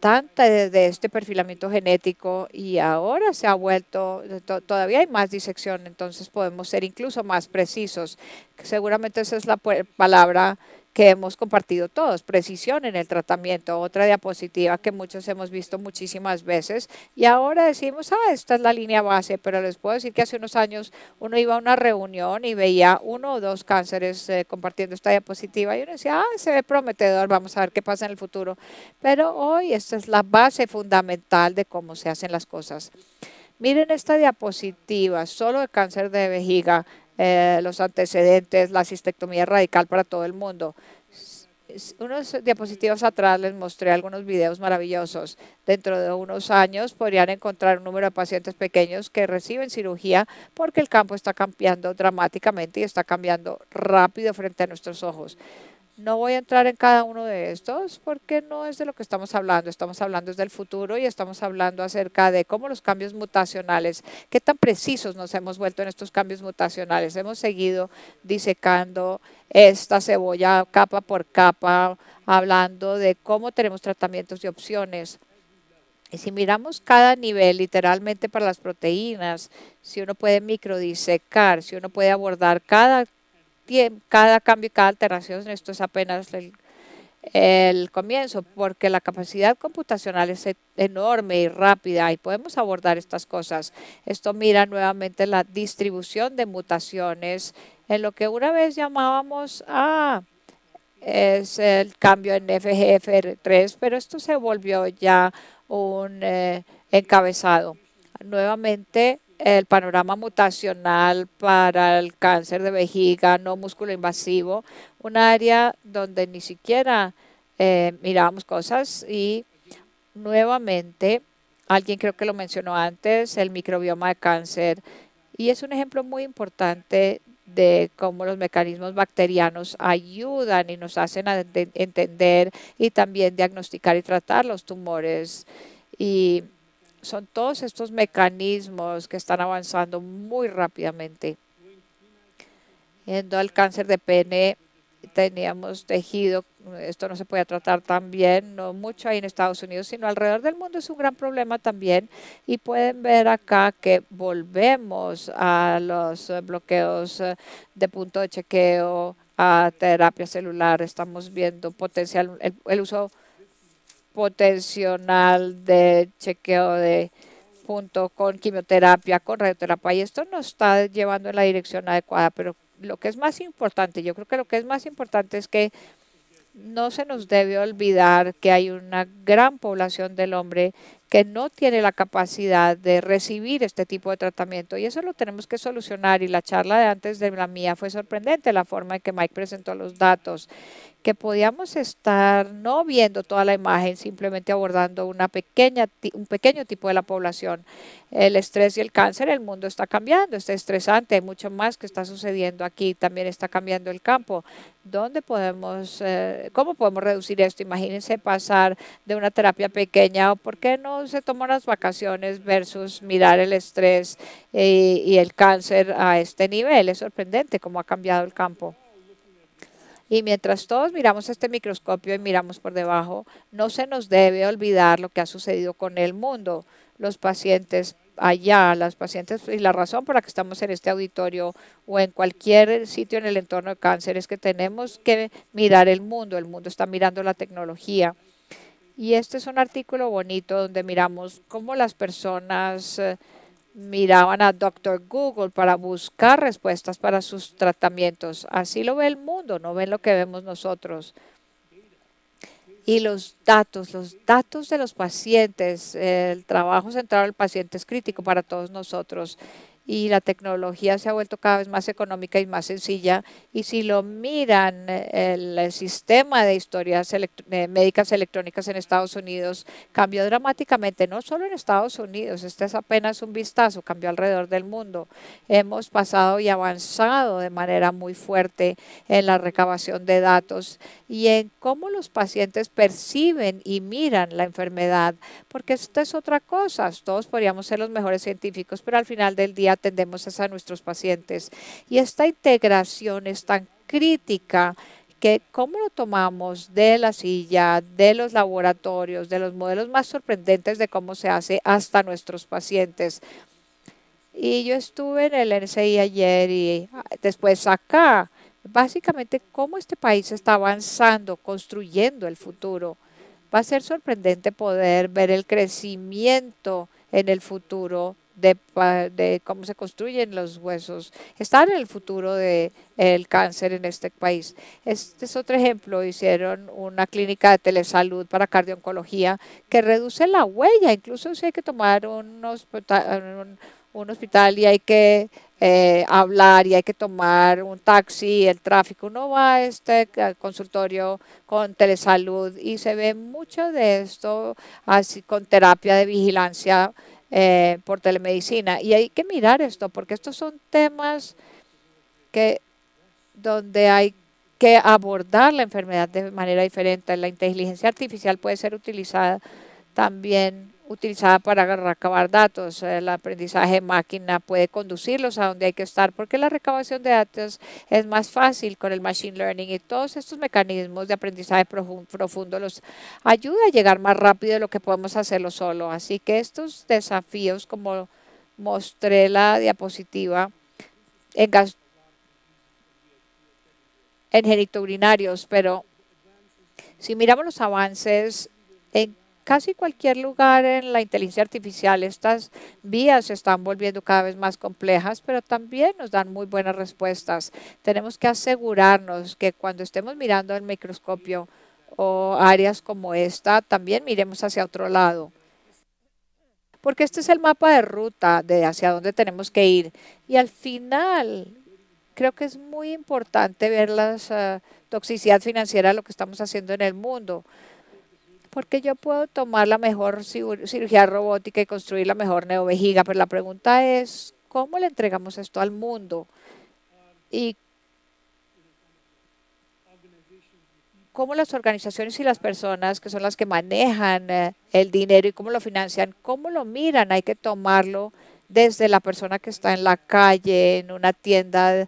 tanta de este perfilamiento genético y ahora se ha vuelto, todavía hay más disección, entonces podemos ser incluso más precisos. Seguramente esa es la palabra que hemos compartido todos, precisión en el tratamiento, otra diapositiva que muchos hemos visto muchísimas veces y ahora decimos, ah, esta es la línea base, pero les puedo decir que hace unos años uno iba a una reunión y veía uno o dos cánceres eh, compartiendo esta diapositiva y uno decía, ah, se ve prometedor, vamos a ver qué pasa en el futuro, pero hoy esta es la base fundamental de cómo se hacen las cosas. Miren esta diapositiva, solo de cáncer de vejiga, eh, los antecedentes, la cistectomía radical para todo el mundo. Unos diapositivas atrás les mostré algunos videos maravillosos. Dentro de unos años podrían encontrar un número de pacientes pequeños que reciben cirugía porque el campo está cambiando dramáticamente y está cambiando rápido frente a nuestros ojos. No voy a entrar en cada uno de estos porque no es de lo que estamos hablando. Estamos hablando desde el futuro y estamos hablando acerca de cómo los cambios mutacionales, qué tan precisos nos hemos vuelto en estos cambios mutacionales. Hemos seguido disecando esta cebolla capa por capa, hablando de cómo tenemos tratamientos y opciones. Y si miramos cada nivel, literalmente para las proteínas, si uno puede microdisecar, si uno puede abordar cada cada cambio y cada alteración, esto es apenas el, comienzo, porque la capacidad computacional es enorme y rápida y podemos abordar estas cosas. Esto mira nuevamente la distribución de mutaciones en lo que una vez llamábamos A, es el cambio en FGFR3, pero esto se volvió ya un eh, encabezado. Nuevamente el panorama mutacional para el cáncer de vejiga no músculo invasivo, un área donde ni siquiera eh, mirábamos cosas y nuevamente, alguien creo que lo mencionó antes, el microbioma de cáncer y es un ejemplo muy importante de cómo los mecanismos bacterianos ayudan y nos hacen entender y también diagnosticar y tratar los tumores. Y son todos estos mecanismos que están avanzando muy rápidamente. Yendo al cáncer de pene, teníamos tejido, esto no se puede tratar tan bien, no mucho ahí en Estados Unidos, sino alrededor del mundo es un gran problema también. Y pueden ver acá que volvemos a los eh, bloqueos eh, de punto de chequeo, a terapia celular, estamos viendo potencial el, el uso potencial de chequeo de punto con quimioterapia, con radioterapia, y esto nos está llevando en la dirección adecuada, pero lo que es más importante, yo creo que lo que es más importante es que no se nos debe olvidar que hay una gran población del hombre que no tiene la capacidad de recibir este tipo de tratamiento y eso lo tenemos que solucionar y la charla de antes de la mía fue sorprendente la forma en que Mike presentó los datos que podíamos estar no viendo toda la imagen, simplemente abordando una pequeña, un pequeño tipo de la población. El estrés y el cáncer, el mundo está cambiando, está estresante, hay mucho más que está sucediendo aquí, también está cambiando el campo. ¿Dónde podemos, eh, cómo podemos reducir esto? Imagínense pasar de una terapia pequeña o por qué no se toman las vacaciones versus mirar el estrés eh, y el cáncer a este nivel. Es sorprendente cómo ha cambiado el campo. Y mientras todos miramos este microscopio y miramos por debajo, no se nos debe olvidar lo que ha sucedido con el mundo. Los pacientes allá, las pacientes, y la razón por la que estamos en este auditorio o en cualquier sitio en el entorno de cáncer es que tenemos que mirar el mundo. El mundo está mirando la tecnología. Y este es un artículo bonito donde miramos cómo las personas... Eh, miraban a Doctor Google para buscar respuestas para sus tratamientos. Así lo ve el mundo, no ven lo que vemos nosotros. Y los datos, los datos de los pacientes, el trabajo central del paciente es crítico para todos nosotros y la tecnología se ha vuelto cada vez más económica y más sencilla. Y si lo miran, el sistema de historias eh, médicas electrónicas en Estados Unidos cambió dramáticamente, no solo en Estados Unidos, este es apenas un vistazo, cambió alrededor del mundo. Hemos pasado y avanzado de manera muy fuerte en la recabación de datos y en cómo los pacientes perciben y miran la enfermedad, porque esto es otra cosa, todos podríamos ser los mejores científicos, pero al final del día atendemos a nuestros pacientes. Y esta integración es tan crítica que cómo lo tomamos de la silla, de los laboratorios, de los modelos más sorprendentes de cómo se hace hasta nuestros pacientes. Y yo estuve en el NCI ayer y ah, después acá, básicamente cómo este país está avanzando, construyendo el futuro. Va a ser sorprendente poder ver el crecimiento en el futuro de, de, cómo se construyen los huesos, está en el futuro del cáncer en este país. Este es otro ejemplo, hicieron una clínica de telesalud para cardio-oncología que reduce la huella, incluso si hay que tomar un hospital, un, hospital y hay que eh, hablar y hay que tomar un taxi, el tráfico, uno va a este eh, consultorio con telesalud y se ve mucho de esto así con terapia de vigilancia eh, por telemedicina. Y hay que mirar esto, porque estos son temas que donde hay que abordar la enfermedad de manera diferente. La inteligencia artificial puede ser utilizada también utilizada para recabar datos. Eh, el aprendizaje máquina puede conducirlos a donde hay que estar porque la recabación de datos es más fácil con el machine learning y todos estos mecanismos de aprendizaje profundo los ayuda a llegar más rápido de lo que podemos hacerlo solo. Así que estos desafíos, como mostré la diapositiva, en, en genitourinarios, pero si miramos los avances en casi cualquier lugar en la inteligencia artificial. Estas vías se están volviendo cada vez más complejas, pero también nos dan muy buenas respuestas. Tenemos que asegurarnos que cuando estemos mirando el microscopio o áreas como esta, también miremos hacia otro lado porque este es el mapa de ruta de hacia dónde tenemos que ir. Y al final, creo que es muy importante ver la ah, toxicidad financiera de lo que estamos haciendo en el mundo porque yo puedo tomar la mejor cirugía robótica y construir la mejor neovejiga, pero la pregunta es, ¿cómo le entregamos esto al mundo? Y cómo las organizaciones y las personas que son las que manejan eh, el dinero y cómo lo financian, cómo lo miran, hay que tomarlo desde la persona que está en la calle, en una tienda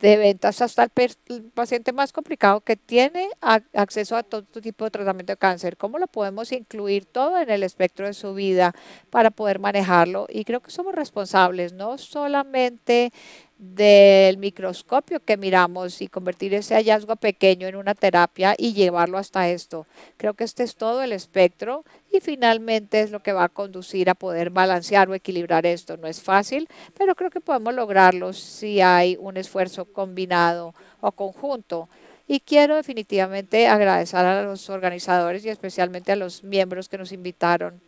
de ventas hasta el, paciente más complicado que tiene acceso a todo este tipo de tratamiento de cáncer. ¿Cómo lo podemos incluir todo en el espectro de su vida para poder manejarlo? Y creo que somos responsables, no solamente del microscopio que miramos y convertir ese hallazgo pequeño en una terapia y llevarlo hasta esto. Creo que este es todo el espectro y finalmente es lo que va a conducir a poder balancear o equilibrar esto. No es fácil, pero creo que podemos lograrlo si hay un esfuerzo combinado o conjunto. Y quiero definitivamente agradecer a los organizadores y especialmente a los miembros que nos invitaron,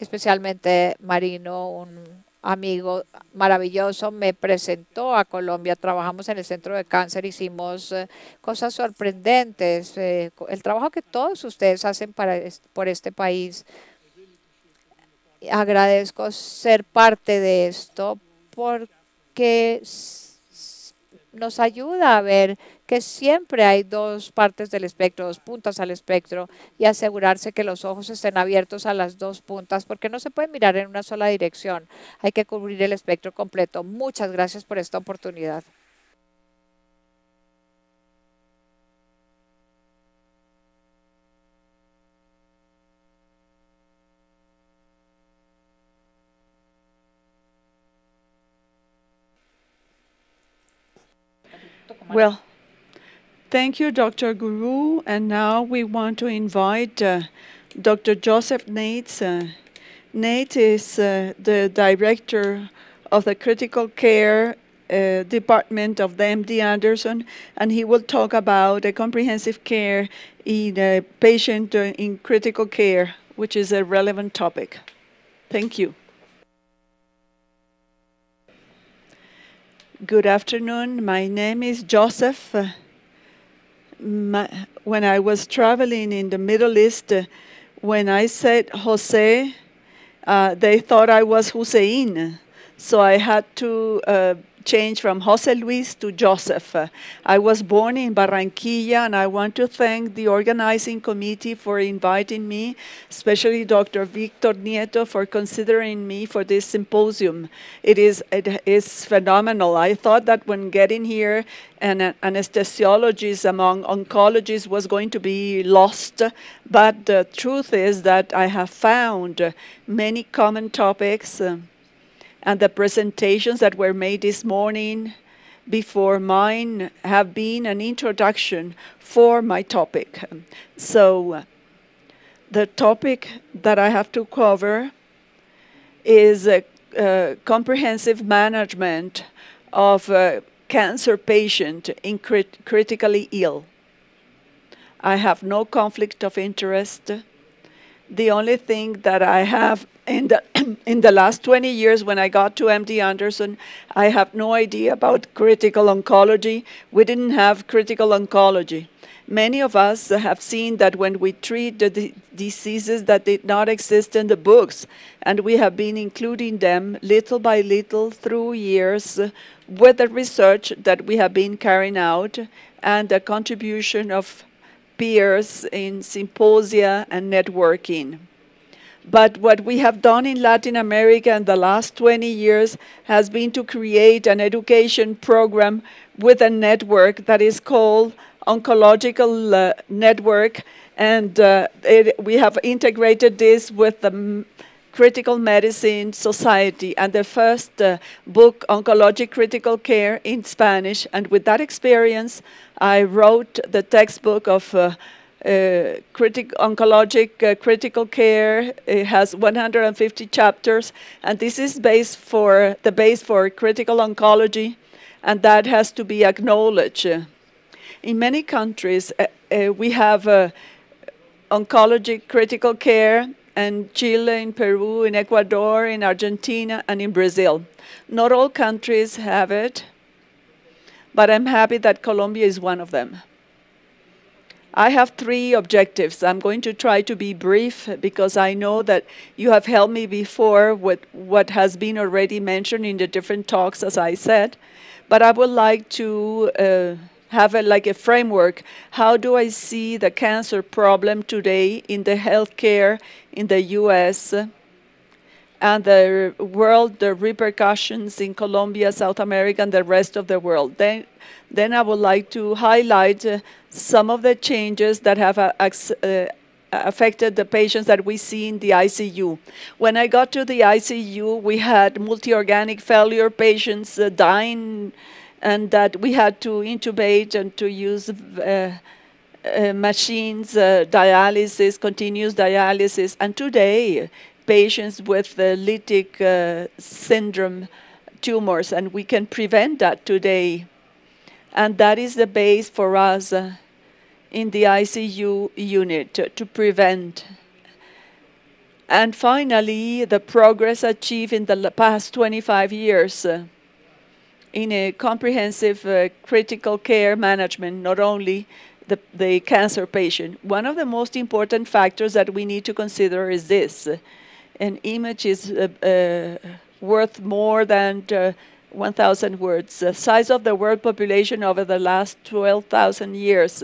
especialmente Marino, un amigo maravilloso, me presentó a Colombia. Trabajamos en el centro de cáncer, hicimos eh, cosas sorprendentes. Eh, el trabajo que todos ustedes hacen para, por este país. Agradezco ser parte de esto porque nos ayuda a ver que siempre hay dos partes del espectro, dos puntas al espectro, y asegurarse que los ojos estén abiertos a las dos puntas, porque no se puede mirar en una sola dirección. Hay que cubrir el espectro completo. Muchas gracias por esta oportunidad. Thank you, Dr. Guru. And now we want to invite uh, Dr. Joseph Nates. Uh, Nate is uh, the director of the critical care uh, department of the MD Anderson, and he will talk about a comprehensive care in a patient uh, in critical care, which is a relevant topic. Thank you. Good afternoon. My name is Joseph my, when I was traveling in the Middle East, uh, when I said Jose, uh, they thought I was Hussein. So I had to uh, change from Jose Luis to Joseph. I was born in Barranquilla, and I want to thank the organizing committee for inviting me, especially Dr. Victor Nieto for considering me for this symposium. It is, it is phenomenal. I thought that when getting here, an anesthesiologist among oncologists was going to be lost, but the truth is that I have found many common topics. Um, and the presentations that were made this morning before mine have been an introduction for my topic. So the topic that I have to cover is a, comprehensive management of a cancer patient in crit critically ill. I have no conflict of interest the only thing that I have in the *clears throat* in the last 20 years when I got to MD Anderson, I have no idea about critical oncology. We didn't have critical oncology. Many of us have seen that when we treat the d- diseases that did not exist in the books, and we have been including them little by little through years with the research that we have been carrying out and the contribution of peers in symposia and networking. But what we have done in Latin America in the last 20 years has been to create an education program with a network that is called Oncological uh, Network. And uh, it, we have integrated this with the Critical Medicine Society and the first uh, book, Oncologic Critical Care, in Spanish. And with that experience, I wrote the textbook of uh, uh, critic Oncologic uh, Critical Care. It has 150 chapters, and this is base for the base for critical oncology, and that has to be acknowledged. In many countries, uh, uh, we have oncologic critical care and Chile, in Peru, in Ecuador, in Argentina, and in Brazil. Not all countries have it, but I'm happy that Colombia is one of them. I have three objectives. I'm going to try to be brief because I know that you have helped me before with what has been already mentioned in the different talks, as I said. But I would like to uh, have a, like a framework. How do I see the cancer problem today in the healthcare in the U.S. and the world, the repercussions in Colombia, South America, and the rest of the world? Then, then I would like to highlight uh, some of the changes that have uh, uh, affected the patients that we see in the ICU. When I got to the ICU, we had multi-organic failure patients uh, dying and that we had to intubate and to use uh, uh, machines, uh, dialysis, continuous dialysis. And today, patients with lytic uh, syndrome tumors, and we can prevent that today. And that is the base for us uh, in the ICU unit to, to prevent. And finally, the progress achieved in the past 25 years uh, in a comprehensive uh, critical care management, not only the, the cancer patient. One of the most important factors that we need to consider is this. An image is uh, uh, worth more than uh, 1,000 words. The size of the world population over the last 12,000 years.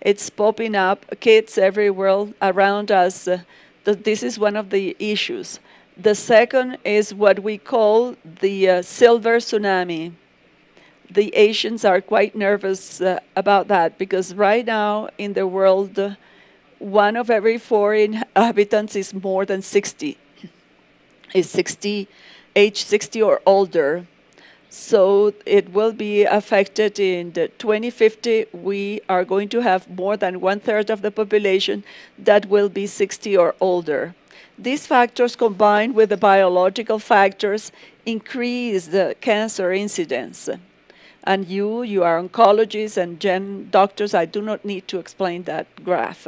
It's popping up, kids everywhere around us. This is one of the issues. The second is what we call the uh, silver tsunami the Asians are quite nervous uh, about that because right now in the world, uh, one of every four inhabitants is more than 60, is 60, age 60 or older. So it will be affected in 2050. We are going to have more than one third of the population that will be 60 or older. These factors combined with the biological factors increase the cancer incidence. And you, you are oncologists and gen doctors. I do not need to explain that graph.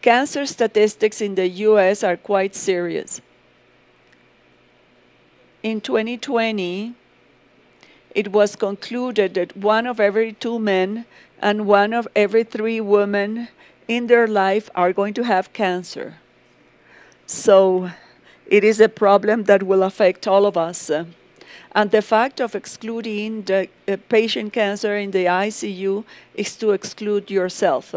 Cancer statistics in the US are quite serious. In 2020, it was concluded that one of every two men and one of every three women in their life are going to have cancer. So it is a problem that will affect all of us. And the fact of excluding the uh, patient cancer in the ICU is to exclude yourself.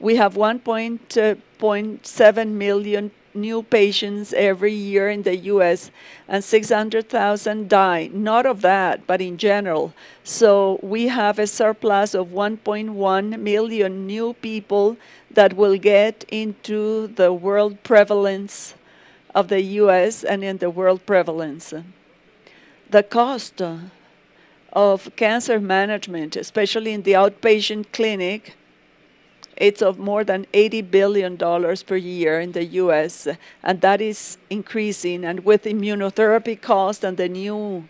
We have uh, 1.7 million new patients every year in the US, and 600,000 die. Not of that, but in general. So we have a surplus of 1.1 million new people that will get into the world prevalence of the US and in the world prevalence the cost of cancer management, especially in the outpatient clinic, it's of more than $80 billion per year in the US, and that is increasing. And with immunotherapy cost and the new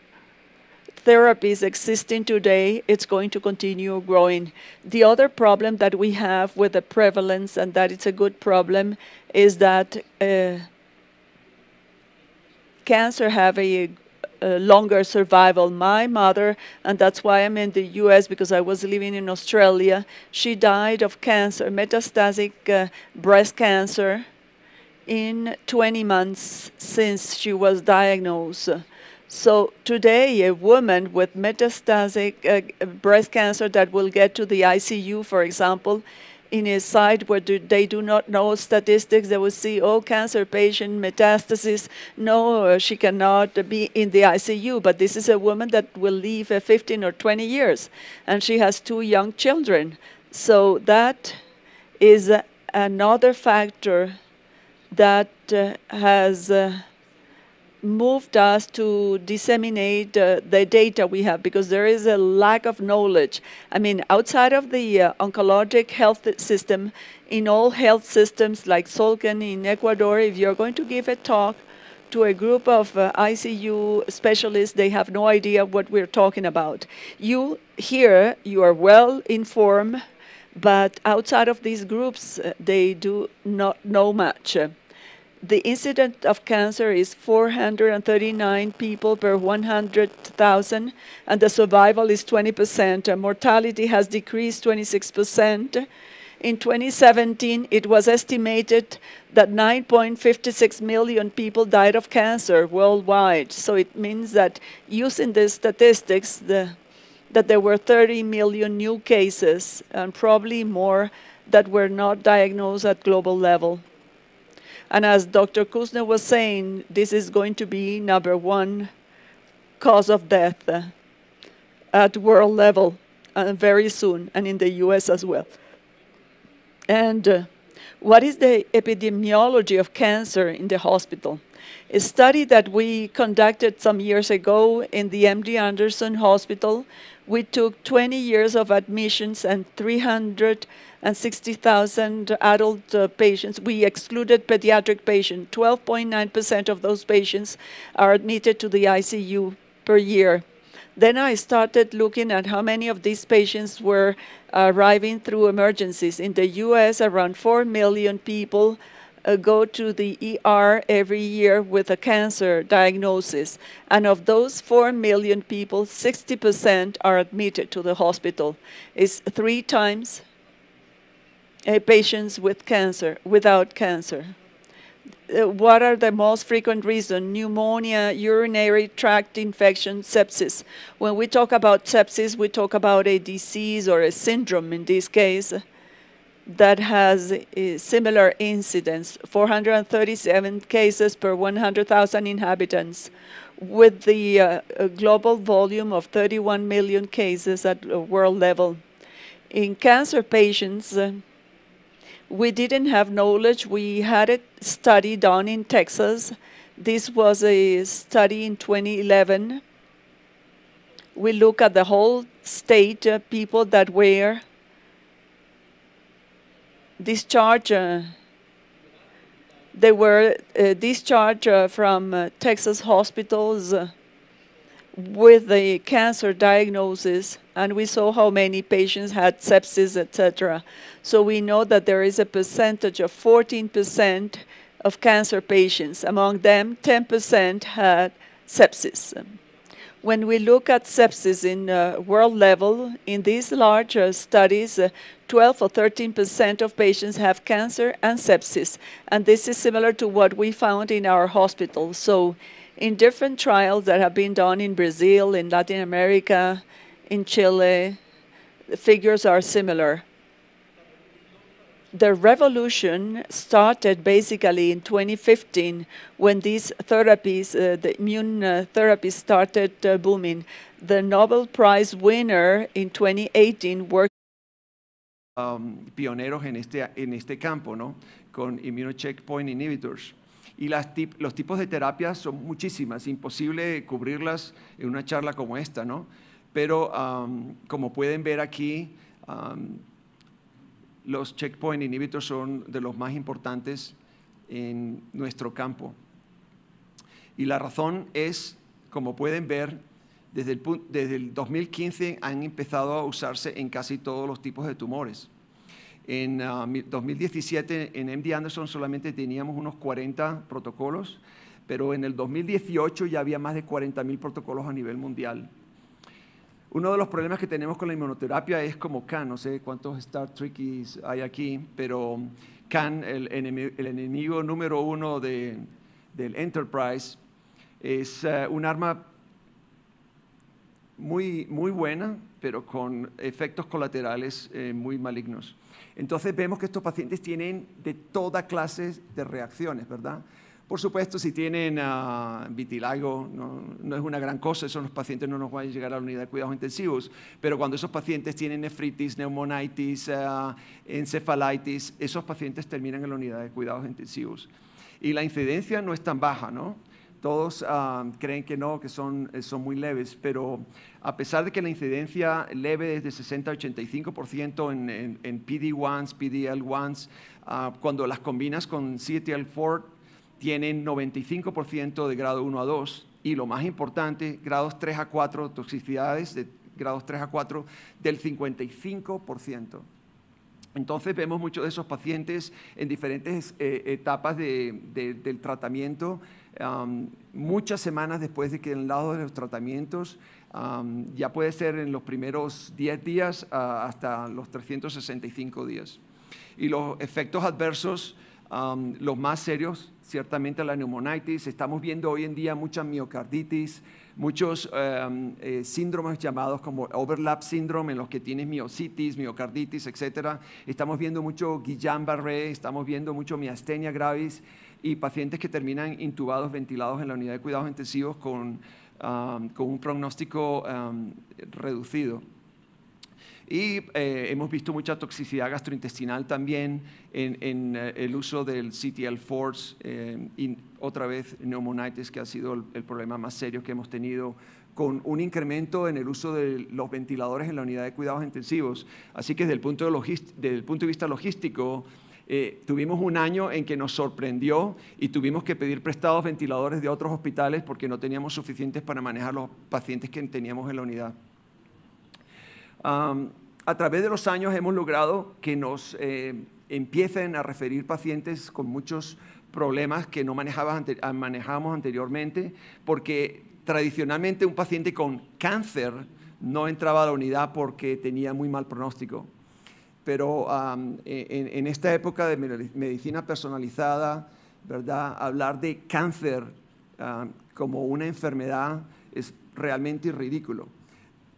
therapies existing today, it's going to continue growing. The other problem that we have with the prevalence, and that it's a good problem, is that uh, cancer have a longer survival. My mother, and that's why I'm in the US because I was living in Australia, she died of cancer, metastatic uh, breast cancer, in 20 months since she was diagnosed. So today, a woman with metastatic uh, breast cancer that will get to the ICU, for example, in his side where do, they do not know statistics. They will see all cancer patient metastasis. No, uh, she cannot be in the ICU, but this is a woman that will live uh, 15 or 20 years, and she has two young children. So that is uh, another factor that uh, has uh, moved us to disseminate uh, the data we have because there is a lack of knowledge. I mean, outside of the uh, oncologic health system, in all health systems like Solgan in Ecuador, if you're going to give a talk to a group of uh, ICU specialists, they have no idea what we're talking about. You here, you are well informed, but outside of these groups, uh, they do not know much the incidence of cancer is 439 people per 100,000, and the survival is 20%. And mortality has decreased 26%. In 2017, it was estimated that 9.56 million people died of cancer worldwide. So it means that using the statistics, the, that there were 30 million new cases and probably more that were not diagnosed at global level. And as Dr. Kuzner was saying, this is going to be number one cause of death uh, at world level uh, very soon, and in the US as well. And uh, what is the epidemiology of cancer in the hospital? A study that we conducted some years ago in the MD Anderson Hospital, we took 20 years of admissions and 300 and 60,000 adult uh, patients. We excluded pediatric patients. 12.9% of those patients are admitted to the ICU per year. Then I started looking at how many of these patients were arriving through emergencies. In the US, around 4 million people uh, go to the ER every year with a cancer diagnosis. And of those 4 million people, 60% are admitted to the hospital. It's three times uh, patients with cancer, without cancer. Uh, what are the most frequent reasons? Pneumonia, urinary tract infection, sepsis. When we talk about sepsis, we talk about a disease or a syndrome in this case that has a similar incidence, 437 cases per 100,000 inhabitants, with the uh, global volume of 31 million cases at world level. In cancer patients, uh, we didn't have knowledge. We had a study done in Texas. This was a study in 2011. We look at the whole state, uh, people that were discharged. Uh, they were uh, discharged uh, from uh, Texas hospitals. Uh, with the cancer diagnosis, and we saw how many patients had sepsis, etc. So we know that there is a percentage of 14% of cancer patients. Among them, 10% had sepsis. When we look at sepsis in uh, world level, in these large studies, uh, 12 or 13 percent of patients have cancer and sepsis. And this is similar to what we found in our hospital. So in different trials that have been done in Brazil, in Latin America, in Chile, the figures are similar. The revolution started basically in 2015 when these therapies, uh, the immune uh, therapy started uh, booming. The Nobel Prize winner in 2018 worked um, pioneros en este, en este campo, ¿no? Con immunocheckpoint inhibitors. Y los tipos de terapias son muchísimas, imposible cubrirlas en una charla como esta, ¿no? Pero como pueden ver aquí, los checkpoint inhibitors son de los más importantes en nuestro campo. Y la razón es, como pueden ver, desde el, desde el 2015 han empezado a usarse en casi todos los tipos de tumores. En 2017 ah, en MD Anderson solamente teníamos unos 40 protocolos, pero en el 2018 ya había más de 40.000 protocolos a nivel mundial. Uno de los problemas que tenemos con la inmunoterapia es como CAN, no sé cuántos Star Trickies hay aquí, pero CAN, el, enemigo, número uno del Enterprise, es eh, un arma muy, muy buena, pero con efectos colaterales eh, muy malignos. Entonces vemos que estos pacientes tienen de toda clase de reacciones, ¿verdad? Por supuesto, si tienen ah, vitiligo, no, es una gran cosa, esos pacientes no nos van a llegar a la unidad de cuidados intensivos, pero cuando esos pacientes tienen nefritis, neumonitis, ah, encefalitis, esos pacientes terminan en la unidad de cuidados intensivos. Y la incidencia no es tan baja, ¿no? Todos ah, creen que no, que eh, son, muy leves, pero a pesar de que la incidencia leve es de 60 a 85% en, en, PD1s, PDL1s, ah, cuando las combinas con CTL4, tienen 95% de grado 1 a 2 y lo más importante, grados 3 a 4, toxicidades de grados 3 a 4 del 55%. Entonces vemos muchos de esos pacientes en diferentes eh, etapas del tratamiento muchas semanas después de que han dado los tratamientos, ya puede ser en los primeros 10 días hasta los 365 días. Y los efectos adversos, los más serios, ciertamente la neumonitis, estamos viendo hoy en día mucha miocarditis, muchos eh, síndromes llamados como overlap syndrome, en los que tienes miocitis, miocarditis, etc. Estamos viendo mucho Guillain-Barré, estamos viendo mucho miastenia gravis y pacientes que terminan intubados, ventilados en la unidad de cuidados intensivos con, um, con un pronóstico um, reducido. Y eh, hemos visto mucha toxicidad gastrointestinal también en, eh, el uso del CTL Force eh, y otra vez neumonitis que ha sido el, problema más serio que hemos tenido con un incremento en el uso de los ventiladores en la unidad de cuidados intensivos. Así que desde el punto de, desde el punto de vista logístico, eh, tuvimos un año en que nos sorprendió y tuvimos que pedir prestados ventiladores de otros hospitales porque no teníamos suficientes para manejar los pacientes que teníamos en la unidad. a través de los años hemos logrado que nos eh, empiecen a referir pacientes con muchos problemas que no manejábamos ah, anteriormente, porque tradicionalmente un paciente con cáncer no entraba a la unidad porque tenía muy mal pronóstico pero e, en, esta época de medicina personalizada, ¿verdad? hablar de cáncer como una enfermedad es realmente ridículo.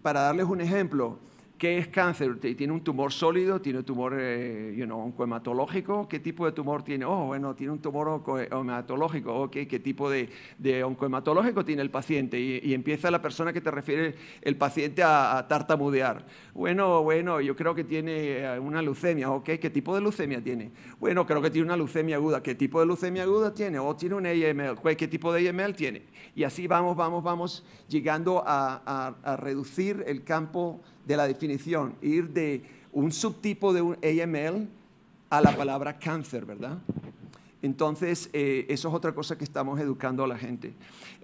Para darles un ejemplo, ¿Qué es cáncer? ¿Tiene un tumor sólido? ¿Tiene un tumor eh, you oncohematológico? ¿Qué tipo de tumor tiene? Oh, bueno, tiene un tumor eh, oncohematológico. Okay, ¿Qué tipo de, de, oncohematológico tiene el paciente? Y, empieza la persona que te refiere el paciente a, tartamudear. Bueno, bueno, yo creo que tiene eh, una leucemia. Ok, ¿qué tipo de leucemia tiene? Bueno, creo que tiene una leucemia aguda. ¿Qué tipo de leucemia aguda tiene? O oh, tiene un AML. ¿Qué tipo de AML tiene? Y así vamos, vamos, vamos, llegando a, a reducir el campo de la definición, ir de un subtipo de un AML a la palabra cáncer, ¿verdad? Entonces, eh, eso es otra cosa que estamos educando a la gente.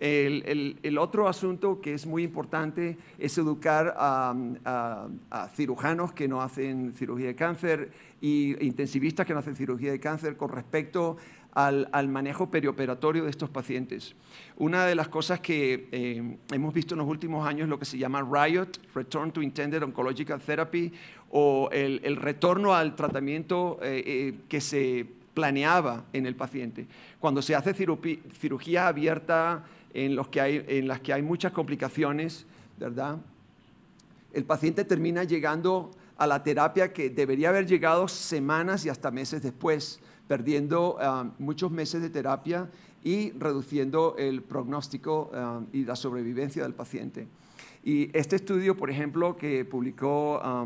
El, otro asunto que es muy importante es educar a, cirujanos que no hacen cirugía de cáncer y intensivistas que no hacen cirugía de cáncer con respecto al, manejo perioperatorio de estos pacientes. Una de las cosas que eh, hemos visto en los últimos años es lo que se llama RIOT, Return to Intended Oncological Therapy, o el, retorno al tratamiento eh, eh, que se planeaba en el paciente. Cuando se hace cirugía abierta en, en las que hay muchas complicaciones, ¿verdad? El paciente termina llegando a la terapia que debería haber llegado semanas y hasta meses después perdiendo ah, muchos meses de terapia y reduciendo el pronóstico ah, y la sobrevivencia del paciente. Y este estudio, por ejemplo, que publicó ah,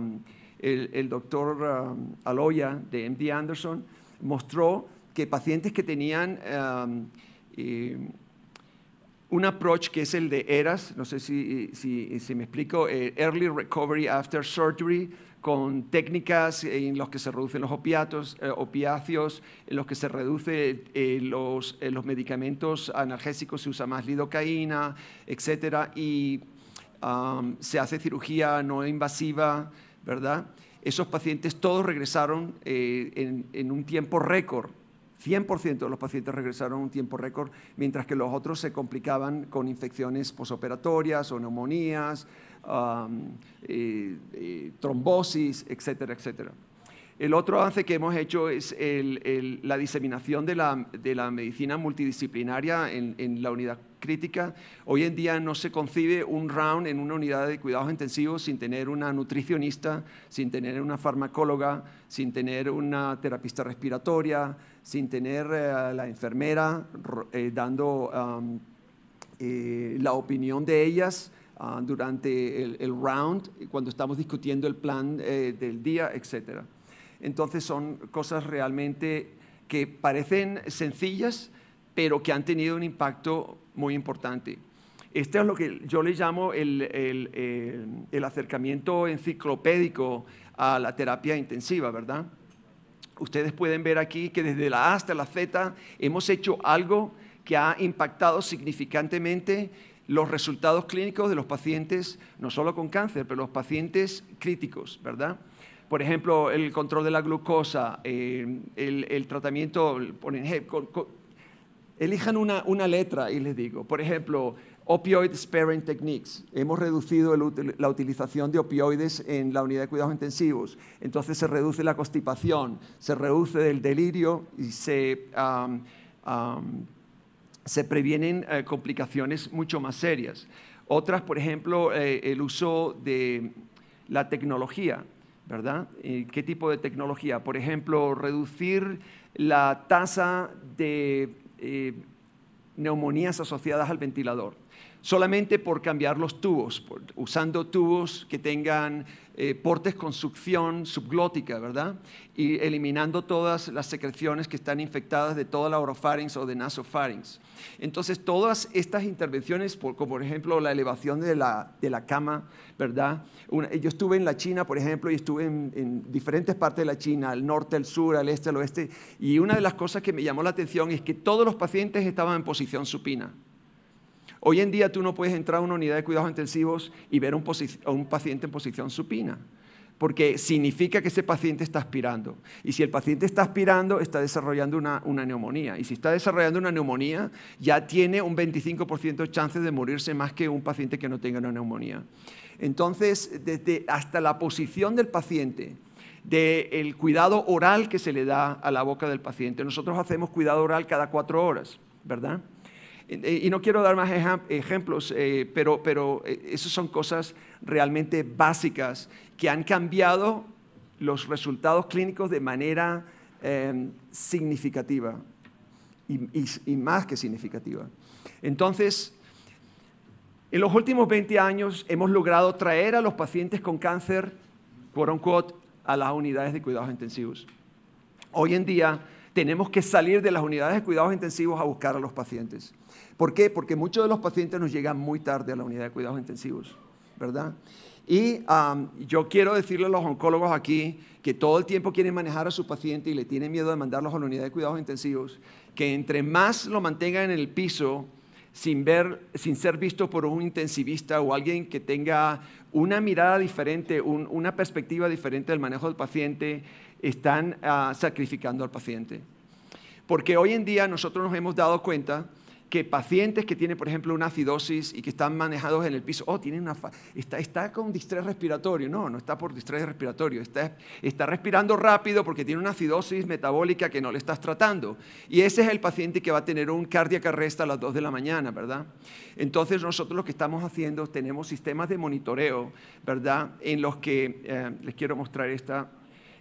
el, doctor Aloya de MD Anderson, mostró que pacientes que tenían eh, un approach que es el de ERAS, no sé si, me explico, eh, Early Recovery After Surgery, con técnicas en las que se reducen los opiatos, eh, opiáceos, en los que se reducen eh, eh, los, medicamentos analgésicos, se usa más lidocaína, etcétera, y se hace cirugía no invasiva, ¿verdad? Esos pacientes todos regresaron en, un tiempo récord. 100% de los pacientes regresaron en un tiempo récord, mientras que los otros se complicaban con infecciones posoperatorias o neumonías trombosis, etcétera, etcétera. El otro avance que hemos hecho es la diseminación de la, medicina multidisciplinaria en, la unidad crítica. Hoy en día no se concibe un round en una unidad de cuidados intensivos sin tener una nutricionista, sin tener una farmacóloga, sin tener una terapista respiratoria, sin tener a eh, la enfermera eh, dando eh, la opinión de ellas Ah, durante el, round, cuando estamos discutiendo el plan eh, del día, etcétera. Entonces son cosas realmente que parecen sencillas, pero que han tenido un impacto muy importante. Este es lo que yo le llamo el, eh, el acercamiento enciclopédico a la terapia intensiva, ¿verdad? Ustedes pueden ver aquí que desde la A hasta la Z hemos hecho algo que ha impactado significantemente los resultados clínicos de los pacientes, no solo con cáncer, pero los pacientes críticos, ¿verdad? Por ejemplo, el control de la glucosa, eh, el, tratamiento, elijan una, una, letra y les digo, por ejemplo, opioid sparing techniques. Hemos reducido la utilización de opioides en la unidad de cuidados intensivos. Entonces se reduce la constipación, se reduce el delirio y se se previenen eh, complicaciones mucho más serias. Otras, por ejemplo, eh, el uso de la tecnología, ¿verdad? Eh, ¿Qué tipo de tecnología? Por ejemplo, reducir la tasa de neumonías asociadas al ventilador solamente por cambiar los tubos, usando tubos que tengan eh, portes con succión subglótica, ¿verdad? Y eliminando todas las secreciones que están infectadas de toda la orofarynx o de nasofaringe. Entonces, todas estas intervenciones, como por ejemplo la elevación de la, de cama, ¿verdad? yo estuve en la China, por ejemplo, y estuve en, en diferentes partes de la China, al norte, al sur, al este, al oeste, y una de las cosas que me llamó la atención es que todos los pacientes estaban en posición supina. Hoy en día tú no puedes entrar a una unidad de cuidados intensivos y ver a un, paciente en posición supina porque significa que ese paciente está aspirando. Y si el paciente está aspirando, está desarrollando una, neumonía. Y si está desarrollando una neumonía, ya tiene un 25% de chances de morirse más que un paciente que no tenga una neumonía. Entonces, desde hasta la posición del paciente, del cuidado oral que se le da a la boca del paciente, nosotros hacemos cuidado oral cada cuatro horas, ¿verdad? Y no quiero dar más ejemplos, eh, pero, pero eh, esas son cosas realmente básicas que han cambiado los resultados clínicos de manera eh, significativa y, más que significativa. Entonces, en los últimos 20 años hemos logrado traer a los pacientes con cáncer, quote a las unidades de cuidados intensivos. Hoy en día tenemos que salir de las unidades de cuidados intensivos a buscar a los pacientes. ¿Por qué? Porque muchos de los pacientes nos llegan muy tarde a la unidad de cuidados intensivos, ¿verdad? Y yo quiero decirle a los oncólogos aquí que todo el tiempo quieren manejar a su paciente y le tienen miedo de mandarlos a la unidad de cuidados intensivos, que entre más lo mantengan en el piso sin, ver, sin ser visto por un intensivista o alguien que tenga una mirada diferente, una perspectiva diferente del manejo del paciente, están ah, sacrificando al paciente. Porque hoy en día nosotros nos hemos dado cuenta que pacientes que tienen, por ejemplo, una acidosis y que están manejados en el piso, oh, tienen una está, está con distrés respiratorio. No, no está por distrés respiratorio, está, está respirando rápido porque tiene una acidosis metabólica que no le estás tratando. Y ese es el paciente que va a tener un cardiac arrest a las 2 de la mañana, ¿verdad? Entonces nosotros lo que estamos haciendo, tenemos sistemas de monitoreo, ¿verdad? En los que, eh, les quiero mostrar esta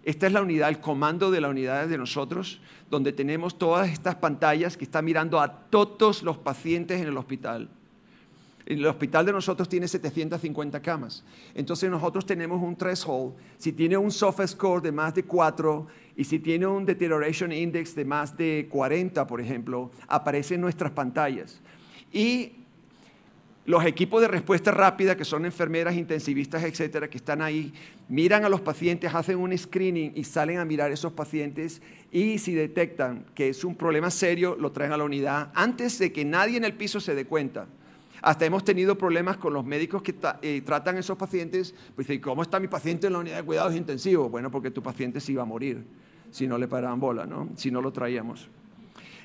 esta es la unidad, el comando de la unidad de nosotros, donde tenemos todas estas pantallas que están mirando a todos los pacientes en el hospital. El hospital de nosotros tiene 750 camas. Entonces nosotros tenemos un threshold. Si tiene un soft score de más de 4 y si tiene un deterioration index de más de 40, por ejemplo, aparecen nuestras pantallas. Y los equipos de respuesta rápida, que son enfermeras, intensivistas, etcétera, que están ahí, miran a los pacientes, hacen un screening y salen a mirar a esos pacientes. Y si detectan que es un problema serio, lo traen a la unidad antes de que nadie en el piso se dé cuenta. Hasta hemos tenido problemas con los médicos que eh, tratan a esos pacientes. Pues dicen, ¿cómo está mi paciente en la unidad de cuidados intensivos? Bueno, porque tu paciente se iba a morir si no le paraban bola, ¿no? si no lo traíamos.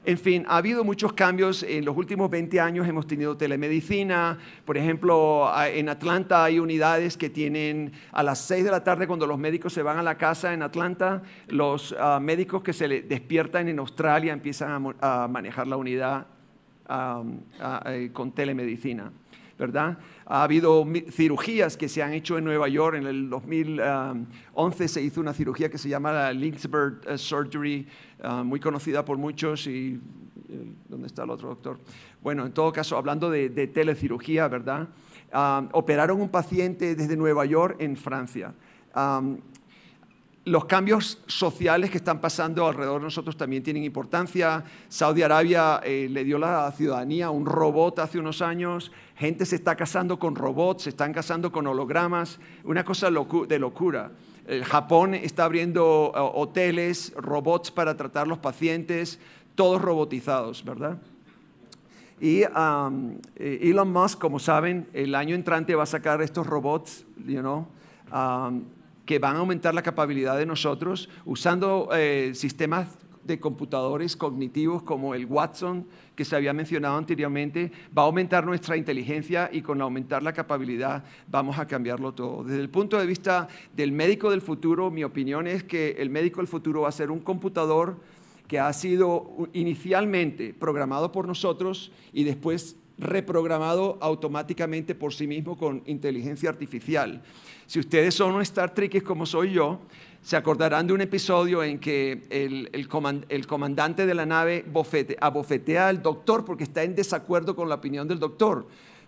En fin, ha habido muchos cambios. En los últimos 20 años hemos tenido telemedicina. Por ejemplo, en Atlanta hay unidades que tienen a las 6 de la tarde cuando los médicos se van a la casa en Atlanta, los ah, médicos que se despiertan en Australia empiezan a, manejar la unidad eh, con telemedicina. ¿verdad? Ha habido cirugías que se han hecho en Nueva York. En el 2011 ah, se hizo una cirugía que se llama la Linksberg eh, Surgery, ah, muy conocida por muchos y eh, ¿dónde está el otro doctor? Bueno, en todo caso, hablando de, telecirugía, ¿verdad? Ah, operaron un paciente desde Nueva York en Francia los cambios sociales que están pasando alrededor de nosotros también tienen importancia. Saudi Arabia eh, le dio la ciudadanía un robot hace unos años. Gente se está casando con robots, se están casando con hologramas. Una cosa de locura. Eh, Japón está abriendo eh, hoteles, robots para tratar los pacientes, todos robotizados, ¿verdad? Y Elon Musk, como saben, el año entrante va a sacar estos robots, you know que van a aumentar la capacidad de nosotros usando eh, sistemas de computadores cognitivos como el Watson, que se había mencionado anteriormente, va a aumentar nuestra inteligencia y con aumentar la capacidad vamos a cambiarlo todo. Desde el punto de vista del médico del futuro, mi opinión es que el médico del futuro va a ser un computador que ha sido inicialmente programado por nosotros y después reprogramado automáticamente por sí mismo con inteligencia artificial. Si ustedes son un Star Trek como soy yo, se acordarán de un episodio en que el, el, comandante de la nave abofetea al doctor porque está en desacuerdo con la opinión del doctor.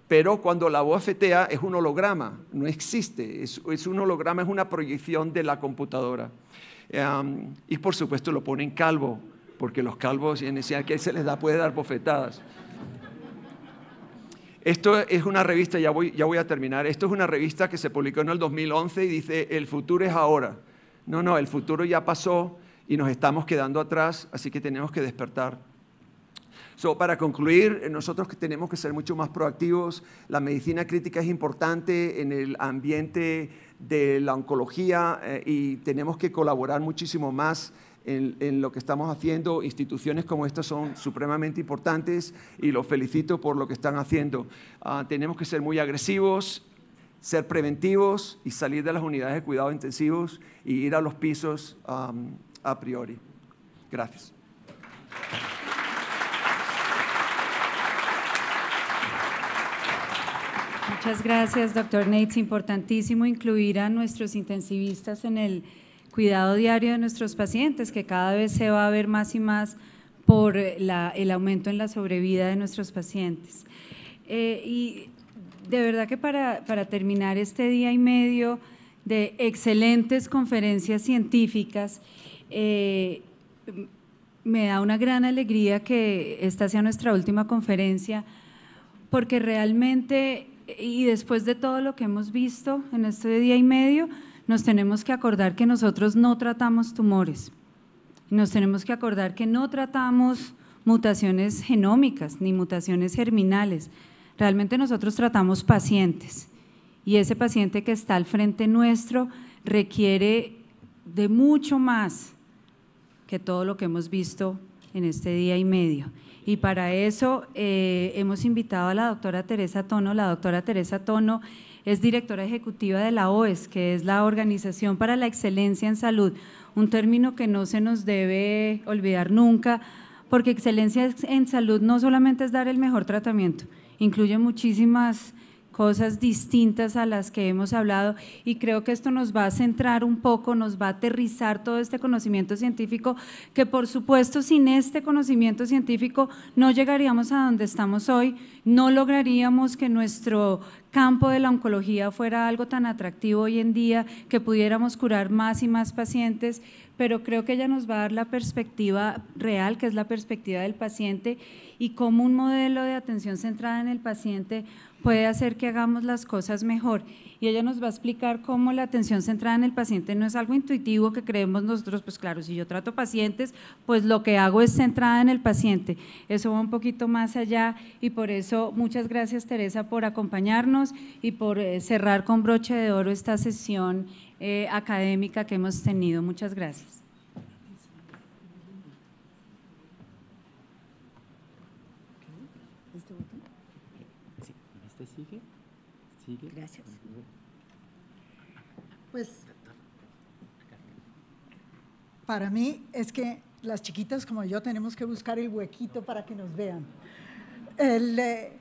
Pero cuando la abofetea es un holograma, no existe. Es, un holograma, es una proyección de la computadora. Em, y por supuesto lo ponen calvo, porque los calvos, en ese, que se les da, puede dar bofetadas. Esto es una revista, ya voy, a terminar, esto es una revista que se publicó en el 2011 y dice, el futuro es ahora. No, no, el futuro ya pasó y nos estamos quedando atrás, así que tenemos que despertar. So, para concluir, nosotros tenemos que ser mucho más proactivos. La medicina crítica es importante en el ambiente de la oncología eh, y tenemos que colaborar muchísimo más en, lo que estamos haciendo. Instituciones como estas son supremamente importantes y los felicito por lo que están haciendo. Ah, tenemos que ser muy agresivos, ser preventivos y salir de las unidades de cuidado intensivos y ir a los pisos a priori. Gracias. Muchas gracias, doctor Neitz. Importantísimo incluir a nuestros intensivistas en el cuidado diario de nuestros pacientes, que cada vez se va a ver más y más por el aumento en la sobrevida de nuestros pacientes. Eh, y de verdad que para, terminar este día y medio de excelentes conferencias científicas, eh, me da una gran alegría que esta sea nuestra última conferencia, porque realmente, y después de todo lo que hemos visto en este día y medio, nos tenemos que acordar que nosotros no tratamos tumores, nos tenemos que acordar que no tratamos mutaciones genómicas ni mutaciones germinales. Realmente nosotros tratamos pacientes y ese paciente que está al frente nuestro requiere de mucho más que todo lo que hemos visto en este día y medio. Y para eso eh, hemos invitado a la doctora Teresa Tono. La doctora Teresa Tono es directora ejecutiva de la OES, que es la Organización para la Excelencia en Salud, un término que no se nos debe olvidar nunca, porque excelencia en salud no solamente es dar el mejor tratamiento, incluye muchísimas cosas distintas a las que hemos hablado y creo que esto nos va a centrar un poco, nos va a aterrizar todo este conocimiento científico, que por supuesto sin este conocimiento científico no llegaríamos a donde estamos hoy, no lograríamos que nuestro campo de la oncología fuera algo tan atractivo hoy en día, que pudiéramos curar más y más pacientes, pero creo que ella nos va a dar la perspectiva real, que es la perspectiva del paciente y como un modelo de atención centrada en el paciente puede hacer que hagamos las cosas mejor. Y ella nos va a explicar cómo la atención centrada en el paciente no es algo intuitivo que creemos nosotros, pues claro, si yo trato pacientes, pues lo que hago es centrada en el paciente. Eso va un poquito más allá y por eso muchas gracias Teresa por acompañarnos y por eh, cerrar con broche de oro esta sesión eh, académica que hemos tenido. Muchas gracias. para mí es que las chiquitas como yo tenemos que buscar el huequito para que nos vean. Eh,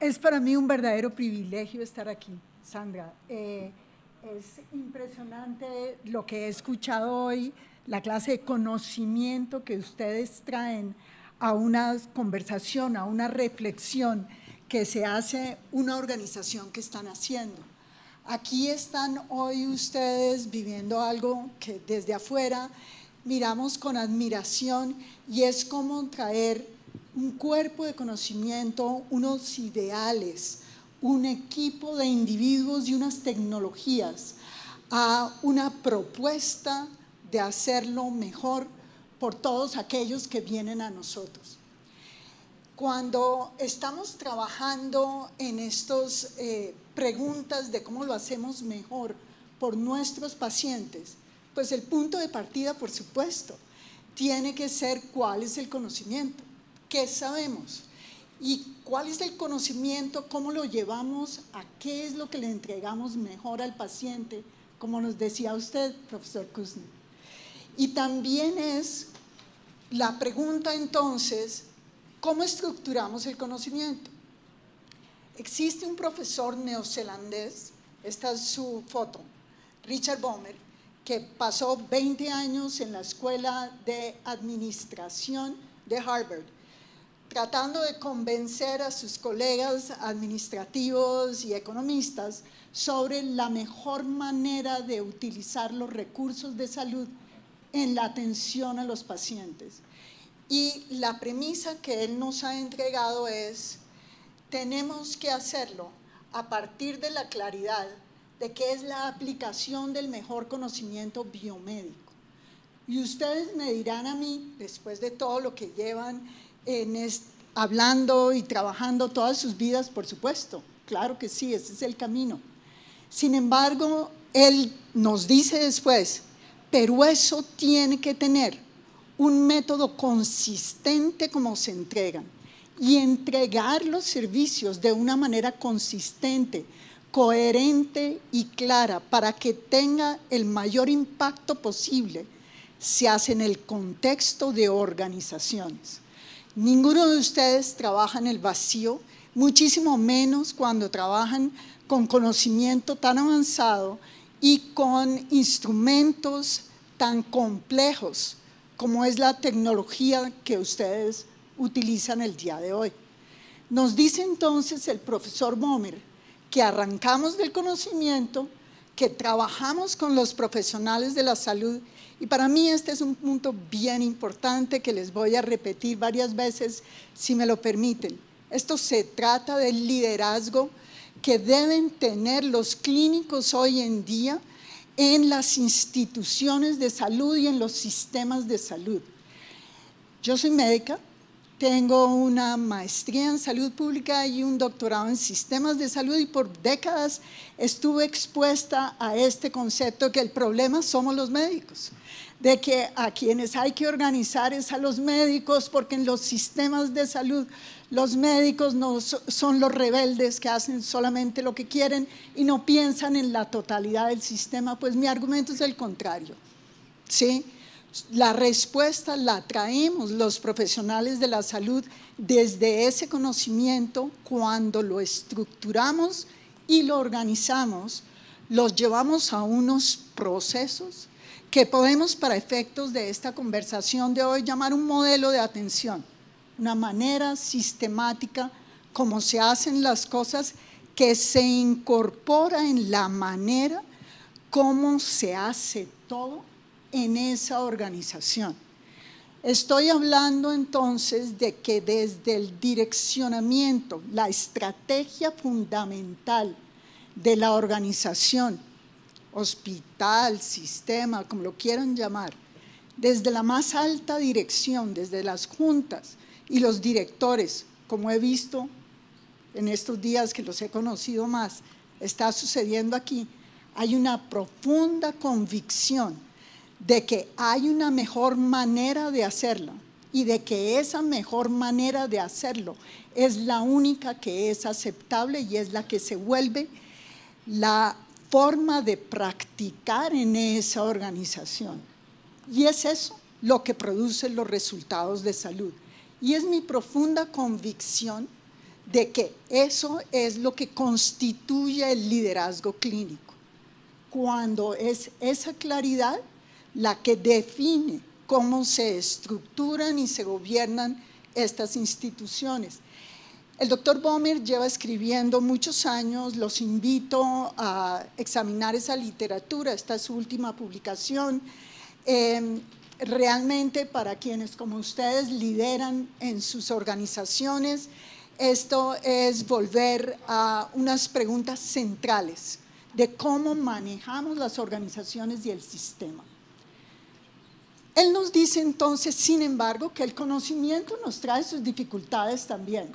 es para mí un verdadero privilegio estar aquí, Sandra. Eh, es impresionante lo que he escuchado hoy, la clase de conocimiento que ustedes traen a una conversación, a una reflexión que se hace una organización que están haciendo. Aquí están hoy ustedes viviendo algo que desde afuera miramos con admiración y es como traer un cuerpo de conocimiento, unos ideales, un equipo de individuos y unas tecnologías a una propuesta de hacerlo mejor por todos aquellos que vienen a nosotros. Cuando estamos trabajando en estos eh, preguntas de cómo lo hacemos mejor por nuestros pacientes, pues el punto de partida, por supuesto, tiene que ser cuál es el conocimiento, qué sabemos y cuál es el conocimiento, cómo lo llevamos, a qué es lo que le entregamos mejor al paciente, como nos decía usted, profesor Kuzner. Y también es la pregunta entonces, ¿cómo estructuramos el conocimiento? Existe un profesor neozelandés, esta es su foto, Richard Bomer, que pasó 20 años en la Escuela de Administración de Harvard, tratando de convencer a sus colegas administrativos y economistas sobre la mejor manera de utilizar los recursos de salud en la atención a los pacientes. Y la premisa que él nos ha entregado es tenemos que hacerlo a partir de la claridad de que es la aplicación del mejor conocimiento biomédico. Y ustedes me dirán a mí, después de todo lo que llevan hablando y trabajando todas sus vidas, por supuesto, claro que sí, ese es el camino. Sin embargo, él nos dice después, pero eso tiene que tener un método consistente como se entregan y entregar los servicios de una manera consistente, coherente y clara para que tenga el mayor impacto posible, se hace en el contexto de organizaciones. Ninguno de ustedes trabaja en el vacío, muchísimo menos cuando trabajan con conocimiento tan avanzado y con instrumentos tan complejos como es la tecnología que ustedes utilizan el día de hoy. Nos dice entonces el profesor Momer que arrancamos del conocimiento, que trabajamos con los profesionales de la salud y para mí este es un punto bien importante que les voy a repetir varias veces si me lo permiten. Esto se trata del liderazgo que deben tener los clínicos hoy en día en las instituciones de salud y en los sistemas de salud. Yo soy médica, tengo una maestría en salud pública y un doctorado en sistemas de salud y por décadas estuve expuesta a este concepto que el problema somos los médicos, de que a quienes hay que organizar es a los médicos porque en los sistemas de salud los médicos no son los rebeldes que hacen solamente lo que quieren y no piensan en la totalidad del sistema, pues mi argumento es el contrario. ¿Sí? La respuesta la traemos los profesionales de la salud desde ese conocimiento cuando lo estructuramos y lo organizamos, los llevamos a unos procesos que podemos para efectos de esta conversación de hoy llamar un modelo de atención, una manera sistemática como se hacen las cosas que se incorpora en la manera como se hace todo en esa organización. Estoy hablando entonces de que desde el direccionamiento, la estrategia fundamental de la organización, hospital, sistema, como lo quieran llamar, desde la más alta dirección, desde las juntas y los directores, como he visto en estos días que los he conocido más, está sucediendo aquí, hay una profunda convicción de que hay una mejor manera de hacerlo y de que esa mejor manera de hacerlo es la única que es aceptable y es la que se vuelve la forma de practicar en esa organización. Y es eso lo que produce los resultados de salud. Y es mi profunda convicción de que eso es lo que constituye el liderazgo clínico. Cuando es esa claridad, la que define cómo se estructuran y se gobiernan estas instituciones. El doctor Bomer lleva escribiendo muchos años, los invito a examinar esa literatura, esta es su última publicación. Em, realmente para quienes como ustedes lideran en sus organizaciones, esto es volver a unas preguntas centrales de cómo manejamos las organizaciones y el sistema. Él nos dice entonces, sin embargo, que el conocimiento nos trae sus dificultades también.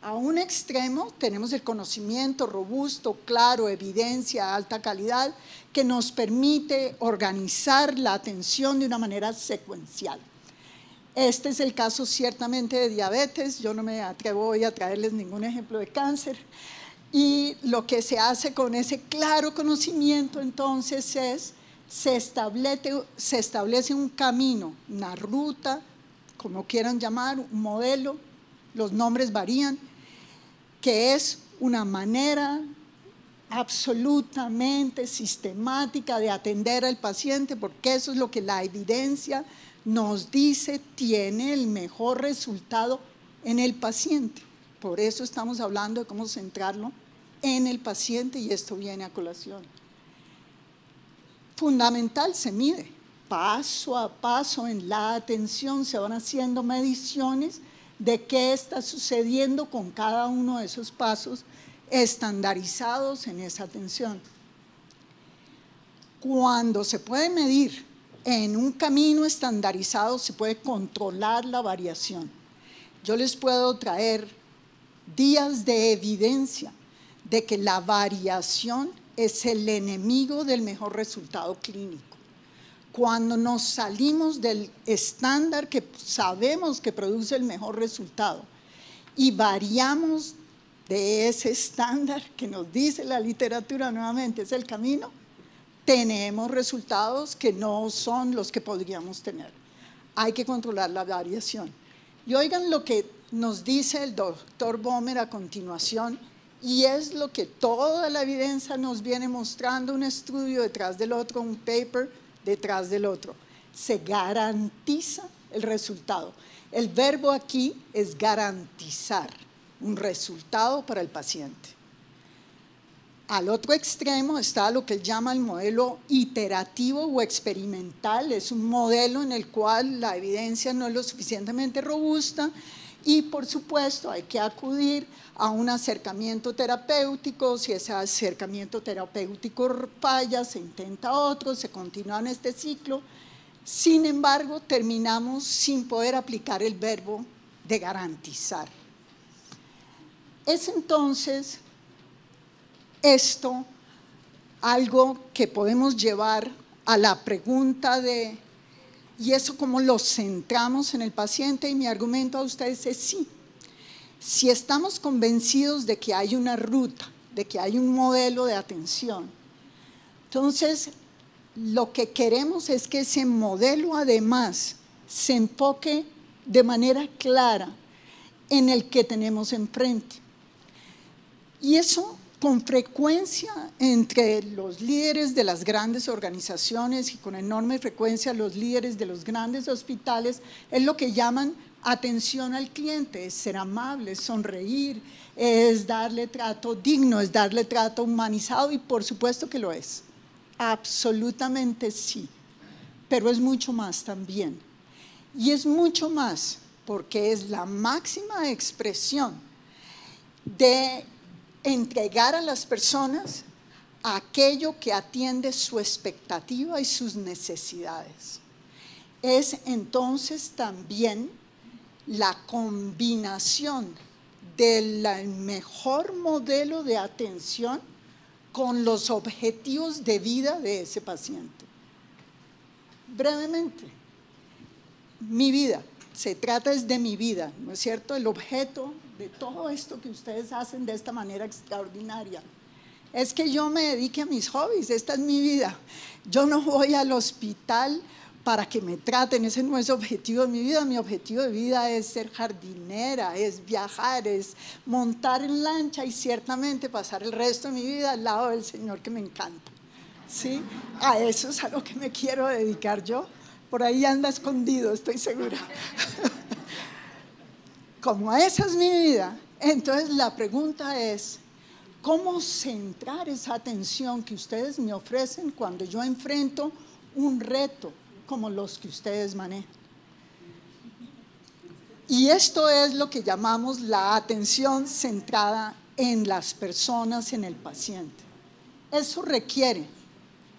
A un extremo tenemos el conocimiento robusto, claro, evidencia, alta calidad, que nos permite organizar la atención de una manera secuencial. Este es el caso ciertamente de diabetes, yo no me atrevo hoy a traerles ningún ejemplo de cáncer. Y lo que se hace con ese claro conocimiento entonces es se establece, un camino, una ruta, como quieran llamar, un modelo, los nombres varían, que es una manera absolutamente sistemática de atender al paciente, porque eso es lo que la evidencia nos dice tiene el mejor resultado en el paciente. Por eso estamos hablando de cómo centrarlo en el paciente y esto viene a colación fundamental se mide. Paso a paso en la atención se van haciendo mediciones de qué está sucediendo con cada uno de esos pasos estandarizados en esa atención. Cuando se puede medir en un camino estandarizado, se puede controlar la variación. Yo les puedo traer días de evidencia de que la variación es el enemigo del mejor resultado clínico. Cuando nos salimos del estándar que sabemos que produce el mejor resultado y variamos de ese estándar que nos dice la literatura nuevamente es el camino, tenemos resultados que no son los que podríamos tener. Hay que controlar la variación. Y oigan lo que nos dice el doctor Bomer a continuación y es lo que toda la evidencia nos viene mostrando, un estudio detrás del otro, un paper detrás del otro. Se garantiza el resultado. El verbo aquí es garantizar un resultado para el paciente. Al otro extremo está lo que él llama el modelo iterativo o experimental. Es un modelo en el cual la evidencia no es lo suficientemente robusta y por supuesto hay que acudir a un acercamiento terapéutico, si ese acercamiento terapéutico falla, se intenta otro, se continúa en este ciclo. Sin embargo, terminamos sin poder aplicar el verbo de garantizar. Es entonces esto algo que podemos llevar a la pregunta de y eso como lo centramos en el paciente y mi argumento a ustedes es sí. Si estamos convencidos de que hay una ruta, de que hay un modelo de atención, entonces lo que queremos es que ese modelo además se enfoque de manera clara en el que tenemos enfrente. Y eso con frecuencia entre los líderes de las grandes organizaciones y con enorme frecuencia los líderes de los grandes hospitales es lo que llaman atención al cliente, es ser amable, sonreír, es darle trato digno, es darle trato humanizado y por supuesto que lo es. Absolutamente sí, pero es mucho más también. Y es mucho más porque es la máxima expresión de entregar a las personas aquello que atiende su expectativa y sus necesidades. Es entonces también la combinación del mejor modelo de atención con los objetivos de vida de ese paciente. Brevemente, mi vida, se trata es de mi vida, ¿no es cierto? El objeto de todo esto que ustedes hacen de esta manera extraordinaria. Es que yo me dedique a mis hobbies, esta es mi vida. Yo no voy al hospital para que me traten, ese no es objetivo de mi vida, mi objetivo de vida es ser jardinera, es viajar, es montar en lancha y ciertamente pasar el resto de mi vida al lado del Señor que me encanta. ¿Sí? A eso es a lo que me quiero dedicar yo. Por ahí anda escondido, estoy segura. *laughs* Como esa es mi vida, entonces la pregunta es, ¿cómo centrar esa atención que ustedes me ofrecen cuando yo enfrento un reto como los que ustedes manejan? Y esto es lo que llamamos la atención centrada en las personas, en el paciente. Eso requiere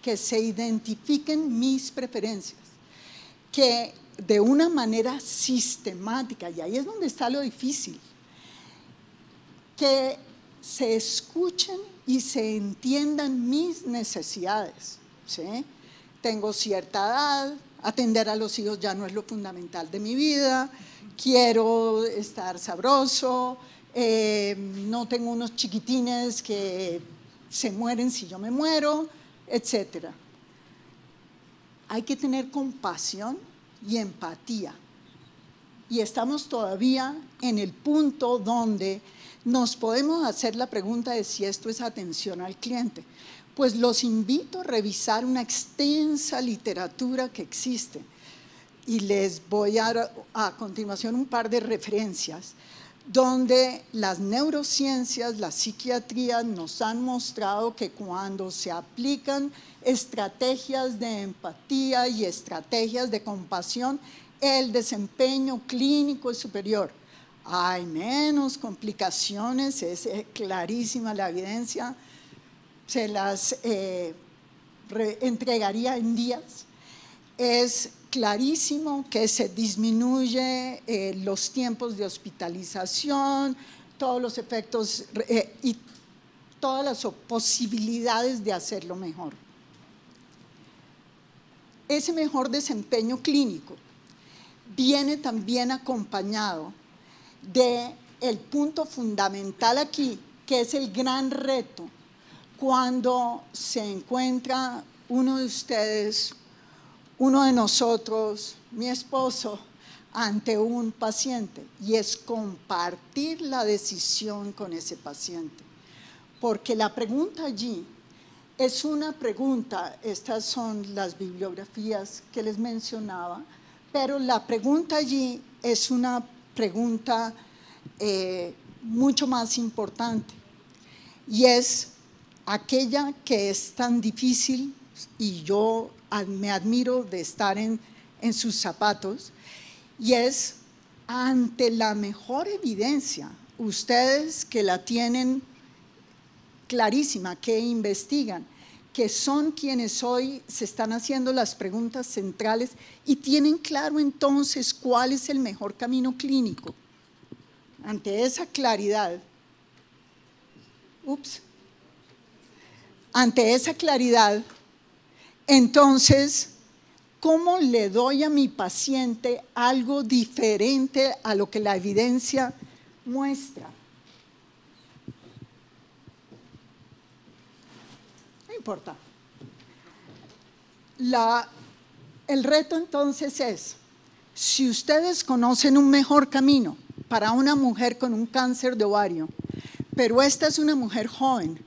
que se identifiquen mis preferencias, que de una manera sistemática, y ahí es donde está lo difícil, que se escuchen y se entiendan mis necesidades. Tengo cierta edad, atender a los hijos ya no es lo fundamental de mi vida, quiero estar sabroso, eh, no tengo unos chiquitines que se mueren si yo me muero, etc. Hay que tener compasión y empatía. Y estamos todavía en el punto donde nos podemos hacer la pregunta de si esto es atención al cliente. Pues los invito a revisar una extensa literatura que existe y les voy a dar a continuación un par de referencias donde las neurociencias, la psiquiatría nos han mostrado que cuando se aplican estrategias de empatía y estrategias de compasión, el desempeño clínico es superior. Hay menos complicaciones, es eh, clarísima la evidencia, se las eh, entregaría en días. Es clarísimo que se disminuye eh, los tiempos de hospitalización, todos los efectos eh, y todas las posibilidades de hacerlo mejor. Ese mejor desempeño clínico viene también acompañado de el punto fundamental aquí, que es el gran reto cuando se encuentra uno de ustedes uno de nosotros, mi esposo, ante un paciente y es compartir la decisión con ese paciente. Porque la pregunta allí es una pregunta, estas son las bibliografías que les mencionaba, pero la pregunta allí es una pregunta eh, mucho más importante y es aquella que es tan difícil y yo me admiro de estar en, sus zapatos, y es ante la mejor evidencia, ustedes que la tienen clarísima, que investigan, que son quienes hoy se están haciendo las preguntas centrales y tienen claro entonces cuál es el mejor camino clínico. Ante esa claridad, ups, ante esa claridad, entonces, ¿cómo le doy a mi paciente algo diferente a lo que la evidencia muestra? No importa. el reto entonces es, si ustedes conocen un mejor camino para una mujer con un cáncer de ovario, pero esta es una mujer joven,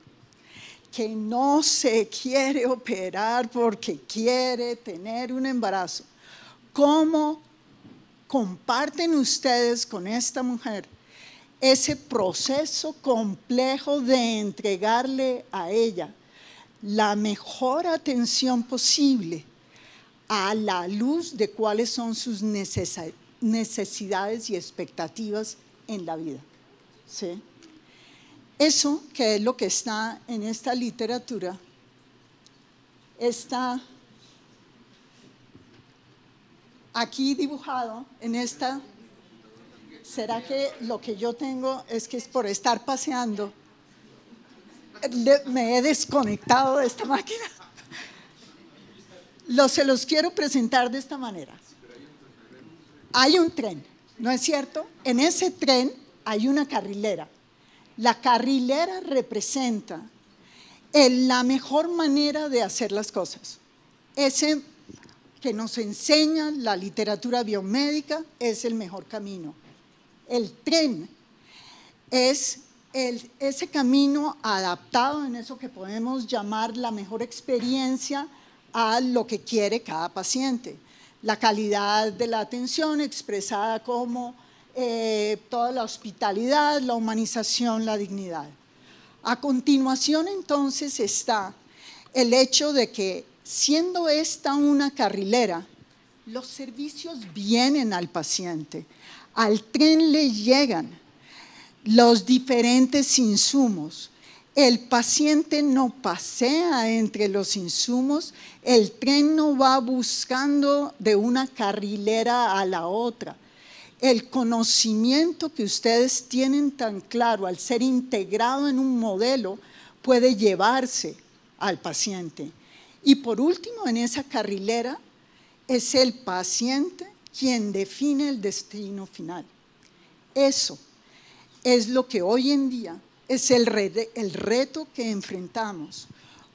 que no se quiere operar porque quiere tener un embarazo, ¿cómo comparten ustedes con esta mujer ese proceso complejo de entregarle a ella la mejor atención posible a la luz de cuáles son sus necesidades y expectativas en la vida? ¿Sí? Eso, que es lo que está en esta literatura, está aquí dibujado en esta... ¿Será que lo que yo tengo es que es por estar paseando? Me he desconectado de esta *laughs* máquina. Lo, se los quiero presentar de esta manera. Hay un tren, ¿no es cierto? En ese tren hay una carrilera. La carrilera representa la mejor manera de hacer las cosas. Ese que nos enseña la literatura biomédica es el mejor camino. El tren es ese camino adaptado en eso que podemos llamar la mejor experiencia a lo que quiere cada paciente. La calidad de la atención expresada como eh, toda la hospitalidad, la humanización, la dignidad. A continuación entonces está el hecho de que siendo esta una carrilera, los servicios vienen al paciente, al tren le llegan los diferentes insumos. El paciente no pasea entre los insumos, el tren no va buscando de una carrilera a la otra el conocimiento que ustedes tienen tan claro al ser integrado en un modelo puede llevarse al paciente. Y por último, en esa carrilera es el paciente quien define el destino final. Eso es lo que hoy en día es el, reto que enfrentamos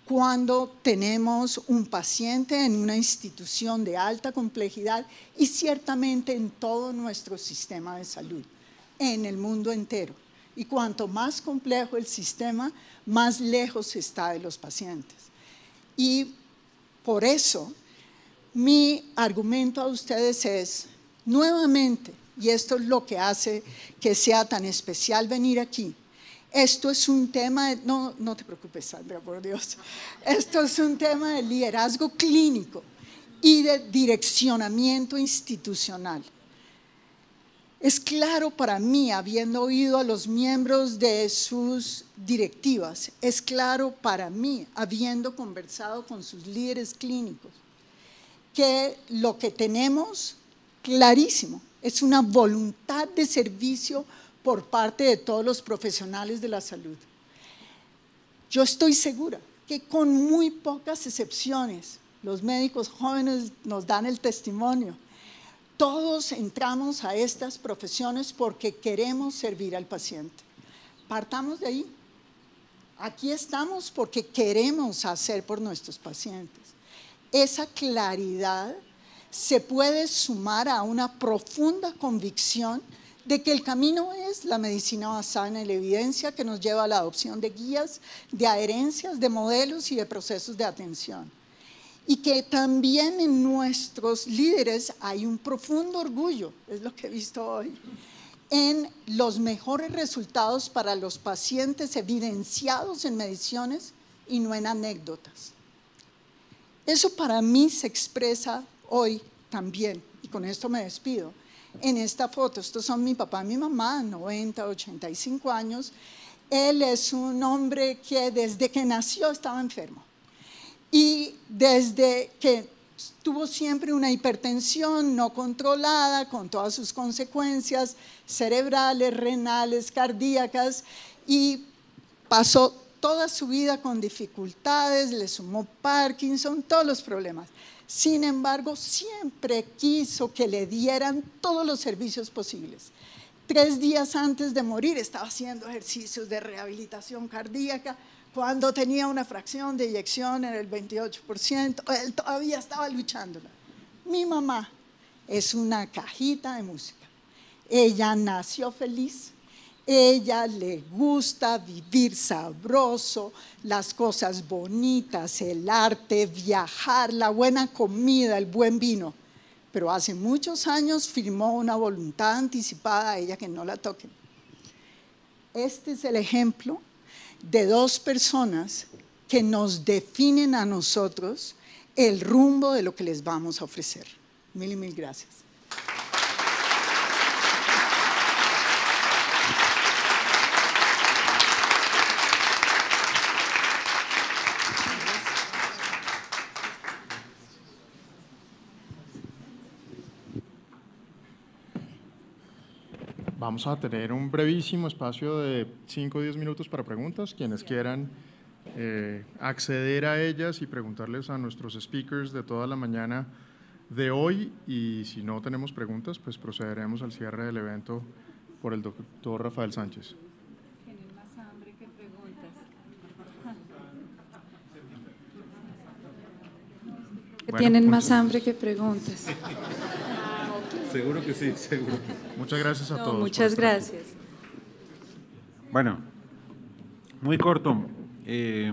cuando tenemos un paciente en una institución de alta complejidad y ciertamente en todo nuestro sistema de salud, en el mundo entero. Y cuanto más complejo el sistema, más lejos está de los pacientes. Y por eso mi argumento a ustedes es, nuevamente, y esto es lo que hace que sea tan especial venir aquí, esto es un tema, de, no, te preocupes Sandra, por Dios, esto es un tema de liderazgo clínico y de direccionamiento institucional. Es claro para mí, habiendo oído a los miembros de sus directivas, es claro para mí, habiendo conversado con sus líderes clínicos, que lo que tenemos clarísimo es una voluntad de servicio por parte de todos los profesionales de la salud. Yo estoy segura que con muy pocas excepciones, los médicos jóvenes nos dan el testimonio, todos entramos a estas profesiones porque queremos servir al paciente. Partamos de ahí. Aquí estamos porque queremos hacer por nuestros pacientes. Esa claridad se puede sumar a una profunda convicción de que el camino es la medicina basada en la evidencia que nos lleva a la adopción de guías, de adherencias, de modelos y de procesos de atención. Y que también en nuestros líderes hay un profundo orgullo, es lo que he visto hoy, en los mejores resultados para los pacientes evidenciados en mediciones y no en anécdotas. Eso para mí se expresa hoy también, y con esto me despido, en esta foto. Estos son mi papá y mi mamá, 90, 85 años. Él es un hombre que desde que nació estaba enfermo y desde que tuvo siempre una hipertensión no controlada con todas sus consecuencias cerebrales, renales, cardíacas y pasó toda su vida con dificultades, le sumó Parkinson, todos los problemas. Sin embargo, siempre quiso que le dieran todos los servicios posibles. Tres días antes de morir estaba haciendo ejercicios de rehabilitación cardíaca, cuando tenía una fracción de eyección en el 28%, él todavía estaba luchándola. Mi mamá es una cajita de música. Ella nació feliz, ella le gusta vivir sabroso, las cosas bonitas, el arte, viajar, la buena comida, el buen vino. Pero hace muchos años firmó una voluntad anticipada a ella que no la toquen. Este es el ejemplo de dos personas que nos definen a nosotros el rumbo de lo que les vamos a ofrecer. Mil y mil gracias. Vamos a tener un brevísimo espacio de 5 o 10 minutos para preguntas. Quienes quieran eh, acceder a ellas y preguntarles a nuestros speakers de toda la mañana de hoy. Y si no tenemos preguntas, pues procederemos al cierre del evento por el doctor Rafael Sánchez. tienen más hambre que preguntas. Seguro que sí, seguro. Muchas gracias a todos. Muchas gracias. Bueno, muy corto. Eh,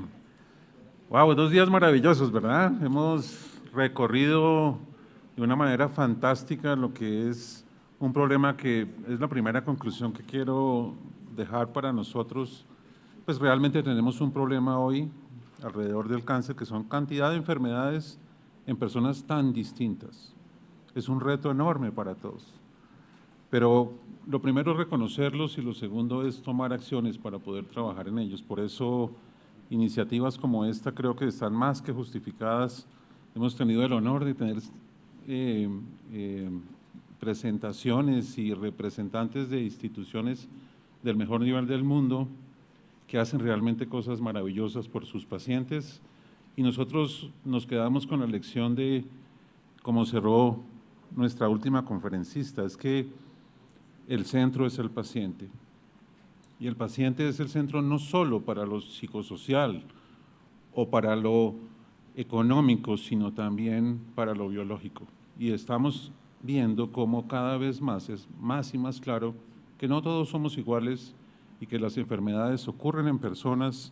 wow, dos días maravillosos, ¿verdad? Hemos recorrido de una manera fantástica lo que es un problema que es la primera conclusión que quiero dejar para nosotros. Pues realmente tenemos un problema hoy alrededor del cáncer, que son cantidad de enfermedades en personas tan distintas es un reto enorme para todos. Pero lo primero es reconocerlos y lo segundo es tomar acciones para poder trabajar en ellos. Por eso iniciativas como esta creo que están más que justificadas. Hemos tenido el honor de tener eh, eh, presentaciones y representantes de instituciones del mejor nivel del mundo que hacen realmente cosas maravillosas por sus pacientes y nosotros nos quedamos con la lección de cómo cerró nuestra última conferencista, es que el centro es el paciente. Y el paciente es el centro no solo para lo psicosocial o para lo económico, sino también para lo biológico. Y estamos viendo cómo cada vez más es más y más claro que no todos somos iguales y que las enfermedades ocurren en personas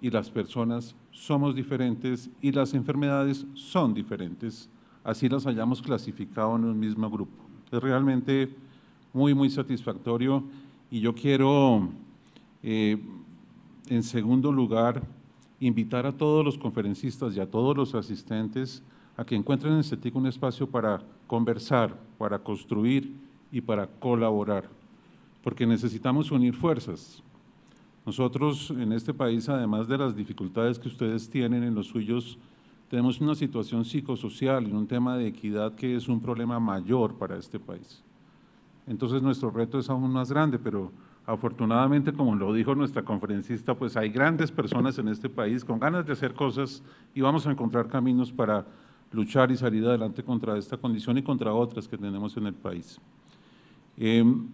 y las personas somos diferentes y las enfermedades son diferentes así los hayamos clasificado en un mismo grupo. Es realmente muy, muy satisfactorio y yo quiero, eh, en segundo lugar, invitar a todos los conferencistas y a todos los asistentes a que encuentren en CETIC un espacio para conversar, para construir y para colaborar, porque necesitamos unir fuerzas. Nosotros en este país, además de las dificultades que ustedes tienen en los suyos tenemos una situación psicosocial y un tema de equidad que es un problema mayor para este país. Entonces nuestro reto es aún más grande, pero afortunadamente, como lo dijo nuestra conferencista, pues hay grandes personas en este país con ganas de hacer cosas y vamos a encontrar caminos para luchar y salir adelante contra esta condición y contra otras que tenemos en el país. Em,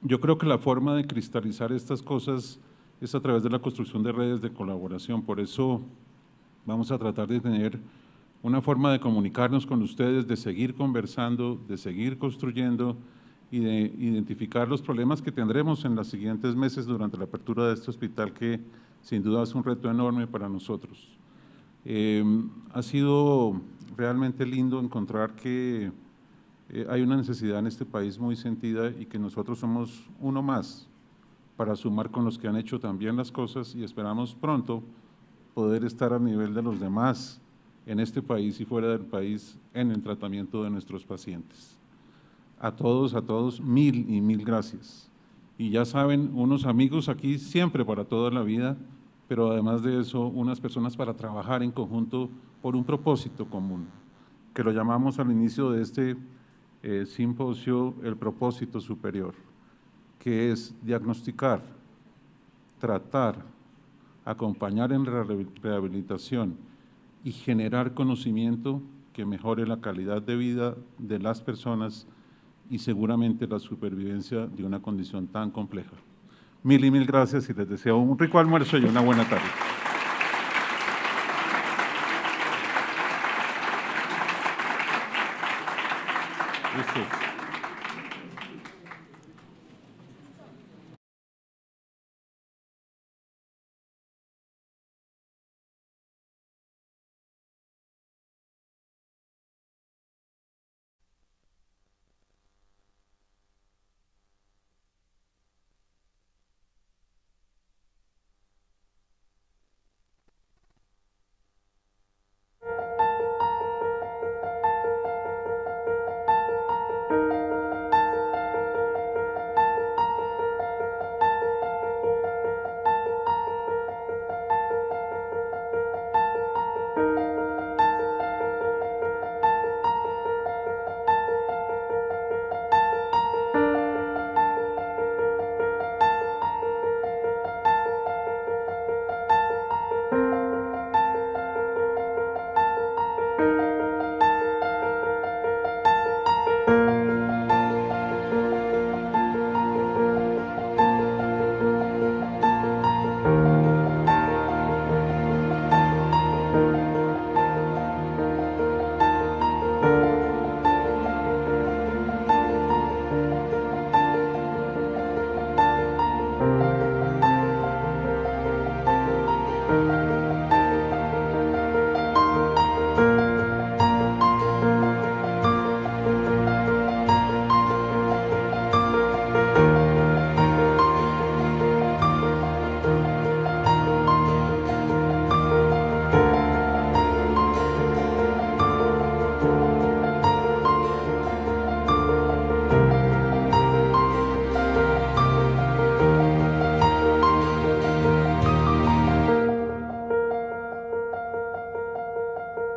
yo creo que la forma de cristalizar estas cosas es a través de la construcción de redes de colaboración, por eso Vamos a tratar de tener una forma de comunicarnos con ustedes, de seguir conversando, de seguir construyendo y de identificar los problemas que tendremos en los siguientes meses durante la apertura de este hospital, que sin duda es un reto enorme para nosotros. Em, ha sido realmente lindo encontrar que eh, hay una necesidad en este país muy sentida y que nosotros somos uno más para sumar con los que han hecho también las cosas y esperamos pronto poder estar a nivel de los demás en este país y fuera del país en el tratamiento de nuestros pacientes. A todos, a todos, mil y mil gracias. Y ya saben, unos amigos aquí siempre para toda la vida, pero además de eso, unas personas para trabajar en conjunto por un propósito común, que lo llamamos al inicio de este eh, simposio el propósito superior, que es diagnosticar, tratar, acompañar en la rehabilitación y generar conocimiento que mejore la calidad de vida de las personas y seguramente la supervivencia de una condición tan compleja. Mil y mil gracias y les deseo un rico almuerzo y una buena tarde.